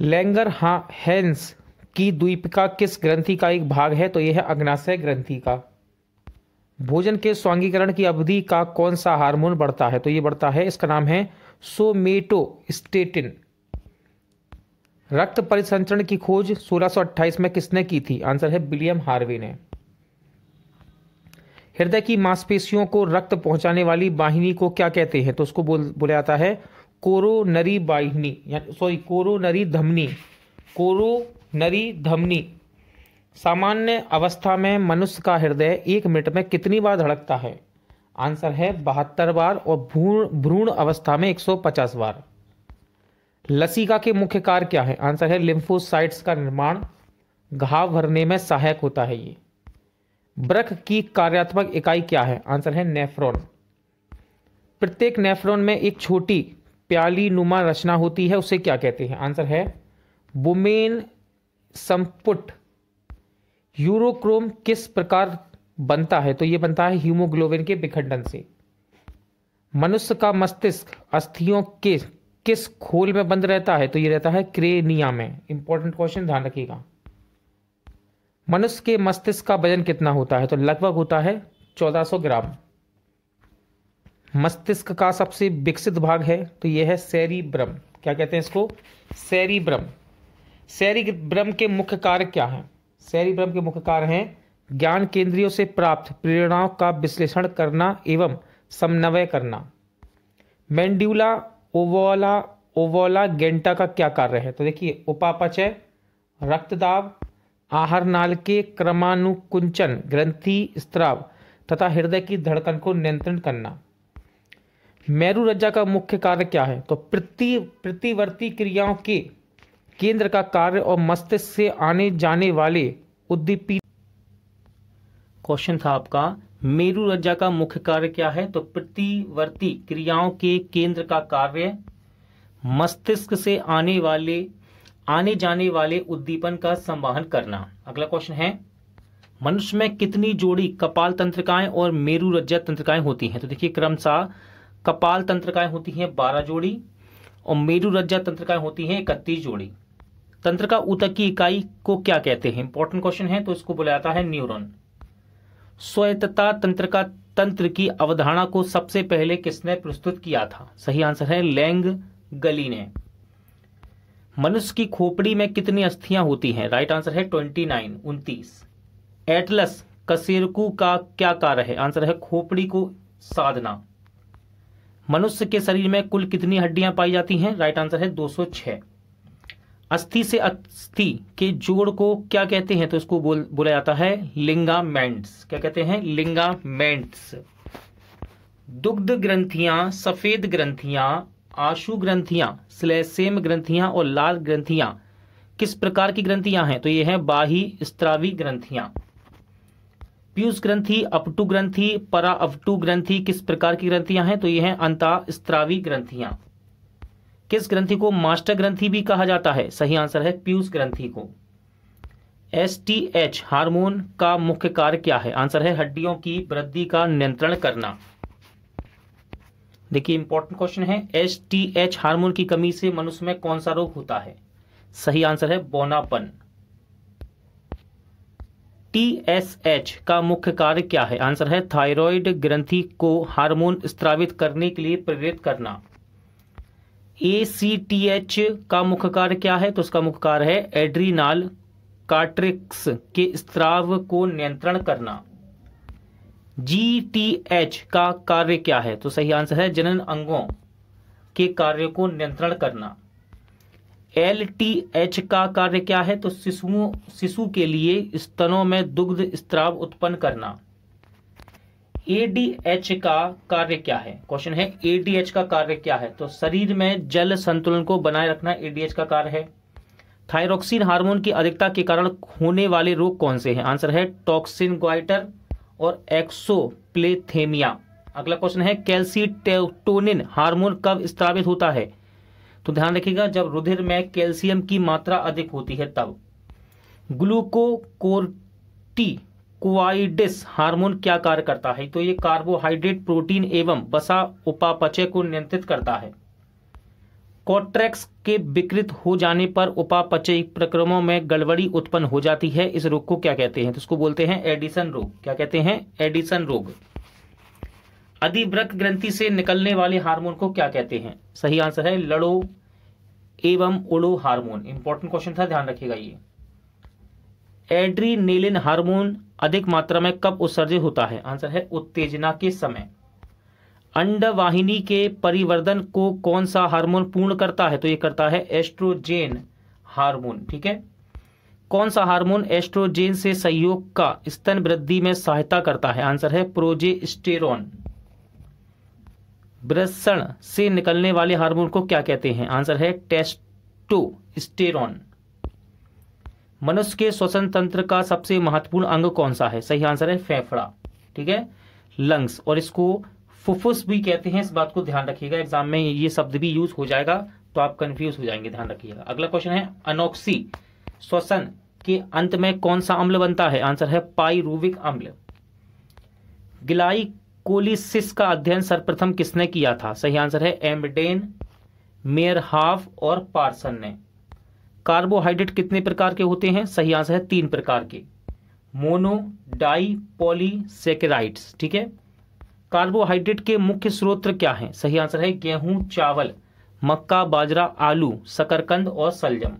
लैंगर हा हैंस की द्वीपिका किस ग्रंथि का एक भाग है तो यह है अग्नाशय ग्रंथि का भोजन के स्वांगीकरण की अवधि का कौन सा हार्मोन बढ़ता है तो यह बढ़ता है इसका नाम है स्टेटिन रक्त परिसंचरण की खोज 1628 में किसने की थी आंसर है विलियम हार्वे ने हृदय की मांसपेशियों को रक्त पहुंचाने वाली बाहिनी को क्या कहते हैं तो उसको बोल बोला जाता है कोरोनरी बाहिनी सॉरी कोरोनरी धमनी कोरो नरी धमनी सामान्य अवस्था में मनुष्य का हृदय एक मिनट में कितनी बार धड़कता है आंसर है बहत्तर बार और भ्रूण भ्रूण अवस्था में 150 बार लसिका के मुख्य कार्य क्या है आंसर है लिम्फोसाइट्स का निर्माण घाव भरने में सहायक होता है ये ब्रक की कार्यात्मक इकाई क्या है आंसर है नेफ्रॉन प्रत्येक नेफ्रॉन में एक छोटी प्याली नुमा रचना होती है उसे क्या कहते हैं आंसर है बुमेन संपुट यूरोक्रोम किस प्रकार बनता है तो यह बनता है हीमोग्लोबिन के विखंडन से मनुष्य का मस्तिष्क अस्थियों के किस खोल में बंद रहता है तो यह रहता है क्रेनिया में इंपॉर्टेंट क्वेश्चन ध्यान रखिएगा मनुष्य के मस्तिष्क का वजन कितना होता है तो लगभग होता है 1400 ग्राम मस्तिष्क का सबसे विकसित भाग है तो यह है सैरीब्रम क्या कहते हैं इसको सैरीब्रम शहरी भ्रम के मुख्य कार्य क्या हैं शहरी भ्रम के मुख्य कार्य हैं ज्ञान केंद्रियों से प्राप्त प्रेरणाओं का विश्लेषण करना एवं समन्वय करना मैंड्यूला ओवोला ओवोला गेंटा का क्या कार्य है तो देखिए उपापचय रक्तदाब आहार नाल के क्रमानुकुंचन ग्रंथि स्त्राव तथा हृदय की धड़कन को नियंत्रण करना मेरु रज्जा का मुख्य कार्य क्या है तो प्रति प्रतिवर्ती क्रियाओं के केंद्र का कार्य और मस्तिष्क से आने जाने वाले उद्दीपित क्वेश्चन था आपका मेरु रज्जा का मुख्य कार्य क्या है तो प्रतिवर्ती क्रियाओं के केंद्र का कार्य मस्तिष्क से आने वाले आने जाने वाले उद्दीपन का संवाहन करना अगला क्वेश्चन है मनुष्य में कितनी जोड़ी कपाल तंत्रिकाएं और मेरु रज्जा तंत्रिकाएं होती हैं तो देखिए क्रमशः कपाल तंत्रिकाएं होती हैं बारह जोड़ी और मेरु रज्जा तंत्रिकाएं होती हैं इकतीस जोड़ी तंत्र का ऊतक की इकाई को क्या कहते हैं इंपॉर्टेंट क्वेश्चन है तो इसको बोला जाता है न्यूरॉन स्वायत्तता तंत्र का तंत्र की अवधारणा को सबसे पहले किसने प्रस्तुत किया था सही आंसर है लैंग गली ने मनुष्य की खोपड़ी में कितनी अस्थियां होती हैं राइट आंसर है ट्वेंटी नाइन उन्तीस एटलस कसेरकू का क्या कार्य है आंसर है खोपड़ी को साधना मनुष्य के शरीर में कुल कितनी हड्डियां पाई जाती हैं राइट आंसर है दो सौ छह अस्थि से अस्थि के जोड़ को क्या कहते हैं तो इसको बोल बोला जाता है लिंगामेंट्स क्या कहते हैं लिंगामेंट्स दुग्ध ग्रंथियां सफेद ग्रंथियां आशु ग्रंथियां स्लेसेम ग्रंथियां और लाल ग्रंथियां किस प्रकार की ग्रंथियां हैं तो ये हैं बाही स्त्रावी ग्रंथियां पीयूष ग्रंथि अपटू ग्रंथि परा अपटू ग्रंथि किस प्रकार की ग्रंथियां हैं तो ये हैं अंता स्त्रावी ग्रंथियां किस ग्रंथि को मास्टर ग्रंथि भी कहा जाता है सही आंसर है पीयूष ग्रंथि को एस टी एच हार्मोन का मुख्य कार्य क्या है आंसर है हड्डियों की वृद्धि का नियंत्रण करना देखिए इंपॉर्टेंट क्वेश्चन है एस टी एच हार्मोन की कमी से मनुष्य में कौन सा रोग होता है सही आंसर है बोनापन टी एस एच का मुख्य कार्य क्या है आंसर है थायराइड ग्रंथि को हार्मोन स्त्रावित करने के लिए प्रेरित करना ए सी टी एच का मुख्य कार्य क्या है तो उसका मुख्य कार्य है एड्रीनाल कार्ट्रिक्स के स्त्राव को नियंत्रण करना जी टी एच का कार्य क्या है तो सही आंसर है जनन अंगों के कार्य को नियंत्रण करना एल टी एच का कार्य क्या है तो शिशुओं शिशु के लिए स्तनों में दुग्ध स्त्राव उत्पन्न करना एडीएच का कार्य क्या है क्वेश्चन है एडीएच का कार्य क्या है तो शरीर में जल संतुलन को बनाए रखना एडीएच का कार्य है थायरोक्सिन हार्मोन की अधिकता के कारण होने वाले रोग कौन से हैं आंसर है टॉक्सिन ग्वाइटर और एक्सोप्लेथेमिया अगला क्वेश्चन है कैल्सीटोनिन हार्मोन कब स्थापित होता है तो ध्यान रखिएगा जब रुधिर में कैल्शियम की मात्रा अधिक होती है तब ग्लूकोकोर्टी कुआइडिस हार्मोन क्या कार्य करता है तो ये कार्बोहाइड्रेट प्रोटीन एवं बसा उपापचय को नियंत्रित करता है कॉट्रैक्स के विकृत हो जाने पर उपापचय प्रक्रमों में गड़बड़ी उत्पन्न हो जाती है इस रोग को क्या कहते हैं तो इसको बोलते हैं एडिसन रोग क्या कहते हैं एडिसन रोग अधिवृक ग्रंथि से निकलने वाले हार्मोन को क्या कहते हैं सही आंसर है लड़ो एवं उड़ो हार्मोन इंपॉर्टेंट क्वेश्चन था ध्यान रखिएगा ये एड्रीनेलिन हार्मोन अधिक मात्रा में कब उत्सर्जित होता है आंसर है उत्तेजना के समय अंडवाहिनी के परिवर्धन को कौन सा हार्मोन पूर्ण करता है तो ये करता है एस्ट्रोजेन हार्मोन ठीक है कौन सा हार्मोन एस्ट्रोजेन से सहयोग का स्तन वृद्धि में सहायता करता है आंसर है प्रोजेस्टेरॉन ब्रसण से निकलने वाले हार्मोन को क्या कहते हैं आंसर है टेस्टोस्टेरॉन मनुष्य के श्वसन तंत्र का सबसे महत्वपूर्ण अंग कौन सा है सही आंसर है फेफड़ा ठीक है लंग्स और इसको फुफ्फुस भी कहते हैं इस बात को ध्यान रखिएगा एग्जाम में ये शब्द भी यूज हो जाएगा तो आप कंफ्यूज हो जाएंगे ध्यान रखिएगा अगला क्वेश्चन है अनोक्सी श्वसन के अंत में कौन सा अम्ल बनता है आंसर है पाइरूविक अम्ल गिलाई का अध्ययन सर्वप्रथम किसने किया था सही आंसर है एमडेन मेयर हाफ और पार्सन ने कार्बोहाइड्रेट कितने प्रकार के होते हैं सही आंसर है तीन प्रकार के मोनो डाई पॉलीसेकेराइड्स ठीक है कार्बोहाइड्रेट के मुख्य स्रोत क्या हैं सही आंसर है गेहूं चावल मक्का बाजरा आलू शकरकंद और सलजम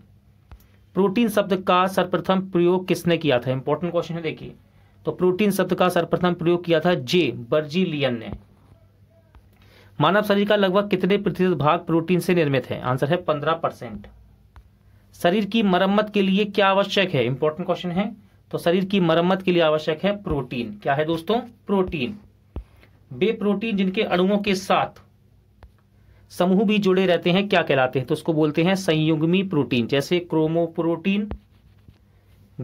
प्रोटीन शब्द का सर्वप्रथम प्रयोग किसने किया था इंपॉर्टेंट क्वेश्चन है देखिए तो प्रोटीन शब्द का सर्वप्रथम प्रयोग किया था जे बर्जीलियन ने मानव शरीर का लगभग कितने प्रतिशत भाग प्रोटीन से निर्मित है आंसर है पंद्रह परसेंट शरीर की मरम्मत के लिए क्या आवश्यक है इंपॉर्टेंट क्वेश्चन है तो शरीर की मरम्मत के लिए आवश्यक है प्रोटीन क्या है दोस्तों प्रोटीन बे प्रोटीन जिनके अणुओं के साथ समूह भी जुड़े रहते हैं क्या कहलाते हैं तो उसको बोलते हैं संयुग्मी प्रोटीन जैसे क्रोमोप्रोटीन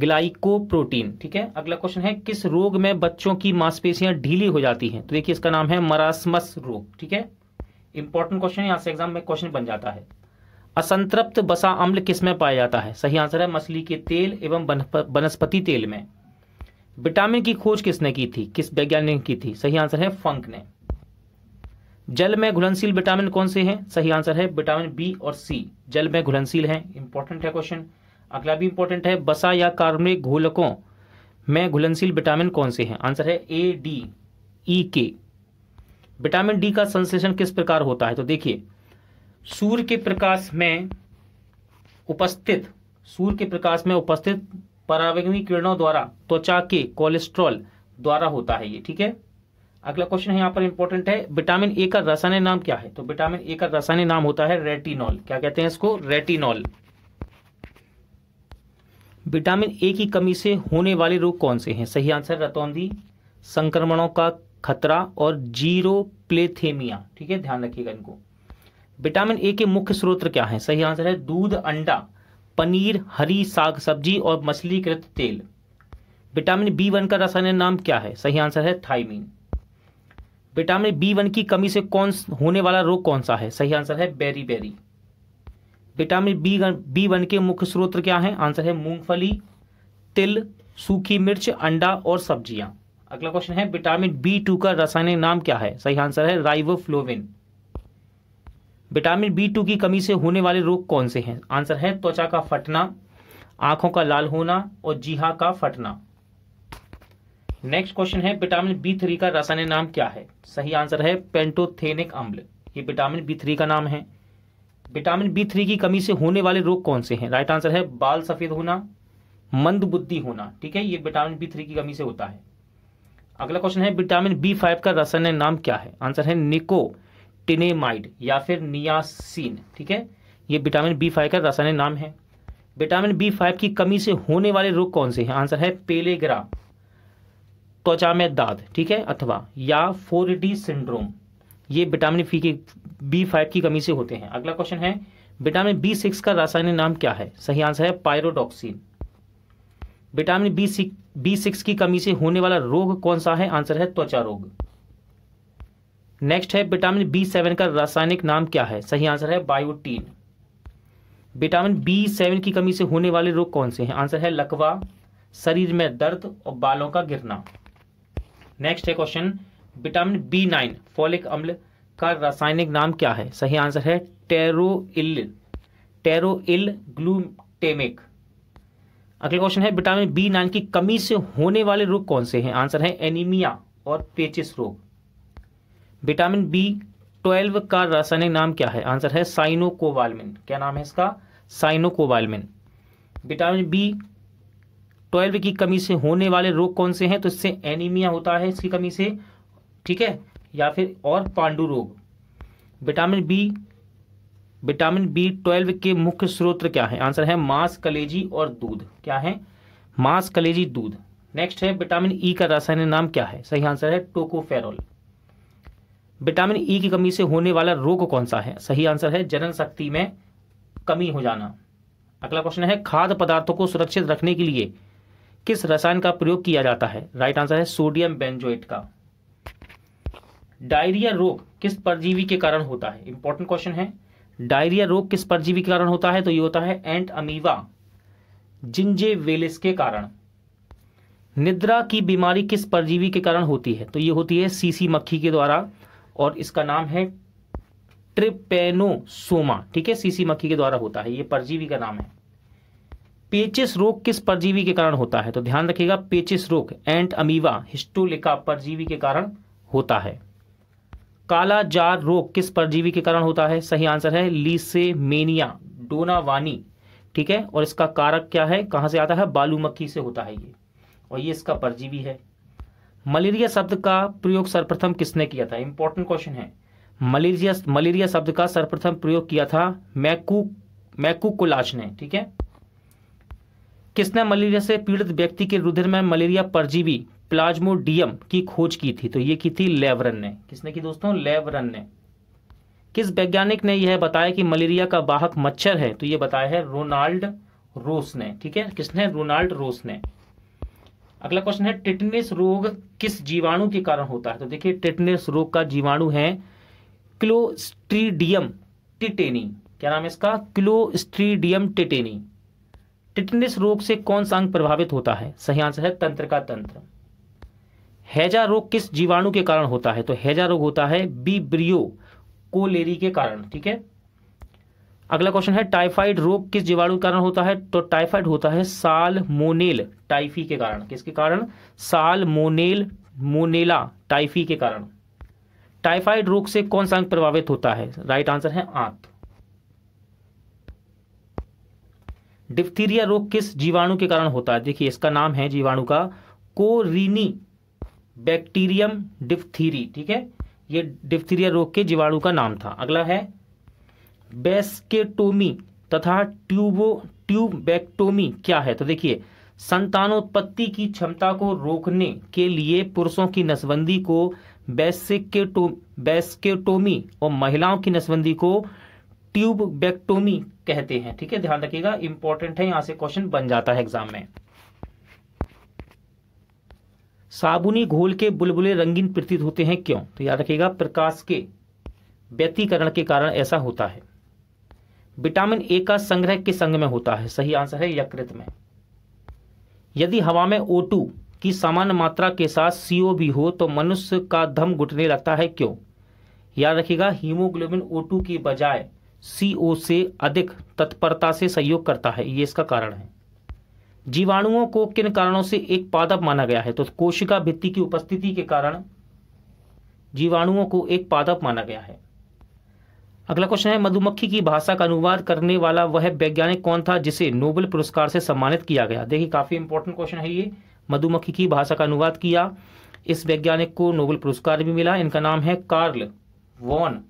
ग्लाइकोप्रोटीन ठीक है अगला क्वेश्चन है किस रोग में बच्चों की मांसपेशियां ढीली हो जाती हैं तो देखिए इसका नाम है मरासमस रोग ठीक है इंपॉर्टेंट क्वेश्चन यहां से एग्जाम में क्वेश्चन बन जाता है असंतृप्त बसा अम्ल किस में पाया जाता है सही आंसर है मछली के तेल एवं वनस्पति तेल में विटामिन की खोज किसने की थी किस वैज्ञानिक की थी सही आंसर है फंक ने जल में घुलनशील विटामिन कौन से हैं सही आंसर है विटामिन बी और सी जल में घुलनशील हैं इंपॉर्टेंट है क्वेश्चन अगला भी इंपॉर्टेंट है बसा या कार्बनिक घोलकों में घुलनशील विटामिन कौन से हैं आंसर है ए डी ई के विटामिन डी का संश्लेषण किस प्रकार होता है तो देखिए सूर्य के प्रकाश में उपस्थित सूर्य के प्रकाश में उपस्थित परावैग्नि किरणों द्वारा त्वचा के कोलेस्ट्रॉल द्वारा होता है ये ठीक है अगला क्वेश्चन यहाँ पर इंपॉर्टेंट है विटामिन ए का रसायनिक नाम क्या है तो विटामिन ए का रसायन नाम होता है रेटिनॉल क्या कहते हैं इसको रेटिनॉल विटामिन ए की कमी से होने वाले रोग कौन से हैं सही आंसर रतौंधी संक्रमणों का खतरा और जीरो प्लेथेमिया ठीक है ध्यान रखिएगा इनको विटामिन ए के मुख्य स्रोत क्या हैं सही आंसर है दूध अंडा पनीर हरी साग सब्जी और मछलीकृत तेल विटामिन बी वन का रासायनिक नाम क्या है सही आंसर है थाइमिन विटामिन बी वन की कमी से कौन होने वाला रोग कौन सा है सही आंसर है berry beri vitamin B B one के मुख्य स्रोत क्या है आंसर है मूंगफली तिल सूखी मिर्च अंडा और सब्जियां अगला क्वेश्चन है विटामिन बी टू का रासायनिक नाम क्या है सही आंसर है राइवोफ्लोविन विटामिन बी टू की कमी से होने वाले रोग कौन से हैं आंसर है त्वचा का फटना आंखों का लाल होना और जीहा का फटना नेक्स्ट क्वेश्चन है विटामिन बी थ्री का रासायनिक नाम क्या है सही आंसर है पेंटोथेनिक अम्ल ये विटामिन बी थ्री का नाम है विटामिन बी थ्री की कमी से होने वाले रोग कौन से हैं राइट आंसर है बाल सफेद होना मंद बुद्धि होना ठीक है ये विटामिन बी थ्री की कमी से होता है अगला क्वेश्चन है विटामिन बी फाइव का रासायनिक नाम क्या है आंसर है निको टिनेमाइड या फिर नियासिन ठीक है ये विटामिन बी फाइव का रासायनिक नाम है विटामिन बी फाइव की कमी से होने वाले रोग कौन से हैं आंसर है पेलेग्रा त्वचा में दाद ठीक है अथवा या फोर डी सिंड्रोम ये विटामिन फी की बी फाइव की कमी से होते हैं अगला क्वेश्चन है विटामिन बी सिक्स का रासायनिक नाम क्या है सही आंसर है pyridoxine vitamin B six B six की कमी से होने वाला रोग कौन सा है आंसर है त्वचा रोग नेक्स्ट है विटामिन बी सेवन का रासायनिक नाम क्या है सही आंसर है बायोटीन विटामिन बी सेवन की कमी से होने वाले रोग कौन से हैं आंसर है लकवा शरीर में दर्द और बालों का गिरना नेक्स्ट है question vitamin B nine folic अम्ल का रासायनिक नाम क्या है सही आंसर है टेरोइल टेरोइल ग्लूटेमिक अगला क्वेश्चन है विटामिन बी नाइन की कमी से होने वाले रोग कौन से हैं आंसर है एनीमिया और पेचिस रोग विटामिन बी ट्वेल्व का रासायनिक नाम क्या है आंसर है साइनोकोवालमिन क्या नाम है इसका साइनोकोवालमिन विटामिन बी ट्वेल्व की कमी से होने वाले रोग कौन से हैं तो इससे एनीमिया होता है इसकी कमी से ठीक है या फिर और पांडु रोग vitamin B vitamin B twelve के मुख्य स्रोत क्या है आंसर है मांस कलेजी और दूध क्या है मांस कलेजी दूध नेक्स्ट है विटामिन ई e का रासायनिक नाम क्या है सही आंसर है टोकोफेरोल विटामिन ई e की कमी से होने वाला रोग कौन सा है सही आंसर है जनन शक्ति में कमी हो जाना अगला क्वेश्चन है खाद्य पदार्थों को सुरक्षित रखने के लिए किस रसायन का प्रयोग किया जाता है राइट आंसर है सोडियम बेंजोइट का डायरिया रोग किस परजीवी के कारण होता है इंपॉर्टेंट क्वेश्चन है डायरिया रोग किस परजीवी के कारण होता है तो ये होता है एंट अमीवा जिंजे वेलिस के कारण निद्रा की बीमारी किस परजीवी के कारण होती है तो ये होती है सीसी मक्खी के द्वारा और इसका नाम है ट्रिपेनोसोमा ठीक है सीसी मक्खी के द्वारा होता है ये परजीवी का नाम है पेचिस रोग किस परजीवी के कारण होता है तो ध्यान रखिएगा पेचिस रोग एंट अमीवा हिस्टोलिका परजीवी के कारण होता है काला जार रोग किस परजीवी के कारण होता है सही आंसर है लीसेमेनिया डोनावानी ठीक है और इसका कारक क्या है कहां से आता है बालू मक्खी से होता है ये और ये इसका परजीवी है मलेरिया शब्द का प्रयोग सर्वप्रथम किसने किया था इंपॉर्टेंट क्वेश्चन है मलेरिया मलेरिया शब्द का सर्वप्रथम प्रयोग किया था मैकू मैकू कोलाच ने ठीक है किसने मलेरिया से पीड़ित व्यक्ति के रुधिर में मलेरिया परजीवी प्लाज्मोडियम की खोज की थी तो यह की थी लेवरन ने किसने की दोस्तों लेवरन ने किस वैज्ञानिक ने यह बताया कि मलेरिया का वाहक मच्छर है तो यह बताया है रोनाल्ड रोस ने ठीक है किसने रोनाल्ड रोस ने अगला क्वेश्चन है टिटनेस रोग किस जीवाणु के कारण होता है तो देखिए टिटनेस रोग का जीवाणु है क्लोस्ट्रीडियम टिटेनी क्या नाम है इसका क्लोस्ट्रीडियम टिटेनी टिटनेस रोग से कौन सा अंग प्रभावित होता है सही आंसर है तंत्र का तंत्र हैजा रोग किस जीवाणु के कारण होता है तो हैजा रोग होता है बीब्रियो कोलेरी के कारण ठीक है अगला क्वेश्चन है टाइफाइड रोग किस जीवाणु के कारण होता है तो टाइफाइड होता है साल मोनेल टाइफी के कारण किसके कारण साल मोनेल मोनेला टाइफी के कारण टाइफाइड रोग से कौन सा अंग प्रभावित होता है राइट आंसर है आंत डिप्थीरिया रोग किस जीवाणु के कारण होता है देखिए इसका नाम है जीवाणु का कोरिनी बैक्टीरियम डिफ्थीरी ठीक है ये डिफ्थीरिया रोग के जीवाणु का नाम था अगला है बेस्केटोमी तथा ट्यूबो ट्यूबेक्टोमी क्या है तो देखिए संतानोत्पत्ति की क्षमता को रोकने के लिए पुरुषों की नसबंदी को बेस्केटो बेस्केटोमी और महिलाओं की नसबंदी को ट्यूबेक्टोमी कहते हैं ठीक है ध्यान रखिएगा इंपॉर्टेंट है यहां से क्वेश्चन बन जाता है एग्जाम में साबुनी घोल के बुलबुले रंगीन प्रतीत होते हैं क्यों तो याद रखिएगा प्रकाश के व्यतीकरण के कारण ऐसा होता है विटामिन ए का संग्रह किस अंग में होता है सही आंसर है यकृत में यदि हवा में ओ की सामान्य मात्रा के साथ सीओ भी हो तो मनुष्य का दम घुटने लगता है क्यों याद रखिएगा हीमोग्लोबिन ओ टू की बजाय सीओ से अधिक तत्परता से सहयोग करता है ये इसका कारण है जीवाणुओं को किन कारणों से एक पादप माना गया है तो कोशिका भित्ति की उपस्थिति के कारण जीवाणुओं को एक पादप माना गया है अगला क्वेश्चन है मधुमक्खी की भाषा का अनुवाद करने वाला वह वैज्ञानिक कौन था जिसे नोबेल पुरस्कार से सम्मानित किया गया देखिए काफ़ी इंपॉर्टेंट क्वेश्चन है ये मधुमक्खी की भाषा का अनुवाद किया इस वैज्ञानिक को नोबेल पुरस्कार भी मिला इनका नाम है कार्ल वॉन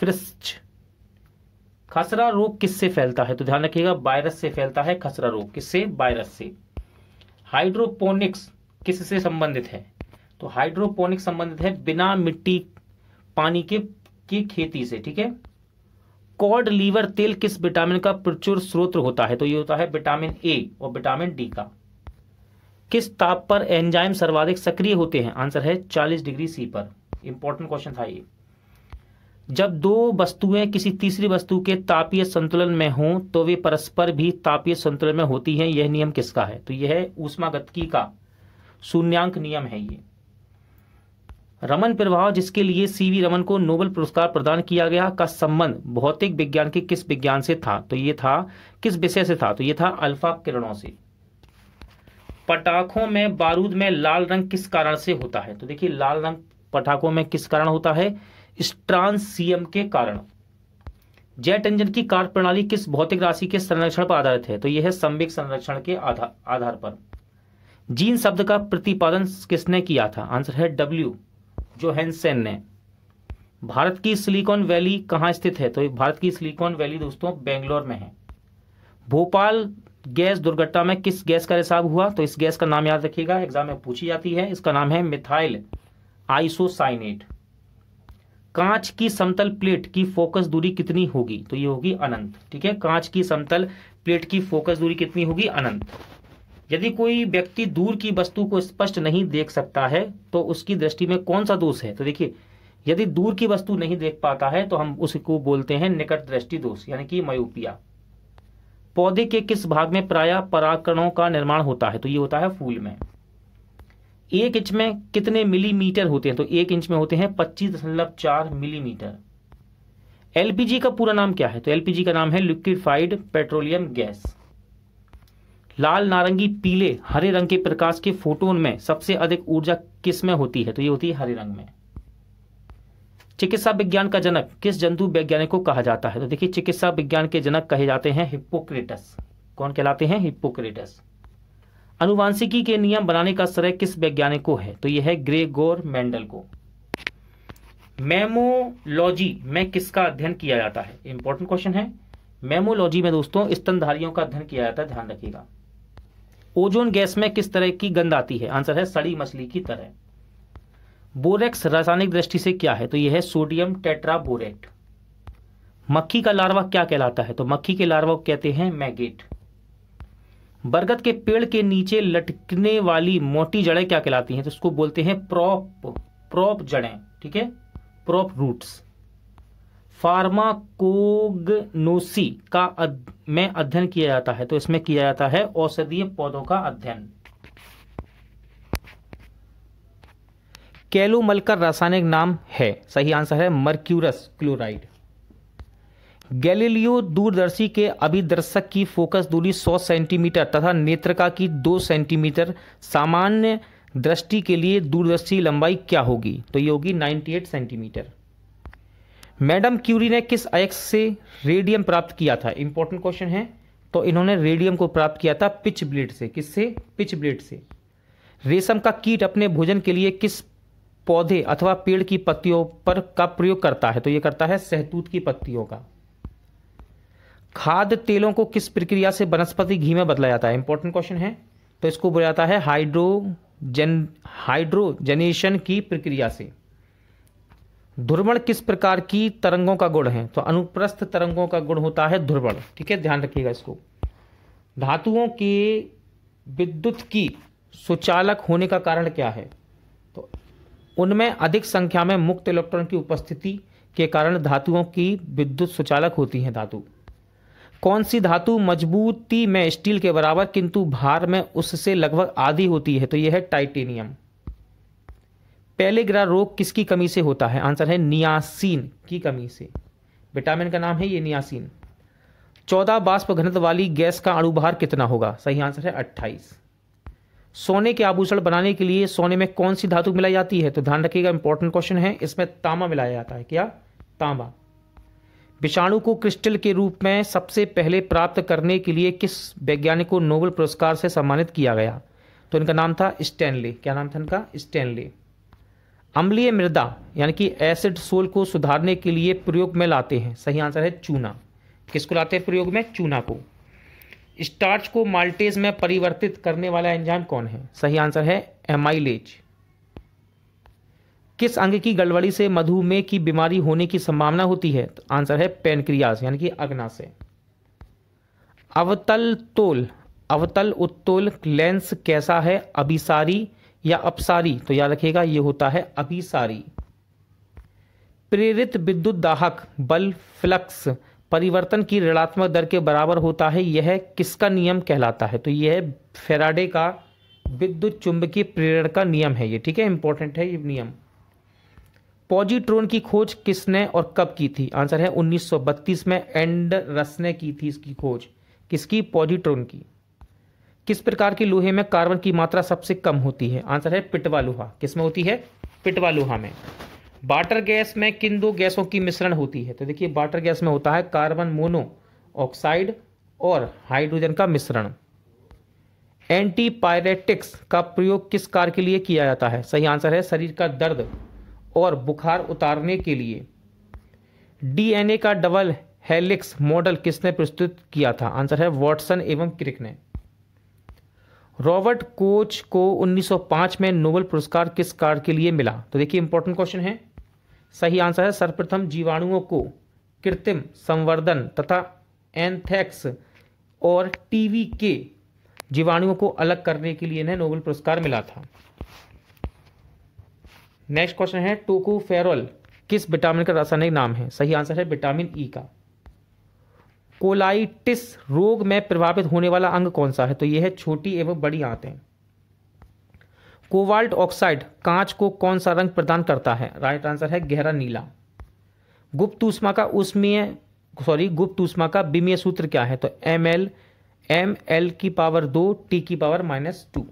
फ्रिस्ट खसरा रोग किससे फैलता है तो ध्यान रखिएगा वायरस से फैलता है खसरा रोग किससे वायरस से हाइड्रोपोनिक्स किससे संबंधित है तो हाइड्रोपोनिक्स संबंधित है बिना मिट्टी पानी के की खेती से ठीक है कॉड लीवर तेल किस विटामिन का प्रचुर स्रोत होता है तो ये होता है विटामिन ए और विटामिन डी का किस ताप पर एंजाइम सर्वाधिक सक्रिय होते हैं आंसर है 40 डिग्री सी पर इंपॉर्टेंट क्वेश्चन था ये जब दो वस्तुएं किसी तीसरी वस्तु के तापीय संतुलन में हों तो वे परस्पर भी तापीय संतुलन में होती हैं यह नियम किसका है तो यह है ऊष्मागतकी का शून्यांक नियम है ये रमन प्रभाव जिसके लिए सीवी रमन को नोबल पुरस्कार प्रदान किया गया का संबंध भौतिक विज्ञान के किस विज्ञान से था तो ये था किस विषय से था तो ये था अल्फा किरणों से पटाखों में बारूद में लाल रंग किस कारण से होता है तो देखिए लाल रंग पटाखों में किस कारण होता है स्ट्रांसियम के कारण जेट इंजन की कार्य प्रणाली किस भौतिक राशि के संरक्षण पर आधारित है तो यह है संवेग संरक्षण के आधार आधार पर जीन शब्द का प्रतिपादन किसने किया था आंसर है डब्ल्यू जोहेंसेन ने भारत की सिलिकॉन वैली कहाँ स्थित है तो भारत की सिलिकॉन वैली दोस्तों बेंगलोर में है भोपाल गैस दुर्घटना में किस गैस का रिसाव हुआ तो इस गैस का नाम याद रखिएगा एग्जाम में पूछी जाती है इसका नाम है मिथाइल आइसोसाइनेट कांच की समतल प्लेट की फोकस दूरी कितनी होगी तो ये होगी अनंत ठीक है कांच की समतल प्लेट की फोकस दूरी कितनी होगी अनंत यदि कोई व्यक्ति दूर की वस्तु को स्पष्ट नहीं देख सकता है तो उसकी दृष्टि में कौन सा दोष है तो देखिए यदि दूर की वस्तु नहीं देख पाता है तो हम उसको बोलते हैं निकट दृष्टि दोष यानी कि मयूपिया पौधे के किस भाग में प्राय पराकणों का निर्माण होता है तो ये होता है फूल में एक इंच में कितने मिलीमीटर होते हैं तो एक इंच में होते हैं पच्चीस दशमलव चार मिलीमीटर एलपीजी का पूरा नाम क्या है तो एलपीजी का नाम है लिक्विफाइड पेट्रोलियम गैस लाल नारंगी पीले हरे रंग के प्रकाश के फोटोन में सबसे अधिक ऊर्जा किस में होती है तो ये होती है हरे रंग में चिकित्सा विज्ञान का जनक किस जंतु वैज्ञानिक को कहा जाता है तो देखिए चिकित्सा विज्ञान के जनक कहे जाते हैं हिप्पोक्रेटस कौन कहलाते हैं हिप्पोक्रेटस अनुवांशिकी के नियम बनाने का श्रेय किस वैज्ञानिक को है तो यह है ग्रेगोर मेंडल को मेमोलॉजी में किसका अध्ययन किया जाता है इंपॉर्टेंट क्वेश्चन है मेमोलॉजी में दोस्तों स्तनधारियों का अध्ययन किया जाता है ध्यान रखिएगा ओजोन गैस में किस तरह की गंध आती है आंसर है सड़ी मछली की तरह बोरेक्स रासायनिक दृष्टि से क्या है तो यह है सोडियम टेट्रा बोरेट मक्खी का लार्वा क्या कहलाता है तो मक्खी के लार्वा कहते हैं मैगेट बरगद के पेड़ के नीचे लटकने वाली मोटी जड़ें क्या कहलाती हैं तो उसको बोलते हैं प्रॉप प्रॉप जड़ें ठीक है प्रॉप रूट्स फार्माकोगनोसी का अध, में अध्ययन किया जाता है तो इसमें किया जाता है औषधीय पौधों का अध्ययन कैलोमल का रासायनिक नाम है सही आंसर है मर्क्यूरस क्लोराइड गैलीलियो दूरदर्शी के अभिदर्शक की फोकस दूरी 100 सेंटीमीटर तथा नेत्रका की 2 सेंटीमीटर सामान्य दृष्टि के लिए दूरदर्शी लंबाई क्या होगी तो ये होगी 98 सेंटीमीटर मैडम क्यूरी ने किस अयस्क से रेडियम प्राप्त किया था इंपॉर्टेंट क्वेश्चन है तो इन्होंने रेडियम को प्राप्त किया था पिच ब्लेड से किससे पिच ब्लेड से रेशम का कीट अपने भोजन के लिए किस पौधे अथवा पेड़ की पत्तियों पर का प्रयोग करता है तो यह करता है सहतूत की पत्तियों का खाद तेलों को किस प्रक्रिया से वनस्पति घी में बदला जाता है इंपॉर्टेंट क्वेश्चन है तो इसको बोला जाता है हाइड्रोजन हाइड्रोजनेशन की प्रक्रिया से ध्रुवण किस प्रकार की तरंगों का गुण है तो अनुप्रस्थ तरंगों का गुण होता है ध्रुवण ठीक है ध्यान रखिएगा इसको धातुओं के विद्युत की सुचालक होने का कारण क्या है तो उनमें अधिक संख्या में मुक्त इलेक्ट्रॉन की उपस्थिति के कारण धातुओं की विद्युत सुचालक होती है धातु कौन सी धातु मजबूती में स्टील के बराबर किंतु भार में उससे लगभग आधी होती है तो यह है टाइटेनियम पहले ग्रह रोग किसकी कमी से होता है आंसर है नियासीन की कमी से विटामिन का नाम है ये नियासीन चौदह बाष्प घनत्व वाली गैस का अणुभार कितना होगा सही आंसर है अट्ठाईस सोने के आभूषण बनाने के लिए सोने में कौन सी धातु मिलाई जाती है तो ध्यान रखिएगा इंपॉर्टेंट क्वेश्चन है इसमें तांबा मिलाया जाता है क्या तांबा विषाणु को क्रिस्टल के रूप में सबसे पहले प्राप्त करने के लिए किस वैज्ञानिक को नोबेल पुरस्कार से सम्मानित किया गया तो इनका नाम था स्टैनले क्या नाम था इनका स्टैनले अम्लीय मृदा यानी कि एसिड सोल को सुधारने के लिए प्रयोग में लाते हैं सही आंसर है चूना किसको लाते हैं प्रयोग में चूना को स्टार्च को माल्टेज में परिवर्तित करने वाला एंजाइम कौन है सही आंसर है एमाइलेज किस अंग की गड़बड़ी से मधुमेह की बीमारी होने की संभावना होती है तो आंसर है पेनक्रियास यानी कि अग्नाशय अवतल तोल अवतल उत्तोल लेंस कैसा है अभिसारी या अपसारी तो याद रखिएगा ये होता है अभिसारी प्रेरित विद्युत दाहक बल फ्लक्स परिवर्तन की ऋणात्मक दर के बराबर होता है यह किसका नियम कहलाता है तो यह है फेराडे का विद्युत चुंबकीय प्रेरण का नियम है ये ठीक है इंपॉर्टेंट है ये नियम पॉजिट्रोन की खोज किसने और कब की थी आंसर है 1932 में एंड रस ने की थी इसकी खोज किसकी पॉजिट्रोन की किस प्रकार के लोहे में कार्बन की मात्रा सबसे कम होती है आंसर है पिटवा लोहा किस में होती है पिटवा लोहा में वाटर गैस में किन दो गैसों की मिश्रण होती है तो देखिए वाटर गैस में होता है कार्बन मोनो ऑक्साइड और हाइड्रोजन का मिश्रण एंटीपायरेटिक्स का प्रयोग किस कार्य के लिए किया जाता है सही आंसर है शरीर का दर्द और बुखार उतारने के लिए डीएनए का डबल हेलिक्स मॉडल किसने प्रस्तुत किया था आंसर है वॉटसन एवं क्रिक ने रॉबर्ट कोच को 1905 में नोबल पुरस्कार किस कार्य के लिए मिला तो देखिए इंपॉर्टेंट क्वेश्चन है सही आंसर है सर्वप्रथम जीवाणुओं को कृत्रिम संवर्धन तथा एंथेक्स और टीवी के जीवाणुओं को अलग करने के लिए इन्हें नोबेल पुरस्कार मिला था नेक्स्ट क्वेश्चन है टोकोफेरॉल किस विटामिन का रासायनिक नाम है सही आंसर है विटामिन ई e का कोलाइटिस रोग में प्रभावित होने वाला अंग कौन सा है तो यह है छोटी एवं बड़ी आंतें कोवाल्ट ऑक्साइड कांच को कौन सा रंग प्रदान करता है राइट आंसर है गहरा नीला गुप्त ऊष्मा का उष्मीय सॉरी गुप्त ऊष्मा का बिमीय सूत्र क्या है तो एम एल एम एल की पावर दो टी की पावर माइनस टू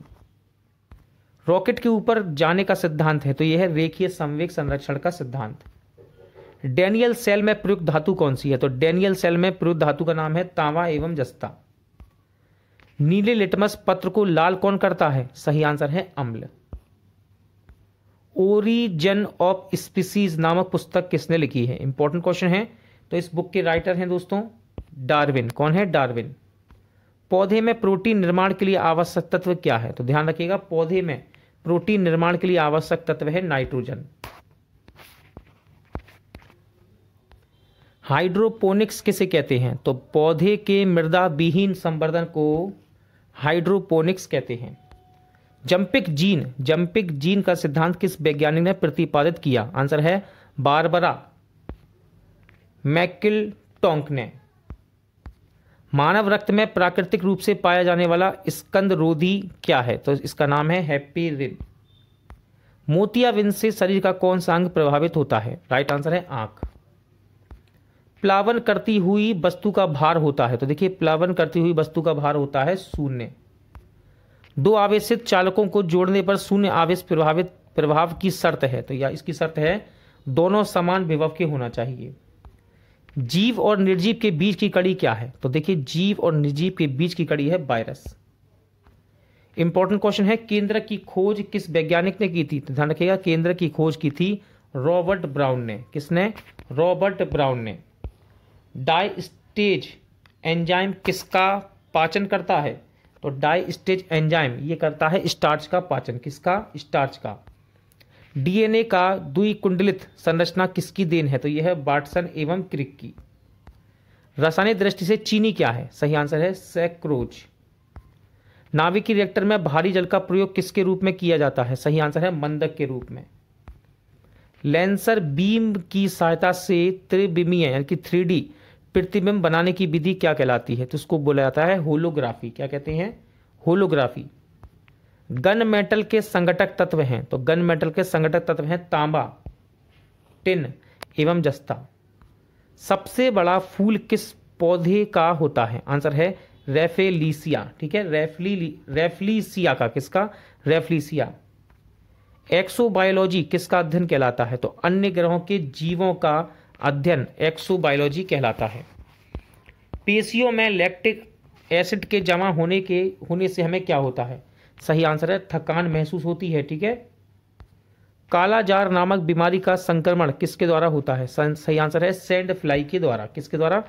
रॉकेट के ऊपर जाने का सिद्धांत है तो यह है रेखीय संवेग संरक्षण का सिद्धांत डेनियल सेल में प्रयुक्त धातु कौन सी है तो डेनियल सेल में प्रयुक्त धातु का नाम है तांवा एवं जस्ता नीले लिटमस पत्र को लाल कौन करता है सही आंसर है अम्ल ओरिजन ऑफ स्पीसीज नामक पुस्तक किसने लिखी है इंपॉर्टेंट क्वेश्चन है तो इस बुक के राइटर हैं दोस्तों डार्विन कौन है डार्विन पौधे में प्रोटीन निर्माण के लिए आवश्यक तत्व क्या है तो ध्यान रखिएगा पौधे में प्रोटीन निर्माण के लिए आवश्यक तत्व है नाइट्रोजन हाइड्रोपोनिक्स किसे कहते हैं तो पौधे के मृदा विहीन संवर्धन को हाइड्रोपोनिक्स कहते हैं जम्पिक जीन जम्पिक जीन का सिद्धांत किस वैज्ञानिक ने प्रतिपादित किया आंसर है बारबरा मैकिल टोंक ने मानव रक्त में प्राकृतिक रूप से पाया जाने वाला स्कंद रोधी क्या है तो इसका नाम है हैप्पीरिन मोतियाबिंद से शरीर का कौन सा अंग प्रभावित होता है राइट आंसर है आंख प्लावन करती हुई वस्तु का भार होता है तो देखिए प्लावन करती हुई वस्तु का भार होता है शून्य दो आवेशित चालकों को जोड़ने पर शून्य आवेश प्रभावित प्रभाव की शर्त है तो या इसकी शर्त है दोनों समान विभव के होना चाहिए जीव और निर्जीव के बीच की कड़ी क्या है तो देखिए जीव और निर्जीव के बीच की कड़ी है वायरस इंपॉर्टेंट क्वेश्चन है केंद्र की खोज किस वैज्ञानिक ने की थी तो ध्यान रखिएगा केंद्र की खोज की थी रॉबर्ट ब्राउन ने किसने रॉबर्ट ब्राउन ने स्टेज एंजाइम किसका पाचन करता है तो स्टेज एंजाइम ये करता है स्टार्च का पाचन किसका स्टार्च का डीएनए का कुंडलित संरचना किसकी देन है तो यह है बाटसन एवं क्रिक की रासायनिक दृष्टि से चीनी क्या है सही आंसर है सैक्रोज नाविकी रिएक्टर में भारी जल का प्रयोग किसके रूप में किया जाता है सही आंसर है मंदक के रूप में लेंसर बीम की सहायता से त्रिबिमीय यानी कि थ्री प्रतिबिंब बनाने की विधि क्या कहलाती है तो उसको बोला जाता है होलोग्राफी क्या कहते हैं होलोग्राफी गन मेटल के संगठक तत्व हैं तो गन मेटल के संगठक तत्व हैं तांबा टिन एवं जस्ता सबसे बड़ा फूल किस पौधे का होता है आंसर है रेफेलीसिया ठीक है रेफली रेफलीसिया का किसका रेफलीसिया एक्सोबायोलॉजी किसका अध्ययन कहलाता है तो अन्य ग्रहों के जीवों का अध्ययन एक्सोबायोलॉजी कहलाता है पेशियों में लैक्टिक एसिड के जमा होने के होने से हमें क्या होता है सही आंसर है थकान महसूस होती है ठीक है कालाजार नामक बीमारी का संक्रमण किसके द्वारा होता है सही आंसर है सैंड फ्लाई के द्वारा किसके द्वारा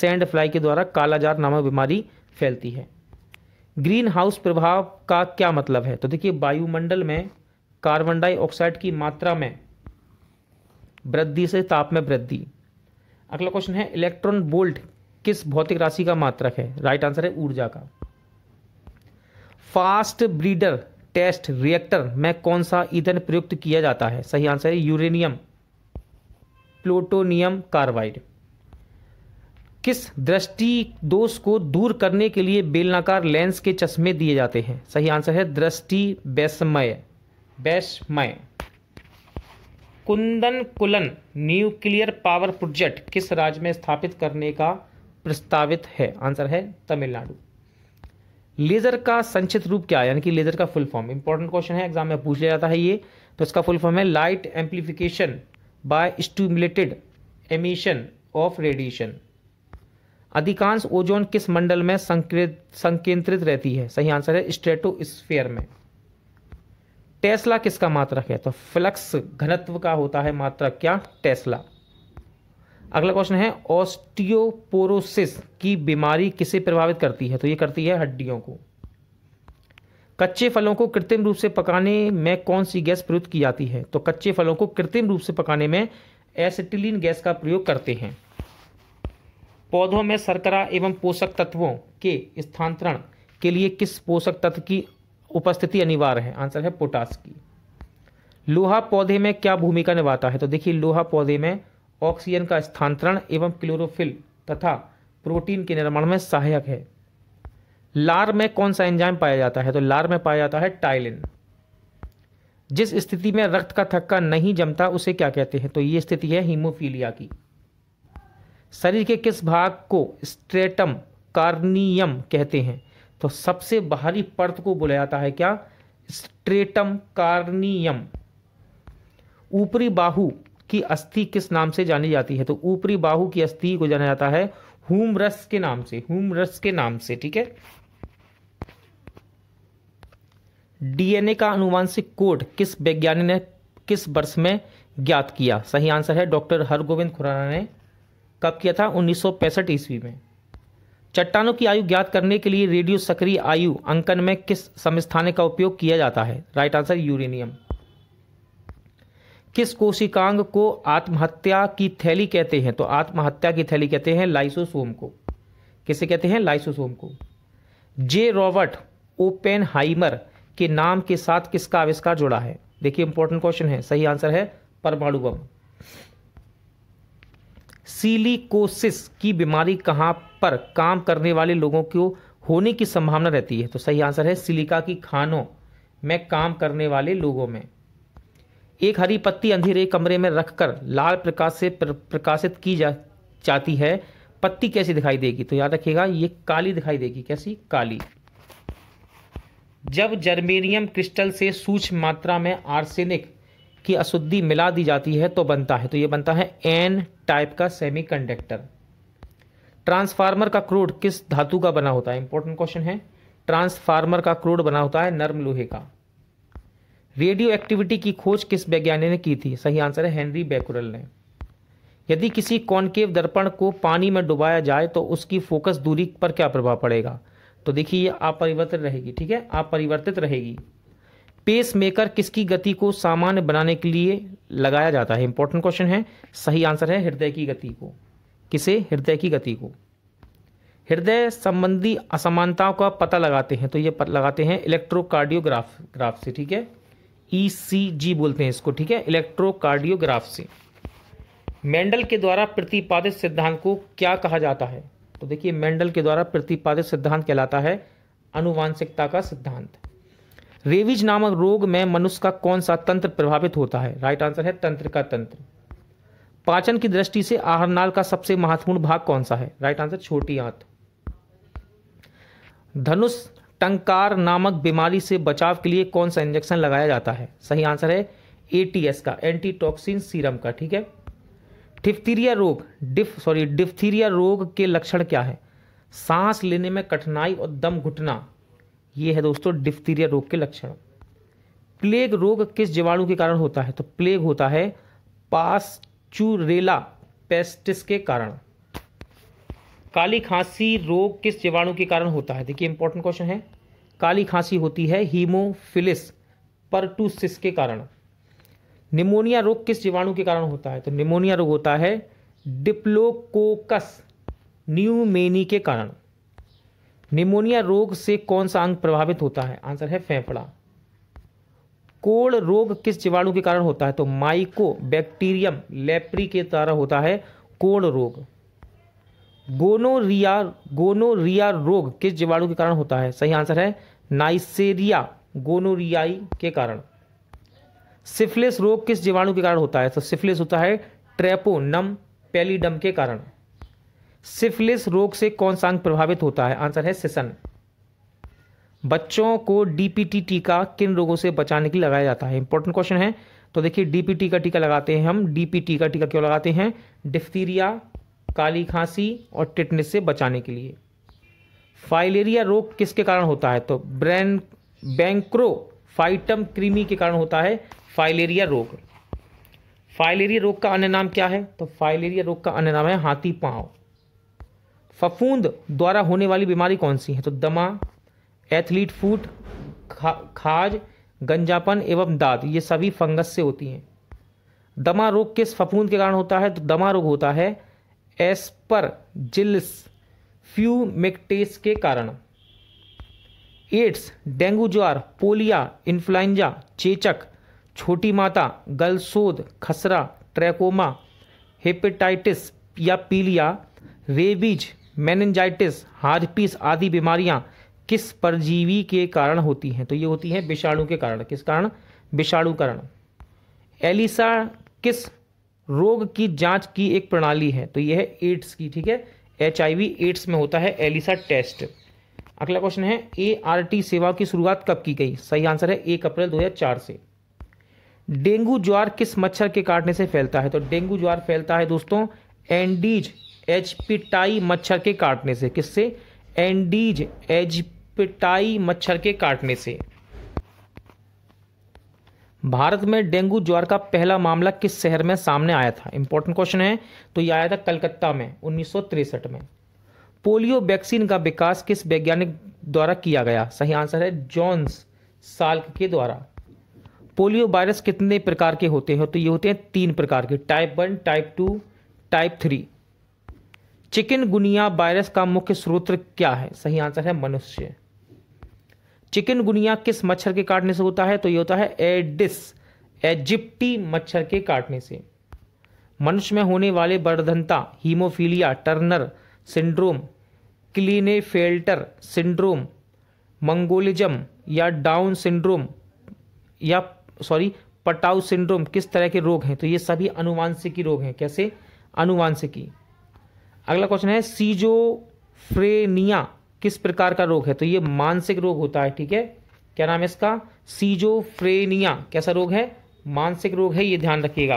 सैंड फ्लाई के द्वारा कालाजार नामक बीमारी फैलती है ग्रीन हाउस प्रभाव का क्या मतलब है तो देखिए वायुमंडल में कार्बन डाइऑक्साइड की मात्रा में वृद्धि से ताप में वृद्धि अगला क्वेश्चन है इलेक्ट्रॉन बोल्ट किस भौतिक राशि का मात्रक है राइट आंसर है ऊर्जा का फास्ट ब्रीडर टेस्ट रिएक्टर में कौन सा ईंधन प्रयुक्त किया जाता है सही आंसर है यूरेनियम प्लूटोनियम कार्बाइड किस दृष्टि दोष को दूर करने के लिए बेलनाकार लेंस के चश्मे दिए जाते हैं सही आंसर है दृष्टि वैसमय वैसमय Kudankulam nuclear power project किस राज्य में स्थापित करने का प्रस्तावित है आंसर है तमिलनाडु लेजर का संचित रूप क्या है यानी कि लेजर का फुल फॉर्म इंपॉर्टेंट क्वेश्चन है एग्जाम में पूछ लिया जाता है ये तो इसका फुल फॉर्म है light amplification by stimulated emission of radiation अधिकांश ओजोन किस मंडल में संकेंद्रित रहती है सही आंसर है स्ट्रेटोस्फेयर में टेस्ला किसका मात्रक है तो फ्लक्स घनत्व का होता है मात्रक क्या टेस्ला अगला क्वेश्चन है ऑस्टियोपोरोसिस की बीमारी किसे प्रभावित करती है तो ये करती है हड्डियों को कच्चे फलों को कृत्रिम रूप से पकाने में कौन सी गैस प्रयुक्त की जाती है तो कच्चे फलों को कृत्रिम रूप से पकाने में एसिटिलीन गैस का प्रयोग करते हैं पौधों में शर्करा एवं पोषक तत्वों के स्थानांतरण के लिए किस पोषक तत्व की उपस्थिति अनिवार्य है आंसर है पोटास की लोहा पौधे में क्या भूमिका निभाता है तो देखिए लोहा पौधे में ऑक्सीजन का स्थानांतरण एवं क्लोरोफिल तथा प्रोटीन के निर्माण में सहायक है लार में कौन सा एंजाइम पाया जाता है तो लार में पाया जाता है टाइलिन जिस स्थिति में रक्त का थक्का नहीं जमता उसे क्या कहते हैं तो ये स्थिति है हीमोफीलिया की शरीर के किस भाग को स्ट्रेटम कार्नियम कहते हैं तो सबसे बाहरी परत को बोला जाता है क्या स्ट्रेटम कार्नियम ऊपरी बाहु की अस्थि किस नाम से जानी जाती है तो ऊपरी बाहु की अस्थि को जाना जाता है हुमरस के नाम से हुमरस के नाम से ठीक है डीएनए का अनुवांशिक कोड किस वैज्ञानिक ने किस वर्ष में ज्ञात किया सही आंसर है डॉक्टर हरगोविंद खुराना ने कब किया था उन्नीस ईस्वी में चट्टानों की आयु ज्ञात करने के लिए रेडियो सक्रिय आयु अंकन में किस समस्थाने का उपयोग किया जाता है राइट आंसर यूरेनियम किस कोशिकांग को आत्महत्या की थैली कहते हैं तो आत्महत्या की थैली कहते हैं लाइसोसोम को किसे कहते हैं लाइसोसोम को जे रॉबर्ट ओपेन हाइमर के नाम के साथ किसका आविष्कार जुड़ा है देखिए इंपॉर्टेंट क्वेश्चन है सही आंसर है परमाणु बम सीलिकोसिस की बीमारी कहां पर काम करने वाले लोगों को होने की संभावना रहती है तो सही आंसर है सिलिका की खानों में काम करने वाले लोगों में एक हरी पत्ती अंधेरे कमरे में रखकर लाल प्रकाश से प्र, प्रकाशित की जा जाती है पत्ती कैसी दिखाई देगी तो याद रखिएगा ये काली दिखाई देगी कैसी काली जब जर्मेनियम क्रिस्टल से सूक्ष्म मात्रा में आर्सेनिक की अशुद्धि मिला दी जाती है तो बनता है तो ये बनता है एन टाइप का सेमीकंडक्टर ट्रांसफार्मर का क्रूड किस धातु का बना होता है इंपॉर्टेंट क्वेश्चन है ट्रांसफार्मर का क्रूड बना होता है नर्म लोहे का रेडियो एक्टिविटी की खोज किस वैज्ञानिक ने की थी सही आंसर है हेनरी बैकुरल ने यदि किसी कॉनकेव दर्पण को पानी में डुबाया जाए तो उसकी फोकस दूरी पर क्या प्रभाव पड़ेगा तो देखिए ये अपरिवर्तित रहेगी ठीक है अपरिवर्तित रहेगी पेस मेकर किसकी गति को सामान्य बनाने के लिए लगाया जाता है इंपॉर्टेंट क्वेश्चन है सही आंसर है हृदय की गति को किसे हृदय की गति को हृदय संबंधी असमानताओं का पता लगाते हैं तो ये पता लगाते हैं इलेक्ट्रोकार्डियोग्राफ ग्राफ से ठीक है ईसीजी e बोलते हैं इसको ठीक है इलेक्ट्रोकार्डियोग्राफ से मेंडल के द्वारा प्रतिपादित सिद्धांत को क्या कहा जाता है तो देखिए मेंडल के द्वारा प्रतिपादित सिद्धांत कहलाता है अनुवांशिकता का सिद्धांत रेविज नामक रोग में मनुष्य का कौन सा तंत्र प्रभावित होता है राइट आंसर है तंत्र का तंत्र पाचन की दृष्टि से आहार नाल का सबसे महत्वपूर्ण भाग कौन सा है राइट आंसर छोटी आंत धनुष टंकार नामक बीमारी से बचाव के लिए कौन सा इंजेक्शन लगाया जाता है सही आंसर है एटीएस का एंटीटॉक्सिन सीरम का ठीक है डिफ्थीरिया रोग डिफ सॉरी डिफ्थीरिया रोग के लक्षण क्या है सांस लेने में कठिनाई और दम घुटना ये है दोस्तों डिफ्थीरिया रोग के लक्षण प्लेग रोग किस जीवाणु के कारण होता है तो प्लेग होता है पास चूरेला पेस्टिस के कारण काली खांसी रोग किस जीवाणु के कारण होता है देखिए इंपॉर्टेंट क्वेश्चन है काली खांसी होती है हीमोफिलिस परटूसिस के कारण निमोनिया रोग किस जीवाणु के कारण होता है तो निमोनिया रोग होता है डिप्लोकोकस न्यूमेनी के कारण निमोनिया रोग से कौन सा अंग प्रभावित होता है आंसर है फेफड़ा कोल रोग किस जीवाणु के कारण होता है तो माइको बैक्टीरियम लेप्री के द्वारा होता है कोड़ रोग गोनोरिया गोनोरिया रोग किस जीवाणु के कारण होता है सही आंसर है नाइसेरिया गोनोरियाई के कारण सिफिलिस रोग किस जीवाणु के कारण होता है तो सिफिलिस होता है ट्रेपोनम पेलीडम के कारण सिफिलिस रोग से कौन सा अंग प्रभावित होता है आंसर है सिसन बच्चों को डीपीटी टीका किन रोगों से बचाने के लिए लगाया जाता है इंपॉर्टेंट क्वेश्चन है तो देखिए डीपीटी का टीका लगाते हैं हम डीपीटी का टीका क्यों लगाते हैं डिफ्थीरिया काली खांसी और टिटनेस से बचाने के लिए फाइलेरिया रोग किसके कारण होता है तो ब्रैन बैंक्रो फाइटम क्रीमी के कारण होता है फाइलेरिया रोग फाइलेरिया रोग का अन्य नाम क्या है तो फाइलेरिया रोग का अन्य नाम है हाथी पांव फफूंद द्वारा होने वाली बीमारी कौन सी है तो दमा एथलीट फूट खा, खाज गंजापन एवं दाद ये सभी फंगस से होती हैं दमा रोग किस फफूंद के कारण होता है तो दमा रोग होता है एस्पर जिल्स फ्यूमेक्टेस के कारण एड्स डेंगू ज्वार पोलिया इन्फ्लुएंजा चेचक छोटी माता गलसोद खसरा ट्रैकोमा हेपेटाइटिस या पीलिया रेबीज मेनजाइटिस हाजपीस आदि बीमारियां किस परजीवी के कारण होती हैं तो ये होती है विषाणु के कारण किस कारण विषाणु कारण एलिसा किस रोग की जांच की एक प्रणाली है तो यह है एड्स की ठीक है एच एड्स में होता है एलिसा टेस्ट अगला क्वेश्चन है ए आर टी सेवा की शुरुआत कब की गई सही आंसर है एक अप्रैल 2004 से डेंगू ज्वार किस मच्छर के काटने से फैलता है तो डेंगू ज्वार फैलता है दोस्तों एंडीज एचपिटाई मच्छर के काटने से किससे एंडीज एजपिटाई मच्छर के काटने से भारत में डेंगू ज्वार का पहला मामला किस शहर में सामने आया था इंपॉर्टेंट क्वेश्चन है तो यह आया था कलकत्ता में उन्नीस में पोलियो वैक्सीन का विकास किस वैज्ञानिक द्वारा किया गया सही आंसर है जॉन्स साल्क के द्वारा पोलियो वायरस कितने प्रकार के होते हैं तो ये होते हैं तीन प्रकार के type one type two type three chikungunya virus का मुख्य स्रोत क्या है सही आंसर है मनुष्य चिकनगुनिया किस मच्छर के काटने से होता है तो ये होता है एडिस एजिप्टी मच्छर के काटने से मनुष्य में होने वाले वर्धनता haemophilia Turner syndrome Klinefelter syndrome mongolism या डाउन सिंड्रोम या सॉरी पटाउ सिंड्रोम किस तरह के रोग हैं तो ये सभी अनुवांशिकी रोग हैं कैसे अनुवांशिकी अगला क्वेश्चन है सीजोफ्रेनिया किस प्रकार का रोग है तो ये मानसिक रोग होता है ठीक है क्या नाम है इसका सीजोफ्रेनिया कैसा रोग है मानसिक रोग है ये ध्यान रखिएगा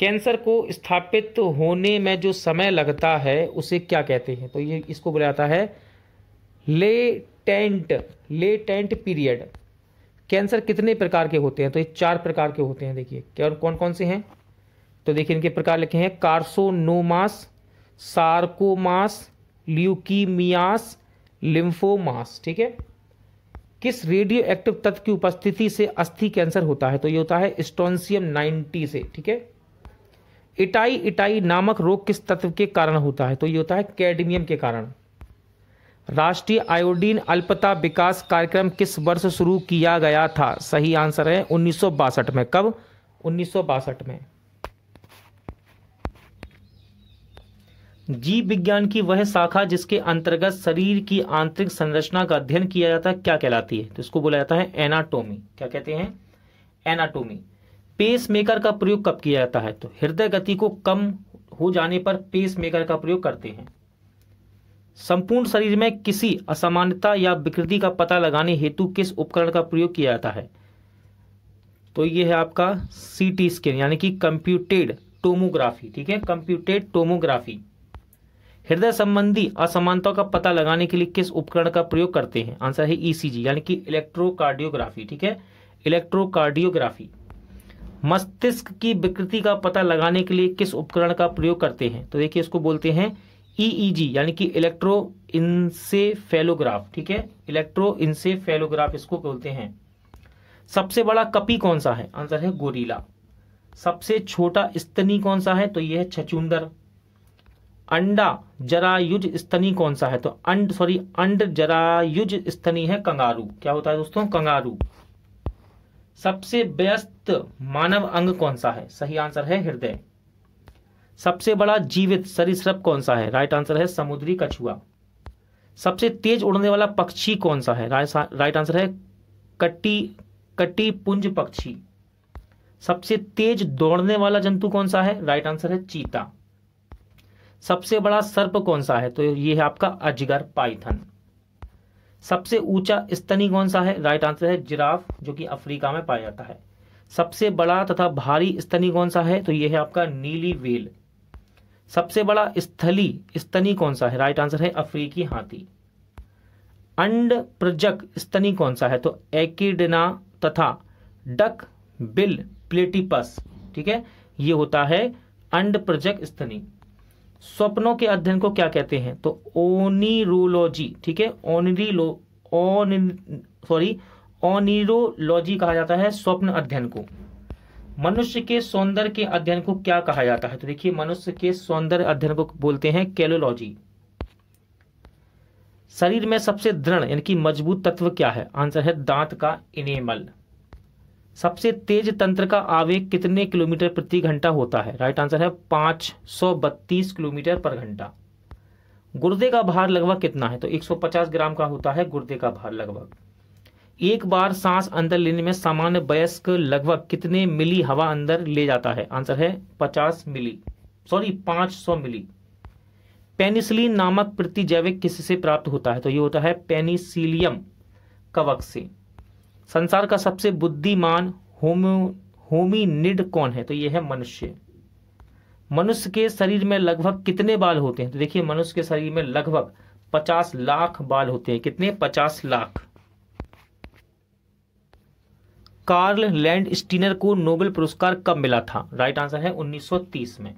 कैंसर को स्थापित होने में जो समय लगता है उसे क्या कहते हैं तो ये इसको बोला जाता है लेटेंट लेटेंट पीरियड कैंसर कितने प्रकार के होते हैं तो ये चार प्रकार के होते हैं देखिए क्या और कौन कौन से हैं तो देखिए इनके प्रकार लिखे हैं कार्सोनोमास सार्कोमास ल्यूकीमियास लिम्फोमास ठीक है किस रेडियो एक्टिव तत्व की उपस्थिति से अस्थि कैंसर होता है तो ये होता है स्टोनसियम 90 से ठीक है इटाई इटाई नामक रोग किस तत्व के कारण होता है तो ये होता है कैडमियम के कारण राष्ट्रीय आयोडीन अल्पता विकास कार्यक्रम किस वर्ष शुरू किया गया था सही आंसर है उन्नीस में कब उन्नीस में जीव विज्ञान की वह शाखा जिसके अंतर्गत शरीर की आंतरिक संरचना का अध्ययन किया जाता है क्या कहलाती है तो इसको बोला जाता है एनाटोमी क्या कहते हैं एनाटोमी पेस मेकर का प्रयोग कब किया जाता है तो हृदय गति को कम हो जाने पर पेस मेकर का प्रयोग करते हैं संपूर्ण शरीर में किसी असामान्यता या विकृति का पता लगाने हेतु किस उपकरण का प्रयोग किया जाता है तो यह है आपका सीटी स्कैन यानी कि कंप्यूटेड टोमोग्राफी ठीक है कंप्यूटेड टोमोग्राफी हृदय संबंधी असमानता का पता लगाने के लिए किस उपकरण का प्रयोग करते हैं आंसर है ईसीजी e यानी कि इलेक्ट्रोकार्डियोग्राफी ठीक है इलेक्ट्रोकार्डियोग्राफी मस्तिष्क की विकृति का पता लगाने के लिए किस उपकरण का प्रयोग करते हैं तो देखिए इसको बोलते हैं ईईजी e e यानी कि इलेक्ट्रो इंसेफेलोग्राफ ठीक है इलेक्ट्रो इंसेफेलोग्राफ इसको बोलते हैं सबसे बड़ा कपी कौन सा है आंसर है गोरीला सबसे छोटा स्तनी कौन सा है तो यह है छचुंदर अंडा जरायुज स्तनी कौन सा है तो अंड सॉरी अंड जरायुज स्तनी है कंगारू क्या होता है दोस्तों कंगारू सबसे व्यस्त मानव अंग कौन सा है सही आंसर है हृदय सबसे बड़ा जीवित सरिसप कौन सा है राइट आंसर है समुद्री कछुआ सबसे तेज उड़ने वाला पक्षी कौन सा है राइट आंसर है कटी कटी पुंज पक्षी सबसे तेज दौड़ने वाला जंतु कौन सा है राइट आंसर है चीता सबसे बड़ा सर्प कौन सा है तो ये है आपका अजगर पाइथन सबसे ऊंचा स्तनी कौन सा है राइट आंसर है जिराफ जो कि अफ्रीका में पाया जाता है सबसे बड़ा तथा भारी स्तनी कौन सा है तो यह है आपका नीली वेल सबसे बड़ा स्थली स्तनी कौन सा है राइट आंसर है अफ्रीकी हाथी अंड प्रजक स्तनी कौन सा है तो एकडना तथा डक बिल प्लेटिपस ठीक है ये होता है अंड प्रजक स्तनी स्वप्नों के अध्ययन को क्या कहते हैं तो ओनिरोलॉजी ठीक है ओनरीलो ओन सॉरी ओनिरोलॉजी कहा जाता है स्वप्न अध्ययन को मनुष्य के सौंदर्य के अध्ययन को क्या कहा जाता है तो देखिए मनुष्य के सौंदर्य अध्ययन को बोलते हैं कैलोलॉजी शरीर में सबसे दृढ़ यानी कि मजबूत तत्व क्या है आंसर है दांत का इनेमल सबसे तेज तंत्र का आवेग कितने किलोमीटर प्रति घंटा होता है राइट आंसर है पांच सौ बत्तीस किलोमीटर पर घंटा गुर्दे का भार लगभग कितना है तो 150 ग्राम का होता है गुर्दे का भार लगभग एक बार सांस अंदर लेने में सामान्य वयस्क लगभग कितने मिली हवा अंदर ले जाता है आंसर है 50 मिली सॉरी 500 मिली पेनिसिलिन नामक प्रतिजैविक किससे प्राप्त होता है तो ये होता है पेनिसिलियम कवक से संसार का सबसे बुद्धिमान होमो होमिनिड कौन है तो यह है मनुष्य मनुष्य के शरीर में लगभग कितने बाल होते हैं तो देखिए मनुष्य के शरीर में लगभग पचास लाख बाल होते हैं कितने पचास लाख कार्ल लैंड स्टीनर को नोबेल पुरस्कार कब मिला था राइट आंसर है 1930 में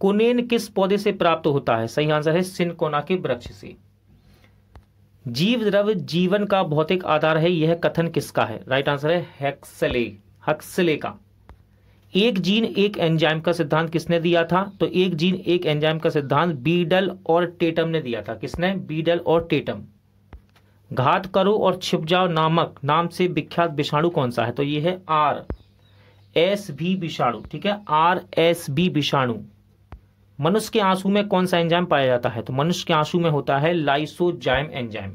कोनेन किस पौधे से प्राप्त होता है सही आंसर है सिनकोना के वृक्ष से जीव द्रव्य जीवन का भौतिक आधार है यह कथन किसका है राइट आंसर है हेक्सले हक्सले का एक जीन एक एंजाइम का सिद्धांत किसने दिया था तो एक जीन एक एंजाइम का सिद्धांत बीडल और टेटम ने दिया था किसने बीडल और टेटम घात करो और छिप जाओ नामक नाम से विख्यात विषाणु कौन सा है तो यह है आर एस बी विषाणु ठीक है आर एस बी विषाणु मनुष्य के आंसू में कौन सा एंजाइम पाया जाता है तो मनुष्य के आंसू में होता है लाइसोजाइम एंजाइम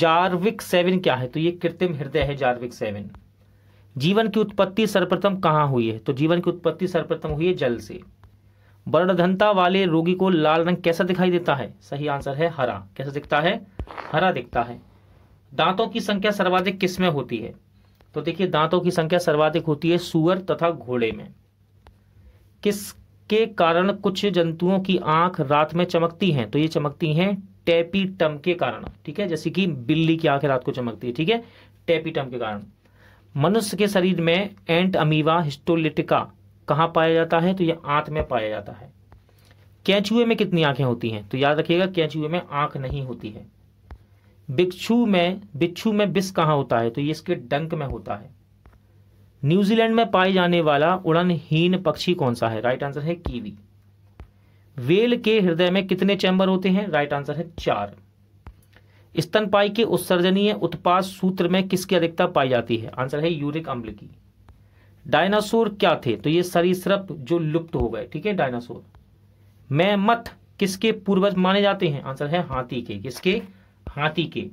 जार्विक सेवन क्या है तो ये कृत्रिम हृदय है जार्विक सेवन जीवन की उत्पत्ति सर्वप्रथम कहाँ हुई है तो जीवन की उत्पत्ति सर्वप्रथम हुई है जल से वर्णधनता वाले रोगी को लाल रंग कैसा दिखाई देता है सही आंसर है हरा कैसा दिखता है हरा दिखता है दांतों की संख्या सर्वाधिक किस में होती है तो देखिए दांतों की संख्या सर्वाधिक होती है सुअर तथा घोड़े में किस के कारण कुछ जंतुओं की आंख रात में चमकती हैं तो ये चमकती हैं टेपीटम के कारण ठीक है जैसे कि बिल्ली की आंखें रात को चमकती है ठीक है टेपीटम के कारण मनुष्य के शरीर में एंट अमीवा हिस्टोलिटिका कहाँ पाया जाता है तो ये आंत में पाया जाता है कैचुए में कितनी आंखें होती हैं तो याद रखिएगा कैचुए में आंख नहीं होती है बिच्छू में बिच्छू में विष कहाँ होता है तो ये इसके डंक में होता है न्यूजीलैंड में पाए जाने वाला उड़नहीन पक्षी कौन सा है राइट आंसर है कीवी वेल के हृदय में कितने चैंबर होते हैं राइट आंसर है चार स्तनपाई के उत्सर्जनीय उत्पाद सूत्र में किसकी अधिकता पाई जाती है आंसर है यूरिक अम्ल की डायनासोर क्या थे तो ये सरीसृप जो लुप्त हो गए ठीक है डायनासोर मैमथ किसके पूर्वज माने जाते हैं आंसर है हाथी के किसके हाथी के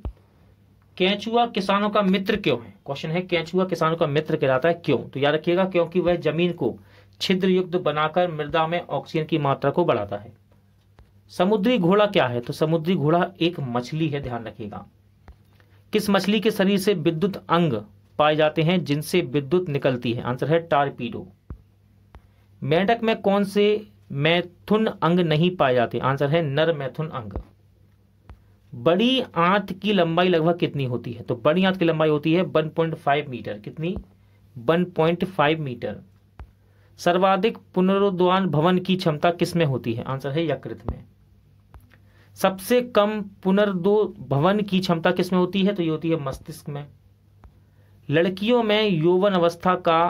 कैचुआ किसानों का मित्र क्यों है क्वेश्चन है कैचुआ किसानों का मित्र कहलाता है क्यों तो याद रखिएगा क्योंकि वह जमीन को छिद्र युक्त बनाकर मृदा में ऑक्सीजन की मात्रा को बढ़ाता है समुद्री घोड़ा क्या है तो समुद्री घोड़ा एक मछली है ध्यान रखिएगा किस मछली के शरीर से विद्युत अंग पाए जाते हैं जिनसे विद्युत निकलती है आंसर है टारपीडो मेंढक में कौन से मैथुन अंग नहीं पाए जाते आंसर है नर मैथुन अंग बड़ी आंत की लंबाई लगभग कितनी होती है तो बड़ी आंत की लंबाई होती है 1.5 मीटर कितनी 1.5 मीटर सर्वाधिक पुनरुद्वान भवन की क्षमता किसमें होती है आंसर है यकृत में सबसे कम पुनर्दो भवन की क्षमता किसमें होती है तो ये होती है मस्तिष्क में लड़कियों में यौवन अवस्था का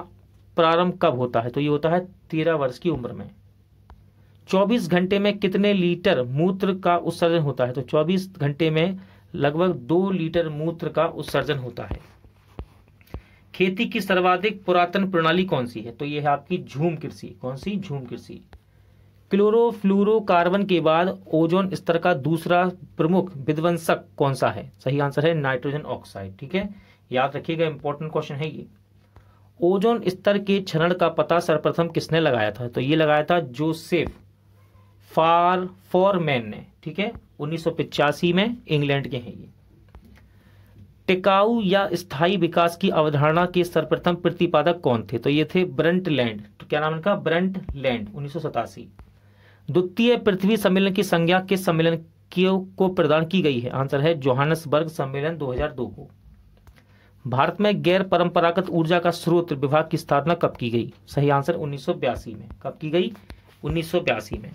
प्रारंभ कब होता है तो ये होता है तेरह वर्ष की उम्र में 24 घंटे में कितने लीटर मूत्र का उत्सर्जन होता है तो 24 घंटे में लगभग दो लीटर मूत्र का उत्सर्जन होता है खेती की सर्वाधिक पुरातन प्रणाली कौन सी है तो यह है आपकी झूम कृषि कौन सी झूम कृषि क्लोरोफ्लोरोकार्बन के बाद ओजोन स्तर का दूसरा प्रमुख विध्वंसक कौन सा है सही आंसर है नाइट्रोजन ऑक्साइड ठीक है याद रखिएगा इंपॉर्टेंट क्वेश्चन है ये ओजोन स्तर के क्षरण का पता सर्वप्रथम किसने लगाया था तो ये लगाया था जोसेफ फार फॉर मैन ने ठीक है उन्नीस में इंग्लैंड के हैं ये टिकाऊ या स्थायी विकास की अवधारणा के सर्वप्रथम प्रतिपादक कौन थे तो ये थे ब्रंट लैंड तो क्या नाम इनका ब्रंट लैंड उन्नीस द्वितीय पृथ्वी सम्मेलन की संज्ञा किस सम्मेलन को प्रदान की गई है आंसर है जोहानसबर्ग सम्मेलन 2002 को भारत में गैर परंपरागत ऊर्जा का स्रोत विभाग की स्थापना कब की गई सही आंसर उन्नीस में कब की गई उन्नीस में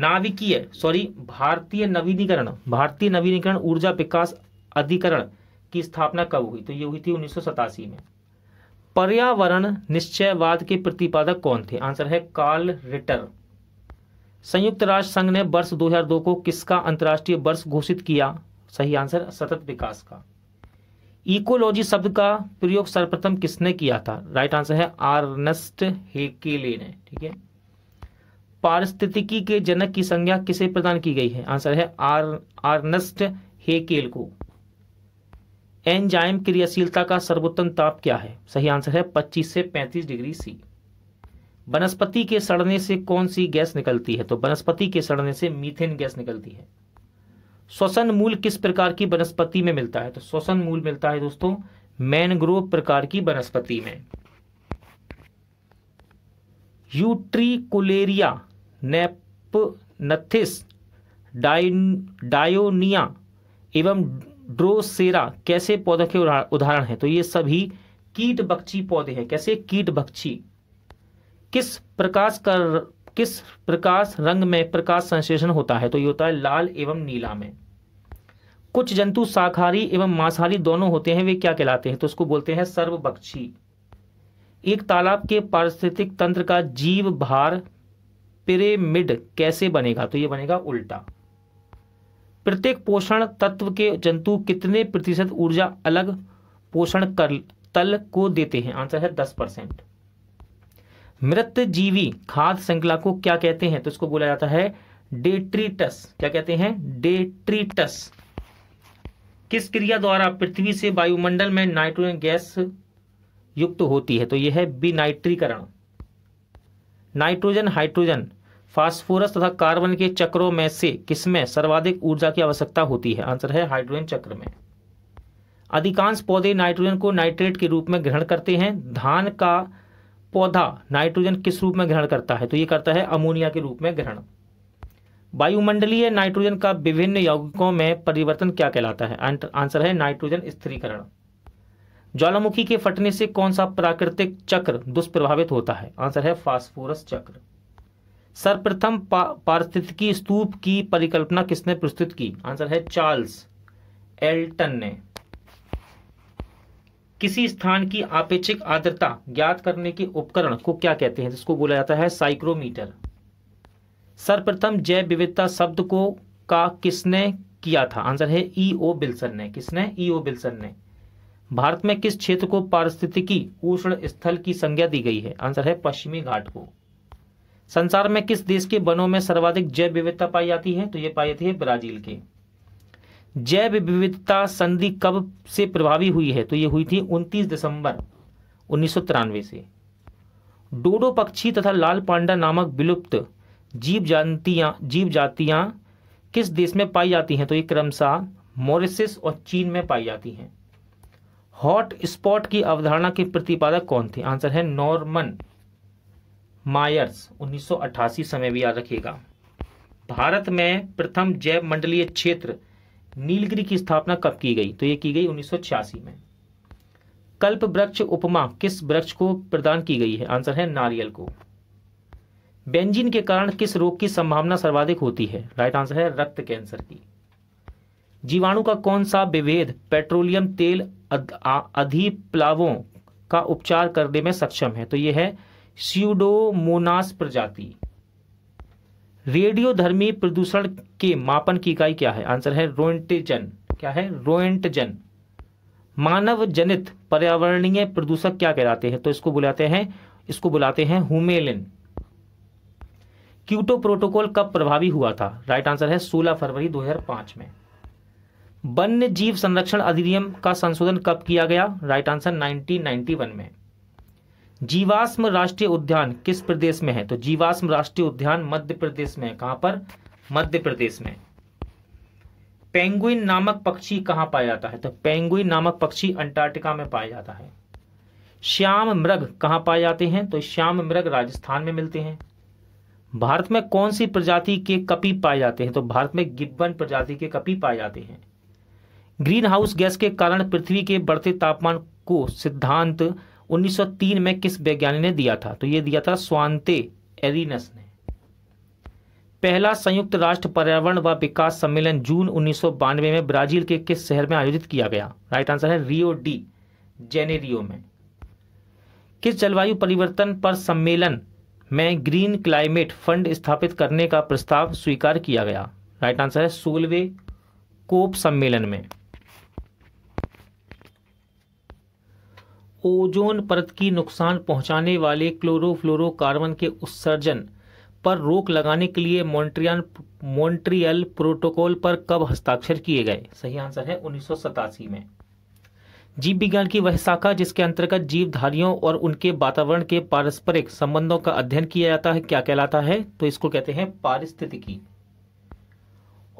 नाविकीय सॉरी भारतीय नवीनीकरण भारतीय नवीनीकरण ऊर्जा विकास अधिकरण की स्थापना कब हुई तो ये हुई थी उन्नीस में पर्यावरण निश्चयवाद के प्रतिपादक कौन थे आंसर है कार्ल रिटर संयुक्त राष्ट्र संघ ने वर्ष 2002 को किसका अंतर्राष्ट्रीय वर्ष घोषित किया सही आंसर सतत विकास का इकोलॉजी शब्द का प्रयोग सर्वप्रथम किसने किया था राइट आंसर है आर्नेस्ट हेकेले ने ठीक है पारिस्थितिकी के जनक की संज्ञा किसे प्रदान की गई है आंसर है आर आर्नस्ट हेकेल को एंजाइम क्रियाशीलता का सर्वोत्तम ताप क्या है सही आंसर है 25 से 35 डिग्री सी वनस्पति के सड़ने से कौन सी गैस निकलती है तो वनस्पति के सड़ने से मीथेन गैस निकलती है श्वसन मूल किस प्रकार की वनस्पति में मिलता है तो श्वसन मूल मिलता है दोस्तों मैनग्रोव प्रकार की वनस्पति में यूट्रीकुलेरिया नेपनथिस डायोनिया एवं ड्रोसेरा कैसे पौधों के उदाहरण हैं तो ये सभी कीट बक्षी पौधे हैं कैसे कीट बक्षी किस प्रकाश का किस प्रकाश रंग में प्रकाश संश्लेषण होता है तो ये होता है लाल एवं नीला में कुछ जंतु शाकाहारी एवं मांसाहारी दोनों होते हैं वे क्या कहलाते हैं तो उसको बोलते हैं सर्वभक्षी एक तालाब के पारिस्थितिक तंत्र का जीव भार पिरेमिड कैसे बनेगा तो यह बनेगा उल्टा प्रत्येक पोषण तत्व के जंतु कितने प्रतिशत ऊर्जा अलग पोषण कर तल को देते हैं आंसर है दस परसेंट मृत जीवी खाद्य श्रृंखला को क्या कहते हैं तो इसको बोला जाता है डेट्रीटस क्या कहते हैं डेट्रीटस किस क्रिया द्वारा पृथ्वी से वायुमंडल में नाइट्रोजन गैस युक्त होती है तो यह है बिनाइट्रीकरण नाइट्रोजन हाइड्रोजन फास्फोरस तथा कार्बन के चक्रों में से किसमें सर्वाधिक ऊर्जा की आवश्यकता होती है आंसर है हाइड्रोजन चक्र में अधिकांश पौधे नाइट्रोजन को नाइट्रेट के रूप में ग्रहण करते हैं धान का पौधा नाइट्रोजन किस रूप में ग्रहण करता है तो ये करता है अमोनिया के रूप में ग्रहण वायुमंडलीय नाइट्रोजन का विभिन्न यौगिकों में परिवर्तन क्या कहलाता है आंसर है नाइट्रोजन स्थिरीकरण ज्वालामुखी के फटने से कौन सा प्राकृतिक चक्र दुष्प्रभावित होता है आंसर है फास्फोरस चक्र सर्वप्रथम पा, पारिस्थितिकी स्तूप की परिकल्पना किसने प्रस्तुत की आंसर है चार्ल्स एल्टन ने किसी स्थान की आपेक्षिक आर्द्रता ज्ञात करने के उपकरण को क्या कहते हैं जिसको बोला जाता है साइक्रोमीटर सर्वप्रथम जैव विविधता शब्द को का किसने किया था आंसर है ई ओ बिल्सन ने किसने ई ओ बिल्सन ने भारत में किस क्षेत्र को पारिस्थितिकी उष्ण स्थल की संज्ञा दी गई है आंसर है पश्चिमी घाट को संसार में किस देश के वनों में सर्वाधिक जैव विविधता पाई जाती है तो यह पाई जाती है ब्राजील के जैव विविधता संधि कब से प्रभावी हुई है तो ये हुई थी 29 दिसंबर उन्नीस से डोडो पक्षी तथा लाल पांडा नामक विलुप्त जीव जातियां जीव जातियां किस देश में पाई जाती हैं तो ये क्रमशः मॉरिसिस और चीन में पाई जाती हैं हॉट स्पॉट की अवधारणा के प्रतिपादक कौन थे आंसर है नॉर्मन मायर्स 1988 समय भी याद रखिएगा भारत में प्रथम जैव मंडलीय क्षेत्र नीलगिरी की स्थापना कब की गई तो ये की गई उन्नीस में कल्प वृक्ष उपमा किस वृक्ष को प्रदान की गई है आंसर है नारियल को बेंजीन के कारण किस रोग की संभावना सर्वाधिक होती है राइट आंसर है रक्त कैंसर की जीवाणु का कौन सा विभेद पेट्रोलियम तेल अधिप्लावों का उपचार करने में सक्षम है तो यह है सीडोमोनास प्रजाति रेडियोधर्मी प्रदूषण के मापन की इकाई क्या है आंसर है रोएंटेजन क्या है रोएंटजन मानव जनित पर्यावरणीय प्रदूषक क्या कहलाते हैं तो इसको बुलाते हैं इसको बुलाते हैं हुमेलिन क्यूटो प्रोटोकॉल कब प्रभावी हुआ था राइट आंसर है 16 फरवरी 2005 में वन्य जीव संरक्षण अधिनियम का संशोधन कब किया गया राइट आंसर 1991 में जीवाश्म राष्ट्रीय उद्यान किस प्रदेश में है तो जीवाश्म राष्ट्रीय उद्यान मध्य प्रदेश में है कहां पर मध्य प्रदेश में पेंगुइन नामक पक्षी कहां पाया जाता है तो पेंगुइन नामक पक्षी अंटार्कटिका में पाया जाता है श्याम मृग कहां पाए जाते हैं तो श्याम मृग राजस्थान में मिलते हैं भारत में कौन सी प्रजाति के कपी पाए जाते हैं तो भारत में गिब्बन प्रजाति के कपी पाए जाते हैं ग्रीन हाउस गैस के कारण पृथ्वी के बढ़ते तापमान को सिद्धांत 1903 में किस वैज्ञानिक ने दिया था तो यह दिया था स्वांते एरिनस ने पहला संयुक्त राष्ट्र पर्यावरण व विकास सम्मेलन जून उन्नीस में ब्राजील के किस शहर में आयोजित किया गया राइट आंसर है रियो डी जेनेरियो में किस जलवायु परिवर्तन पर सम्मेलन में ग्रीन क्लाइमेट फंड स्थापित करने का प्रस्ताव स्वीकार किया गया राइट आंसर है सोलवे कोप सम्मेलन में ओजोन परत की नुकसान पहुंचाने वाले क्लोरोफ्लोरोकार्बन के उत्सर्जन पर रोक लगाने के लिए मॉन्ट्रियल मॉन्ट्रियल प्रोटोकॉल पर कब हस्ताक्षर किए गए सही आंसर है उन्नीस में जीव विज्ञान की वह शाखा जिसके अंतर्गत जीवधारियों और उनके वातावरण के पारस्परिक संबंधों का अध्ययन किया जाता है क्या कहलाता है तो इसको कहते हैं पारिस्थितिकी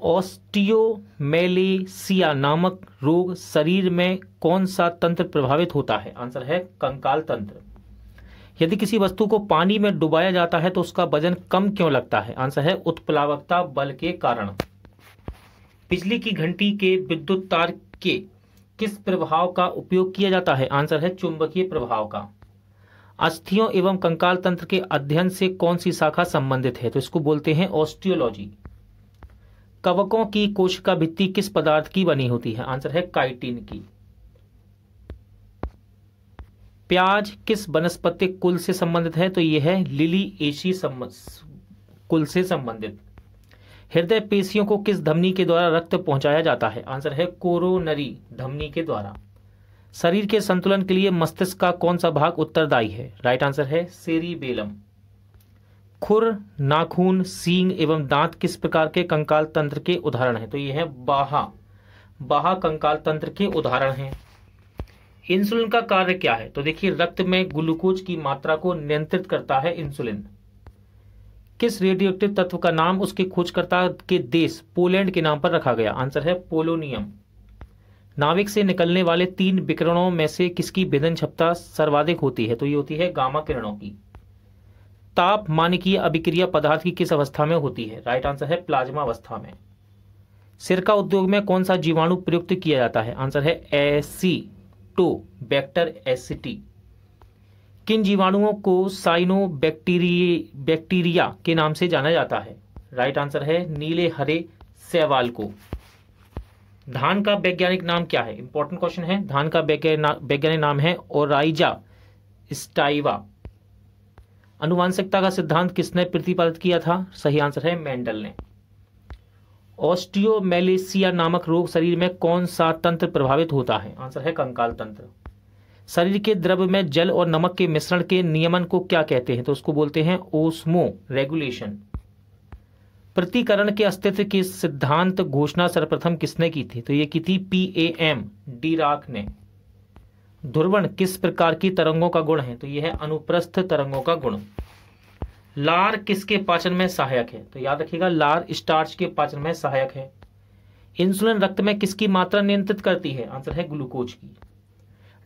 ऑस्टियोमेलेसिया नामक रोग शरीर में कौन सा तंत्र प्रभावित होता है आंसर है कंकाल तंत्र यदि किसी वस्तु को पानी में डुबाया जाता है तो उसका वजन कम क्यों लगता है आंसर है उत्प्लावकता बल के कारण बिजली की घंटी के विद्युत तार के किस प्रभाव का उपयोग किया जाता है आंसर है चुंबकीय प्रभाव का अस्थियों एवं कंकाल तंत्र के अध्ययन से कौन सी शाखा संबंधित है तो इसको बोलते हैं ऑस्टियोलॉजी कवकों की कोशिका भित्ति किस पदार्थ की बनी होती है आंसर है काइटिन की प्याज किस वनस्पति कुल से संबंधित है तो यह है लिली एशी कुल से संबंधित हृदय पेशियों को किस धमनी के द्वारा रक्त पहुंचाया जाता है आंसर है कोरोनरी धमनी के द्वारा शरीर के संतुलन के लिए मस्तिष्क का कौन सा भाग उत्तरदायी है राइट आंसर है सेरी बेलम खुर नाखून सींग एवं दांत किस प्रकार के कंकाल तंत्र के उदाहरण हैं तो यह है बाहा बाहा कंकाल तंत्र के उदाहरण हैं इंसुलिन का कार्य क्या है तो देखिए रक्त में ग्लूकोज की मात्रा को नियंत्रित करता है इंसुलिन किस रेडियोक्टिव तत्व का नाम उसके खोजकर्ता के देश पोलैंड के नाम पर रखा गया आंसर है पोलोनियम नाविक से निकलने वाले तीन विकिरणों में से किसकी भेदन क्षमता सर्वाधिक होती है तो ये होती है गामा किरणों की ताप मानिकीय अभिक्रिया पदार्थ की किस अवस्था में होती है राइट आंसर है प्लाज्मा अवस्था में सिरका उद्योग में कौन सा जीवाणु प्रयुक्त किया जाता है आंसर है एसी टू बैक्टर एसिटी किन जीवाणुओं को साइनो बैक्टीरिया बैक्टीरिया के नाम से जाना जाता है राइट आंसर है नीले हरे सेवाल को धान का वैज्ञानिक नाम क्या है इंपॉर्टेंट क्वेश्चन है धान का वैज्ञानिक नाम है ओराइजा स्टाइवा अनुवांशिकता का सिद्धांत किसने प्रतिपादित किया था सही आंसर है मेंडल ने ऑस्टियोमेलेसिया नामक रोग शरीर में कौन सा तंत्र प्रभावित होता है आंसर है कंकाल तंत्र शरीर के द्रव्य में जल और नमक के मिश्रण के नियमन को क्या कहते हैं तो उसको बोलते हैं ओस्मो रेगुलेशन प्रतिकरण के अस्तित्व के सिद्धांत घोषणा सर्वप्रथम किसने की थी तो ये की थी P A M Dirac ने ध्रुवण किस प्रकार की तरंगों का गुण है तो यह है अनुप्रस्थ तरंगों का गुण लार किसके पाचन में सहायक है तो याद रखिएगा लार स्टार्च के पाचन में सहायक है इंसुलिन रक्त में किसकी मात्रा नियंत्रित करती है आंसर है ग्लूकोज की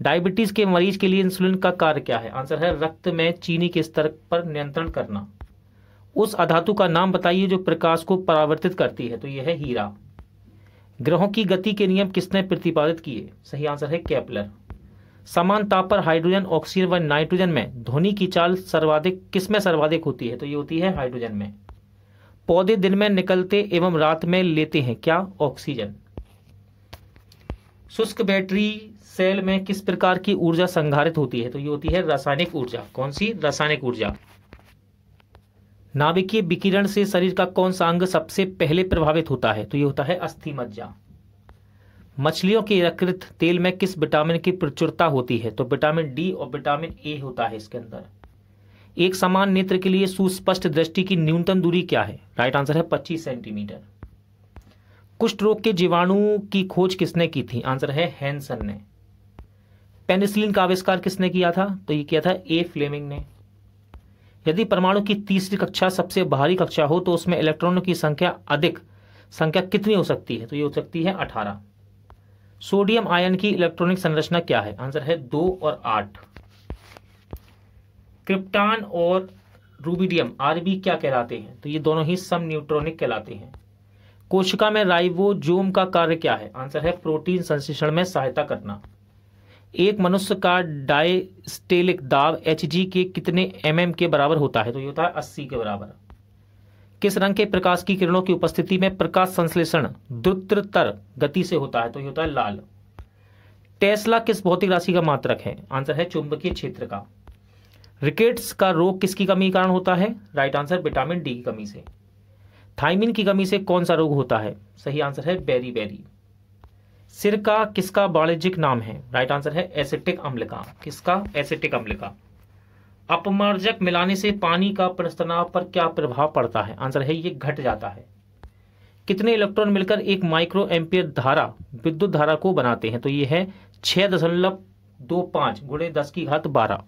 डायबिटीज के मरीज के लिए इंसुलिन का कार्य क्या है आंसर है रक्त में चीनी के स्तर पर नियंत्रण करना उस अधातु का नाम बताइए जो प्रकाश को परावर्तित करती है तो यह है हीरा ग्रहों की गति के नियम किसने प्रतिपादित किए सही आंसर है कैपलर समान ताप पर हाइड्रोजन ऑक्सीजन व नाइट्रोजन में ध्वनि की चाल सर्वाधिक किस में सर्वाधिक होती है तो ये होती है हाइड्रोजन में पौधे दिन में निकलते एवं रात में लेते हैं क्या ऑक्सीजन शुष्क बैटरी सेल में किस प्रकार की ऊर्जा संघारित होती है तो ये होती है रासायनिक ऊर्जा कौन सी रासायनिक ऊर्जा नाभिकीय विकिरण से शरीर का कौन सा अंग सबसे पहले प्रभावित होता है तो ये होता है अस्थि मज्जा मछलियों के यकृत तेल में किस विटामिन की प्रचुरता होती है तो विटामिन डी और विटामिन ए होता है इसके अंदर एक समान नेत्र के लिए सुस्पष्ट दृष्टि की न्यूनतम दूरी क्या है राइट आंसर है पच्चीस सेंटीमीटर कुष्ठ रोग के जीवाणु की खोज किसने की थी आंसर है हैंसन ने पेनिसिलिन का आविष्कार किसने किया था तो ये किया था ए फ्लेमिंग ने यदि परमाणु की तीसरी कक्षा सबसे बाहरी कक्षा हो तो उसमें इलेक्ट्रॉनों की संख्या अधिक संख्या कितनी हो सकती है तो ये हो सकती है अठारह सोडियम आयन की इलेक्ट्रॉनिक संरचना क्या है आंसर है दो और आठ क्रिप्टान और रूबिडियम आरबी क्या कहलाते हैं तो ये दोनों ही सम न्यूट्रॉनिक कहलाते हैं कोशिका में जोम का कार्य क्या है आंसर है प्रोटीन संश्लेषण में सहायता करना एक मनुष्य का डायस्टेलिक दाब एच के कितने एम के बराबर होता है तो ये होता है अस्सी के बराबर किस रंग के प्रकाश की किरणों की उपस्थिति में प्रकाश संश्लेषण द्रुतर गति से होता है तो ये होता है लाल टेस्ला किस भौतिक राशि का मात्रक है आंसर है चुंबकीय क्षेत्र का रिकेट्स का रोग किसकी कमी के कारण होता है राइट आंसर विटामिन डी की कमी से थाइमिन की कमी से कौन सा रोग होता है सही आंसर है बेरी बेरी का किसका वाणिज्यिक नाम है राइट आंसर है एसिटिक अम्ल का किसका एसिटिक अम्ल का अपमर्जक मिलाने से पानी का प्रस्तनाव पर क्या प्रभाव पड़ता है आंसर है ये घट जाता है कितने इलेक्ट्रॉन मिलकर एक माइक्रो एम्पियर धारा विद्युत धारा को बनाते हैं तो ये है छः दशमलव दो पाँच गुणे दस की घात बारह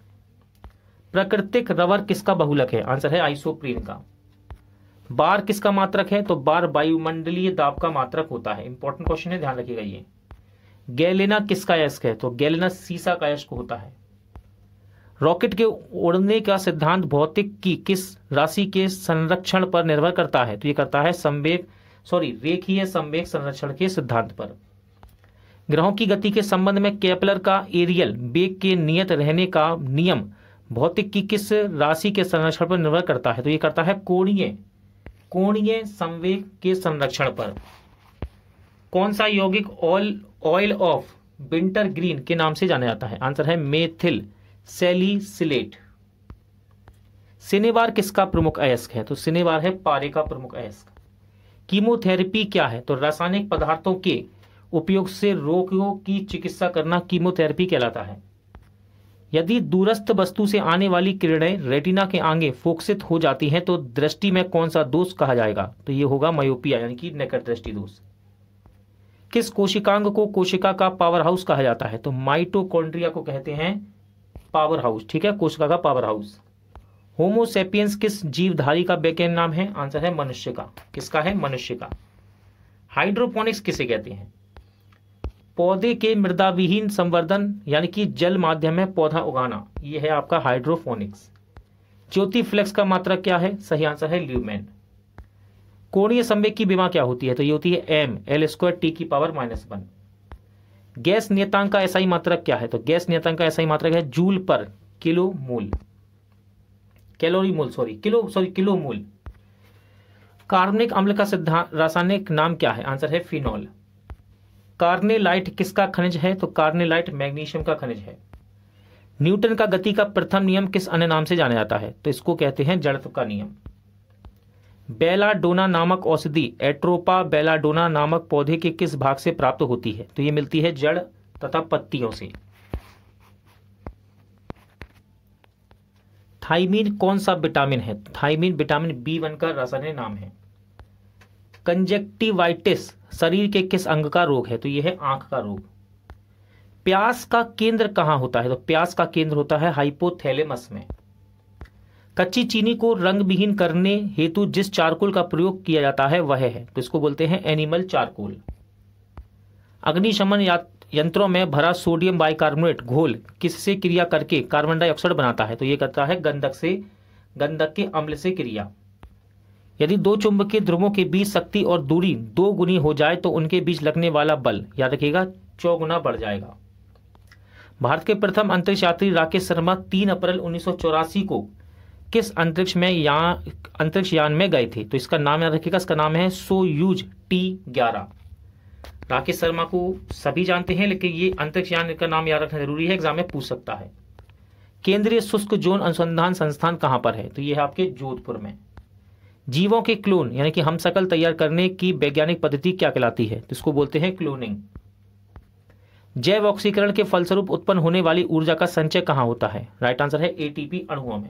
प्राकृतिक रबर किसका बहुलक है आंसर है आइसोप्रीन का बार किसका मात्रक है तो बार वायुमंडलीय दाब का मात्रक होता है इंपॉर्टेंट क्वेश्चन है ध्यान रखिएगा ये गैलेना किसका यश्क है तो गैलेना सीसा का यश्क होता है रॉकेट के उड़ने का सिद्धांत भौतिक की किस राशि के संरक्षण पर निर्भर करता है तो ये करता है संवेग सॉरी रेखीय संवेग संरक्षण के सिद्धांत पर ग्रहों की गति के संबंध में कैपलर का एरियल बेग के नियत रहने का नियम भौतिक की किस राशि के संरक्षण पर निर्भर करता है तो ये करता है कोणीय कोणीय संवेग के संरक्षण पर कौन सा यौगिक oil oil of wintergreen के नाम से जाना जाता है आंसर है मेथिल सेलिसिलेट सिनेवार किसका प्रमुख अयस्क है तो सिनेवार है पारे का प्रमुख अयस्क कीमोथेरेपी क्या है तो रासायनिक पदार्थों के उपयोग से रोगों की चिकित्सा करना कीमोथेरेपी कहलाता है यदि दूरस्थ वस्तु से आने वाली किरणें रेटिना के आगे फोकसित हो जाती हैं तो दृष्टि में कौन सा दोष कहा जाएगा तो यह होगा मयोपिया यानी कि नेकर दृष्टि दोष किस कोशिकांग को कोशिका का पावर हाउस कहा जाता है तो माइटोकॉन्ड्रिया को कहते हैं पावर हाउस ठीक है कोशिका का पावर हाउस होमोसेपियंस किस जीवधारी का वैज्ञानिक नाम है आंसर है मनुष्य का किसका है मनुष्य का हाइड्रोपोनिक्स किसे कहते हैं पौधे के मृदा विहीन संवर्धन यानी कि जल माध्यम में पौधा उगाना यह है आपका हाइड्रोफोनिक्स ज्योति फ्लेक्स का मात्रा क्या है सही आंसर है ल्यूमेन कोणीय संवेग की बीमा क्या होती है तो ये होती है एम एल स्क्वायर टी की पावर माइनस वन गैस नियतांक का ऐसा ही मात्रक क्या है तो गैस नियतांक का ऐसा ही मात्रक है जूल पर किलो मूल कैलोरी मूल सॉरी किलो सॉरी किलो मूल कार्बनिक अम्ल का सिद्धांत रासायनिक नाम क्या है आंसर है फिनॉल कार्नेलाइट किसका खनिज है तो कार्नेलाइट मैग्नीशियम का खनिज है न्यूटन का गति का प्रथम नियम किस अन्य नाम से जाना जाता है तो इसको कहते हैं जड़त्व का नियम बेलाडोना नामक औषधि एट्रोपा बेलाडोना नामक पौधे के किस भाग से प्राप्त होती है तो ये मिलती है जड़ तथा पत्तियों से थाइमीन कौन सा विटामिन है थाइमीन विटामिन बी वन का रासायनिक नाम है कंजेक्टिवाइटिस शरीर के किस अंग का रोग है तो यह है आंख का रोग प्यास का केंद्र कहां होता है तो प्यास का केंद्र होता है हाइपोथैलेमस में कच्ची चीनी को रंगविहीन करने हेतु जिस चारकोल का प्रयोग किया जाता है वह है तो इसको बोलते हैं एनिमल चारकोल अग्निशमन यंत्रों में भरा सोडियम बाइकार्बोनेट घोल किससे क्रिया करके कार्बन डाइऑक्साइड बनाता है तो यह करता है गंधक से गंधक के अम्ल से क्रिया यदि दो चुंबकीय ध्रुवों के बीच शक्ति और दूरी दो गुनी हो जाए तो उनके बीच लगने वाला बल याद रखिएगा चौगुना बढ़ जाएगा भारत के प्रथम अंतरिक्ष यात्री राकेश शर्मा तीन अप्रैल उन्नीस को किस अंतरिक्ष में या अंतरिक्ष यान में गए थे तो इसका नाम याद रखिएगा इसका नाम है सोयूज टी ग्यारह राकेश शर्मा को सभी जानते हैं लेकिन ये अंतरिक्ष यान का नाम याद रखना जरूरी है एग्जाम में पूछ सकता है केंद्रीय शुष्क जोन अनुसंधान संस्थान कहाँ पर है तो ये है आपके जोधपुर में जीवों के क्लोन यानी कि हम सकल तैयार करने की वैज्ञानिक पद्धति क्या कहलाती है तो इसको बोलते हैं क्लोनिंग जैव ऑक्सीकरण के फलस्वरूप उत्पन्न होने वाली ऊर्जा का संचय कहाँ होता है राइट आंसर है एटीपी अणुओं में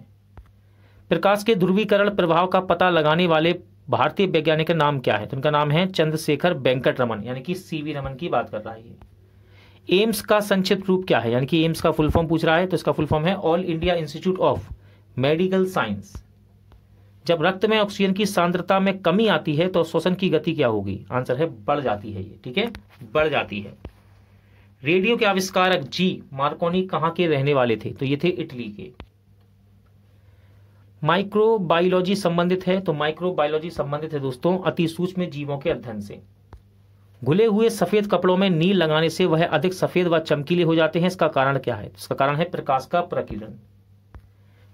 प्रकाश के ध्रुवीकरण प्रभाव का पता लगाने वाले भारतीय वैज्ञानिक का नाम क्या है तो उनका नाम है चंद्रशेखर वेंकट रमन यानी कि सीवी रमन की बात कर रहा है एम्स का संक्षिप्त रूप क्या है यानी कि एम्स का फुल फॉर्म पूछ रहा है तो इसका फुल फॉर्म है All India Institute of Medical Science जब रक्त में ऑक्सीजन की सांद्रता में कमी आती है तो श्वसन की गति क्या होगी आंसर है बढ़ जाती है ये ठीक है बढ़ जाती है रेडियो के आविष्कारक जी मार्कोनी कहाँ के रहने वाले थे तो ये थे इटली के माइक्रोबायोलॉजी संबंधित है तो माइक्रोबायोलॉजी संबंधित है दोस्तों अति सूक्ष्म जीवों के अध्ययन से घुले हुए सफेद कपड़ों में नील लगाने से वह अधिक सफेद व चमकीले हो जाते हैं इसका कारण क्या है इसका कारण है प्रकाश का प्रकीर्ण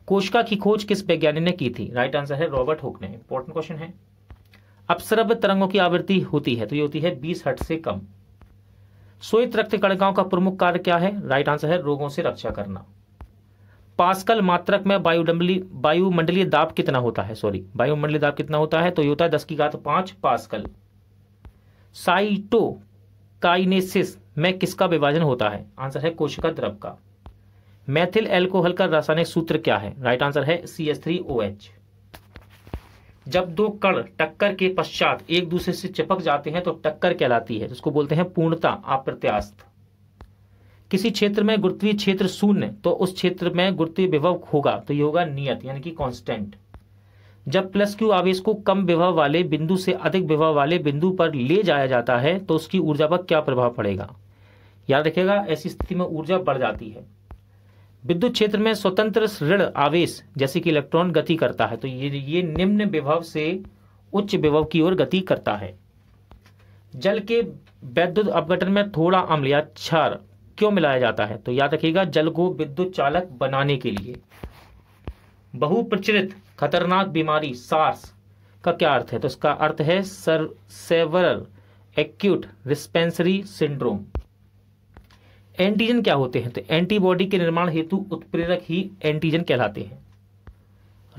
कोशिका की खोज किस वैज्ञानिक ने की थी राइट आंसर है रॉबर्ट होक ने इंपॉर्टेंट क्वेश्चन है अपसरभ तरंगों की आवृत्ति होती है तो ये होती है बीस हट से कम सोई रक्त कणिकाओं का प्रमुख कार्य क्या है राइट आंसर है रोगों से रक्षा करना पास्कल मात्रक में वायुमंडलीय वायुमंडलीय दाब कितना होता है सॉरी वायुमंडलीय दाब कितना होता है तो ये होता है दस की घात पांच पास्कल साइटो काइनेसिस में किसका विभाजन होता है आंसर है कोशिका द्रव का मैथिल एल्कोहल का रासायनिक सूत्र क्या है राइट आंसर है C S three O H जब दो कण टक्कर के पश्चात एक दूसरे से चिपक जाते हैं तो टक्कर कहलाती है जिसको बोलते हैं पूर्णता अप्रत्यास्थ किसी क्षेत्र में गुरुत्वीय क्षेत्र शून्य तो उस क्षेत्र में गुरुत्वीय विभव होगा तो ये होगा नियत यानी कि कांस्टेंट जब प्लस क्यू आवेश को कम विभव वाले बिंदु से अधिक विभव वाले बिंदु पर ले जाया जाता है तो उसकी ऊर्जा पर क्या प्रभाव पड़ेगा याद रखेगा ऐसी स्थिति में ऊर्जा बढ़ जाती है विद्युत क्षेत्र में स्वतंत्र ऋण आवेश जैसे कि इलेक्ट्रॉन गति करता है तो ये ये निम्न विभव से उच्च विभव की ओर गति करता है जल के वैद्युत अपघटन में थोड़ा अम्ल या क्षार क्यों मिलाया जाता है तो याद रखिएगा जल को विद्युत चालक बनाने के लिए बहुप्रचलित खतरनाक बीमारी सार्स का क्या अर्थ है तो इसका अर्थ है SARS several acute respiratory syndrome antigen क्या होते हैं तो एंटीबॉडी के निर्माण हेतु उत्प्रेरक ही एंटीजन कहलाते हैं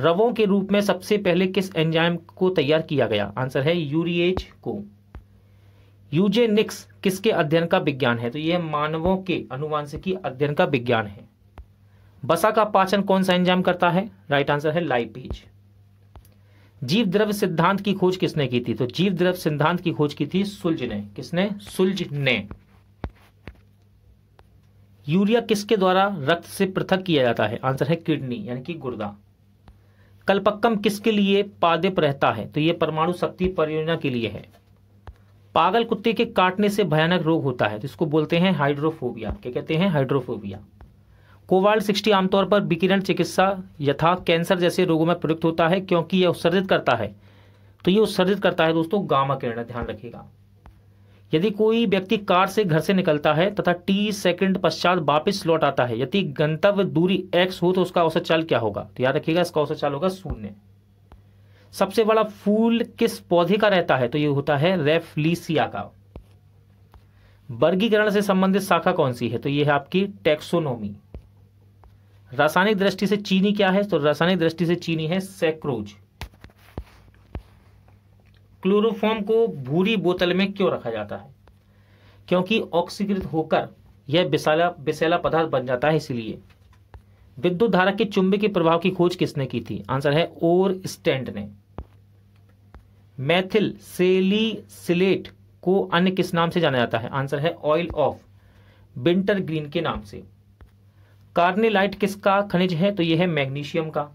रवों के रूप में सबसे पहले किस एंजाइम को तैयार किया गया आंसर है यूरिएज को यूजेनिक्स किसके अध्ययन का विज्ञान है तो यह मानवों के अनुवांशिकी अध्ययन का विज्ञान है बसा का पाचन कौन सा एंजाइम करता है राइट आंसर है लाइपीज जीव द्रव्य सिद्धांत की खोज किसने की थी तो जीव द्रव्य सिद्धांत की खोज की थी सुलझ ने किसने सुलझ ने यूरिया किसके द्वारा रक्त से पृथक किया जाता है आंसर है किडनी यानी कि गुर्दा कल्पक्कम किसके लिए पादप रहता है तो यह परमाणु शक्ति परियोजना के लिए है पागल कुत्ते के काटने से भयानक रोग होता है तो इसको बोलते हैं हाइड्रोफोबिया क्या कहते हैं हाइड्रोफोबिया कोवाल्ट सिक्सटी आमतौर पर विकिरण चिकित्सा यथा कैंसर जैसे रोगों में प्रयुक्त होता है क्योंकि यह उत्सर्जित करता है तो ये उत्सर्जित करता है दोस्तों गामा किरण ध्यान रखिएगा यदि कोई व्यक्ति कार से घर से निकलता है तथा टी सेकंड पश्चात वापस लौट आता है यदि गंतव्य दूरी एक्स हो तो उसका औसत चाल क्या होगा तो याद रखिएगा इसका औसत चाल होगा शून्य सबसे बड़ा फूल किस पौधे का रहता है तो ये होता है रेफलीसिया का वर्गीकरण से संबंधित शाखा कौन सी है तो ये है आपकी टेक्सोनोमी रासायनिक दृष्टि से चीनी क्या है तो रासायनिक दृष्टि से चीनी है सेक्रोज क्लोरोफॉर्म को भूरी बोतल में क्यों रखा जाता है क्योंकि ऑक्सीकृत होकर यह विशाला विशैला पदार्थ बन जाता है इसलिए विद्युत धारा के चुंबकीय प्रभाव की खोज किसने की थी आंसर है ओर स्टैंड ने मैथिल सिलेट को अन्य किस नाम से जाना जाता है आंसर है ऑयल ऑफ विंटर ग्रीन के नाम से कार्नेलाइट किसका खनिज है तो यह है मैग्नीशियम का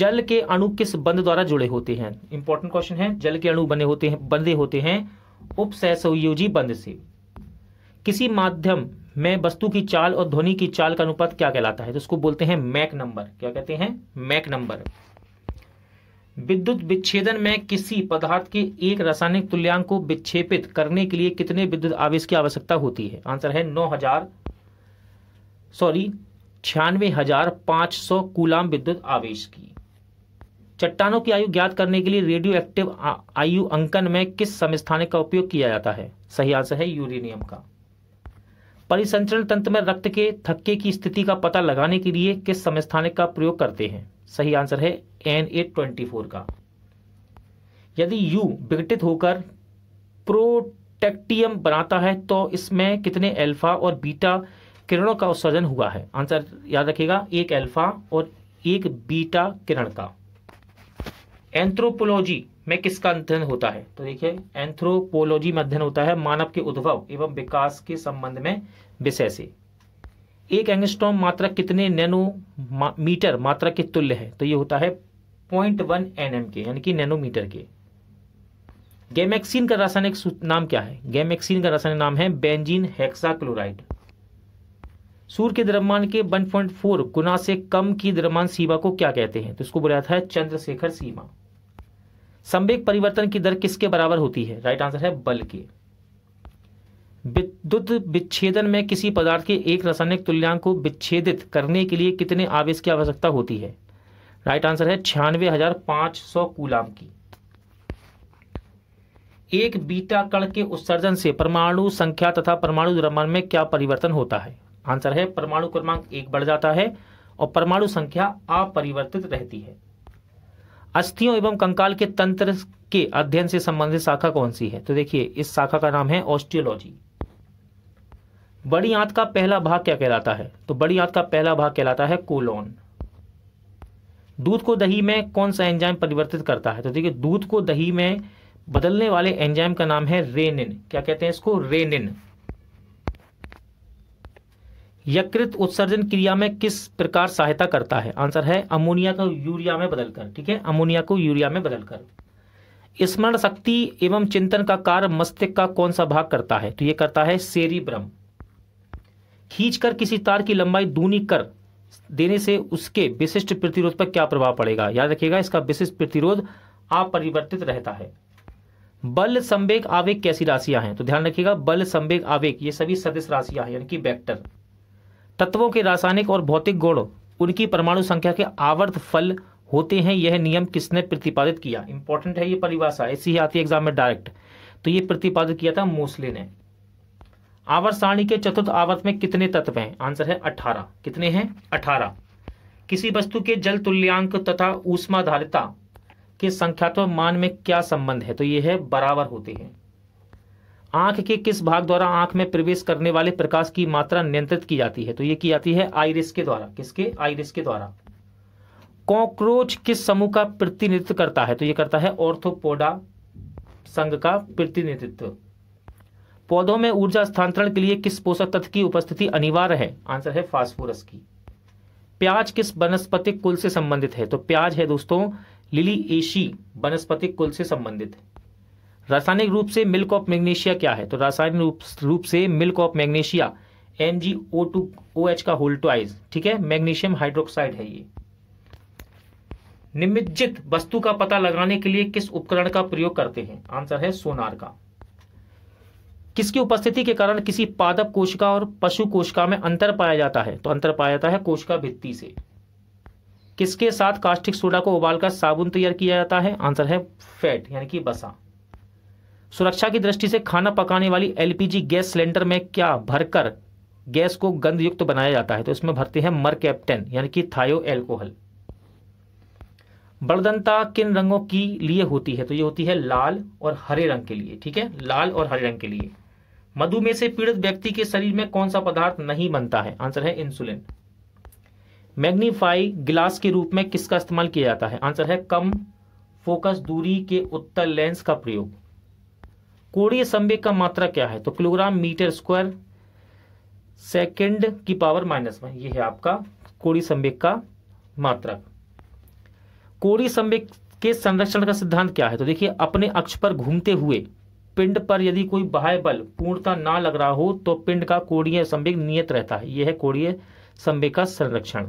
जल के अणु किस बंध द्वारा जुड़े होते हैं इंपॉर्टेंट क्वेश्चन है जल के अणु बने होते हैं बंधे होते हैं उपसहसंयोजी बंध से किसी माध्यम में वस्तु की चाल और ध्वनि की चाल का अनुपात क्या कहलाता है तो उसको बोलते हैं मैक नंबर क्या कहते हैं मैक नंबर विद्युत विच्छेदन में किसी पदार्थ के एक रासायनिक तुल्यांक को विच्छेपित करने के लिए कितने विद्युत आवेश की आवश्यकता होती है आंसर है नौ हजार सॉरी छियानवे हजार पांच सौ कूलाम विद्युत आवेश की चट्टानों की आयु ज्ञात करने के लिए रेडियो एक्टिव आयु अंकन में किस समस्थानिक का उपयोग किया जाता है सही आंसर है यूरेनियम का परिसंचरण तंत्र में रक्त के थक्के की स्थिति का पता लगाने के लिए किस समस्थानिक का प्रयोग करते हैं सही आंसर है एन ए ट्वेंटी फोर का यदि यू विघटित होकर प्रोटेक्टियम बनाता है तो इसमें कितने अल्फा और बीटा किरणों का उत्सर्जन हुआ है आंसर याद रखिएगा एक अल्फा और एक बीटा किरण का एंथ्रोपोलॉजी में किसका अध्ययन होता है तो देखिए एंथ्रोपोलॉजी में अध्ययन होता है मानव के उद्भव एवं विकास के संबंध में विषय से एक एंगस्ट्रॉम मात्रा कितने नैनो मीटर मात्रा के तुल्य है तो ये होता है पॉइंट वन एन के यानी कि नैनोमीटर के गैमेक्सिन का रासायनिक नाम क्या है गैमेक्सिन का रासायनिक नाम है बेंजीन हेक्साक्लोराइड सूर्य के द्रव्यमान के 1.4 गुना से कम की द्रव्यमान सीमा को क्या कहते हैं तो इसको बोला जाता है चंद्रशेखर सीमा संवेग परिवर्तन की दर किसके बराबर होती है राइट आंसर है बल के विद्युत विच्छेदन में किसी पदार्थ के एक रासायनिक तुल्यांक को विच्छेदित करने के लिए कितने आवेश की आवश्यकता होती है राइट आंसर है छियानवे हजार पांच सौ कूलाम की एक बीटा कण के उत्सर्जन से परमाणु संख्या तथा परमाणु द्रव्यमान में क्या परिवर्तन होता है आंसर है परमाणु क्रमांक एक बढ़ जाता है और परमाणु संख्या अपरिवर्तित रहती है अस्थियों एवं कंकाल के तंत्र के अध्ययन से संबंधित शाखा कौन सी है तो देखिए इस शाखा का नाम है ऑस्टियोलॉजी बड़ी आंत का पहला भाग क्या कहलाता है तो बड़ी आंत का पहला भाग कहलाता है कोलोन दूध को दही में कौन सा एंजाइम परिवर्तित करता है तो देखिए दूध को दही में बदलने वाले एंजाइम का नाम है रेनिन क्या कहते हैं इसको रेनिन यकृत उत्सर्जन क्रिया में किस प्रकार सहायता करता है आंसर है अमोनिया को यूरिया में बदलकर ठीक है अमोनिया को यूरिया में बदलकर स्मरण शक्ति एवं चिंतन का कार्य मस्तिष्क का कौन सा भाग करता है तो यह करता है सेरी खींचकर किसी तार की लंबाई दूनी कर देने से उसके विशिष्ट प्रतिरोध पर क्या प्रभाव पड़ेगा याद रखिएगा इसका विशिष्ट प्रतिरोध अपरिवर्तित रहता है बल संवेग आवेग कैसी राशियां हैं तो ध्यान रखिएगा बल संवेग आवेग ये सभी सदस्य राशियां हैं यानी कि वेक्टर तत्वों के रासायनिक और भौतिक गुण उनकी परमाणु संख्या के आवर्त फल होते हैं यह नियम किसने प्रतिपादित किया इंपॉर्टेंट है ये परिभाषा ऐसी ही आती है एग्जाम में डायरेक्ट तो ये प्रतिपादित किया था मोसले ने आवर्त सारणी के चतुर्थ आवर्त में कितने तत्व हैं आंसर है अठारह कितने हैं अठारह किसी वस्तु के जल तुल्यांक तथा ऊष्माधारिता के संख्यात्व मान में क्या संबंध है तो ये है बराबर होते हैं आंख के किस भाग द्वारा आंख में प्रवेश करने वाले प्रकाश की मात्रा नियंत्रित की जाती है तो यह की जाती है आइरिस के द्वारा किसके आइरिस के द्वारा कॉकरोच किस समूह का प्रतिनिधित्व करता है तो यह करता है ऑर्थोपोडा संघ का प्रतिनिधित्व पौधों में ऊर्जा स्थानांतरण के लिए किस पोषक तत्व की उपस्थिति अनिवार्य है आंसर है फास्फोरस की प्याज किस वनस्पतिक कुल से संबंधित है तो प्याज है दोस्तों लिली एशी वनस्पतिक कुल से संबंधित है रासायनिक रूप से मिल्क ऑफ मैग्नेशिया क्या है तो रासायनिक रूप, रूप से milk of magnesia M G O two O H का आइज ठीक है मैग्नीशियम हाइड्रोक्साइड है ये निमिज्जित वस्तु का पता लगाने के लिए किस उपकरण का प्रयोग करते हैं आंसर है सोनार का किसकी उपस्थिति के कारण किसी पादप कोशिका और पशु कोशिका में अंतर पाया जाता है तो अंतर पाया जाता है कोशिका भित्ति से किसके साथ कास्टिक सोडा को उबालकर साबुन तैयार किया जाता है आंसर है फैट यानी कि बसा सुरक्षा की दृष्टि से खाना पकाने वाली एलपीजी गैस सिलेंडर में क्या भरकर गैस को गंध युक्त बनाया जाता है तो इसमें भरते हैं मर कैप्टन यानी कि थायो एल्कोहल बड़दंता किन रंगों की लिए होती है तो ये होती है लाल और हरे रंग के लिए ठीक है लाल और हरे रंग के लिए मधुमेह से पीड़ित व्यक्ति के शरीर में कौन सा पदार्थ नहीं बनता है आंसर है इंसुलिन मैग्नीफाई ग्लास के रूप में किसका इस्तेमाल किया जाता है आंसर है कम फोकस दूरी के उत्तर लेंस का प्रयोग कोड़ी संवेग का मात्रा क्या है तो किलोग्राम मीटर स्क्वायर सेकंड की पावर माइनस में ये है आपका कोड़ी संवेग का मात्रा कोड़ी संवेग के संरक्षण का सिद्धांत क्या है तो देखिए अपने अक्ष पर घूमते हुए पिंड पर यदि कोई बाह्य बल पूर्णता ना लग रहा हो तो पिंड का कोड़ीय संवेग नियत रहता है यह है कोड़ीय संवेग का संरक्षण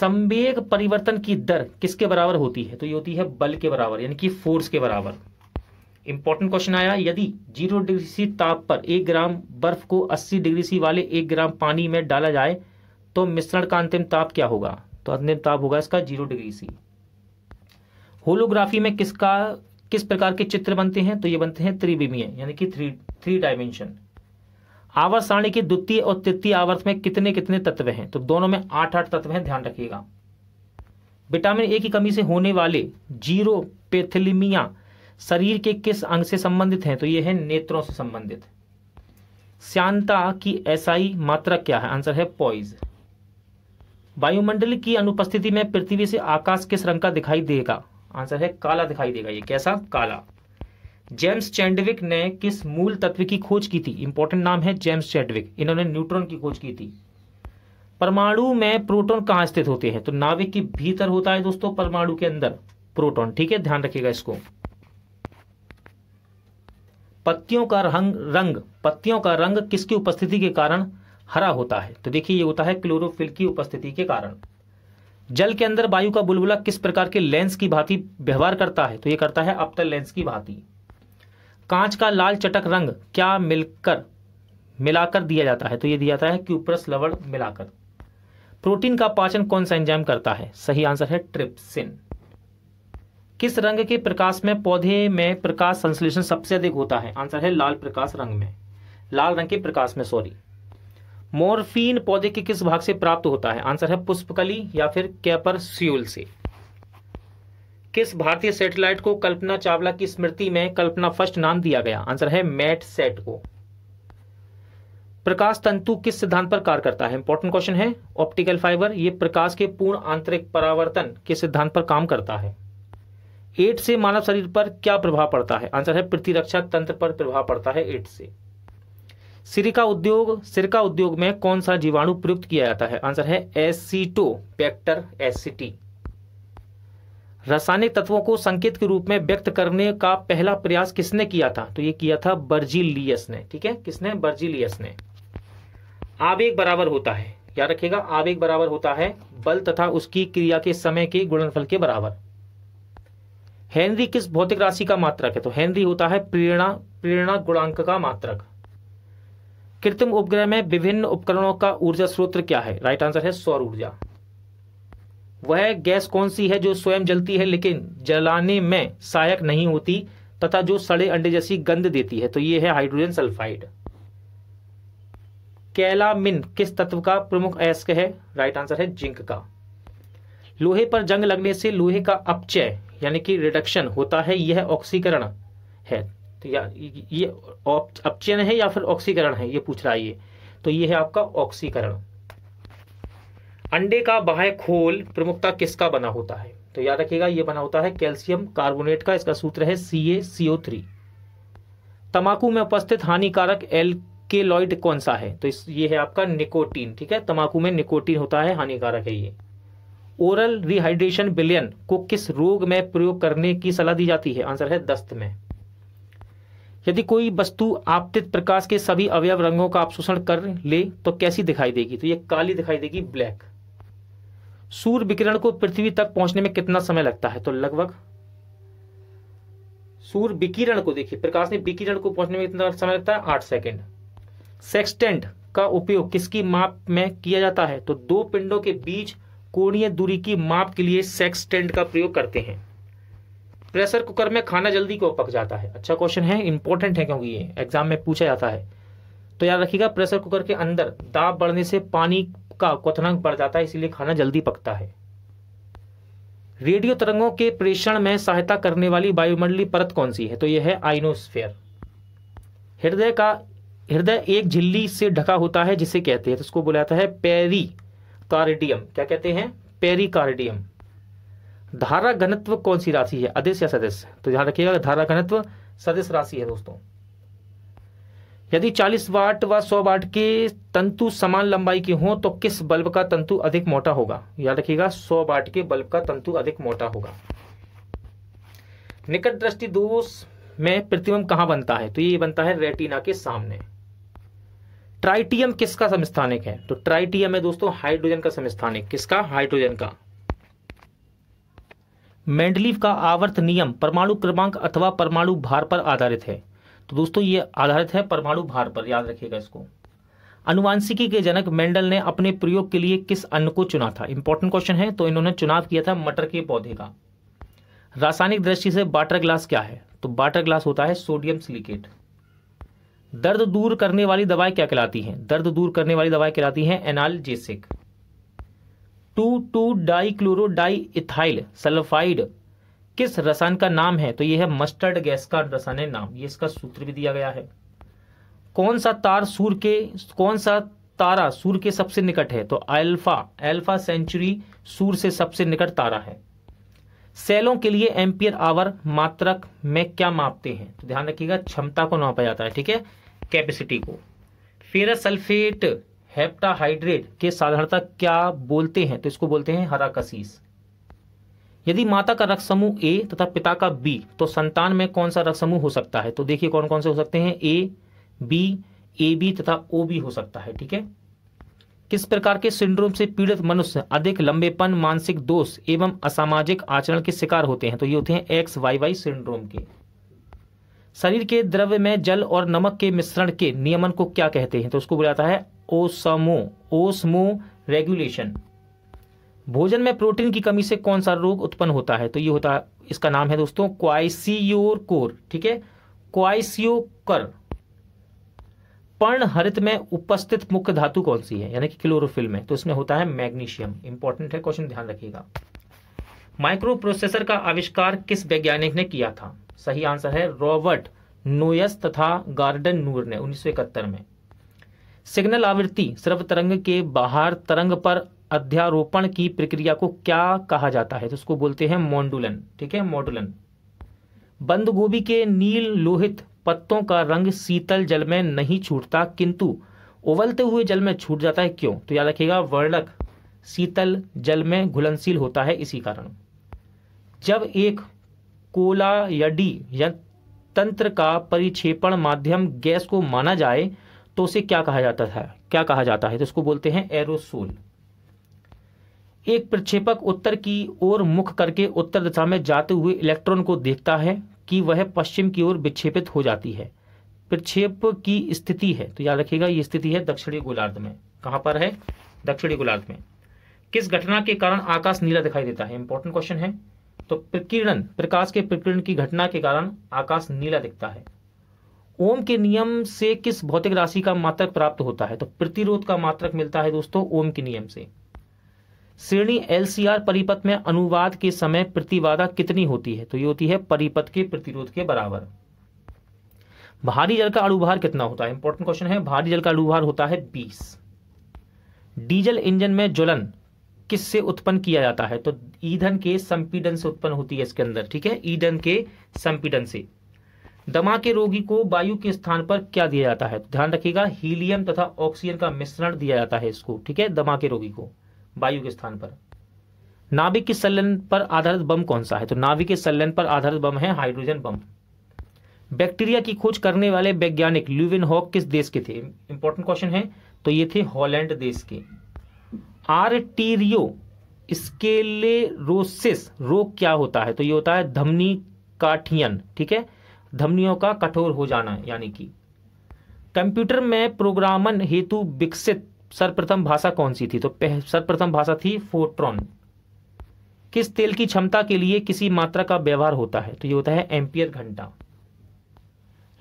संवेग परिवर्तन की दर किसके बराबर होती है तो ये होती है बल के बराबर यानी कि फोर्स के बराबर इंपॉर्टेंट क्वेश्चन आया यदि जीरो डिग्री सी ताप पर एक ग्राम बर्फ को अस्सी डिग्री सी वाले एक ग्राम पानी में डाला जाए तो मिश्रण का अंतिम ताप क्या होगा तो अंतिम ताप होगा इसका जीरो डिग्री सी होलोग्राफी में किसका किस प्रकार के चित्र बनते हैं तो ये बनते हैं त्रिविमीय यानी कि थ्री थ्री डायमेंशन आवर्त सारणी के द्वितीय और तृतीय आवर्त में कितने कितने तत्व हैं तो दोनों में आठ आठ तत्व हैं ध्यान रखिएगा विटामिन ए की कमी से होने वाले जीरो पेथलिमिया शरीर के किस अंग से संबंधित हैं तो ये है नेत्रों से संबंधित श्यांता की एसआई मात्रा क्या है आंसर है पॉइज वायुमंडल की अनुपस्थिति में पृथ्वी से आकाश किस रंग का दिखाई देगा आंसर है काला दिखाई देगा ये कैसा काला जेम्स चैंडविक ने किस मूल तत्व की खोज की थी इंपॉर्टेंट नाम है जेम्स चैंडविक इन्होंने न्यूट्रॉन की खोज की थी परमाणु में प्रोटॉन कहां स्थित होते हैं तो नाभिक के भीतर होता है दोस्तों परमाणु के अंदर प्रोटॉन ठीक है ध्यान रखिएगा इसको पत्तियों का रंग रंग पत्तियों का रंग किसकी उपस्थिति के कारण हरा होता है तो देखिए ये होता है क्लोरोफिल की उपस्थिति के कारण जल के अंदर वायु का बुलबुला किस प्रकार के लेंस की भांति व्यवहार करता है तो यह करता है अपतल लेंस की भांति कांच का लाल चटक रंग क्या मिलकर मिलाकर दिया जाता है तो यह दिया जाता है क्यूप्रस लवण मिलाकर प्रोटीन का पाचन कौन सा एंजाइम करता है सही आंसर है ट्रिप्सिन किस रंग के प्रकाश में पौधे में प्रकाश संश्लेषण सबसे अधिक होता है आंसर है लाल प्रकाश रंग में लाल रंग के प्रकाश में सॉरी मोरफीन पौधे के किस भाग से प्राप्त होता है आंसर है पुष्पकली या फिर कैपर स्यूल से किस भारतीय सैटेलाइट को कल्पना चावला की स्मृति में कल्पना फर्स्ट नाम दिया गया आंसर है मैट सेट को प्रकाश तंतु किस सिद्धांत पर कार्य करता है इंपॉर्टेंट क्वेश्चन है ऑप्टिकल फाइबर यह प्रकाश के पूर्ण आंतरिक परावर्तन के सिद्धांत पर काम करता है एड्स से मानव शरीर पर क्या प्रभाव पड़ता है आंसर है प्रतिरक्षा तंत्र पर प्रभाव पड़ता है एड से सिरिका उद्योग सिरका उद्योग में कौन सा जीवाणु प्रयुक्त किया जाता है आंसर है एसिटो पैक्टर एसिटी रासायनिक तत्वों को संकेत के रूप में व्यक्त करने का पहला प्रयास किसने किया था तो ये किया था बर्जिलियस ने ठीक है किसने बर्जिलियस ने आवेग बराबर होता है याद रखिएगा आवेग बराबर होता है बल तथा उसकी क्रिया के समय के गुणनफल के बराबर हेनरी किस भौतिक राशि का मात्रक है तो हेनरी होता है प्रेरणा प्रेरणा गुणांक का मात्रक कृत्रिम उपग्रह में विभिन्न उपकरणों का ऊर्जा स्रोत क्या है राइट आंसर है सौर ऊर्जा वह गैस कौन सी है जो स्वयं जलती है लेकिन जलाने में सहायक नहीं होती तथा जो सड़े अंडे जैसी गंध देती है तो यह है हाइड्रोजन सल्फाइड कैलामिन किस तत्व का प्रमुख अयस्क है राइट आंसर है जिंक का लोहे पर जंग लगने से लोहे का अपचय यानी कि रिडक्शन होता है यह ऑक्सीकरण है तो या ये अपचयन है या फिर ऑक्सीकरण है ये पूछ रहा है ये तो ये है आपका ऑक्सीकरण अंडे का बाह्य खोल प्रमुखता किसका बना होता है तो याद रखिएगा ये बना होता है कैल्शियम कार्बोनेट का इसका सूत्र है सी ए सीओ थ्री तम्बाकू में उपस्थित हानिकारक एल्केलॉइड कौन सा है तो इस ये है आपका निकोटीन ठीक है तमाकू में निकोटीन होता है हानिकारक है ये ओरल रिहाइड्रेशन बिलियन को किस रोग में प्रयोग करने की सलाह दी जाती है आंसर है दस्त में यदि कोई वस्तु आपतित प्रकाश के सभी अवयव रंगों का अवशोषण कर ले तो कैसी दिखाई देगी तो ये काली दिखाई देगी ब्लैक सूर्य विकिरण को पृथ्वी तक पहुंचने में कितना समय लगता है तो लगभग सूर्य विकिरण को देखिए प्रकाश ने विकिरण को पहुंचने में कितना समय लगता है आठ सेकेंड सेक्सटेंट का उपयोग किसकी माप में किया जाता है तो दो पिंडों के बीच कोणीय दूरी की माप के लिए सेक्सटेंट का प्रयोग करते हैं प्रेशर कुकर में खाना जल्दी क्यों पक जाता है अच्छा क्वेश्चन है इंपॉर्टेंट है क्योंकि ये एग्जाम में पूछा जाता है तो याद रखिएगा प्रेशर कुकर के अंदर दाब बढ़ने से पानी का क्वनांक बढ़ जाता है इसीलिए खाना जल्दी पकता है रेडियो तरंगों के प्रेषण में सहायता करने वाली वायुमंडलीय परत कौन सी है तो यह है आइनोस्फेयर हृदय का हृदय एक झिल्ली से ढका होता है जिसे कहते हैं तो बोला जाता है पेरी कार्डियम क्या कहते हैं पेरिकार्डियम धारा घनत्व कौन सी राशि है अदिश या सदस्य तो ध्यान रखिएगा धारा घनत्व सदस्य राशि है दोस्तों यदि 40 वाट व 100 वाट के तंतु समान लंबाई के हों तो किस बल्ब का तंतु अधिक मोटा होगा याद रखिएगा 100 वाट के बल्ब का तंतु अधिक मोटा होगा निकट दृष्टि दोष में प्रतिबिंब कहां बनता है तो ये बनता है रेटिना के सामने ट्राइटियम किसका समस्थानिक है तो ट्राइटियम है दोस्तों हाइड्रोजन का समस्थानिक किसका हाइड्रोजन का मेंडलीव का आवर्त नियम परमाणु क्रमांक अथवा परमाणु भार पर आधारित है तो दोस्तों ये आधारित है परमाणु भार पर याद रखिएगा इसको अनुवांशिकी के जनक मेंडल ने अपने प्रयोग के लिए किस अन्न को चुना था इंपॉर्टेंट क्वेश्चन है तो इन्होंने चुनाव किया था मटर के पौधे का रासायनिक दृष्टि से बाटर ग्लास क्या है तो बाटर ग्लास होता है सोडियम सिलिकेट दर्द दूर करने वाली दवाएं क्या कहलाती हैं दर्द दूर करने वाली दवाएं कहलाती हैं जेसिक two two dichloro diethyl sulphide किस रसायन का नाम है तो यह है मस्टर्ड गैस का रसायन नाम ये इसका सूत्र भी दिया गया है कौन सा तार सूर्य के कौन सा तारा सूर्य के सबसे निकट है तो अल्फा अल्फा सेंचुरी सूर्य से सबसे निकट तारा है सेलों के लिए एम्पियर आवर मात्रक में क्या मापते हैं तो ध्यान रखिएगा क्षमता को नापा जाता है ठीक है कैपेसिटी को फेरस सल्फेट हेप्टाहाइड्रेट के साधारणता क्या बोलते हैं तो इसको बोलते हैं हरा कशीस यदि माता का रक्त समूह ए तथा पिता का बी तो संतान में कौन सा रक्त समूह हो सकता है तो देखिए कौन कौन से हो सकते हैं ए बी ए बी तथा ओ बी हो सकता है ठीक है किस प्रकार के सिंड्रोम से पीड़ित मनुष्य अधिक लंबेपन मानसिक दोष एवं असामाजिक आचरण के शिकार होते हैं तो ये होते हैं एक्स वाई वाई सिंड्रोम के शरीर के द्रव्य में जल और नमक के मिश्रण के नियमन को क्या कहते हैं तो उसको जाता है ओसमो ओसमो रेगुलेशन भोजन में प्रोटीन की कमी से कौन सा रोग उत्पन्न होता है तो ये होता है इसका नाम है दोस्तों क्वाइसियोर कोर ठीक है क्वाइसियोकर पर्ण हरित में उपस्थित मुख्य धातु कौन सी है यानी कि क्लोरोफिल में तो इसमें होता है मैग्नीशियम इंपॉर्टेंट है क्वेश्चन ध्यान रखिएगा माइक्रो प्रोसेसर का आविष्कार किस वैज्ञानिक ने किया था सही आंसर है रॉबर्ट नोयस तथा गार्डन नूर ने उन्नीस में सिग्नल आवृत्ति सर्व तरंग के बाहर तरंग पर अध्यारोपण की प्रक्रिया को क्या कहा जाता है तो उसको बोलते हैं मोन्डुलन ठीक है मोडुलन बंद गोभी के नील लोहित पत्तों का रंग शीतल जल में नहीं छूटता किंतु उबलते हुए जल में छूट जाता है क्यों तो याद रखिएगा वर्णक शीतल जल में घुलनशील होता है इसी कारण जब एक कोलायडी या तंत्र का परिक्षेपण माध्यम गैस को माना जाए तो उसे क्या कहा जाता है क्या कहा जाता है तो उसको बोलते हैं एरोसोल एक प्रक्षेपक उत्तर की ओर मुख करके उत्तर दिशा में जाते हुए इलेक्ट्रॉन को देखता है कि वह पश्चिम की ओर विक्षेपित हो जाती है प्रक्षेप की स्थिति है तो याद रखिएगा ये स्थिति है दक्षिणी गोलार्ध में कहां पर है दक्षिणी गोलार्ध में किस घटना के कारण आकाश नीला दिखाई देता है इंपॉर्टेंट क्वेश्चन है तो प्रकीर्णन प्रकाश के प्रकीर्णन की घटना के कारण आकाश नीला दिखता है ओम के नियम से किस भौतिक राशि का मात्रक प्राप्त होता है तो प्रतिरोध का मात्रक मिलता है दोस्तों ओम के नियम से श्रेणी एलसीआर परिपथ में अनुवाद के समय प्रतिवादा कितनी होती है तो ये होती है परिपथ के प्रतिरोध के बराबर भारी जल का अनुभार कितना होता है इंपॉर्टेंट क्वेश्चन है भारी जल का अनुभार होता है बीस डीजल इंजन में ज्वलन किससे उत्पन्न किया जाता है तो ईंधन के संपीडन से उत्पन्न होती है इसके अंदर ठीक है ईंधन के संपीडन से दमा के रोगी को वायु के स्थान पर क्या दिया जाता है ध्यान रखिएगा हीलियम तथा ऑक्सीजन का मिश्रण दिया जाता है इसको ठीक है दमा के रोगी को वायु के स्थान पर नाभिक के संलयन पर आधारित बम कौन सा है तो नाभिक के संलयन पर आधारित बम है हाइड्रोजन बम बैक्टीरिया की खोज करने वाले वैज्ञानिक ल्यूविन हॉक किस देश के थे इंपॉर्टेंट क्वेश्चन है तो ये थे हॉलैंड देश के आरटीरियो स्केलेरोसिस रोग क्या होता है तो ये होता है धमनी काठियन ठीक है धमनियों का कठोर हो जाना यानी कि कंप्यूटर में प्रोग्रामन हेतु विकसित सर्वप्रथम भाषा कौन सी थी तो सर्वप्रथम भाषा थी फोट्रॉन किस तेल की क्षमता के लिए किसी मात्रा का व्यवहार होता है तो ये होता है एम्पियर घंटा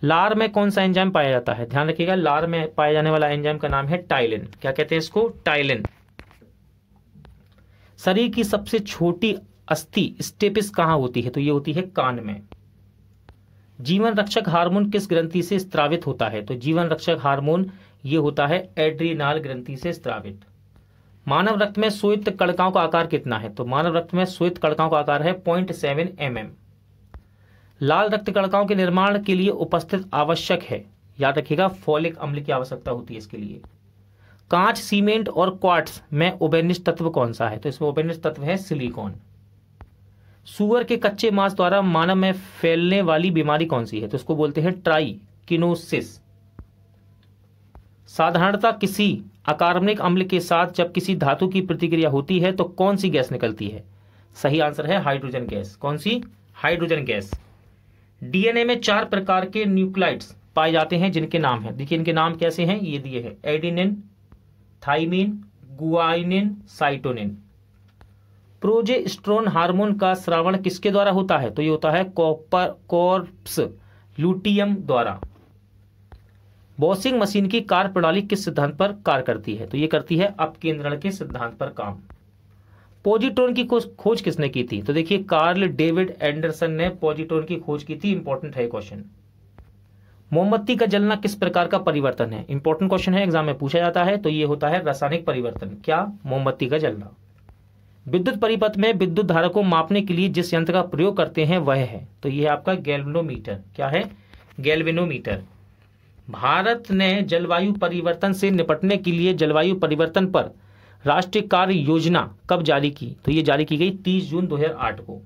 लार में कौन सा एंजाइम पाया जाता है ध्यान रखिएगा लार में पाया जाने वाला एंजाइम का नाम है टाइलिन क्या कहते हैं इसको टाइलिन शरीर की सबसे छोटी अस्थि स्टेपिस कहां होती है तो ये होती है कान में जीवन रक्षक हार्मोन किस ग्रंथि से स्त्रावित होता है तो जीवन रक्षक हार्मोन ये होता है एड्रीनाल ग्रंथि से स्त्रावित मानव रक्त में श्वेत कड़काओं का आकार कितना है तो मानव रक्त में श्वेत कड़काओं का आकार है पॉइंट सेवन एम एम लाल रक्त कड़काओं के निर्माण के लिए उपस्थित आवश्यक है याद रखिएगा फॉलिक अम्ल की आवश्यकता होती है इसके लिए कांच सीमेंट और क्वार्ट्स में ओबेनिस तत्व कौन सा है तो इसमें ओबेनिस तत्व है सिलिकॉन सुअर के कच्चे मांस द्वारा मानव में फैलने वाली बीमारी कौन सी है तो इसको बोलते हैं ट्राई किनोसिस साधारणता किसी अकार्बनिक अम्ल के साथ जब किसी धातु की प्रतिक्रिया होती है तो कौन सी गैस निकलती है सही आंसर है हाइड्रोजन गैस कौन सी हाइड्रोजन गैस डीएनए में चार प्रकार के न्यूक्लाइड्स पाए जाते हैं जिनके नाम हैं देखिए इनके नाम कैसे हैं ये दिए हैं adenine thymine guanine cytosine progesterone hormone का श्रावण किसके द्वारा होता है तो ये होता है कॉपर कॉर्प्स लूटियम द्वारा बॉसिंग मशीन की कार्य प्रणाली किस सिद्धांत पर कार्य करती है तो ये करती है अपकेंद्रण के सिद्धांत पर काम पॉजिट्रोन की खोज किसने की थी तो देखिए कार्ल डेविड एंडरसन ने पॉजिट्रोन की खोज की थी इंपॉर्टेंट है क्वेश्चन मोमबत्ती का जलना किस प्रकार का परिवर्तन है इंपॉर्टेंट क्वेश्चन है एग्जाम में पूछा जाता है तो ये होता है रासायनिक परिवर्तन क्या मोमबत्ती का जलना विद्युत परिपथ में विद्युत धारा को मापने के लिए जिस यंत्र का प्रयोग करते हैं वह है तो यह आपका गैल्वेनोमीटर क्या है गैल्वेनोमीटर भारत ने जलवायु परिवर्तन से निपटने के लिए जलवायु परिवर्तन पर राष्ट्रीय कार्य योजना कब जारी की तो यह जारी की गई 30 जून 2008 को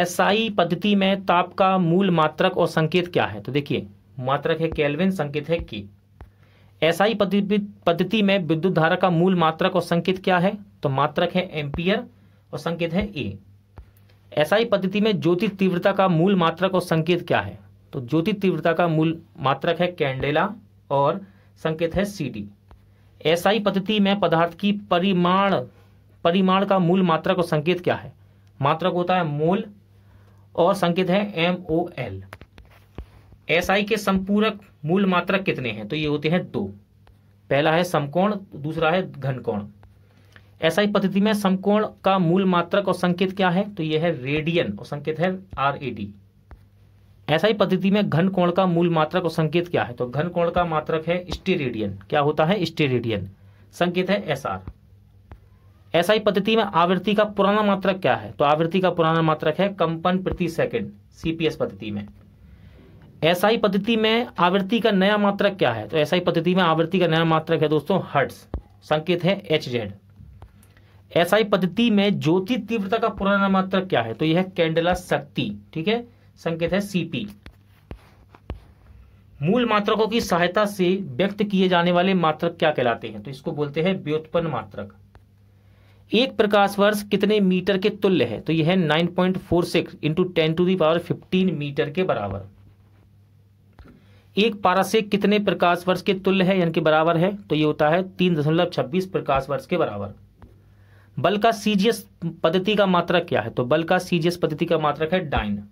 एसआई पद्धति में ताप का मूल मात्रक और संकेत क्या है तो देखिए मात्रक है कैलविन संकेत है की एसआई पद्धति में विद्युत धारा का मूल मात्रक और संकेत क्या है तो मात्रक है एम्पियर और संकेत है ए एसआई पद्धति में ज्योति तीव्रता का मूल मात्रक और संकेत क्या है तो ज्योति तीव्रता का मूल मात्रक है कैंडेला और संकेत है सी डी एसआई पद्धति में पदार्थ की परिमाण परिमाण का मूल मात्रक और संकेत क्या है मात्रक होता है मूल और संकेत है एम ओ एल आई के संपूरक मूल मात्रक कितने हैं तो ये होते हैं दो पहला है समकोण दूसरा है घनकोण ऐसा ही पद्धति में समकोण का मूल मात्रक और संकेत क्या है तो ये है रेडियन और संकेत है आर ए डी ऐसा ही पद्धति में घन कोण का मूल मात्रक और संकेत क्या है तो घन कोण का मात्रक है स्टेरेडियन क्या होता है स्टेरेडियन संकेत है एस आर ऐसा ही पद्धति में आवृत्ति का पुराना मात्रक क्या है तो आवृत्ति का पुराना मात्रक है कंपन प्रति सेकंड सीपीएस पद्धति में एसआई पद्धति में आवृत्ति का नया मात्रक क्या है तो एसआई पद्धति में आवृत्ति का नया मात्रक है दोस्तों हर्ट्स संकेत है एच जेड एसआई पद्धति में ज्योति तीव्रता का पुराना मात्रक क्या है तो यह है कैंडला शक्ति ठीक है संकेत है सीपी मूल मात्रकों की सहायता से व्यक्त किए जाने वाले मात्रक क्या कहलाते हैं तो इसको बोलते हैं व्युत्पन्न मात्रक एक प्रकाश वर्ष कितने मीटर के तुल्य है तो यह है 9.46 point four six into ten to the power fifteen metre के बराबर एक पारा से कितने प्रकाश वर्ष के तुल्य है यानी कि बराबर है तो ये होता है तीन दशमलव छब्बीस प्रकाश वर्ष के बराबर बल का सीजीएस पद्धति का मात्रक क्या है तो बल का सीजीएस पद्धति का मात्रक है डाइन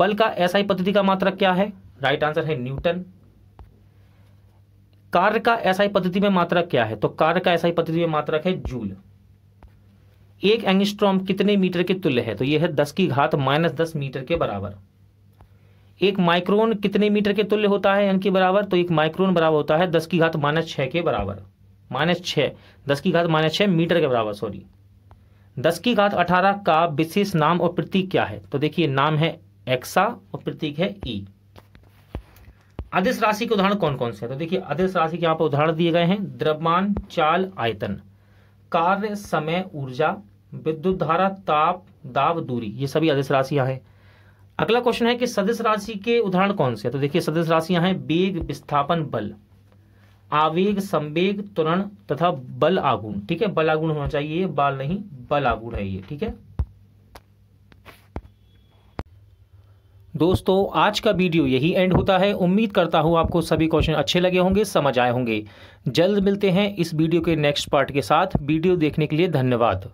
बल का एसआई पद्धति का मात्रक क्या है राइट आंसर है न्यूटन कार्य का एसआई पद्धति में मात्रक क्या है तो कार्य का एसआई पद्धति में मात्रक है जूल एक एंगस्ट्रॉम कितने मीटर के तुल्य है तो यह है दस की घात माइनस दस मीटर के बराबर एक माइक्रोन कितने मीटर के तुल्य होता है यानी के बराबर तो एक माइक्रोन बराबर होता है दस की घात माइनस छः के बराबर माइनस छः दस की घात माइनस छः मीटर के बराबर सॉरी दस की घात अठारह का विशेष नाम और प्रतीक क्या है तो देखिए नाम है एक्सा और प्रतीक है ई अदिश राशि के उदाहरण कौन कौन से हैं तो देखिए अदिश राशि के यहाँ पर उदाहरण दिए गए हैं द्रव्यमान चाल आयतन कार्य समय ऊर्जा विद्युत धारा ताप दाब दूरी ये सभी अदिश राशियां हैं अगला क्वेश्चन है कि सदस्य राशि के उदाहरण कौन से है तो देखिए सदस्य राशियां हैं वेग विस्थापन बल आवेग संवेग तुरंत तथा बल आगुण ठीक है बल आगुण होना चाहिए बाल नहीं बल आगुण है ये ठीक है दोस्तों आज का वीडियो यही एंड होता है उम्मीद करता हूं आपको सभी क्वेश्चन अच्छे लगे होंगे समझ आए होंगे जल्द मिलते हैं इस वीडियो के नेक्स्ट पार्ट के साथ वीडियो देखने के लिए धन्यवाद